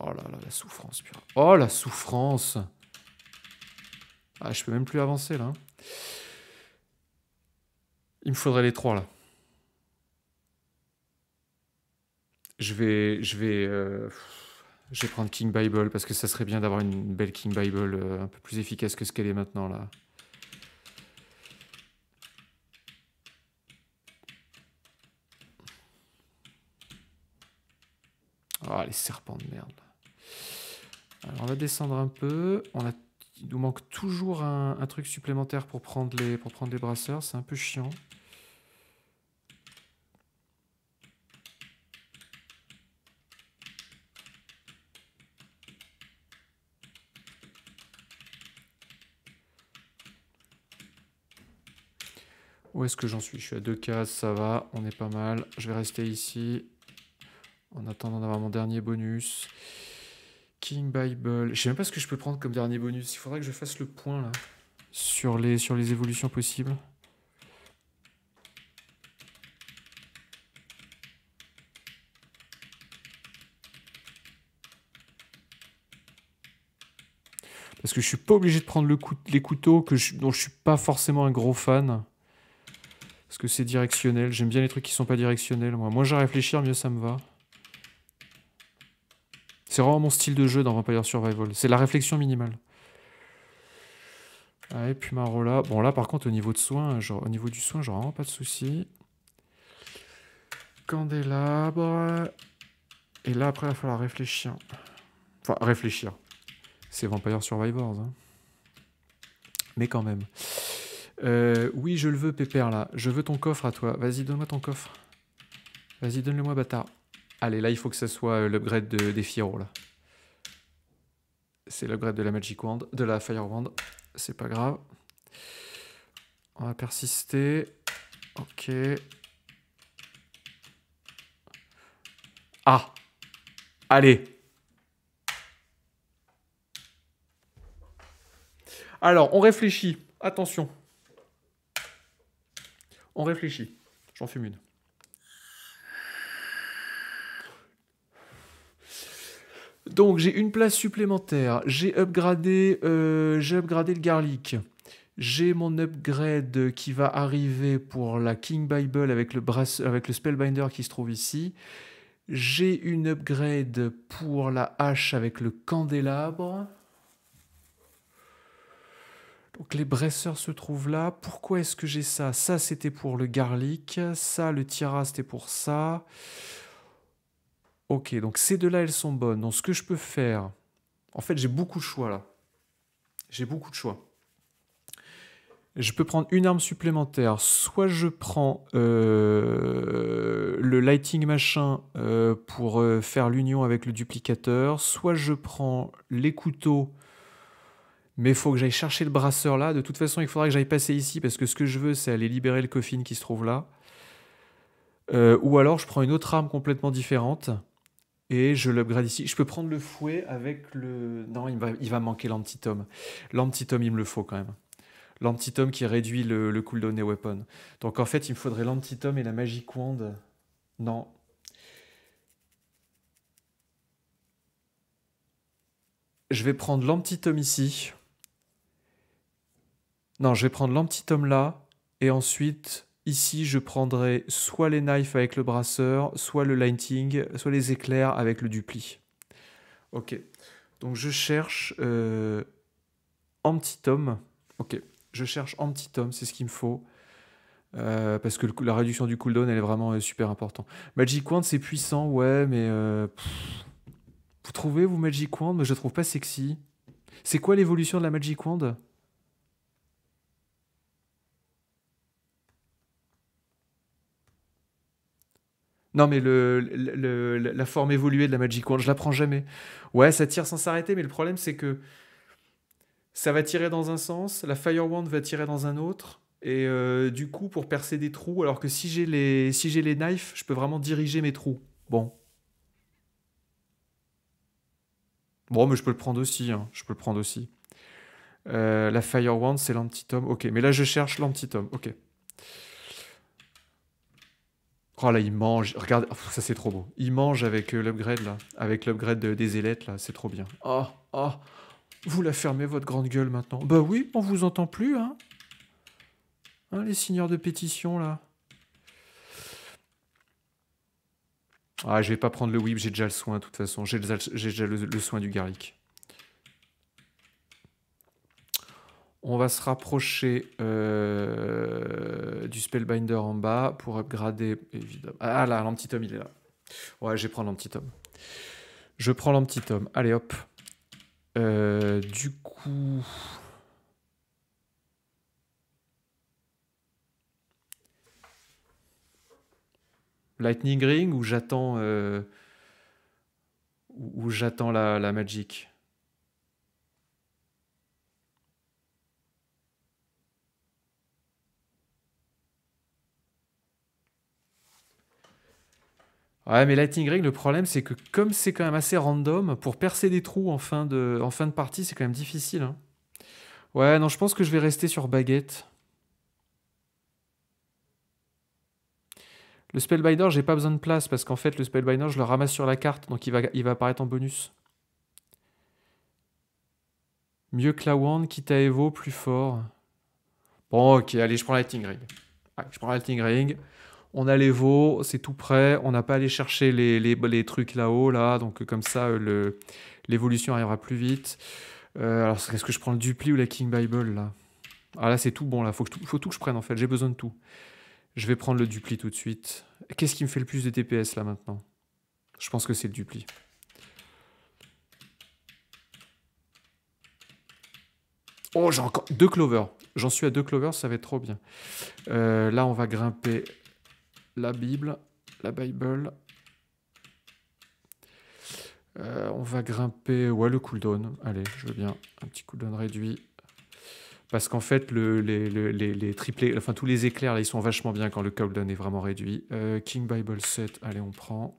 Oh là là, la souffrance, Oh la souffrance. Ah, je peux même plus avancer là. Hein. Il me faudrait les trois là. Je vais, je vais, euh, je vais prendre King Bible parce que ça serait bien d'avoir une belle King Bible euh, un peu plus efficace que ce qu'elle est maintenant là. Ah, les serpents de merde. Alors, on va descendre un peu. On a... Il nous manque toujours un, truc supplémentaire pour prendre les, pour prendre les brasseurs. C'est un peu chiant. Où est-ce que j'en suis Je suis à deux cases, ça va, on est pas mal. Je vais rester ici en attendant d'avoir mon dernier bonus. King Bible. Je sais même pas ce que je peux prendre comme dernier bonus. Il faudrait que je fasse le point là sur les, sur les évolutions possibles. Parce que je suis pas obligé de prendre les couteaux que je, dont je suis pas forcément un gros fan c'est directionnel J'aime bien les trucs qui sont pas directionnels, moi. Moins j'ai réfléchis réfléchir, mieux ça me va. C'est vraiment mon style de jeu dans Vampire Survival. C'est la réflexion minimale. Allez, ah, là Bon, là, par contre, au niveau, de soin, genre, au niveau du soin, j'ai vraiment pas de soucis. Candélabre. Euh, et là, après, il va falloir réfléchir. Enfin, réfléchir. C'est Vampire Survivors. Hein. Mais quand même. Euh, oui, je le veux, Pépère, là. Je veux ton coffre à toi. Vas-y, donne-moi ton coffre. Vas-y, donne-le-moi, bâtard. Allez, là, il faut que ça soit euh, l'upgrade de, des Firo, là. C'est l'upgrade de la Magic Wand, de la Fire Wand. C'est pas grave. On va persister. Ok. Ah Allez Alors, on réfléchit. Attention. On réfléchit. J'en fume une. Donc j'ai une place supplémentaire. J'ai upgradé, euh, upgradé le garlic. J'ai mon upgrade qui va arriver pour la King Bible avec le, avec le Spellbinder qui se trouve ici. J'ai une upgrade pour la hache avec le candélabre. Donc les bresseurs se trouvent là. Pourquoi est-ce que j'ai ça Ça c'était pour le garlic, ça le tira c'était pour ça. Ok, donc ces deux-là elles sont bonnes. Donc ce que je peux faire, en fait j'ai beaucoup de choix là. J'ai beaucoup de choix. Je peux prendre une arme supplémentaire. Soit je prends euh, le lighting machin euh, pour euh, faire l'union avec le duplicateur. Soit je prends les couteaux mais il faut que j'aille chercher le brasseur là. De toute façon, il faudra que j'aille passer ici parce que ce que je veux, c'est aller libérer le coffin qui se trouve là. Euh, ou alors, je prends une autre arme complètement différente et je l'upgrade ici. Je peux prendre le fouet avec le... Non, il va, il va manquer l'Antitome. L'Antitome, il me le faut quand même. L'Antitome qui réduit le, cooldown des weapons. Donc en fait, il me faudrait l'Antitome et la magic wand. Non, je vais prendre l'Antitome ici. Non, je vais prendre l'anti-tome là. Et ensuite, ici, je prendrai soit les knives avec le brasseur, soit le lighting, soit les éclairs avec le dupli. Ok. Donc je cherche euh, petit tome Ok. Je cherche petit tome c'est ce qu'il me faut. Euh, parce que la réduction du cooldown, elle est vraiment euh, super importante. Magic Wand, c'est puissant, ouais, mais... Euh, vous trouvez, vous, Magic Wand Mais je trouve pas sexy. C'est quoi l'évolution de la Magic Wand Non, mais le, la forme évoluée de la Magic Wand, je la prends jamais. Ouais, ça tire sans s'arrêter, mais le problème, c'est que ça va tirer dans un sens, la Fire Wand va tirer dans un autre. Et euh, du coup, pour percer des trous, alors que si j'ai les, si j'ai les knives, je peux vraiment diriger mes trous. Bon. Bon, mais je peux le prendre aussi. Hein, je peux le prendre aussi. Euh, la Fire Wand, c'est l'antitome. Ok, mais là, je cherche tome. Ok. Oh là, il mange. Regarde, oh, ça c'est trop beau. Il mange avec euh, l'upgrade là, avec l'upgrade des ailettes là, c'est trop bien. Oh, oh, vous la fermez votre grande gueule maintenant. Bah oui, on vous entend plus, hein. Hein, les signeurs de pétition là. Ah, je vais pas prendre le whip, j'ai déjà le soin de toute façon. J'ai déjà, le soin du garlic. On va se rapprocher euh, du Spellbinder en bas pour upgrader, évidemment. Ah là, tome il est là. Ouais, je vais prendre tome. Je prends tome. Allez, hop. Euh, du coup... Lightning Ring ou j'attends... Euh, j'attends la, la Magic Ouais, mais Lightning Ring, le problème, c'est que comme c'est quand même assez random, pour percer des trous en fin de, en fin de partie, c'est quand même difficile. Hein. Ouais, non, je pense que je vais rester sur Baguette. Le Spellbinder, j'ai pas besoin de place parce qu'en fait, le Spellbinder, je le ramasse sur la carte, donc il va, il va apparaître en bonus. Mieux que la Wand, quitte à Evo, plus fort. Bon, ok, allez, je prends Lightning Ring. je prends Lightning Ring on a les veaux, c'est tout prêt, on n'a pas allé chercher les, les, trucs là-haut, là, donc euh, comme ça, euh, l'évolution arrivera plus vite. Euh, alors, est-ce que je prends le Dupli ou la King Bible, là Ah là, c'est tout bon, là, faut, faut tout que je prenne, en fait, j'ai besoin de tout. Je vais prendre le Dupli tout de suite. Qu'est-ce qui me fait le plus de TPS, là, maintenant Je pense que c'est le Dupli. Oh, j'ai encore deux clovers. J'en suis à deux clovers, ça va être trop bien. là, on va grimper la Bible, la Bible. Euh, on va grimper, ouais, le cooldown. Allez, je veux bien un petit cooldown réduit. Parce qu'en fait, les, triplés, enfin tous les éclairs, là, ils sont vachement bien quand le cooldown est vraiment réduit. Euh, King Bible 7, allez, on prend.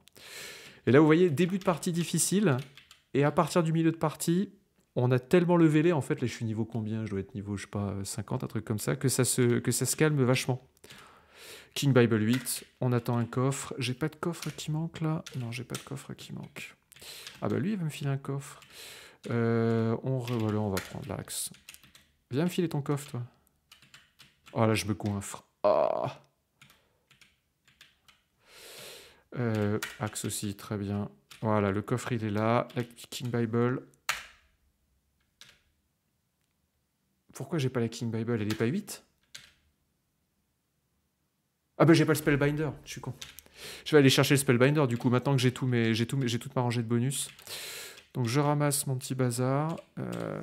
Et là, vous voyez, début de partie difficile. Et à partir du milieu de partie, on a tellement le vélé, en fait, là je suis niveau combien Je dois être niveau, je sais pas, 50, un truc comme ça, que ça se, que ça se calme vachement. King Bible 8, on attend un coffre. J'ai pas de coffre qui manque là Non, j'ai pas de coffre qui manque. Ah bah lui, il va me filer un coffre. Euh, on on va prendre l'axe. Viens me filer ton coffre, toi. Oh là, je me coinfre. Ah. Euh, axe aussi, très bien. Voilà, le coffre, il est là. La King Bible. Pourquoi j'ai pas la King Bible Elle est pas 8 ah bah j'ai pas le Spellbinder, je suis con. Je vais aller chercher le Spellbinder du coup, maintenant que j'ai tout mes, j'ai tout, j'ai toute ma rangée de bonus. Donc je ramasse mon petit bazar. Euh,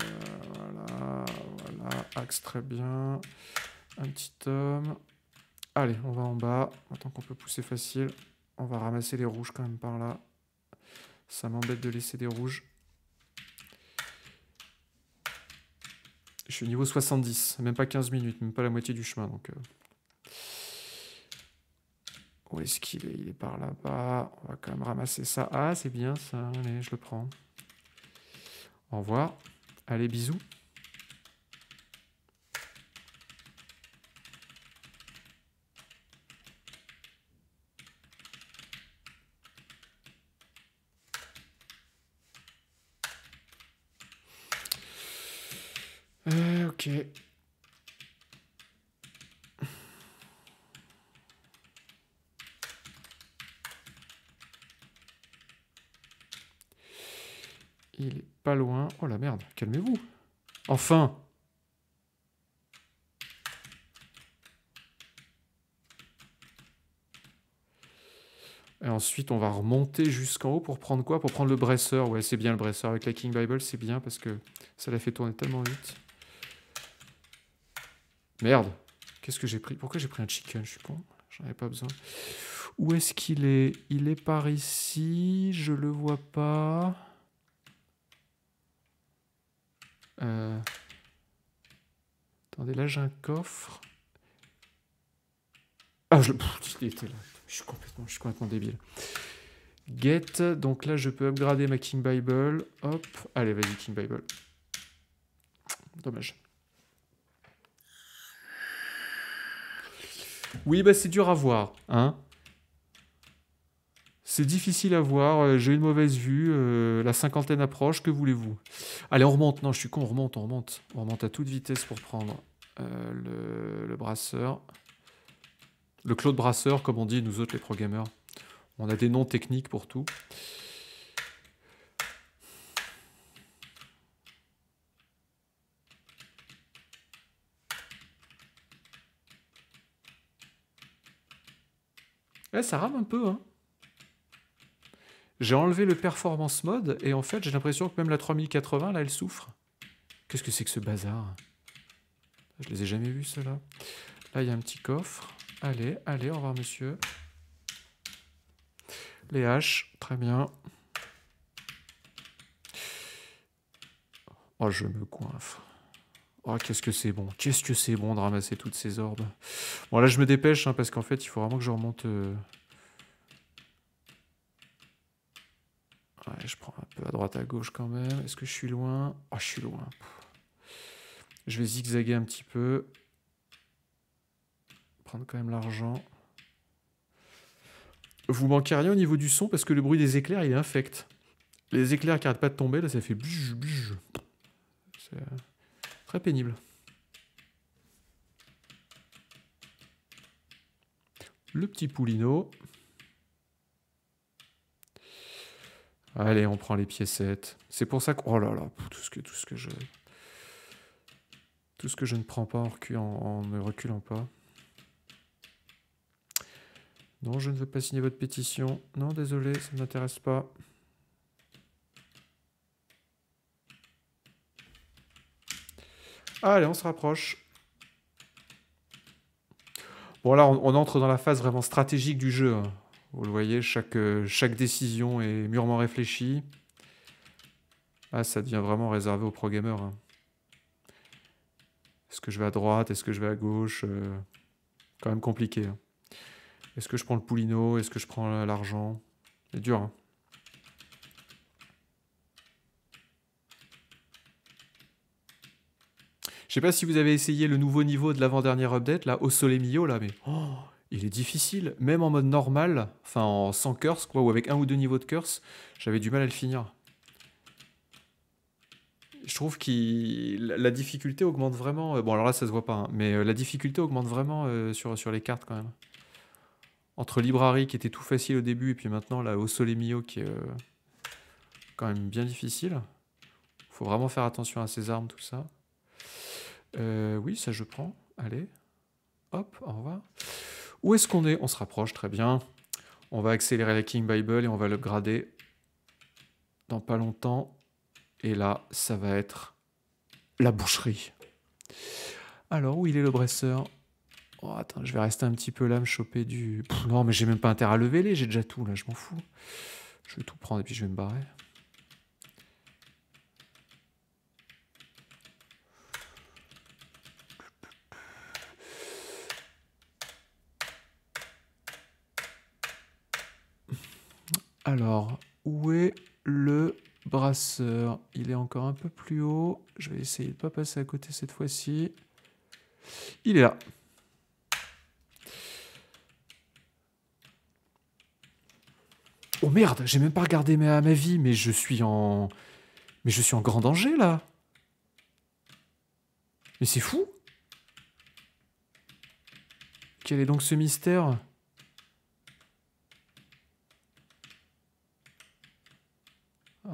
voilà, voilà, axe très bien. Un petit tome. Allez, on va en bas. Maintenant qu'on peut pousser facile, on va ramasser les rouges quand même par là. Ça m'embête de laisser des rouges. Je suis niveau 70, même pas 15 minutes, même pas la moitié du chemin, donc... Euh. Où est-ce qu'il est, Il est par là-bas. On va quand même ramasser ça. Ah, c'est bien ça. Allez, je le prends. Au revoir. Allez, bisous. enfin Et ensuite, on va remonter jusqu'en haut pour prendre quoi Pour prendre le bresseur. Ouais, c'est bien le bresseur. Avec la King Bible, c'est bien parce que ça l'a fait tourner tellement vite. Merde. Qu'est-ce que j'ai pris Pourquoi j'ai pris un chicken Je suis con. J'en avais pas besoin. Où est-ce qu'il est, il, est Il est par ici. Je le vois pas. Euh, attendez, là j'ai un coffre. Ah, je, là. suis complètement, je suis complètement débile. Get, donc là je peux upgrader ma King Bible. Hop, allez vas-y King Bible. Dommage. Oui, bah c'est dur à voir, hein. C'est difficile à voir, euh, j'ai une mauvaise vue, euh, la cinquantaine approche, que voulez-vous Allez, on remonte, non, je suis con, on remonte, on remonte. On remonte à toute vitesse pour prendre euh, le, brasseur. Le Claude Brasseur, comme on dit, nous autres les pro On a des noms techniques pour tout. Eh, ça rame un peu, hein j'ai enlevé le performance mode et en fait j'ai l'impression que même la 3080 là elle souffre. Qu'est-ce que c'est que ce bazar Je les ai jamais vus ceux-là. Là il y a un petit coffre. Allez, allez, au revoir monsieur. Les haches, très bien. Oh je me coiffe. Oh, qu'est-ce que c'est bon. Qu'est-ce que c'est bon de ramasser toutes ces orbes. Bon, là, je me dépêche, hein, parce qu'en fait, il faut vraiment que je remonte... Euh, je prends un peu à droite, à gauche quand même. Est-ce que je suis loin ah, je suis loin. Je vais zigzaguer un petit peu. Prendre quand même l'argent. Vous manquez rien au niveau du son parce que le bruit des éclairs, il est infect. Les éclairs qui n'arrêtent pas de tomber, là, ça fait C'est euh, très pénible. Le petit Poulino. Allez, on prend les piécettes. C'est pour ça que... Oh là là, tout ce que, tout ce que je... Tout ce que je ne prends pas en, en, ne reculant pas. Non, je ne veux pas signer votre pétition. Non, désolé, ça ne m'intéresse pas. Allez, on se rapproche. Bon, là, on, entre dans la phase vraiment stratégique du jeu. Hein. Vous le voyez, euh, chaque, décision est mûrement réfléchie. Ah, ça devient vraiment réservé aux pro-gamers. Hein. Est-ce que je vais à droite Est-ce que je vais à gauche euh, Quand même compliqué. Hein. Est-ce que je prends le poulino Est-ce que je prends l'argent C'est dur. Je hein. Je sais pas si vous avez essayé le nouveau niveau de l'avant-dernière update, là, au Soleil Mio, là, mais... Oh, il est difficile, même en mode normal, enfin sans curse, quoi, ou avec un ou deux niveaux de curse, j'avais du mal à le finir. Je trouve que la difficulté augmente vraiment. Euh, bon, alors là, ça se voit pas, hein, mais euh, la difficulté augmente vraiment euh, sur, les cartes quand même. Entre Library qui était tout facile au début, et puis maintenant, là, au Mio, qui est quand même bien difficile. Faut vraiment faire attention à ses armes, tout ça. oui, ça je prends. Allez. Hop, au revoir. Où est-ce qu'on est, on, se rapproche, très bien. On va accélérer la King Bible et on va l'upgrader dans pas longtemps. Et là, ça va être la boucherie. Alors, où il est le bresseur Oh, attends, je vais rester un petit peu là, me choper du... non, mais j'ai même pas intérêt à lever les, j'ai déjà tout, là, je m'en fous. Je vais tout prendre et puis je vais me barrer. Alors, où est le brasseur Il est encore un peu plus haut. Je vais essayer de ne pas passer à côté cette fois-ci. Il est là. Oh merde, j'ai même pas regardé ma, ma vie, mais je suis en... Mais je suis en grand danger, là Mais c'est fou Quel est donc ce mystère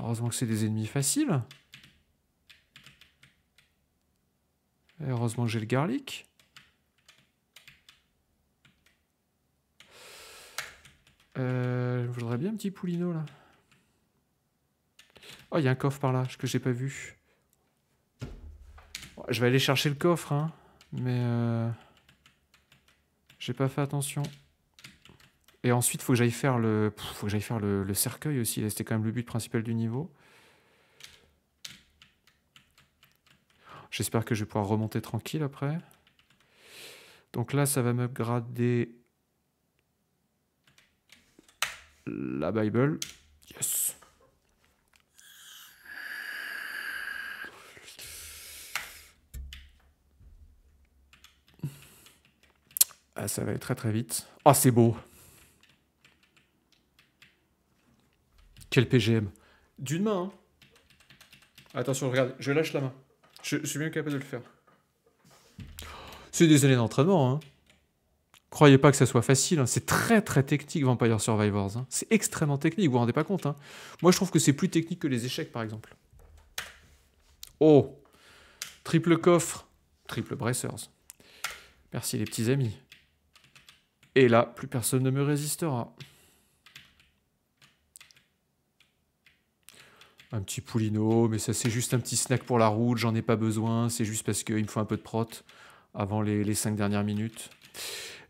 Heureusement que c'est des ennemis faciles. heureusement que j'ai le garlic. Euh, je voudrais bien un petit poulino là. Oh, il y a un coffre par là que j'ai pas vu. Je vais aller chercher le coffre, hein. mais euh, j'ai pas fait attention. Et ensuite, il faut que j'aille faire, le, faire le, cercueil aussi. C'était quand même le but principal du niveau. J'espère que je vais pouvoir remonter tranquille après. Donc là, ça va m'upgrader la Bible. Yes. Ah, ça va aller très très vite. Ah, c'est beau. Quel PGM D'une main. Hein. Attention, regarde, je lâche la main. Je, suis bien capable de le faire. C'est des années d'entraînement. Hein. Croyez pas que ça soit facile. Hein. C'est très très technique Vampire Survivors. C'est extrêmement technique, vous vous rendez pas compte. Moi je trouve que c'est plus technique que les échecs par exemple. Oh Triple coffre. Triple Bracers. Merci les petits amis. Et là, plus personne ne me résistera. Un petit poulino, mais ça c'est juste un petit snack pour la route, j'en ai pas besoin, c'est juste parce qu'il me faut un peu de prot avant les, cinq dernières minutes.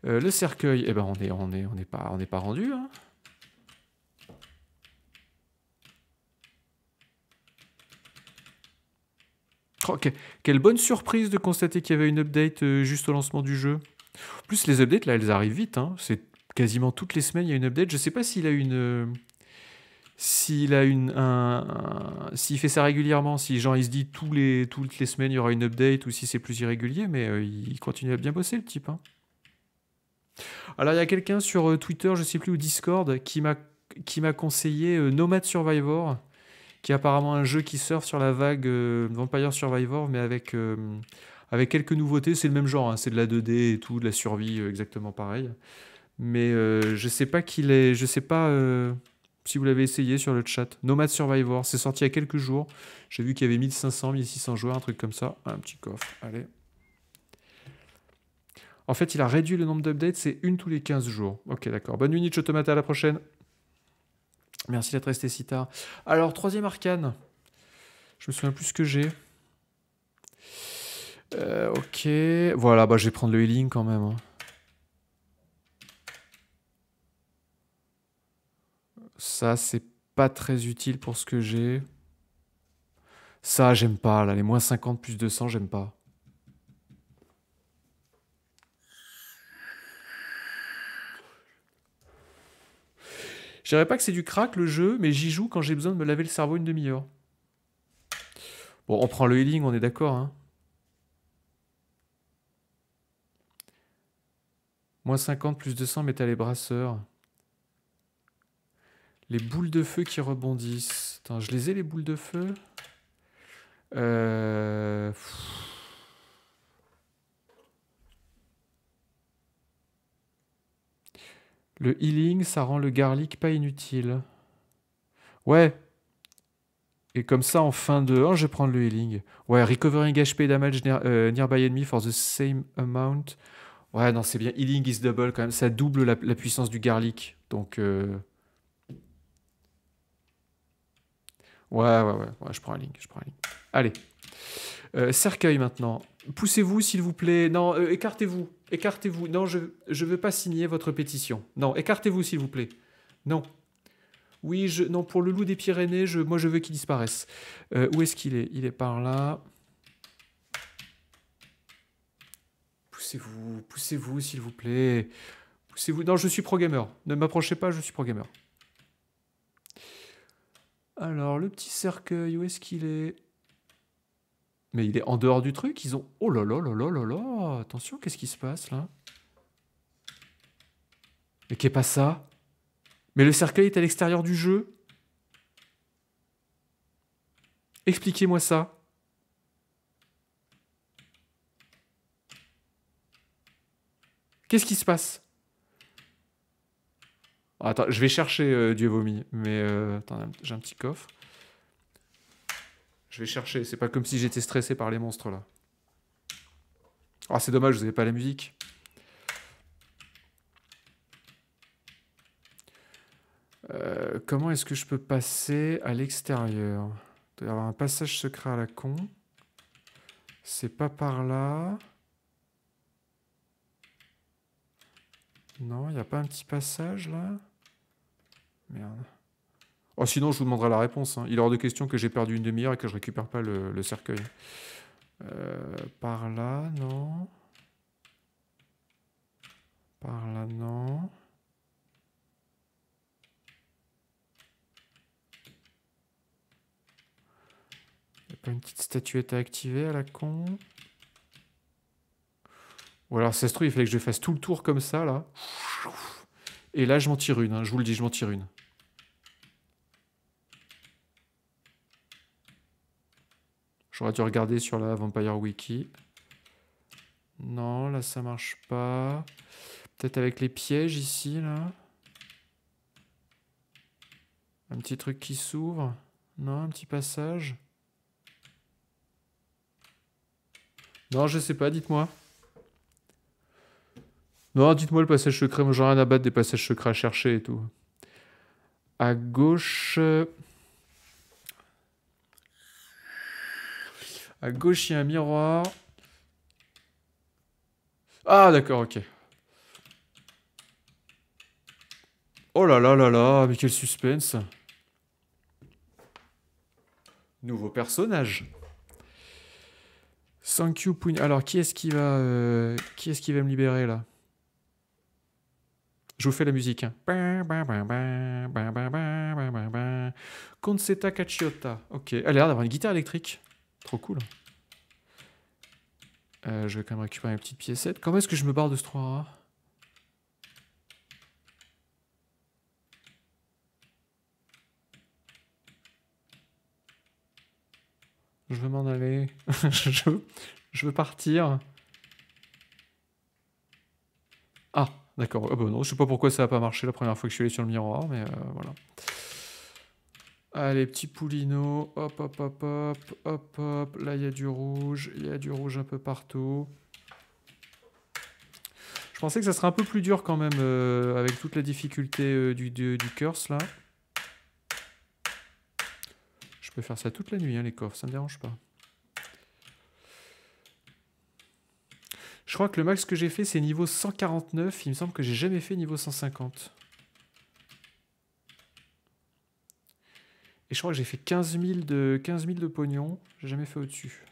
Euh, le cercueil, eh ben on n'est on est, pas, on pas rendu. Hein. Oh, quelle bonne surprise de constater qu'il y avait une update euh, juste au lancement du jeu. En plus, les updates, là, elles arrivent vite. Hein. C'est quasiment toutes les semaines, il y a une update. Je ne sais pas s'il a une, euh, s'il a une un, s'il fait ça régulièrement si genre il se dit tous les toutes les semaines il y aura une update ou si c'est plus irrégulier mais euh, il continue à bien bosser le type hein. alors il y a quelqu'un sur euh, Twitter je sais plus ou Discord qui m'a qui m'a conseillé euh, Nomad Survivor qui est apparemment un jeu qui surfe sur la vague Vampire Survivor mais avec avec quelques nouveautés c'est le même genre hein. c'est de la 2D et tout de la survie exactement pareil mais je sais pas qu'il est je sais pas si vous l'avez essayé sur le chat. Nomad Survivor, c'est sorti il y a quelques jours. J'ai vu qu'il y avait 1500, 1600 joueurs, un truc comme ça. Ah, un petit coffre, allez. En fait, il a réduit le nombre d'updates, c'est une tous les 15 jours. Ok, d'accord. Bonne nuit, Nietzsche Automata, à la prochaine. Merci d'être resté si tard. Alors, troisième arcane. Je me souviens plus ce que j'ai. Euh, ok. Voilà, bah, je vais prendre le healing quand même. Hein. Ça, c'est pas très utile pour ce que j'ai. Ça, j'aime pas. Là, les moins 50 plus 200, j'aime pas. Je dirais pas que c'est du crack le jeu, mais j'y joue quand j'ai besoin de me laver le cerveau une demi-heure. Bon, on prend le healing, on est d'accord. Hein Moins 50 plus 200, mais t'as les brasseurs. Les boules de feu qui rebondissent. Attends, je les ai les boules de feu euh... Le healing, ça rend le garlic pas inutile. Ouais. Et comme ça, en fin de Oh, je vais prendre le healing. Ouais, recovering HP damage euh, nearby enemy for the same amount. Ouais, non, c'est bien. Healing is double quand même. Ça double la, puissance du garlic. Donc... Euh, Ouais, ouais, ouais, je prends la ligne, je prends Allez. Euh, cercueil maintenant. Poussez-vous, s'il vous plaît. Non, euh, écartez-vous. Écartez-vous. Non, je ne veux pas signer votre pétition. Non, écartez-vous, s'il vous plaît. Non. Oui, je, non, pour le loup des Pyrénées, je, moi, je veux qu'il disparaisse. Euh, où est-ce qu'il est Il est par là. Poussez-vous, poussez-vous, s'il vous plaît. Poussez-vous. Non, je suis pro-gamer. Ne m'approchez pas, je suis pro-gamer. Alors, le petit cercueil, où est-ce qu'il est, Mais il est en dehors du truc, ils ont... Oh là là là là là là Attention, qu'est-ce qui se passe, là Mais qu'est pas ça Mais le cercueil est à l'extérieur du jeu Expliquez-moi ça Qu'est-ce qui se passe Attends, je vais chercher euh, Dieu vomi. Mais euh, attends, j'ai un petit coffre. Je vais chercher. C'est pas comme si j'étais stressé par les monstres là. Ah, c'est dommage, vous avez pas la musique. Euh, comment est-ce que je peux passer à l'extérieur Il doit y avoir un passage secret à la con. C'est pas par là. Non, il n'y a pas un petit passage là Merde. Oh, sinon, je vous demanderai la réponse. Hein. Il est hors de question que j'ai perdu une demi-heure et que je récupère pas le, cercueil. Euh, par là, non. Par là, non. Il a pas une petite statuette à activer à la con Ou alors, ça se trouve, il fallait que je fasse tout le tour comme ça, là. Et là, je m'en tire une. Hein. Je vous le dis, je m'en tire une. J'aurais dû regarder sur la Vampire Wiki. Non, là ça marche pas. Peut-être avec les pièges ici, là. Un petit truc qui s'ouvre. Non, un petit passage. Non, je sais pas, dites-moi. Non, dites-moi le passage secret, moi j'ai rien à battre des passages secrets à chercher et tout. À gauche... Euh, À gauche, il y a un miroir. Ah, d'accord, ok. Oh là là là là, mais quel suspense. Nouveau personnage. you, Punya. Alors, qui est-ce qui va, euh, qui est-ce qui va me libérer là Je vous fais la musique. Hein. Concetta Cacciotta. Ok. Elle a l'air d'avoir une guitare électrique. Trop cool. Euh, je vais quand même récupérer mes petites piécettes. Comment est-ce que je me barre de ce 3 Je veux m'en aller. je, veux, partir. Ah, d'accord. Je ah bah ne je sais pas pourquoi ça n'a pas marché la première fois que je suis allé sur le miroir, mais euh, voilà. Allez, petit poulino. Hop, hop, hop, hop, hop, hop. Là, il y a du rouge. Il y a du rouge un peu partout. Je pensais que ça serait un peu plus dur quand même euh, avec toute la difficulté euh, du, curse là. Je peux faire ça toute la nuit hein, les coffres, ça me dérange pas. Je crois que le max que j'ai fait c'est niveau 149, il me semble que j'ai jamais fait niveau 150. Et je crois que j'ai fait 15 000 de, pognon. Je de pognon. J'ai jamais fait au-dessus.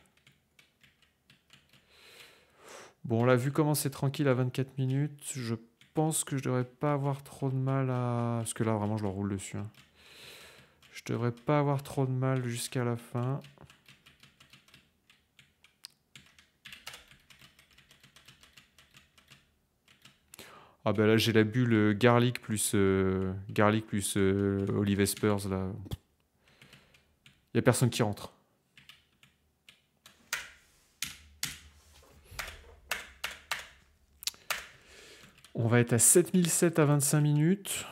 Bon, on l'a vu comment c'est tranquille à 24 minutes, je pense que je devrais pas avoir trop de mal à... Parce que là, vraiment, je leur roule dessus. Hein. Je devrais pas avoir trop de mal jusqu'à la fin. Ah ben là j'ai la bulle euh, garlic plus euh, garlic plus euh, olive espers là personne qui rentre. On va être à 7007 à 25 minutes.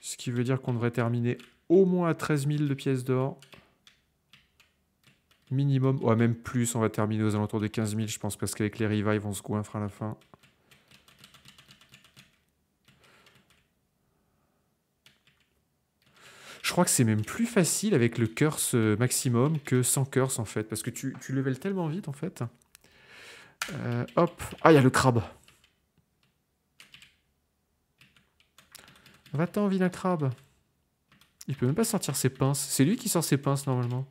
Ce qui veut dire qu'on devrait terminer au moins à 13000 de pièces d'or. Minimum. ou à même plus. On va terminer aux alentours de 15000 je pense, parce qu'avec les revives, on se goinfre à la fin. je crois que c'est même plus facile avec le curse euh, maximum que sans curse en fait, parce que tu, tu level tellement vite en fait. Euh, hop, ah il y a le crabe. Va-t'en vilain crabe. Il peut même pas sortir ses pinces. C'est lui qui sort ses pinces normalement.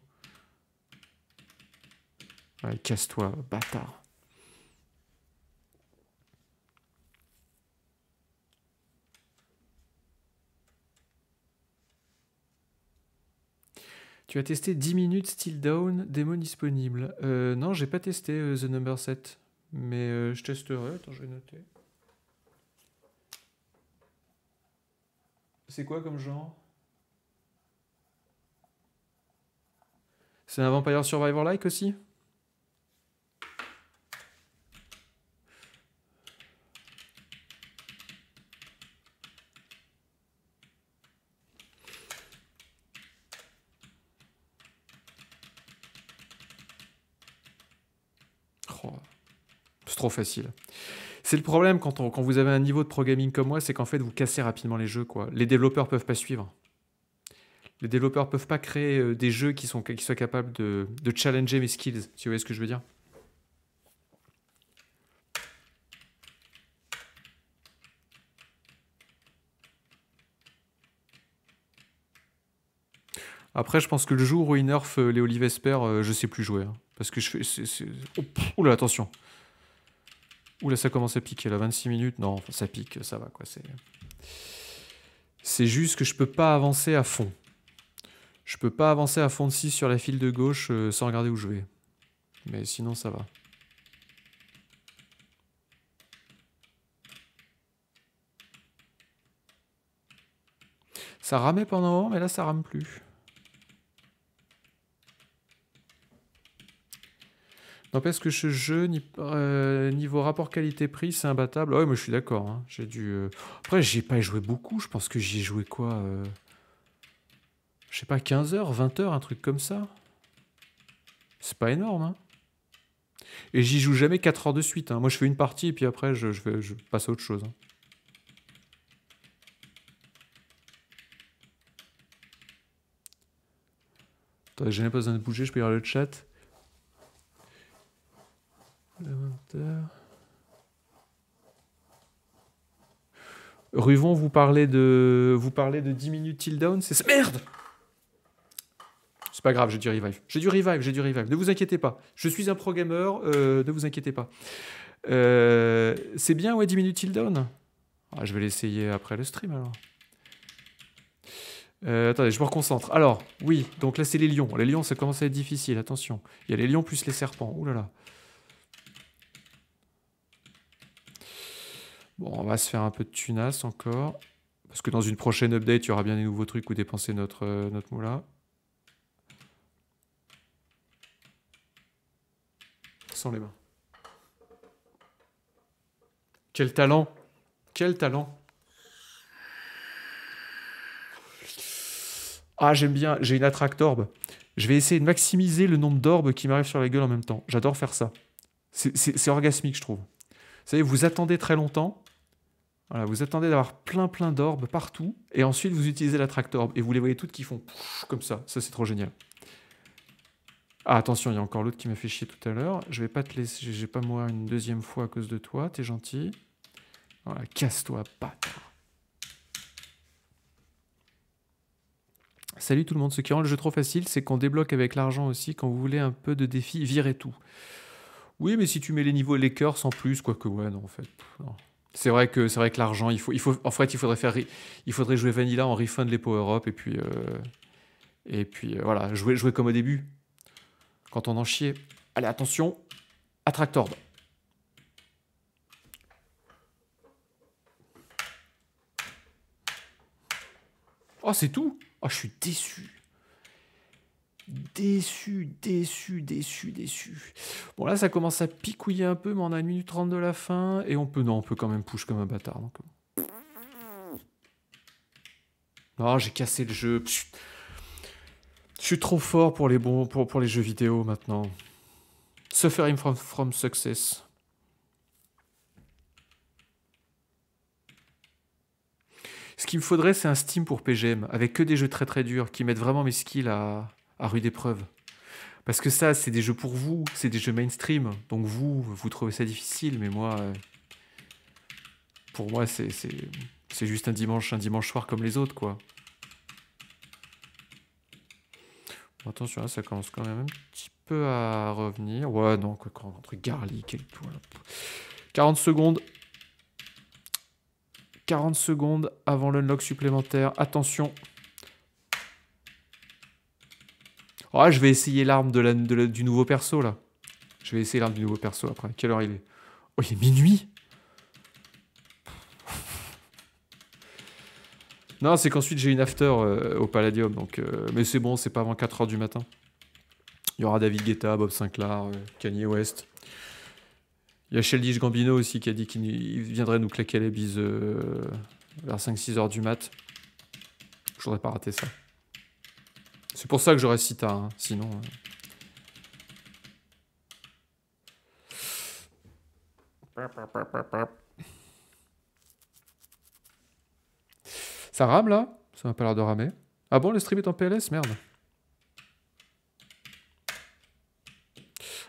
casse-toi, bâtard. Tu as testé 10 minutes, Still Down, démo disponible. Euh, non, j'ai pas testé euh, The Number 7. Mais euh, je testerai. Attends, je vais noter. C'est quoi comme genre C'est un Vampire Survivor-like aussi trop facile. C'est le problème quand, quand vous avez un niveau de programming comme moi, c'est qu'en fait, vous cassez rapidement les jeux. Quoi. Les développeurs peuvent pas suivre. Les développeurs peuvent pas créer euh, des jeux qui, sont, qui soient capables de, challenger mes skills, si vous voyez ce que je veux dire. Après, je pense que le jour où il nerf euh, les Olive Esper, euh, je sais plus jouer. Hein, parce que je fais. C'est, oh, attention. Oula, ça commence à piquer là, 26 minutes. Non, ça pique, ça va quoi. C'est, juste que je peux pas avancer à fond. Je peux pas avancer à fond de 6 sur la file de gauche euh, sans regarder où je vais. Mais sinon, ça va. Ça ramait pendant un moment, mais là, ça rame plus. Non parce que ce jeu, euh, niveau rapport qualité-prix, c'est imbattable. Oui, ah ouais, mais je suis d'accord. Hein. J'ai dû. Euh, après, j'ai pas joué beaucoup. Je pense que j'y ai joué quoi euh, Je sais pas, 15h, 20h, un truc comme ça. C'est pas énorme. Hein. Et j'y joue jamais 4 heures de suite. Hein. Moi, je fais une partie et puis après, je, passe à autre chose. Hein. Attendez, j'ai pas besoin de bouger, je peux lire le chat. Ruvon, vous parlez de vous de 10 minutes till down, c'est merde. C'est pas grave, j'ai du revive. J'ai du revive, j'ai du revive. Ne vous inquiétez pas. Je suis un programmeur, euh, ne vous inquiétez pas. Euh, c'est bien ouais 10 minutes till down. Ah, je vais l'essayer après le stream alors. Euh, attendez, je me reconcentre. Alors, oui, donc là c'est les lions. Les lions, ça commence à être difficile, attention. Il y a les lions plus les serpents. Ouh là là. Bon, on va se faire un peu de tunas encore. Parce que dans une prochaine update, il y aura bien des nouveaux trucs où dépenser notre, euh, notre moula. Sans les mains. Quel talent Quel talent Ah, j'aime bien, j'ai une attract orbe. Je vais essayer de maximiser le nombre d'orbes qui m'arrivent sur la gueule en même temps. J'adore faire ça. C'est orgasmique, je trouve. Vous savez, vous attendez très longtemps, voilà, vous attendez d'avoir plein plein d'orbes partout, et ensuite vous utilisez la tractorbe, et vous les voyez toutes qui font comme ça. Ça, c'est trop génial. Ah, attention, il y a encore l'autre qui m'a fait chier tout à l'heure. Je vais pas te laisser, j'ai pas moi une deuxième fois à cause de toi, t'es gentil. Voilà, casse-toi, patte. Salut tout le monde, ce qui rend le jeu trop facile, c'est qu'on débloque avec l'argent aussi quand vous voulez un peu de défi, virez tout. Oui, mais si tu mets les niveaux les et cœurs sans plus, quoique, ouais, non, en fait, c'est vrai que c'est vrai que l'argent, il faut, il faut, en fait, il faudrait faire, il faudrait jouer Vanilla en refund les Power Up et puis euh, et puis euh, voilà, jouer, jouer comme au début. Quand on en chier Allez, attention, Attractor. Oh, c'est tout. Oh, je suis déçu déçu, déçu, déçu, déçu. Bon là ça commence à picouiller un peu, mais on a une minute trente de la fin, et on peut, non, on peut quand même push comme un bâtard. Non, ah, j'ai cassé le jeu. Je suis trop fort pour les, bons, pour, les jeux vidéo maintenant. Suffering from, from success. Ce qu'il me faudrait, c'est un Steam pour PGM, avec que des jeux très très durs, qui mettent vraiment mes skills à, à rude Parce que ça, c'est des jeux pour vous, c'est des jeux mainstream. Donc vous, vous trouvez ça difficile, mais moi, euh, pour moi, c'est juste un dimanche, un dimanche soir comme les autres, quoi. attention, ça commence quand même un petit peu à revenir. Ouais, non, quoi, quand, entre garlic et tout. 40 secondes. 40 secondes avant l'unlock supplémentaire. Attention. Oh, je vais essayer l'arme de, du nouveau perso, là. Je vais essayer l'arme du nouveau perso, après. Quelle heure il est Oh, il est minuit Non, c'est qu'ensuite, j'ai une after euh, au Palladium, donc... Euh, mais c'est bon, c'est pas avant 4h du matin. Il y aura David Guetta, Bob Sinclair, euh, Kanye West... Il y a Sheldish Gambino aussi qui a dit qu'il viendrait nous claquer les bises vers 5-6 heures du mat. Je voudrais pas rater ça. C'est pour ça que j'aurais reste hein. sinon... Euh. Ça rame là Ça m'a pas l'air de ramer. Ah bon, le stream est en PLS Merde.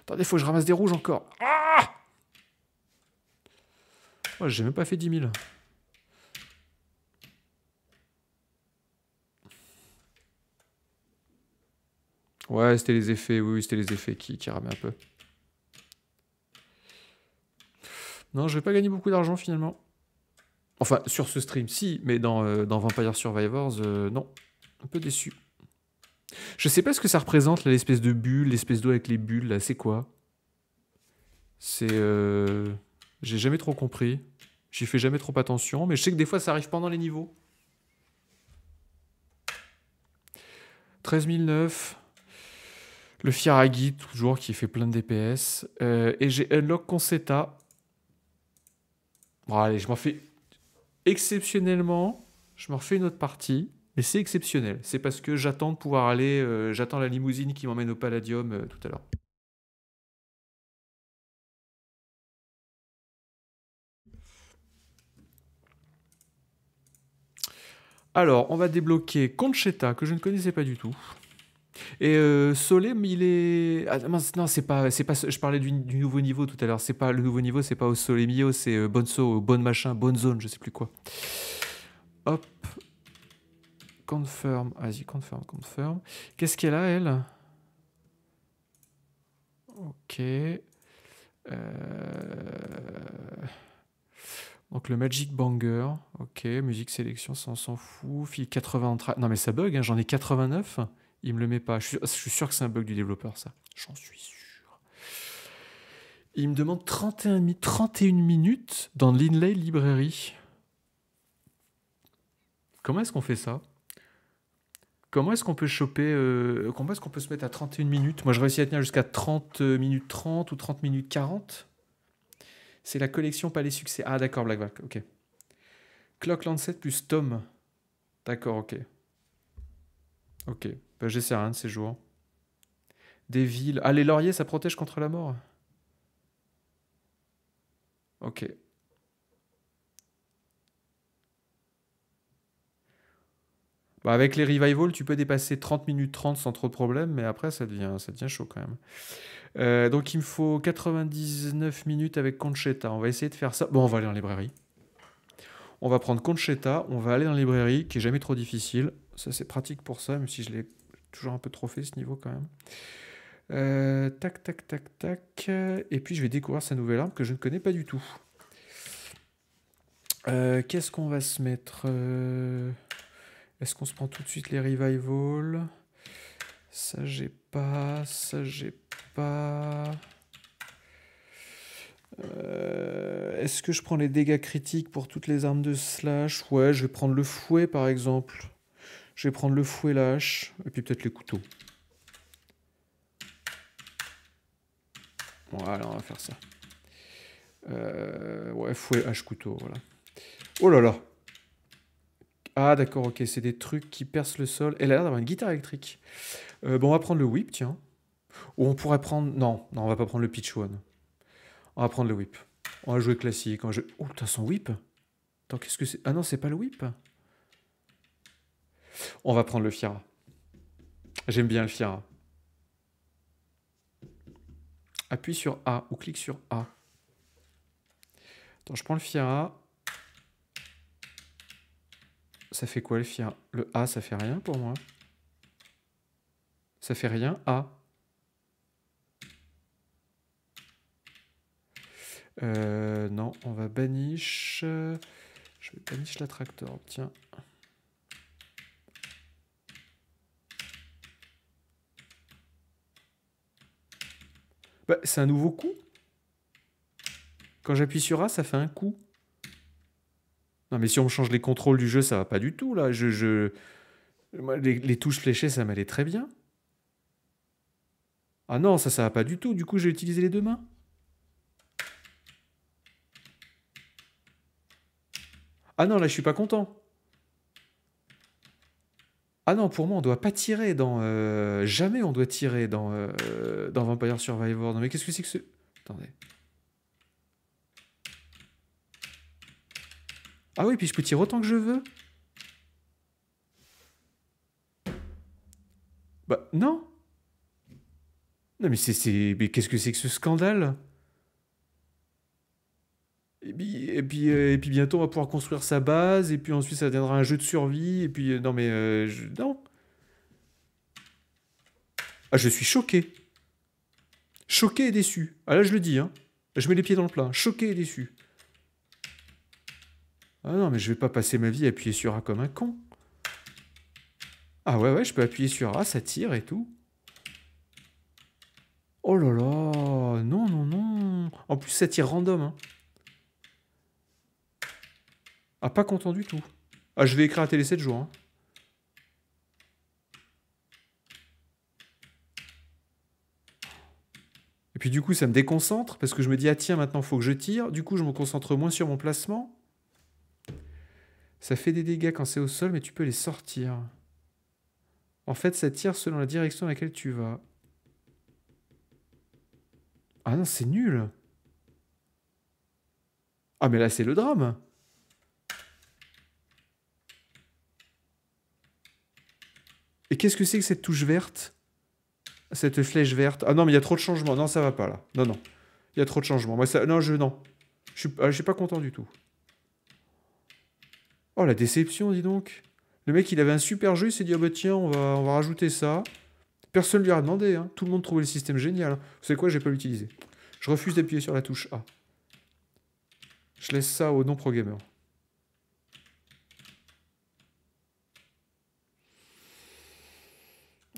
Attendez, faut que je ramasse des rouges encore. Ah oh, J'ai même pas fait 10 000. Ouais, c'était les effets, oui, c'était les effets qui, qui un peu. Non, je vais pas gagner beaucoup d'argent finalement. Enfin, sur ce stream, si, mais dans, euh, Vampire Survivors, euh, non. Un peu déçu. Je sais pas ce que ça représente, l'espèce de bulle, l'espèce d'eau avec les bulles, là, c'est quoi C'est... Euh, j'ai jamais trop compris. J'y fais jamais trop attention, mais je sais que des fois, ça arrive pendant les niveaux. 13 009. Le Firagi, toujours, qui fait plein de DPS. Euh, et j'ai Unlock Conceta. Bon, allez, je m'en fais exceptionnellement. Je m'en fais une autre partie. Mais c'est exceptionnel. C'est parce que j'attends de pouvoir aller. Euh, j'attends la limousine qui m'emmène au Palladium euh, tout à l'heure. Alors, on va débloquer concetta que je ne connaissais pas du tout. Et euh, il est. Ah, non, c'est pas, c'est pas. Je parlais du, nouveau niveau tout à l'heure. C'est pas le nouveau niveau, c'est pas au Solemio. c'est euh, Bonso, euh, Bonne Machin, Bonne Zone, je sais plus quoi. Hop. Confirm. Vas-y, confirm, confirm. Qu'est-ce qu'elle a, elle Ok. Euh, donc le Magic Banger, ok, musique sélection, ça on s'en fout. Fille 80 Non mais ça bug, hein, j'en ai 89. Il me le met pas. Je suis, sûr que c'est un bug du développeur, ça. J'en suis sûr. Il me demande 31, minutes dans l'Inlay Library. Comment est-ce qu'on fait ça Comment est-ce qu'on peut choper euh, Comment est-ce qu'on peut se mettre à 31 minutes Moi, je réussis à tenir jusqu'à 30 euh, minutes 30 ou 30 minutes 40. C'est la collection Palais succès. Ah, d'accord, Blackback, ok. Clock Lancet plus Tom. D'accord, ok. Ok. Euh, j'essaie rien de ces jours. Des villes. Ah, les lauriers, ça protège contre la mort. Ok. Bah, avec les revivals, tu peux dépasser 30 minutes 30 sans trop de problème, mais après, ça devient, ça chaud quand même. Euh, donc, il me faut 99 minutes avec Conchetta. On va essayer de faire ça. Bon, on va aller en librairie. On va prendre Conchetta, on va aller dans la librairie, qui n'est jamais trop difficile. Ça, c'est pratique pour ça, même si je l'ai toujours un peu trop fait ce niveau quand même. Euh, tac, tac, tac, tac. Et puis je vais découvrir sa nouvelle arme que je ne connais pas du tout. Euh, qu'est-ce qu'on va se mettre euh, Est-ce qu'on se prend tout de suite les Revival Ça j'ai pas, ça j'ai pas. Est-ce que je prends les dégâts critiques pour toutes les armes de slash Ouais, je vais prendre le fouet par exemple. Je vais prendre le fouet, la hache, et puis peut-être les couteaux. Voilà, on va faire ça. Euh, ouais, fouet, hache, couteau, voilà. Oh là là Ah d'accord, ok, c'est des trucs qui percent le sol. Elle a l'air d'avoir une guitare électrique. Euh, bon, on va prendre le whip, tiens. Ou on pourrait prendre... Non, non, on va pas prendre le pitch one. On va prendre le whip. On va jouer classique. quand Oh, t'as son whip Attends, qu'est-ce que c'est Ah non, c'est pas le whip on va prendre le Fira. J'aime bien le Fira. Appuie sur A ou clique sur A. Attends, je prends le Fira. Ça fait quoi le Fira Le A, ça fait rien pour moi. Ça fait rien, A. Euh, non, on va banish. Je vais banish l'attractor, tiens. Bah, c'est un nouveau coup. Quand j'appuie sur A, ça fait un coup. Non, mais si on change les contrôles du jeu, ça va pas du tout, là. Je, Les, touches fléchées, ça m'allait très bien. Ah non, ça, ça va pas du tout. Du coup, j'ai utilisé les deux mains. Ah non, là, je suis pas content. Ah non, pour moi, on doit pas tirer dans. Euh, jamais on doit tirer dans, euh, dans Vampire Survivor. Non, mais qu'est-ce que c'est que ce. Attendez. Ah oui, puis je peux tirer autant que je veux. Bah, non! Non, mais c'est. Mais qu'est-ce que c'est que ce scandale? Et puis, euh, et, puis, bientôt, on va pouvoir construire sa base, et puis ensuite, ça deviendra un jeu de survie, et puis... Euh, non, mais... Euh, non. Ah, je suis choqué. Choqué et déçu. Ah là, je le dis, hein. Je mets les pieds dans le plat. Choqué et déçu. Ah non, mais je vais pas passer ma vie à appuyer sur A comme un con. Ah ouais, ouais, je peux appuyer sur A, ça tire et tout. Oh là là, non, non, non. En plus, ça tire random. Hein. Ah, pas content du tout. Ah, je vais écrire à télé 7 jours. Hein. Et puis du coup, ça me déconcentre parce que je me dis, ah tiens, maintenant, faut que je tire. Du coup, je me concentre moins sur mon placement. Ça fait des dégâts quand c'est au sol, mais tu peux les sortir. En fait, ça tire selon la direction dans laquelle tu vas. Ah non, c'est nul. Ah mais là, c'est le drame. Et qu'est-ce que c'est que cette touche verte Cette flèche verte Ah non, mais il y a trop de changements. Non, ça va pas, là. Non, non. Il y a trop de changements. Moi, ça... Non, je... Non. Je suis... Ah, je suis pas content du tout. Oh, la déception, dis donc. Le mec, il avait un super jeu, il s'est dit, ah bah tiens, on va, on va rajouter ça. Personne ne lui a demandé, hein. tout le monde trouvait le système génial. Hein. Vous savez quoi, je vais pas l'utiliser. Je refuse d'appuyer sur la touche A. Je laisse ça au non pro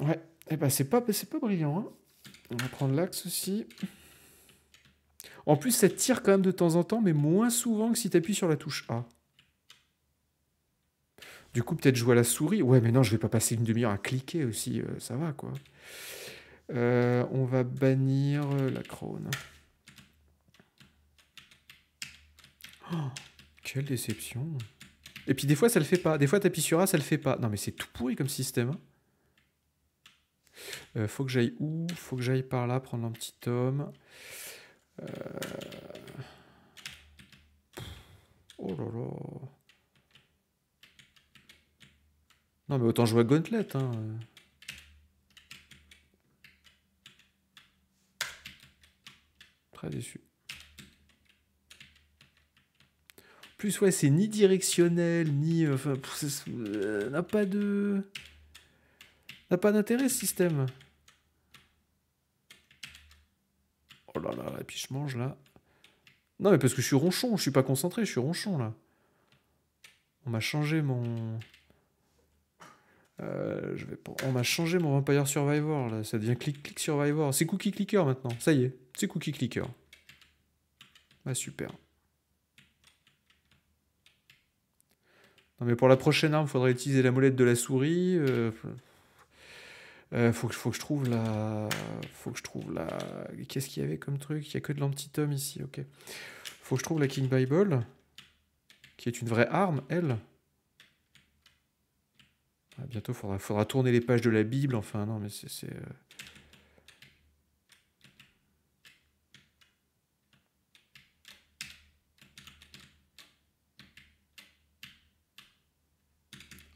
Ouais, eh ben, c'est pas, pas brillant. Hein. On va prendre l'axe aussi. En plus, ça tire quand même de temps en temps, mais moins souvent que si tu appuies sur la touche A. Du coup, peut-être jouer à la souris. Ouais, mais non, je vais pas passer une demi-heure à cliquer aussi. Euh, ça va, quoi. Euh, on va bannir euh, la crone. Oh, quelle déception. Et puis des fois, ça le fait pas. Des fois, t'appuies sur A, ça le fait pas. Non, mais c'est tout pourri comme système. Hein. Euh, faut que j'aille où Faut que j'aille par là prendre un petit tome. Euh, oh là là. Non mais autant jouer à Gauntlet. Hein. Très déçu. En plus ouais c'est ni directionnel ni... Euh, enfin, n'a pas de n'a pas d'intérêt ce système. Oh là là, et puis je mange là. Non mais parce que je suis ronchon, je suis pas concentré, je suis ronchon là. On m'a changé mon... Euh, on m'a changé mon Vampire Survivor là, ça devient Click Click Survivor. C'est Cookie Clicker maintenant, ça y est, c'est Cookie Clicker. Ah super. Non mais pour la prochaine arme, faudrait utiliser la molette de la souris. Euh... Euh, faut, que, je trouve la. Faut que je trouve la. Qu'est-ce qu'il y avait comme truc Il n'y a que de l'antitome ici, ok. Faut que je trouve la King Bible, qui est une vraie arme, elle. Ah, bientôt, faudra, faudra tourner les pages de la Bible, enfin, non, mais c'est. Euh.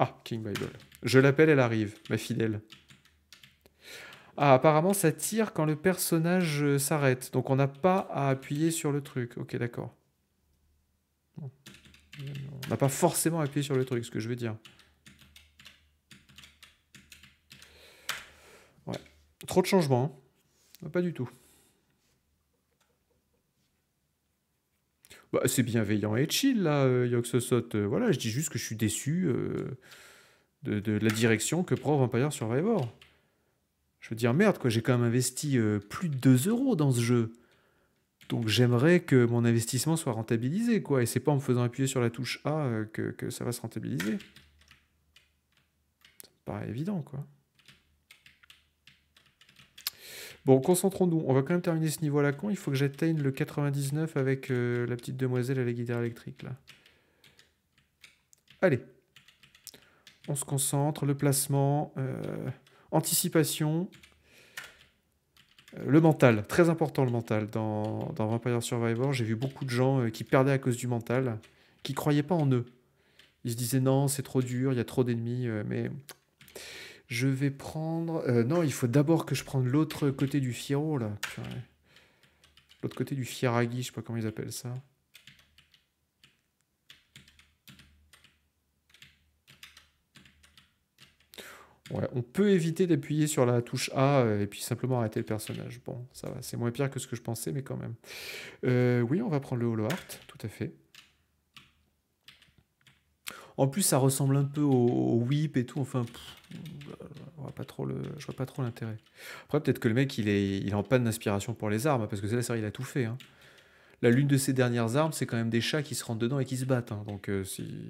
Ah, King Bible. Je l'appelle, elle arrive, ma fidèle. Ah, apparemment, ça tire quand le personnage euh, s'arrête. Donc, on n'a pas à appuyer sur le truc. Ok, d'accord. On n'a pas forcément appuyé sur le truc, ce que je veux dire. Ouais. Trop de changements. Hein. Pas du tout. Bah, c'est bienveillant et chill, là, euh, euh, voilà, je dis juste que je suis déçu euh, de, de, la direction que prend Vampire Survivor. Je veux dire, merde, quoi, j'ai quand même investi euh, plus de 2 euros dans ce jeu. Donc j'aimerais que mon investissement soit rentabilisé, quoi. Et c'est pas en me faisant appuyer sur la touche A euh, que, ça va se rentabiliser. Ça me paraît évident, quoi. Bon, concentrons-nous. On va quand même terminer ce niveau à la con. Il faut que j'atteigne le 99 avec euh, la petite demoiselle à la guitare électrique, là. Allez. On se concentre. Le placement... Anticipation. Euh, le mental, très important le mental. Dans, Vampire Survivor, j'ai vu beaucoup de gens euh, qui perdaient à cause du mental, qui croyaient pas en eux. Ils se disaient non, c'est trop dur, il y a trop d'ennemis, euh, mais je vais prendre... non, il faut d'abord que je prenne l'autre côté du fierro, là. L'autre côté du Fieragi, je sais pas comment ils appellent ça. on peut éviter d'appuyer sur la touche A euh, et puis simplement arrêter le personnage. Bon, ça va, c'est moins pire que ce que je pensais, mais quand même. Euh, oui, on va prendre le Holo art tout à fait. En plus, ça ressemble un peu au, whip et tout. Enfin, on pas trop le, je vois pas trop l'intérêt. Après, peut-être que le mec, il est, il en panne d'inspiration pour les armes, hein, parce que c'est la série, il a tout fait. Hein. l'une de ses dernières armes, c'est quand même des chats qui se rentrent dedans et qui se battent. Hein, donc, euh, si...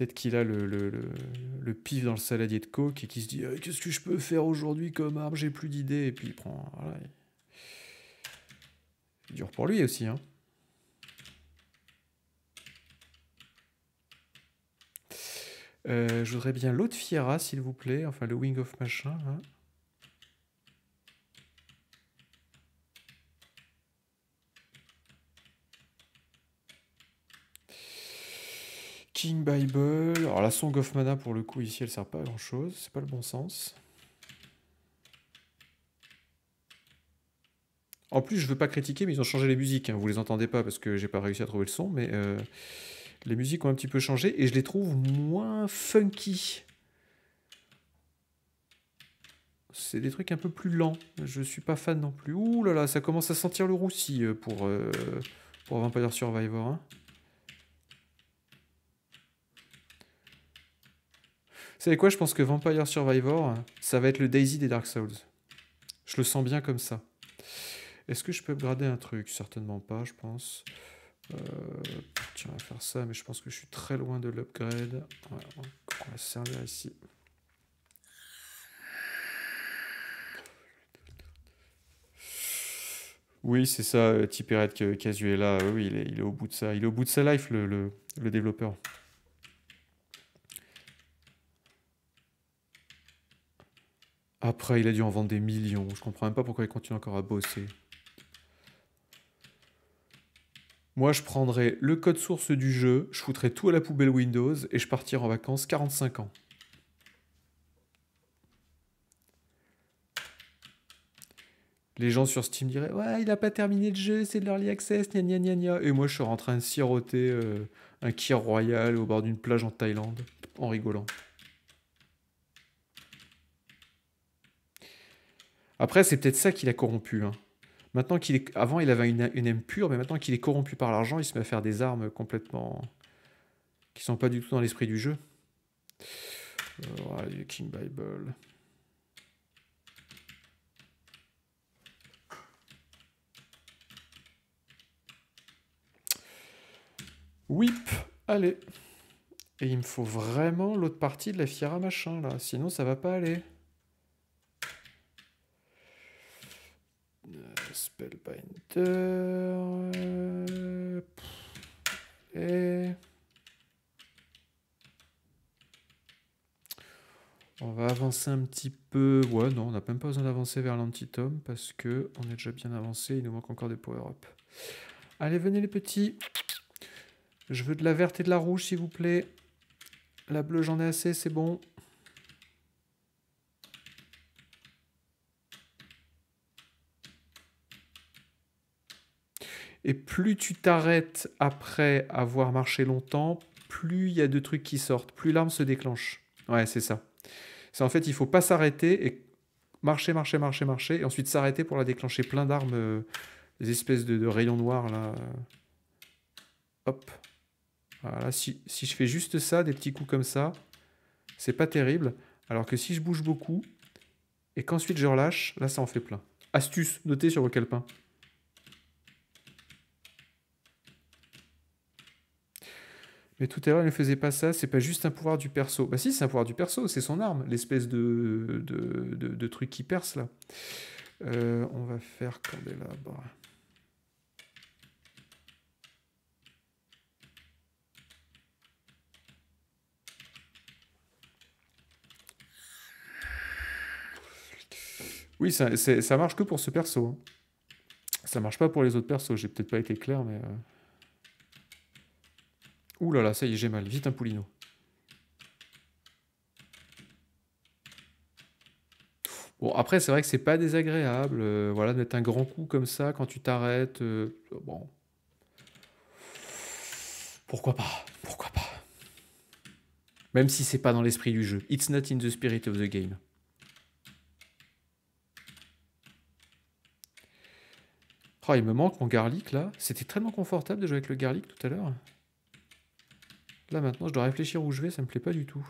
Peut-être qu'il a le, le, pif dans le saladier de coke et qu'il se dit eh, Qu'est-ce que je peux faire aujourd'hui comme arbre J'ai plus d'idées. Et puis il prend. Voilà. dur pour lui aussi. Hein. Euh, je voudrais bien l'autre Fiera, s'il vous plaît. Enfin, le Wing of Machin. Hein. King Bible. Alors la Song of Mana pour le coup ici elle sert pas à grand chose, c'est pas le bon sens. En plus je veux pas critiquer mais ils ont changé les musiques, hein. vous les entendez pas parce que j'ai pas réussi à trouver le son, mais euh, les musiques ont un petit peu changé et je les trouve moins funky. C'est des trucs un peu plus lents, je suis pas fan non plus. Ouh là là, ça commence à sentir le roussi euh, pour, euh, pour Vampire Survivor. Hein. savez quoi Je pense que Vampire Survivor, ça va être le Daisy des Dark Souls. Je le sens bien comme ça. Est-ce que je peux upgrader un truc Certainement pas, je pense. Euh, tiens, on va faire ça, mais je pense que je suis très loin de l'upgrade. on va se servir ici. Oui, c'est ça, euh, Tipperet Casuela. Oui, il est, il est, au bout de ça. Il est au bout de sa life, le, le, le développeur. Après, il a dû en vendre des millions. Je comprends même pas pourquoi il continue encore à bosser. Moi, je prendrais le code source du jeu, je foutrais tout à la poubelle Windows et je partirais en vacances 45 ans. Les gens sur Steam diraient Ouais, il a pas terminé le jeu, c'est de l'early access, gna gna gna gna. Et moi, je serais en train de siroter euh, un Kir Royal au bord d'une plage en Thaïlande, en rigolant. Après, c'est peut-être ça qu'il a corrompu. Hein. Maintenant qu'il est... Avant, il avait une, une aime pure, mais maintenant qu'il est corrompu par l'argent, il se met à faire des armes complètement. qui sont pas du tout dans l'esprit du jeu. Euh, King Bible. Whip, allez. Et il me faut vraiment l'autre partie de la Fiera machin là, sinon ça va pas aller. Euh, et. On va avancer un petit peu. Ouais, non, on n'a même pas besoin d'avancer vers l'antitome parce que on est déjà bien avancé. Il nous manque encore des power-up. Allez, venez les petits. Je veux de la verte et de la rouge, s'il vous plaît. La bleue, j'en ai assez, c'est bon. Et plus tu t'arrêtes après avoir marché longtemps, plus il y a de trucs qui sortent, plus l'arme se déclenche. Ouais, c'est ça. C'est en fait, il faut pas s'arrêter et marcher, marcher, marcher, marcher, et ensuite s'arrêter pour la déclencher plein d'armes, euh, des espèces de, rayons noirs là. Hop. Voilà, si, si je fais juste ça, des petits coups comme ça, c'est pas terrible. Alors que si je bouge beaucoup, et qu'ensuite je relâche, là ça en fait plein. Astuce, notez sur vos calepins. Mais tout à l'heure, il ne faisait pas ça, c'est pas juste un pouvoir du perso. Bah si, c'est un pouvoir du perso, c'est son arme, l'espèce de de, truc qui perce là. Euh, on va faire candélabre. Oui, ça, ça marche que pour ce perso. Hein. Ça marche pas pour les autres persos, j'ai peut-être pas été clair, mais... Euh, Ouh là là, ça y est, j'ai mal. Vite un poulino. Bon, après, c'est vrai que c'est pas désagréable. Euh, voilà, de mettre un grand coup comme ça quand tu t'arrêtes. Euh, bon. Pourquoi pas Pourquoi pas Même si c'est pas dans l'esprit du jeu. It's not in the spirit of the game. Oh, il me manque mon garlic là. C'était tellement confortable de jouer avec le garlic tout à l'heure. Là maintenant je dois réfléchir où je vais, ça me plaît pas du tout.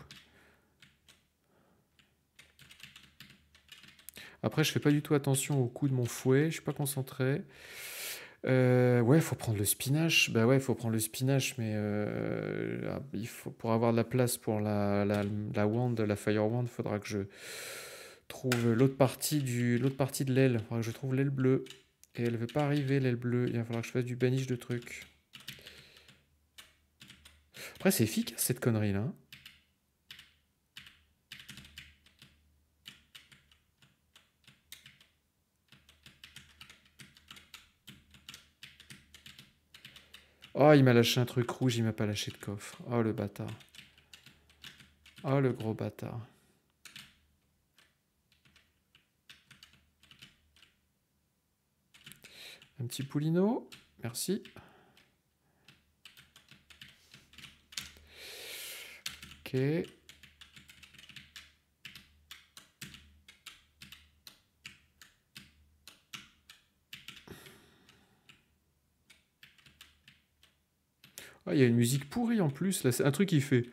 Après je fais pas du tout attention au coup de mon fouet, je suis pas concentré. Euh, ouais, il faut prendre le spinach. Bah ouais, il faut prendre le spinach, mais euh, ah, il faut, pour avoir de la place pour la, la, la wand, la fire wand, il faudra que je trouve l'autre partie, du, l'autre partie de l'aile. Il faudra que je trouve l'aile bleue. Et elle ne veut pas arriver, l'aile bleue. Il va falloir que je fasse du banish de trucs. Après, c'est efficace cette connerie là. Oh, il m'a lâché un truc rouge, il m'a pas lâché de coffre. Oh, le bâtard. Oh, le gros bâtard. Un petit poulino, merci. Ah, il y a une musique pourrie en plus. Là, c'est un truc qui fait.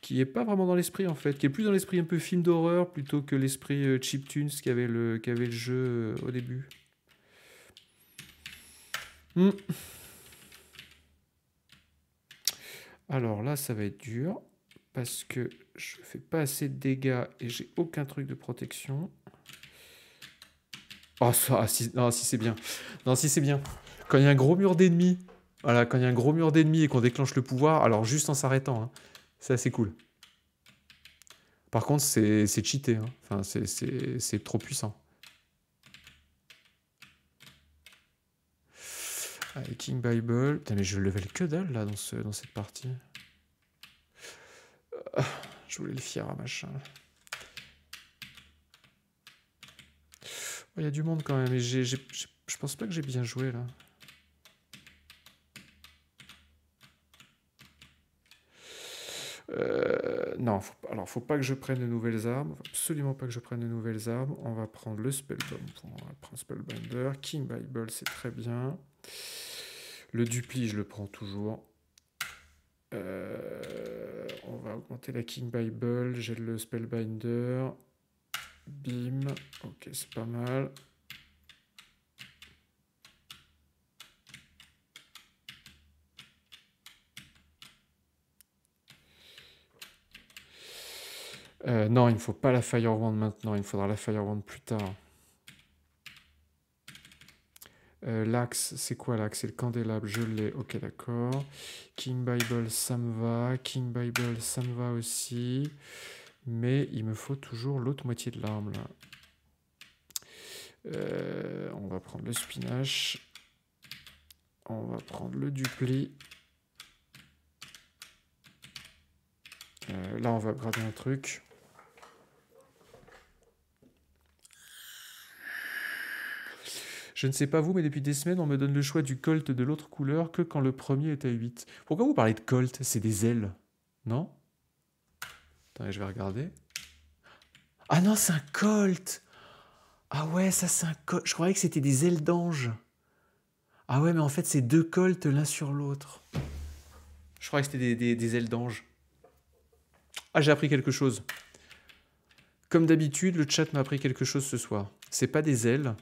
Qui est pas vraiment dans l'esprit en fait. Qui est plus dans l'esprit un peu film d'horreur plutôt que l'esprit euh, chiptunes qu'avait le, qu'avait le jeu euh, au début. Hmm. Alors là, ça va être dur parce que je fais pas assez de dégâts et j'ai aucun truc de protection. Oh, ça, ah, si, non, si c'est bien. Non, si c'est bien. Quand il y a un gros mur d'ennemis, voilà, quand il y a un gros mur d'ennemis et qu'on déclenche le pouvoir, alors juste en s'arrêtant, hein, c'est assez cool. Par contre, c'est cheaté. Hein. Enfin, c'est trop puissant. King Bible. Putain, mais je level que dalle là dans, ce, dans cette partie. Ah, je voulais le fier à machin. Il y a du monde quand même, et je pense pas que j'ai bien joué là. Euh, non, alors faut pas que je prenne de nouvelles armes, absolument pas que je prenne de nouvelles armes. On va prendre le Spellbomb, on va Spellbinder, King Bible, c'est très bien. Le dupli, je le prends toujours. Euh, on va augmenter la King Bible. J'ai le Spellbinder. Bim. Ok, c'est pas mal. Euh, non, il ne faut pas la Firewand maintenant, il faudra la Firewand plus tard. Euh, l'axe, c'est quoi l'axe C'est le candélabre, je l'ai, ok d'accord. King Bible, ça me va. King Bible, ça me va aussi. Mais il me faut toujours l'autre moitié de l'arme là. Euh, on va prendre le spinach. On va prendre le dupli. Euh, là, on va grader un truc. Je ne sais pas vous, mais depuis des semaines, on me donne le choix du colt de l'autre couleur que quand le premier est à 8. Pourquoi vous parlez de colt C'est des ailes, non Attendez, je vais regarder. Ah non, c'est un colt Ah ouais, ça c'est un colt. Je croyais que c'était des ailes d'ange. Ah ouais, mais en fait, c'est deux colts l'un sur l'autre. Je croyais que c'était des, ailes d'ange. Ah, j'ai appris quelque chose. Comme d'habitude, le chat m'a appris quelque chose ce soir. C'est pas des ailes,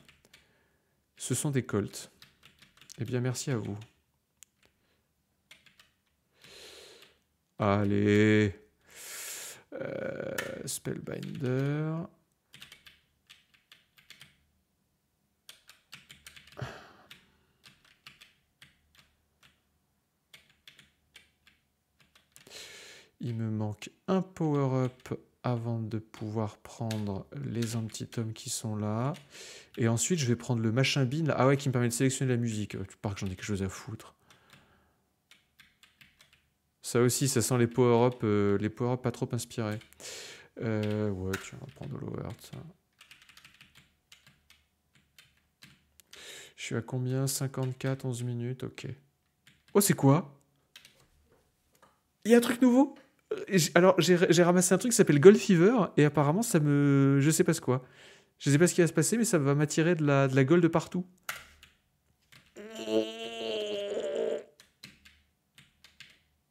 ce sont des colts. Eh bien, merci à vous. Allez. Euh, Spellbinder. Il me manque un power-up avant de pouvoir prendre les tomes qui sont là. Et ensuite, je vais prendre le machin bin, ah ouais, qui me permet de sélectionner la musique. Tu pars que j'en ai quelque chose à foutre. Ça aussi, ça sent les power-up euh, les power up pas trop inspirés. Euh, ouais, tu vas prendre l'overd. Je suis à combien 54, 11 minutes, ok. Oh, c'est quoi Il y a un truc nouveau euh, alors j'ai ramassé un truc qui s'appelle Gold Fever et apparemment ça me je sais pas ce quoi. Je sais pas ce qui va se passer mais ça va m'attirer de la de la gold de partout.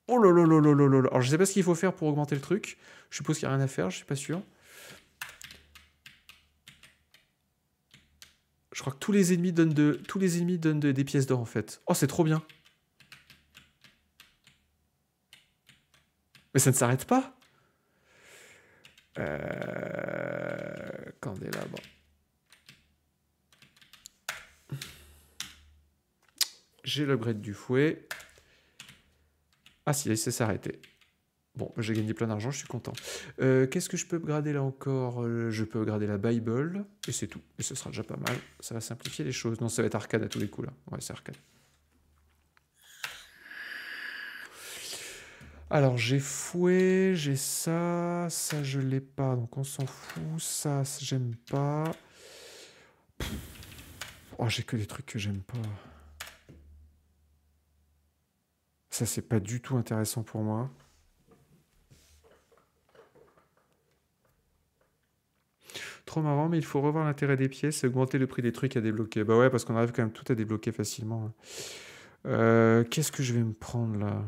Oh là là là là là Alors je sais pas ce qu'il faut faire pour augmenter le truc. Je suppose qu'il y a rien à faire, je suis pas sûr. Je crois que tous les ennemis donnent de tous les ennemis donnent des pièces d'or en fait. Oh, c'est trop bien. Mais ça ne s'arrête pas. Euh... Candela, bon. J'ai grade du fouet. Ah si, il s'est s'arrêter. Bon, j'ai gagné plein d'argent, je suis content. Euh, qu'est-ce que je peux grader là encore euh, Je peux grader la Bible, et c'est tout. Et ce sera déjà pas mal. Ça va simplifier les choses. Non, ça va être arcade à tous les coups là. Ouais, c'est arcade. Alors j'ai fouet, j'ai ça, ça je l'ai pas, donc on s'en fout. Ça, j'aime pas. Oh, j'ai que des trucs que j'aime pas. Ça, c'est pas du tout intéressant pour moi. Trop marrant, mais il faut revoir l'intérêt des pièces et augmenter le prix des trucs à débloquer. Bah ouais, parce qu'on arrive quand même tout à débloquer facilement. Hein. Euh, qu'est-ce que je vais me prendre là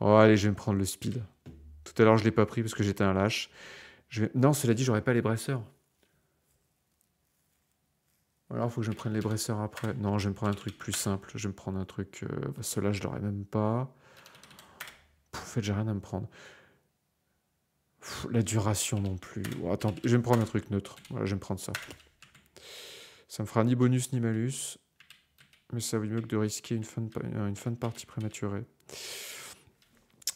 Oh, allez, je vais me prendre le speed. Tout à l'heure, je ne l'ai pas pris parce que j'étais un lâche. Non, cela dit, j'aurais pas les bresseurs. Alors, il faut que je me prenne les bresseurs après. Non, je vais me prendre un truc plus simple. Je vais me prendre un truc... Euh, bah, cela, je l'aurais même pas. en fait, j'ai rien à me prendre. la duration non plus. Oh, attends, je vais me prendre un truc neutre. Voilà, je vais me prendre ça. Ça me fera ni bonus ni malus. Mais ça vaut mieux que de risquer une une fin de partie prématurée.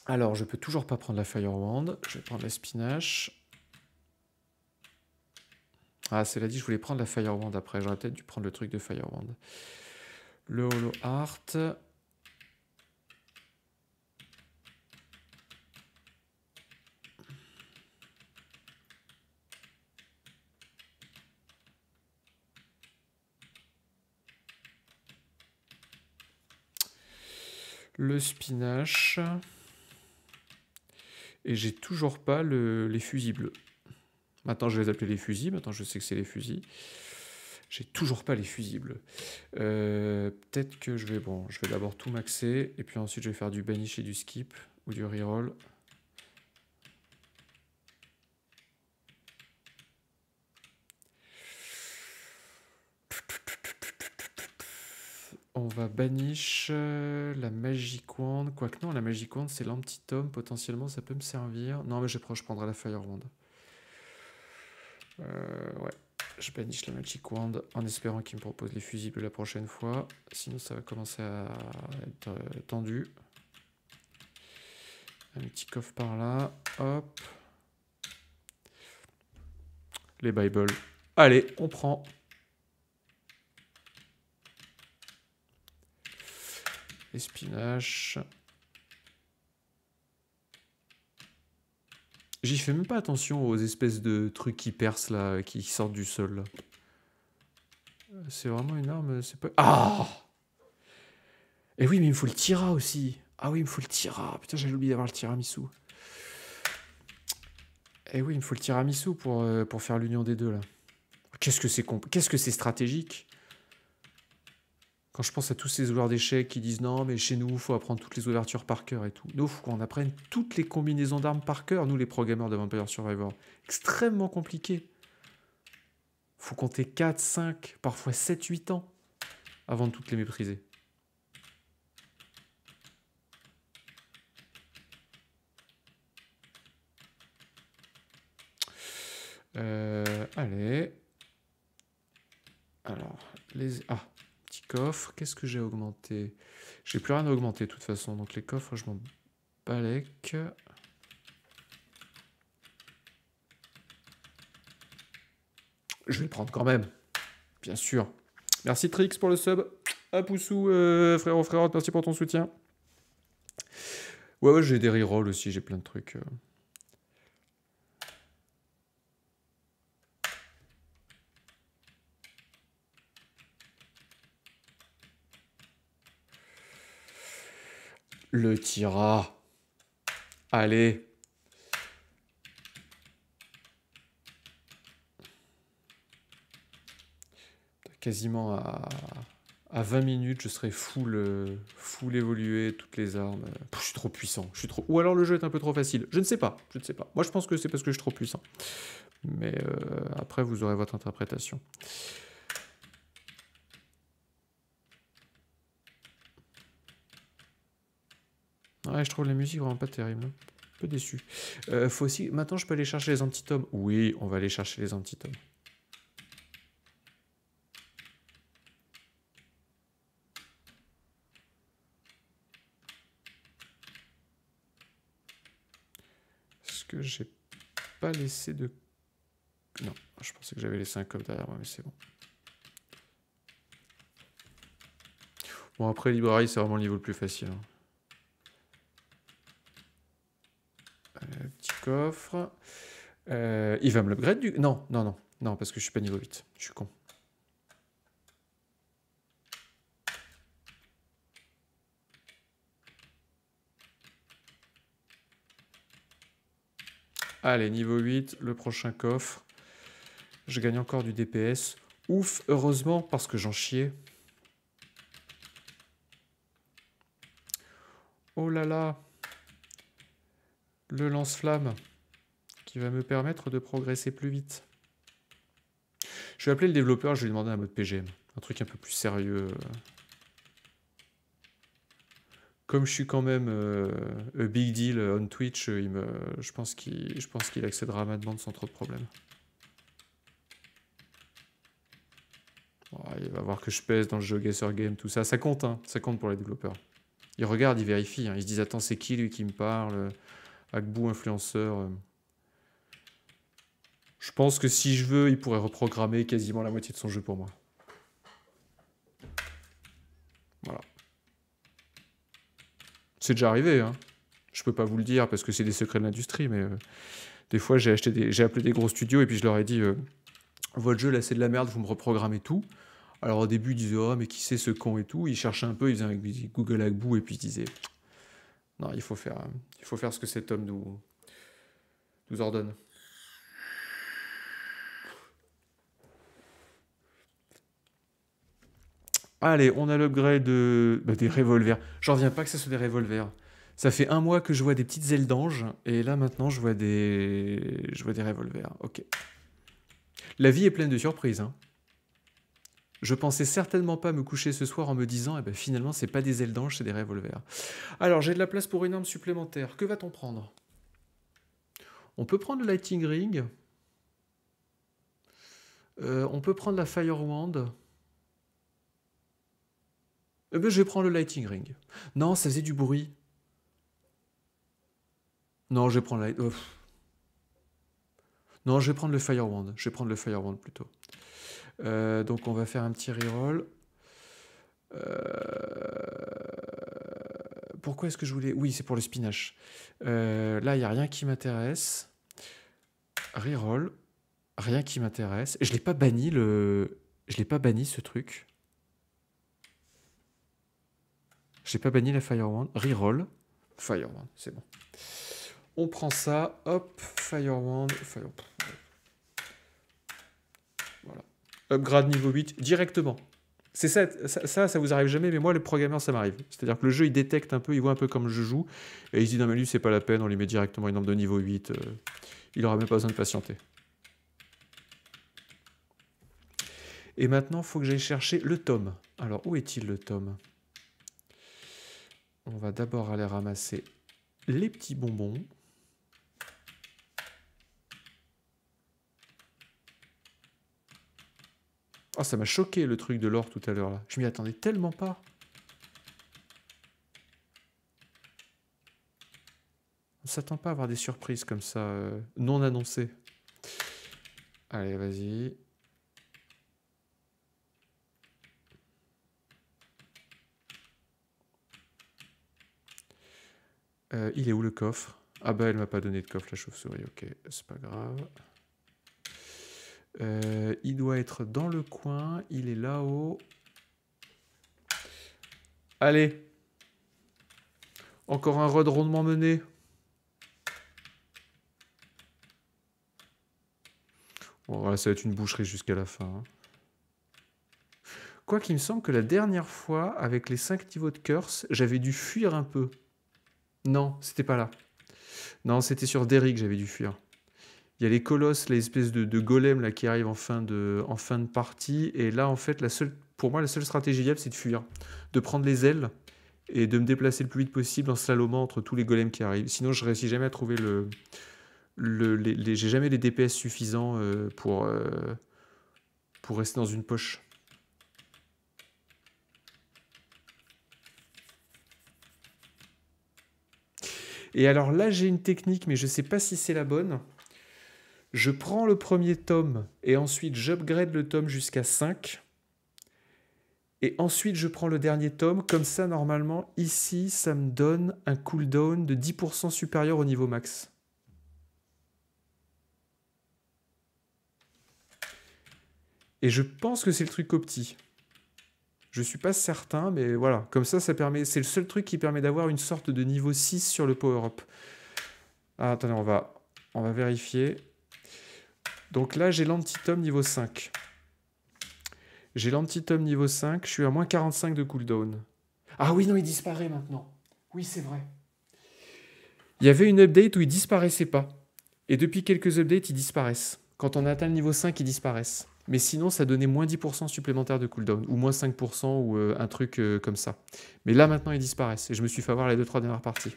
Alors, je peux toujours pas prendre la Firewand. Je vais prendre la Spinache. Ah, cela dit, je voulais prendre la Firewand après. J'aurais peut-être dû prendre le truc de Firewand. Le Holo Heart. Le spinach. Et j'ai toujours pas les fusibles. Maintenant, je les appeler les fusils. Maintenant, je sais que c'est les fusils. J'ai toujours pas les fusibles. Euh, peut-être que je vais... Bon, je vais d'abord tout maxer. Et puis ensuite, je vais faire du banish et du skip. Ou du reroll. On va banish euh, la magic wand. Quoique non, la Magic Wand, c'est lanti Potentiellement, ça peut me servir. Non, mais je je prendrai la Fire Wand. Euh, ouais. Je banish la Magic Wand en espérant qu'il me propose les fusibles la prochaine fois. Sinon, ça va commencer à être euh, tendu. Un petit coffre par là. Hop. Les Bibles. Allez, on prend. Espinache. J'y fais même pas attention aux espèces de trucs qui percent là, qui sortent du sol. C'est vraiment une arme, c'est Ah Et eh oui, mais il me faut le tira aussi. Ah oui, il me faut le tira. Putain, j'avais oublié d'avoir le tiramisu. Et eh oui, il me faut le tiramisu pour, euh, pour faire l'union des deux là. Qu'est-ce que c'est Qu'est-ce que c'est stratégique quand je pense à tous ces joueurs d'échecs qui disent non, mais chez nous, il faut apprendre toutes les ouvertures par cœur et tout. Nous, il faut qu'on apprenne toutes les combinaisons d'armes par cœur, nous, les programmeurs de Vampire Survivor. Extrêmement compliqué. faut compter 4, 5, parfois 7, 8 ans avant de toutes les mépriser. Euh, allez. Alors, les... Ah, petit coffre. Qu'est-ce que j'ai augmenté J'ai plus rien à augmenter de toute façon. Donc les coffres, je m'en balèque. Je vais le prendre quand même. Bien sûr. Merci Trix pour le sub. Un Poussou, euh, frérot, frérot, merci pour ton soutien. Ouais, ouais, j'ai des rerolls aussi, j'ai plein de trucs. Euh. le tira. Allez. Quasiment à, à 20 minutes, je serai euh, full, évolué, toutes les armes. je suis trop puissant. Je suis trop... Ou alors le jeu est un peu trop facile. Je ne sais pas. Je ne sais pas. Moi, je pense que c'est parce que je suis trop puissant. Mais euh, après, vous aurez votre interprétation. je trouve la musique vraiment pas terrible. Hein. Un peu déçu. Euh, faut aussi... Maintenant, je peux aller chercher les antitomes. Oui, on va aller chercher les antitomes. Est-ce que j'ai pas laissé de... Non, je pensais que j'avais laissé un code derrière moi, mais c'est bon. Bon, après, librairie, c'est vraiment le niveau le plus facile. Hein. coffre. Euh, il va me l'upgrade du... Non, non, non. Non, parce que je suis pas niveau 8. Je suis con. Allez, niveau 8, le prochain coffre. Je gagne encore du DPS. Ouf, heureusement, parce que j'en chiais. Oh là là le lance-flamme qui va me permettre de progresser plus vite. Je vais appeler le développeur, je vais lui demander un mode PGM, un truc un peu plus sérieux. Comme je suis quand même un euh, big deal on Twitch, je pense qu'il accédera à ma demande sans trop de problème. il va voir que je pèse dans le jeu Guesser Game, tout ça. Ça compte, hein. ça compte pour les développeurs. Ils regardent, ils vérifient. Hein. Ils se disent Attends, c'est qui lui qui me parle Agbou influenceur. Euh, je pense que si je veux, il pourrait reprogrammer quasiment la moitié de son jeu pour moi. Voilà. C'est déjà arrivé, hein. Je peux pas vous le dire parce que c'est des secrets de l'industrie, mais euh, des fois j'ai acheté j'ai appelé des gros studios et puis je leur ai dit euh, votre jeu là c'est de la merde, vous me reprogrammez tout. Alors au début ils disaient oh mais qui c'est ce con et tout, ils cherchaient un peu, ils faisaient Google Agbou et puis ils disaient non, il faut faire, euh, il faut faire ce que cet homme nous, nous ordonne. Allez, on a l'upgrade de... Bah, des revolvers. J'en reviens pas que ce soit des revolvers. Ça fait un mois que je vois des petites ailes d'ange, et là maintenant je vois des, je vois des revolvers. Ok. La vie est pleine de surprises. Hein. Je pensais certainement pas me coucher ce soir en me disant, eh ben finalement, c'est pas des ailes d'ange, c'est des revolvers. Alors, j'ai de la place pour une arme supplémentaire. Que va-t-on prendre On peut prendre le Lighting Ring. Euh, on peut prendre la Fire Wand. Eh ben, je prends le Lighting Ring. Non, ça faisait du bruit. Non, je vais prendre oh, Non, je vais prendre le Firewand. Je vais prendre le Firewand plutôt. Euh, donc on va faire un petit reroll. Euh, pourquoi est-ce que je voulais... Oui, c'est pour le spinach. Euh, là, il n'y a rien qui m'intéresse. Reroll. Rien qui m'intéresse. Je l'ai pas banni le... Je l'ai pas banni ce truc. Je pas banni la firewand. Reroll. firewand, c'est bon. On prend ça, hop, firewand, fire upgrade niveau 8 directement. C'est ça, ça, ça vous arrive jamais, mais moi, le programmeur, ça m'arrive. C'est-à-dire que le jeu, il détecte un peu, il voit un peu comme je joue, et il se dit, non, mais lui, c'est pas la peine, on lui met directement une arme de niveau 8, euh, il aura même pas besoin de patienter. Et maintenant, il faut que j'aille chercher le tome. Alors, où est-il le tome On va d'abord aller ramasser les petits bonbons. Ah, ça m'a choqué le truc de l'or tout à l'heure là. Je m'y attendais tellement pas. On s'attend pas à avoir des surprises comme ça, euh, non annoncées. Allez, vas-y. Euh, il est où le coffre Ah bah elle m'a pas donné de coffre la chauve-souris, ok, c'est pas grave. Euh, il doit être dans le coin. Il est là-haut. Allez. Encore un rod rondement mené. Bon, voilà, ça va être une boucherie jusqu'à la fin. Hein. Quoi qu'il me semble que la dernière fois, avec les 5 niveaux de curse, j'avais dû fuir un peu. Non, c'était pas là. Non, c'était sur Derry que j'avais dû fuir il y a les colosses, les espèces de, golems là, qui arrivent en fin, de, en fin de partie. Et là, en fait, la seule, pour moi, la seule stratégie viable, c'est de fuir, de prendre les ailes et de me déplacer le plus vite possible en slalomant entre tous les golems qui arrivent. Sinon, je réussis jamais à trouver le. les, J'ai jamais les DPS suffisants euh, pour, euh, pour rester dans une poche. Et alors là, j'ai une technique, mais je ne sais pas si c'est la bonne je prends le premier tome et ensuite j'upgrade le tome jusqu'à 5. Et ensuite je prends le dernier tome. Comme ça, normalement, ici, ça me donne un cooldown de 10% supérieur au niveau max. Et je pense que c'est le truc opti. Je ne suis pas certain, mais voilà. Comme ça, ça permet. C'est le seul truc qui permet d'avoir une sorte de niveau 6 sur le power-up. Ah, attendez, on va, on va vérifier. Donc là, j'ai l'antitome niveau 5. J'ai l'antitome niveau 5, je suis à moins 45 de cooldown. Ah oui, non, il disparaît maintenant. Oui, c'est vrai. Il y avait une update où il disparaissait pas. Et depuis quelques updates, il disparaissent. Quand on atteint le niveau 5, ils disparaissent. Mais sinon, ça donnait moins 10% supplémentaire de cooldown, ou moins 5%, ou euh, un truc euh, comme ça. Mais là, maintenant, il disparaît. Et je me suis fait avoir les 2-3 dernières parties.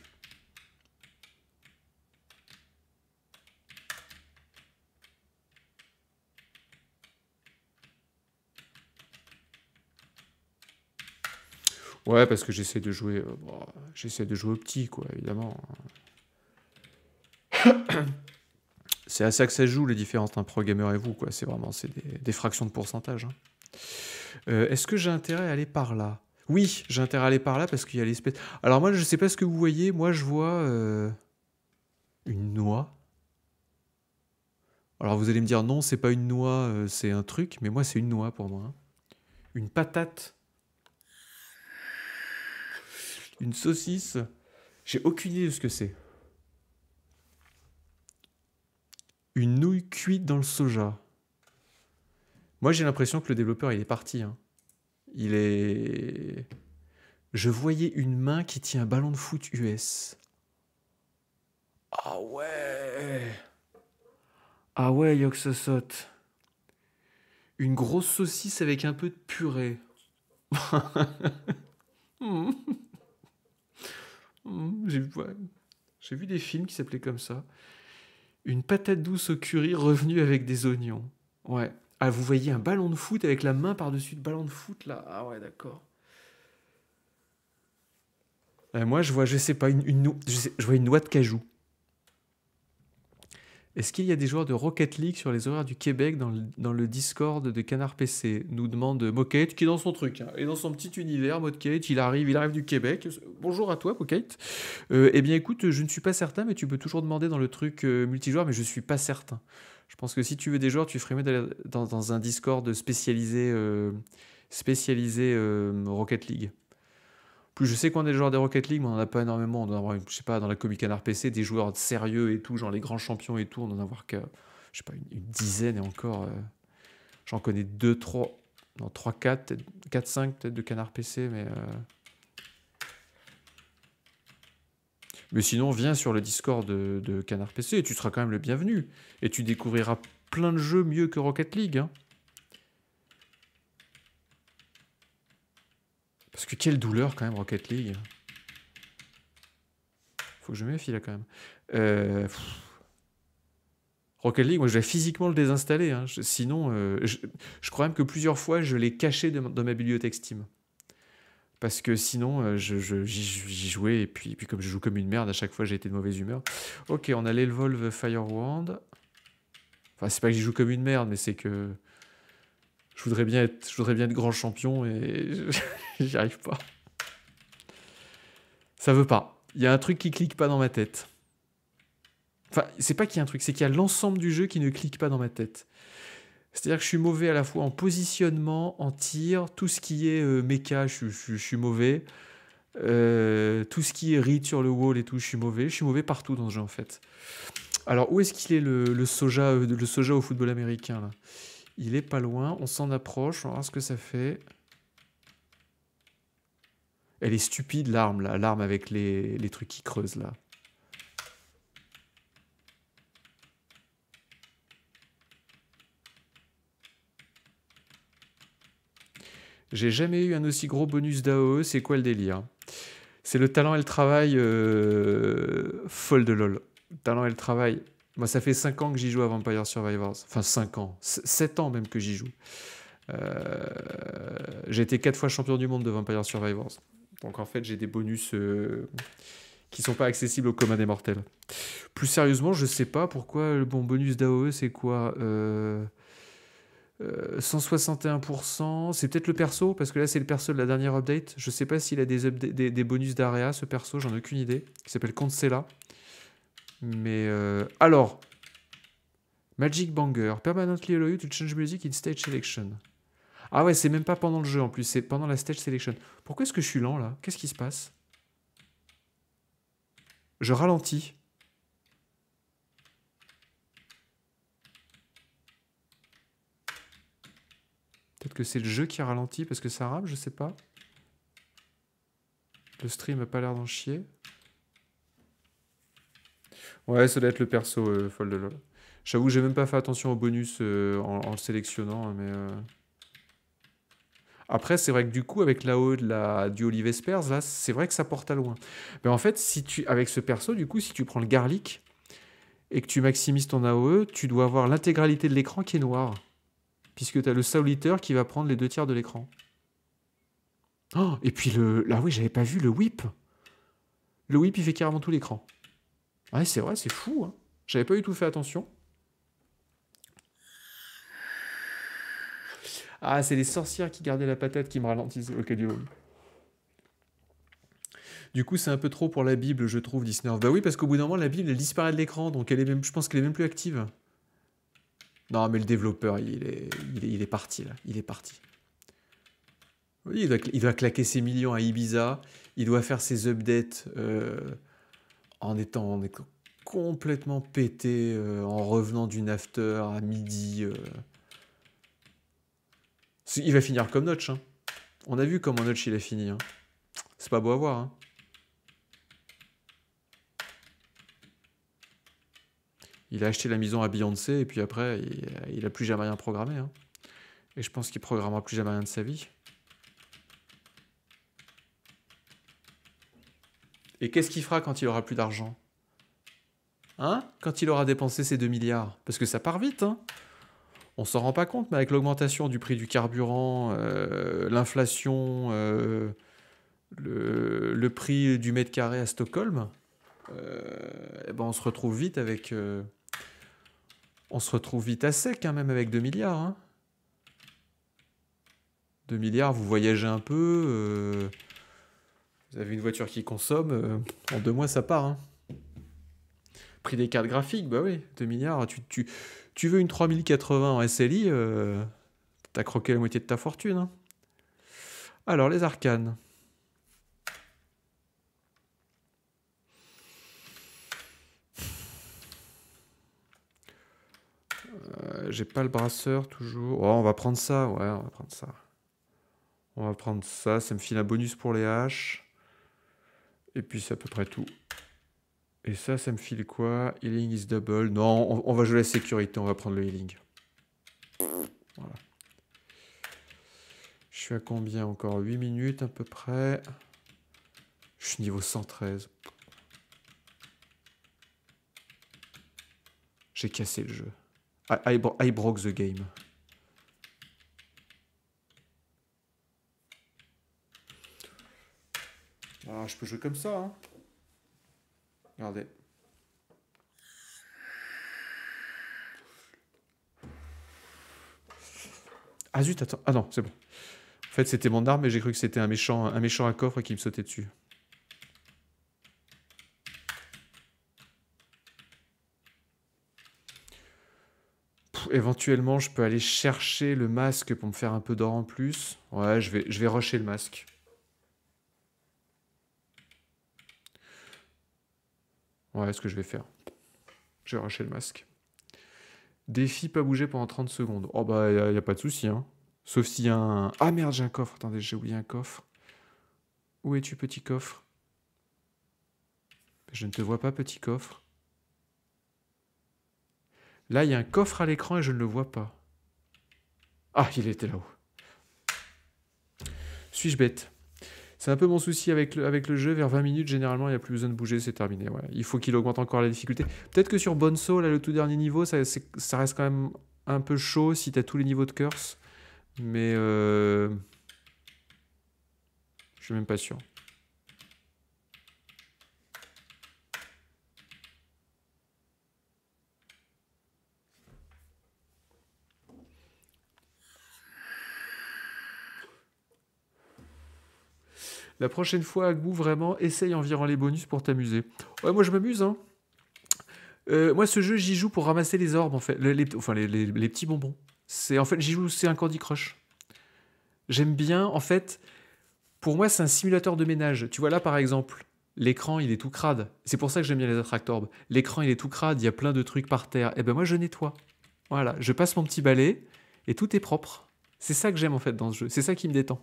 Ouais, parce que j'essaie de jouer. Euh, j'essaie de jouer au petit, quoi, évidemment. C'est à ça que ça joue, les différences un pro gamer et vous, quoi. C'est vraiment c'est des, fractions de pourcentage. Hein. Euh, est-ce que j'ai intérêt à aller par là Oui, j'ai intérêt à aller par là parce qu'il y a l'espèce. Alors moi, je sais pas ce que vous voyez. Moi, je vois euh, une noix. Alors vous allez me dire non, c'est pas une noix, c'est un truc, mais moi c'est une noix pour moi. Hein. Une patate une saucisse, j'ai aucune idée de ce que c'est. Une nouille cuite dans le soja. Moi, j'ai l'impression que le développeur, il est parti. Hein. Il est. Je voyais une main qui tient un ballon de foot US.
Ah ouais
Ah ouais, Yoxosot. Une grosse saucisse avec un peu de purée.
Hmm. Hmm,
j'ai vu des films qui s'appelaient comme ça. Une patate douce au curry revenue avec des oignons. Ouais. Ah, vous voyez un ballon de foot avec la main par-dessus le ballon de foot, là Ah ouais, d'accord. Euh, moi, je vois, je sais pas, une, je vois une noix de cajou. Est-ce qu'il y a des joueurs de Rocket League sur les horaires du Québec dans le, Discord de Canard PC Nous demande Moquette, qui est dans son truc, hein, et dans son petit univers, Moquette, il arrive, il arrive du Québec. Bonjour à toi, Moquette. Euh, eh bien, écoute, je ne suis pas certain, mais tu peux toujours demander dans le truc euh, multijoueur, mais je ne suis pas certain. Je pense que si tu veux des joueurs, tu ferais mieux d'aller dans, un Discord spécialisé, euh, spécialisé Rocket League. Plus je sais qu'on est des joueurs des Rocket League, mais on n'en a pas énormément. On doit avoir, je sais pas, dans la comique Canard PC, des joueurs sérieux et tout, genre les grands champions et tout. On en a avoir que, je sais pas, une, dizaine et encore. Euh, j'en connais deux, trois, non, 3, 4, 4, 5 peut-être de Canard PC, mais. Euh. Mais sinon, viens sur le Discord de, Canard PC et tu seras quand même le bienvenu. Et tu découvriras plein de jeux mieux que Rocket League. Hein. Parce que quelle douleur quand même Rocket League. Faut que je me méfie là quand même. Euh, Rocket League, moi je vais physiquement le désinstaller. Hein. sinon, euh, je, crois même que plusieurs fois je l'ai caché dans ma bibliothèque Steam. Parce que sinon, euh, j'y jouais et puis, puis, comme je joue comme une merde, à chaque fois j'ai été de mauvaise humeur. Ok, on a l'Evolve Firewand. Enfin, c'est pas que j'y joue comme une merde, mais c'est que je voudrais bien être, je voudrais bien être grand champion et j'y arrive pas. Ça veut pas. Il y a un truc qui clique pas dans ma tête. Enfin, c'est pas qu'il y a un truc, c'est qu'il y a l'ensemble du jeu qui ne clique pas dans ma tête. C'est-à-dire que je suis mauvais à la fois en positionnement, en tir, tout ce qui est euh, méca, je, suis mauvais. Euh, tout ce qui est read sur le wall et tout, je suis mauvais. Je suis mauvais partout dans ce jeu en fait. Alors où est-ce qu'il est, le, soja, euh, le soja au football américain là il est pas loin, on s'en approche, on va voir ce que ça fait. Elle est stupide l'arme l'arme avec les, trucs qui creusent là. J'ai jamais eu un aussi gros bonus d'AOE, c'est quoi le délire C'est le talent et le travail euh, folle de lol. Talent et le travail moi, ça fait 5 ans que j'y joue à Vampire Survivors. Enfin, 5 ans. 7 ans même que j'y joue. Euh, j'ai été 4 fois champion du monde de Vampire Survivors. Donc en fait, j'ai des bonus euh, qui sont pas accessibles au communs des mortels. Plus sérieusement, je sais pas pourquoi le bon bonus d'AOE, c'est quoi 161%, euh, c'est peut-être le perso, parce que là c'est le perso de la dernière update. Je sais pas s'il a des, bonus d'area, ce perso, j'en ai aucune idée, qui s'appelle Concela. Mais euh, alors, Magic Banger, permanently allow you to change music in stage selection. Ah ouais, c'est même pas pendant le jeu en plus, c'est pendant la stage selection. Pourquoi est-ce que je suis lent là Qu'est-ce qui se passe Je ralentis. Peut-être que c'est le jeu qui ralentit parce que ça rame, je sais pas. Le stream a pas l'air d'en chier. Ouais, ça doit être le perso folle de l'eau. J'avoue, j'ai même pas fait attention au bonus euh, en, le sélectionnant, hein, mais. Euh. Après, c'est vrai que du coup, avec la de la, du Olive Espers, là, c'est vrai que ça porte à loin. Mais en fait, si tu, avec ce perso, du coup, si tu prends le garlic et que tu maximises ton AOE, tu dois avoir l'intégralité de l'écran qui est noire. Puisque tu as le Sauliteur qui va prendre les deux tiers de l'écran. Oh, et puis le. Là, ah oui, j'avais pas vu le whip. Le whip, il fait carrément tout l'écran. Ah ouais, c'est vrai, c'est fou. Hein. J'avais pas du tout fait attention. Ah, c'est les sorcières qui gardaient la patate qui me ralentissent. Ok, du coup. Du coup, c'est un peu trop pour la Bible, je trouve, Disney. Bah oui, parce qu'au bout d'un moment, la Bible, elle disparaît de l'écran, donc elle est même, je pense qu'elle est même plus active. Non, mais le développeur, il est, il est, parti, là. Il est parti. Oui, il doit, claquer ses millions à Ibiza. Il doit faire ses updates. Euh, en étant, complètement pété euh, en revenant du after à midi. Euh. Il va finir comme Notch. Hein. On a vu comment Notch il a fini. Hein. C'est pas beau à voir. Hein. Il a acheté la maison à Beyoncé et puis après, il, il a plus jamais rien programmé. Et je pense qu'il programmera plus jamais rien de sa vie. Et qu'est-ce qu'il fera quand il aura plus d'argent Hein Quand il aura dépensé ses 2 milliards Parce que ça part vite, hein on s'en rend pas compte, mais avec l'augmentation du prix du carburant, euh, l'inflation, euh, le, prix du mètre carré à Stockholm, euh, eh ben on se retrouve vite avec. on se retrouve vite à sec, hein, même avec 2 milliards. 2 hein. milliards, vous voyagez un peu. Vous avez une voiture qui consomme, euh, en deux mois ça part. Hein. Prix des cartes graphiques, bah oui, 2 milliards. Tu, veux une 3080 en SLI, euh, t'as croqué la moitié de ta fortune. Hein. Alors, les arcanes. Euh, j'ai pas le brasseur toujours. Oh, on va prendre ça, ouais, on va prendre ça. On va prendre ça, ça me file un bonus pour les haches. Et puis c'est à peu près tout. Et ça, ça me file quoi Healing is double. Non, on, va jouer la sécurité, on va prendre le healing. Voilà. Je suis à combien encore 8 minutes à peu près. Je suis niveau 113. J'ai cassé le jeu. I, I broke the game. je peux jouer comme ça, hein. Regardez. Ah zut, attends. Ah non, c'est bon. En fait, c'était mon arme, mais j'ai cru que c'était un méchant, un méchant à coffre qui me sautait dessus. éventuellement, je peux aller chercher le masque pour me faire un peu d'or en plus. Ouais, je vais, je vais rusher le masque. Ouais, ce que je vais faire. J'ai arraché le masque. Défi pas bouger pendant 30 secondes. Oh bah, il n'y a, pas de souci. Hein. Sauf s'il y a un... Ah merde, j'ai un coffre. Attendez, j'ai oublié un coffre. Où es-tu, petit coffre Je ne te vois pas, petit coffre. Là, il y a un coffre à l'écran et je ne le vois pas. Ah, il était là-haut. Suis-je bête c'est un peu mon souci avec le, avec le jeu. Vers 20 minutes, généralement, il n'y a plus besoin de bouger, c'est terminé. ouais Il faut qu'il augmente encore la difficulté. Peut-être que sur Bonso, le tout dernier niveau, ça, reste quand même un peu chaud si tu as tous les niveaux de curse. Mais. je euh, Je suis même pas sûr. La prochaine fois, Agbou, vraiment, essaye environ les bonus pour t'amuser. Ouais, moi je m'amuse, hein. Euh, moi, ce jeu, j'y joue pour ramasser les orbes, en fait. Les, enfin, les, petits bonbons. C'est En fait, j'y joue, c'est un Candy Crush. J'aime bien, en fait. Pour moi, c'est un simulateur de ménage. Tu vois, là, par exemple, l'écran, il est tout crade. C'est pour ça que j'aime bien les orbes L'écran, il est tout crade, il y a plein de trucs par terre. Eh ben, moi, je nettoie. Voilà, je passe mon petit balai et tout est propre. C'est ça que j'aime, en fait, dans ce jeu. C'est ça qui me détend.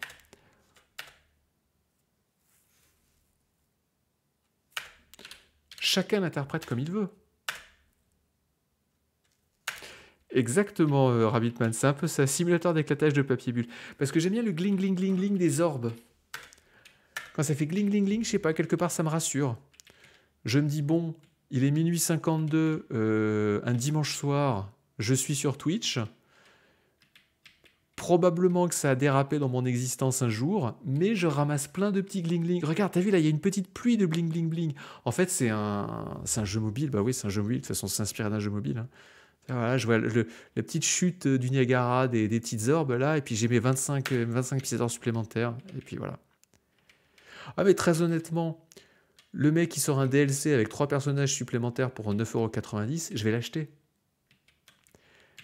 chacun l'interprète comme il veut. Exactement, euh, Rabbitman, c'est un peu ça, simulateur d'éclatage de papier bulle. Parce que j'aime bien le gling gling gling gling des orbes. Quand ça fait gling gling gling, je sais pas, quelque part ça me rassure. Je me dis, bon, il est minuit 52, euh, un dimanche soir, je suis sur Twitch, Probablement que ça a dérapé dans mon existence un jour, mais je ramasse plein de petits gling bling. Regarde, t'as vu là, il y a une petite pluie de bling bling bling. En fait, c'est un, un jeu mobile. Bah oui, c'est un jeu mobile. De toute façon, s'inspire d'un jeu mobile. Hein. Voilà, je vois la petite chute du Niagara, des, petites orbes là, et puis j'ai mes 25, 25 euh, pièces d'or supplémentaires. Et puis voilà. Ah, mais très honnêtement, le mec qui sort un DLC avec trois personnages supplémentaires pour 9,90€, je vais l'acheter.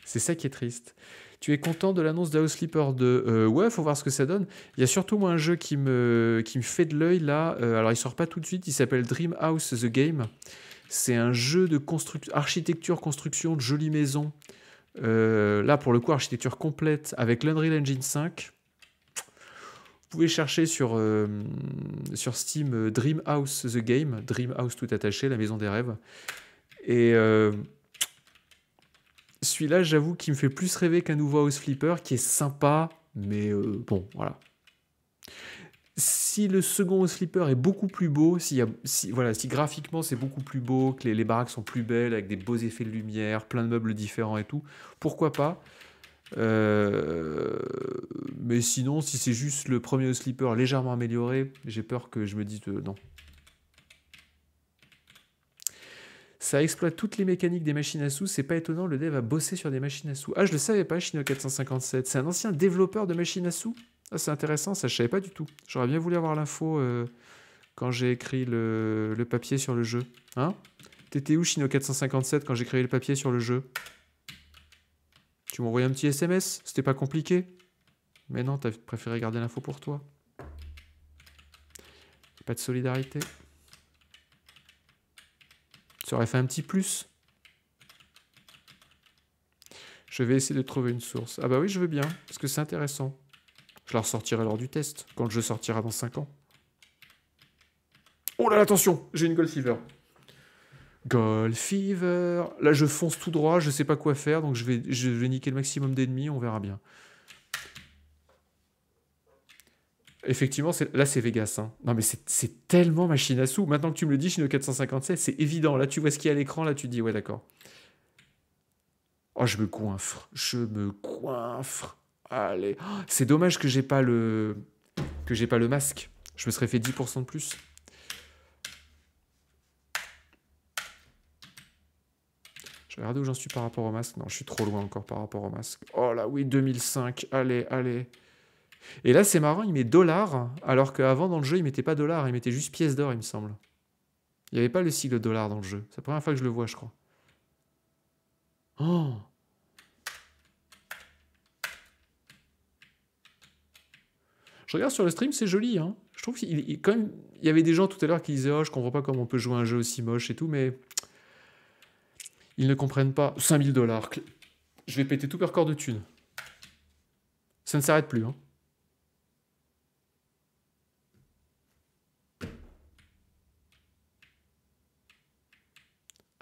C'est ça qui est triste. Tu es content de l'annonce d'House Sleeper 2 euh, Ouais, faut voir ce que ça donne. Il y a surtout moi un jeu qui me, qui me fait de l'œil là. Euh, alors il sort pas tout de suite, il s'appelle Dream House The Game. C'est un jeu de construction, architecture, construction, de jolies maisons. Euh, là, pour le coup, architecture complète avec l'Unreal Engine 5. Vous pouvez chercher sur, euh, sur Steam Dream House The Game, Dream House tout attaché, la maison des rêves. Et celui-là, j'avoue qu'il me fait plus rêver qu'un nouveau House Flipper, qui est sympa, mais euh, bon, voilà. Si le second House Flipper est beaucoup plus beau, si, si voilà, si graphiquement c'est beaucoup plus beau, que les, baraques sont plus belles, avec des beaux effets de lumière, plein de meubles différents et tout, pourquoi pas euh, mais sinon, si c'est juste le premier House Flipper légèrement amélioré, j'ai peur que je me dise euh, non, Ça exploite toutes les mécaniques des machines à sous. C'est pas étonnant, le dev a bossé sur des machines à sous. Ah, je le savais pas, Shino 457. C'est un ancien développeur de machines à sous. Ah, c'est intéressant, ça je savais pas du tout. J'aurais bien voulu avoir l'info euh, quand j'ai écrit le, papier sur le jeu. Hein T'étais où Shino 457 quand j'ai créé le papier sur le jeu Tu m'envoyais un petit SMS C'était pas compliqué Mais non, t'as préféré garder l'info pour toi. Pas de solidarité. Ça aurait fait un petit plus. Je vais essayer de trouver une source. Ah bah oui, je veux bien, parce que c'est intéressant. Je la ressortirai lors du test, quand je sortirai sortira dans 5 ans. Oh là là, attention, j'ai une Gold Fever. Gold Fever. Là, je fonce tout droit, je sais pas quoi faire, donc je vais, je vais niquer le maximum d'ennemis, on verra bien. Effectivement, là c'est Vegas. Hein. Non mais c'est tellement machine à sous. Maintenant que tu me le dis, Chino 457, c'est évident. Là tu vois ce qu'il y a à l'écran, là tu dis ouais d'accord. Oh je me coinfre, je me coinfre. Allez, c'est dommage que j'ai pas le que j'ai pas le masque. Je me serais fait 10% de plus. regarder où j'en suis par rapport au masque. Non, je suis trop loin encore par rapport au masque. Oh là oui, 2005. Allez, allez. Et là, c'est marrant, il met dollars alors qu'avant dans le jeu, il mettait pas dollars, il mettait juste pièces d'or, il me semble. Il n'y avait pas le sigle dollar dans le jeu. C'est la première fois que je le vois, je crois. Oh Je regarde sur le stream, c'est joli. Hein. Je trouve qu'il Il y avait des gens tout à l'heure qui disaient Oh, je comprends pas comment on peut jouer un jeu aussi moche et tout, mais. Ils ne comprennent pas. 5000 dollars. Je vais péter tout leur corps de thunes. Ça ne s'arrête plus. Hein.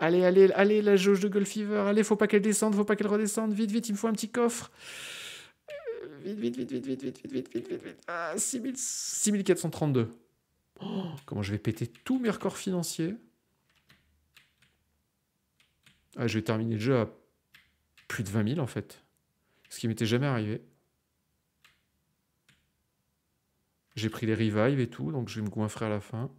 Allez, allez, allez, la jauge de Gold Fever. Allez, faut pas qu'elle descende, faut pas qu'elle redescende. Vite, vite, il me faut un petit coffre. Vite, euh, vite, vite, vite, vite, vite, vite, vite, vite, vite. vite. Ah, 6432. comment je vais péter tous mes records financiers. Ah, je vais terminer le jeu à plus de 20 000 en fait. Ce qui m'était jamais arrivé. J'ai pris les revives et tout, donc je vais me goinfrer à la fin.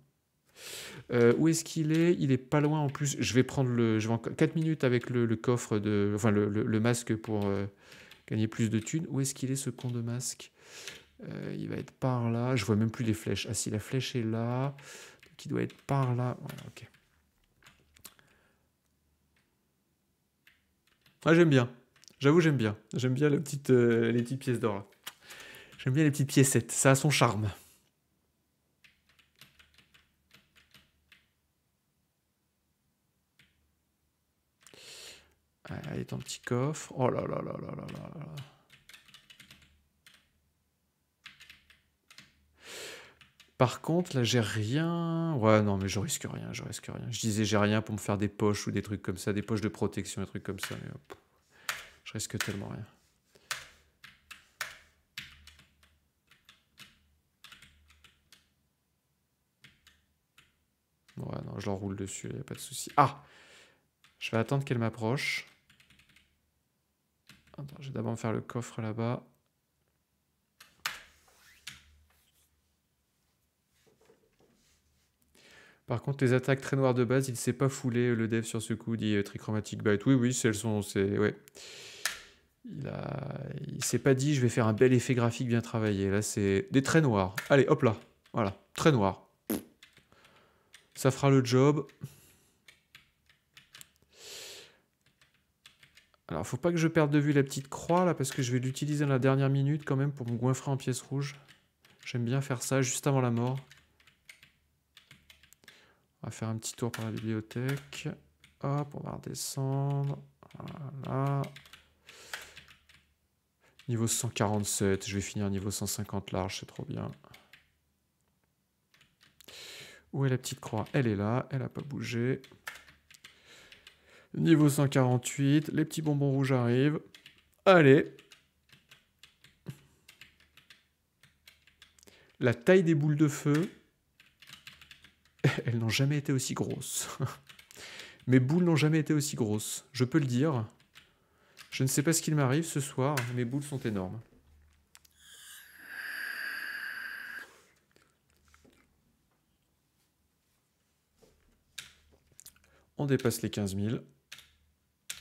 Euh, où est-ce qu'il est, il, est pas loin en plus. Je vais prendre le, je vais 4 minutes avec le, coffre de, enfin le, masque pour euh, gagner plus de thunes. Où est-ce qu'il est ce con de masque euh, Il va être par là. Je vois même plus les flèches. Ah si la flèche est là, il doit être par là. Ah j'aime bien. J'avoue j'aime bien. J'aime bien les petites pièces d'or. J'aime bien les petites piécettes. Ça a son charme. Allez, ton petit coffre. Oh là là là là là là là. Par contre, là, j'ai rien. Ouais, non, mais je risque rien, je risque rien. Je disais, j'ai rien pour me faire des poches ou des trucs comme ça, des poches de protection, des trucs comme ça, mais hop, oh, je risque tellement rien. Ouais, non, je l'enroule dessus, il n'y a pas de souci. Ah Je vais attendre qu'elle m'approche. Attends, je vais d'abord faire le coffre là-bas. Par contre, les attaques très noires de base, il ne s'est pas foulé euh, le dev sur ce coup, dit euh, Trichromatic Bite. Oui, oui, le sont. C'est, ouais. Il, a... il s'est pas dit, je vais faire un bel effet graphique bien travaillé. Là, c'est des traits noirs. Allez, hop là. Voilà, très noir. Ça fera le job. Alors, faut pas que je perde de vue la petite croix, là, parce que je vais l'utiliser dans la dernière minute, quand même, pour me goinfrer en pièces rouges. J'aime bien faire ça, juste avant la mort. On va faire un petit tour par la bibliothèque. Hop, on va redescendre. Voilà. Niveau 147, je vais finir niveau 150 large, c'est trop bien. Où est la petite croix Elle est là, elle n'a pas bougé. Niveau 148, les petits bonbons rouges arrivent. Allez. La taille des boules de feu, elles n'ont jamais été aussi grosses. Mes boules n'ont jamais été aussi grosses, je peux le dire. Je ne sais pas ce qu'il m'arrive ce soir, mes boules sont énormes. On dépasse les 15 000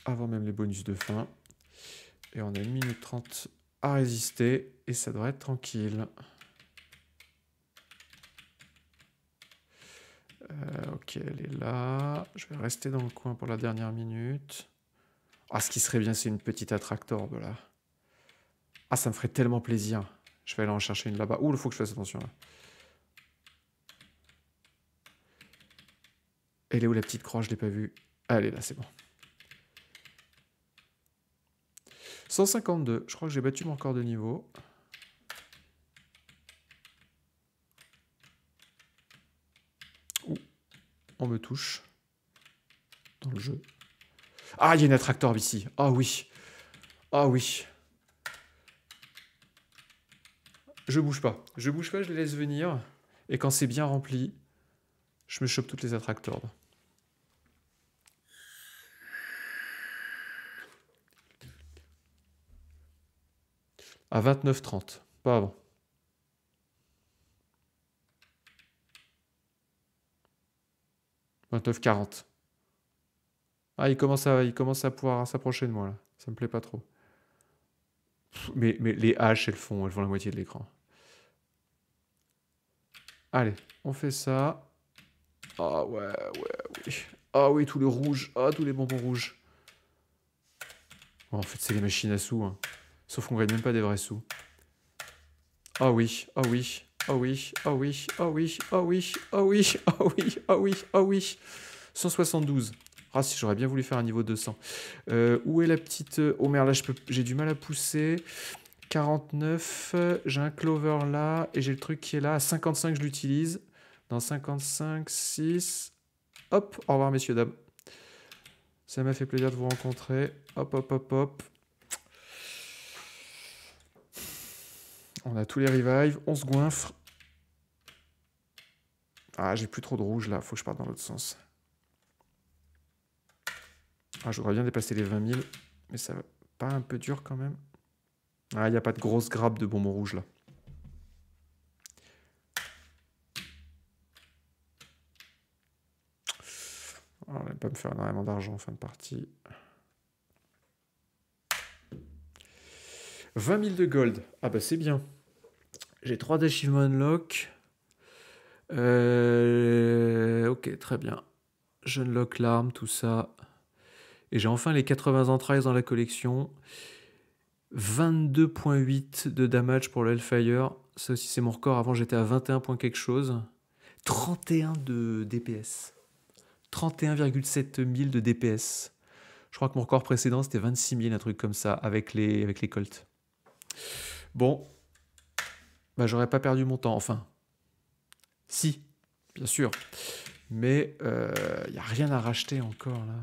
avant même les bonus de fin. Et on a une minute 30 à résister et ça devrait être tranquille. Euh, ok, elle est là. Je vais rester dans le coin pour la dernière minute. Ah, ce qui serait bien, c'est une petite attractorbe là. Ah, ça me ferait tellement plaisir. Je vais aller en chercher une là-bas. Ouh, il faut que je fasse attention là. Elle est où la petite croix Je l'ai pas vue. Allez, là, c'est bon. 152. Je crois que j'ai battu mon corps de niveau. Ouh, on me touche. Dans le jeu. Ah, il y a une attractor ici. Ah oui. Ah oui. Je bouge pas. Je bouge pas, je les laisse venir. Et quand c'est bien rempli, je me chope toutes les attractores. à 29,30, pas avant. 29,40. Ah, il commence à, il commence à pouvoir s'approcher de moi, là. Ça me plaît pas trop. mais, mais les haches, elles font, elles font la moitié de l'écran. Allez, on fait ça. Ah ouais, ouais, oui. Ah oui, tout le rouge. Ah, tous les bonbons rouges. en fait, c'est les machines à sous, hein. Sauf qu'on gagne même pas des vrais sous. Oh oui, oh oui, oh oui, oh oui, oh oui, oh oui, oh oui, oh oui, oh oui, oh oui. 172. Ah, si j'aurais bien voulu faire un niveau 200. Euh, où est la petite... Oh euh, merde, là, j'ai peux... du mal à pousser. 49, j'ai un clover là, et j'ai le truc qui est là. À 55, je l'utilise. Dans 55, 6... Hop, au revoir, messieurs, dames. Ça m'a fait plaisir de vous rencontrer. Hop, hop, hop, hop. On a tous les revives. On se goinfre. Ah, j'ai plus trop de rouge là. Faut que je parte dans l'autre sens. Ah, je voudrais bien dépasser les 20 000. Mais ça va pas un peu dur quand même. Ah, il n'y a pas de grosse grappe de bonbons rouges là. Ah, on va pas me faire énormément d'argent en fin de partie. 20 000 de gold. Ah bah c'est bien. J'ai 3 d'achievement unlock. Euh, ok, très bien. Je unlock l'arme, tout ça. Et j'ai enfin les 80 entrailles dans la collection. 22.8 de damage pour le Hellfire. Ça aussi, c'est mon record. Avant, j'étais à 21 points quelque chose. 31 de DPS. 31,7 000 de DPS. Je crois que mon record précédent, c'était 26 000, un truc comme ça, avec les, avec les Colts. Bon, bah, j'aurais pas perdu mon temps. Enfin, si, bien sûr. Mais il euh, n'y a rien à racheter encore là.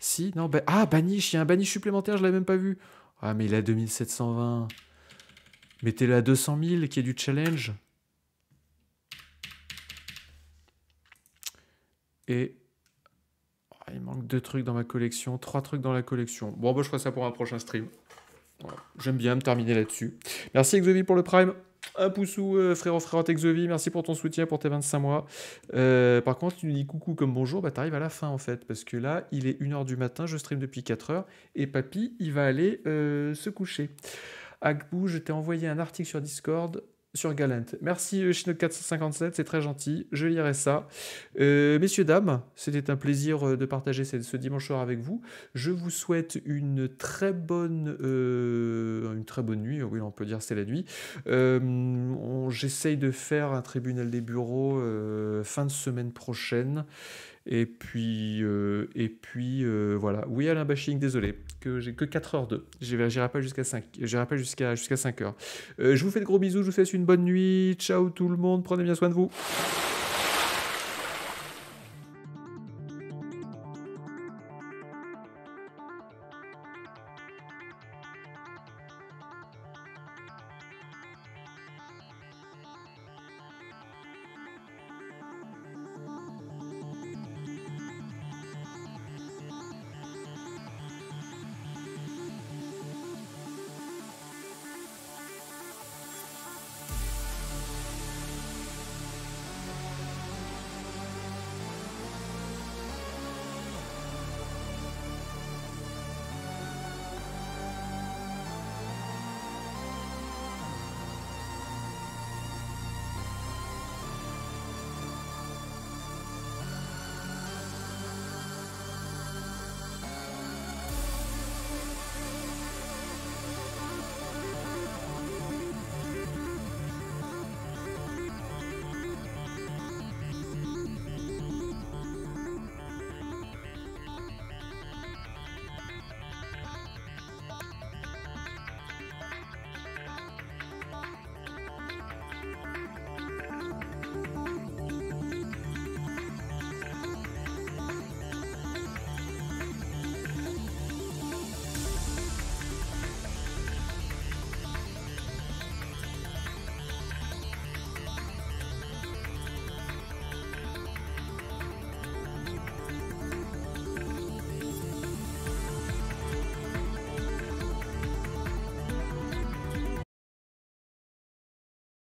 Si, non, bah, ah, Banish, il y a un Banish supplémentaire, je l'avais même pas vu. Ah, mais il a 2720. Mettez-le à 200 000, qui est du challenge. Et oh, il manque deux trucs dans ma collection, trois trucs dans la collection. Bon, bah, je ferai ça pour un prochain stream. J'aime bien me terminer là-dessus. Merci Xavier pour le prime. Un ah, pouce ou euh, frérot, frérot Exovi, merci pour ton soutien, pour tes 25 mois. Euh, par contre, tu nous dis coucou comme bonjour, bah t'arrives à la fin en fait, parce que là, il est 1h du matin, je stream depuis 4h, et papy, il va aller euh, se coucher. Agbou, je t'ai envoyé un article sur Discord sur Merci euh, Chino 457, c'est très gentil, je lirai ça. Euh, messieurs, dames, c'était un plaisir euh, de partager ce, ce, dimanche soir avec vous. Je vous souhaite une très bonne, une très bonne nuit, oui on peut dire c'est la nuit. J'essaye de faire un tribunal des bureaux fin de semaine prochaine. Et puis, euh, et puis euh, voilà. Oui, Alain Bashing, désolé, que j'ai que 4h02. J'irai pas jusqu'à 5, pas jusqu'à 5h. Euh, je vous fais de gros bisous, je vous souhaite une bonne nuit. Ciao tout le monde, prenez bien soin de vous.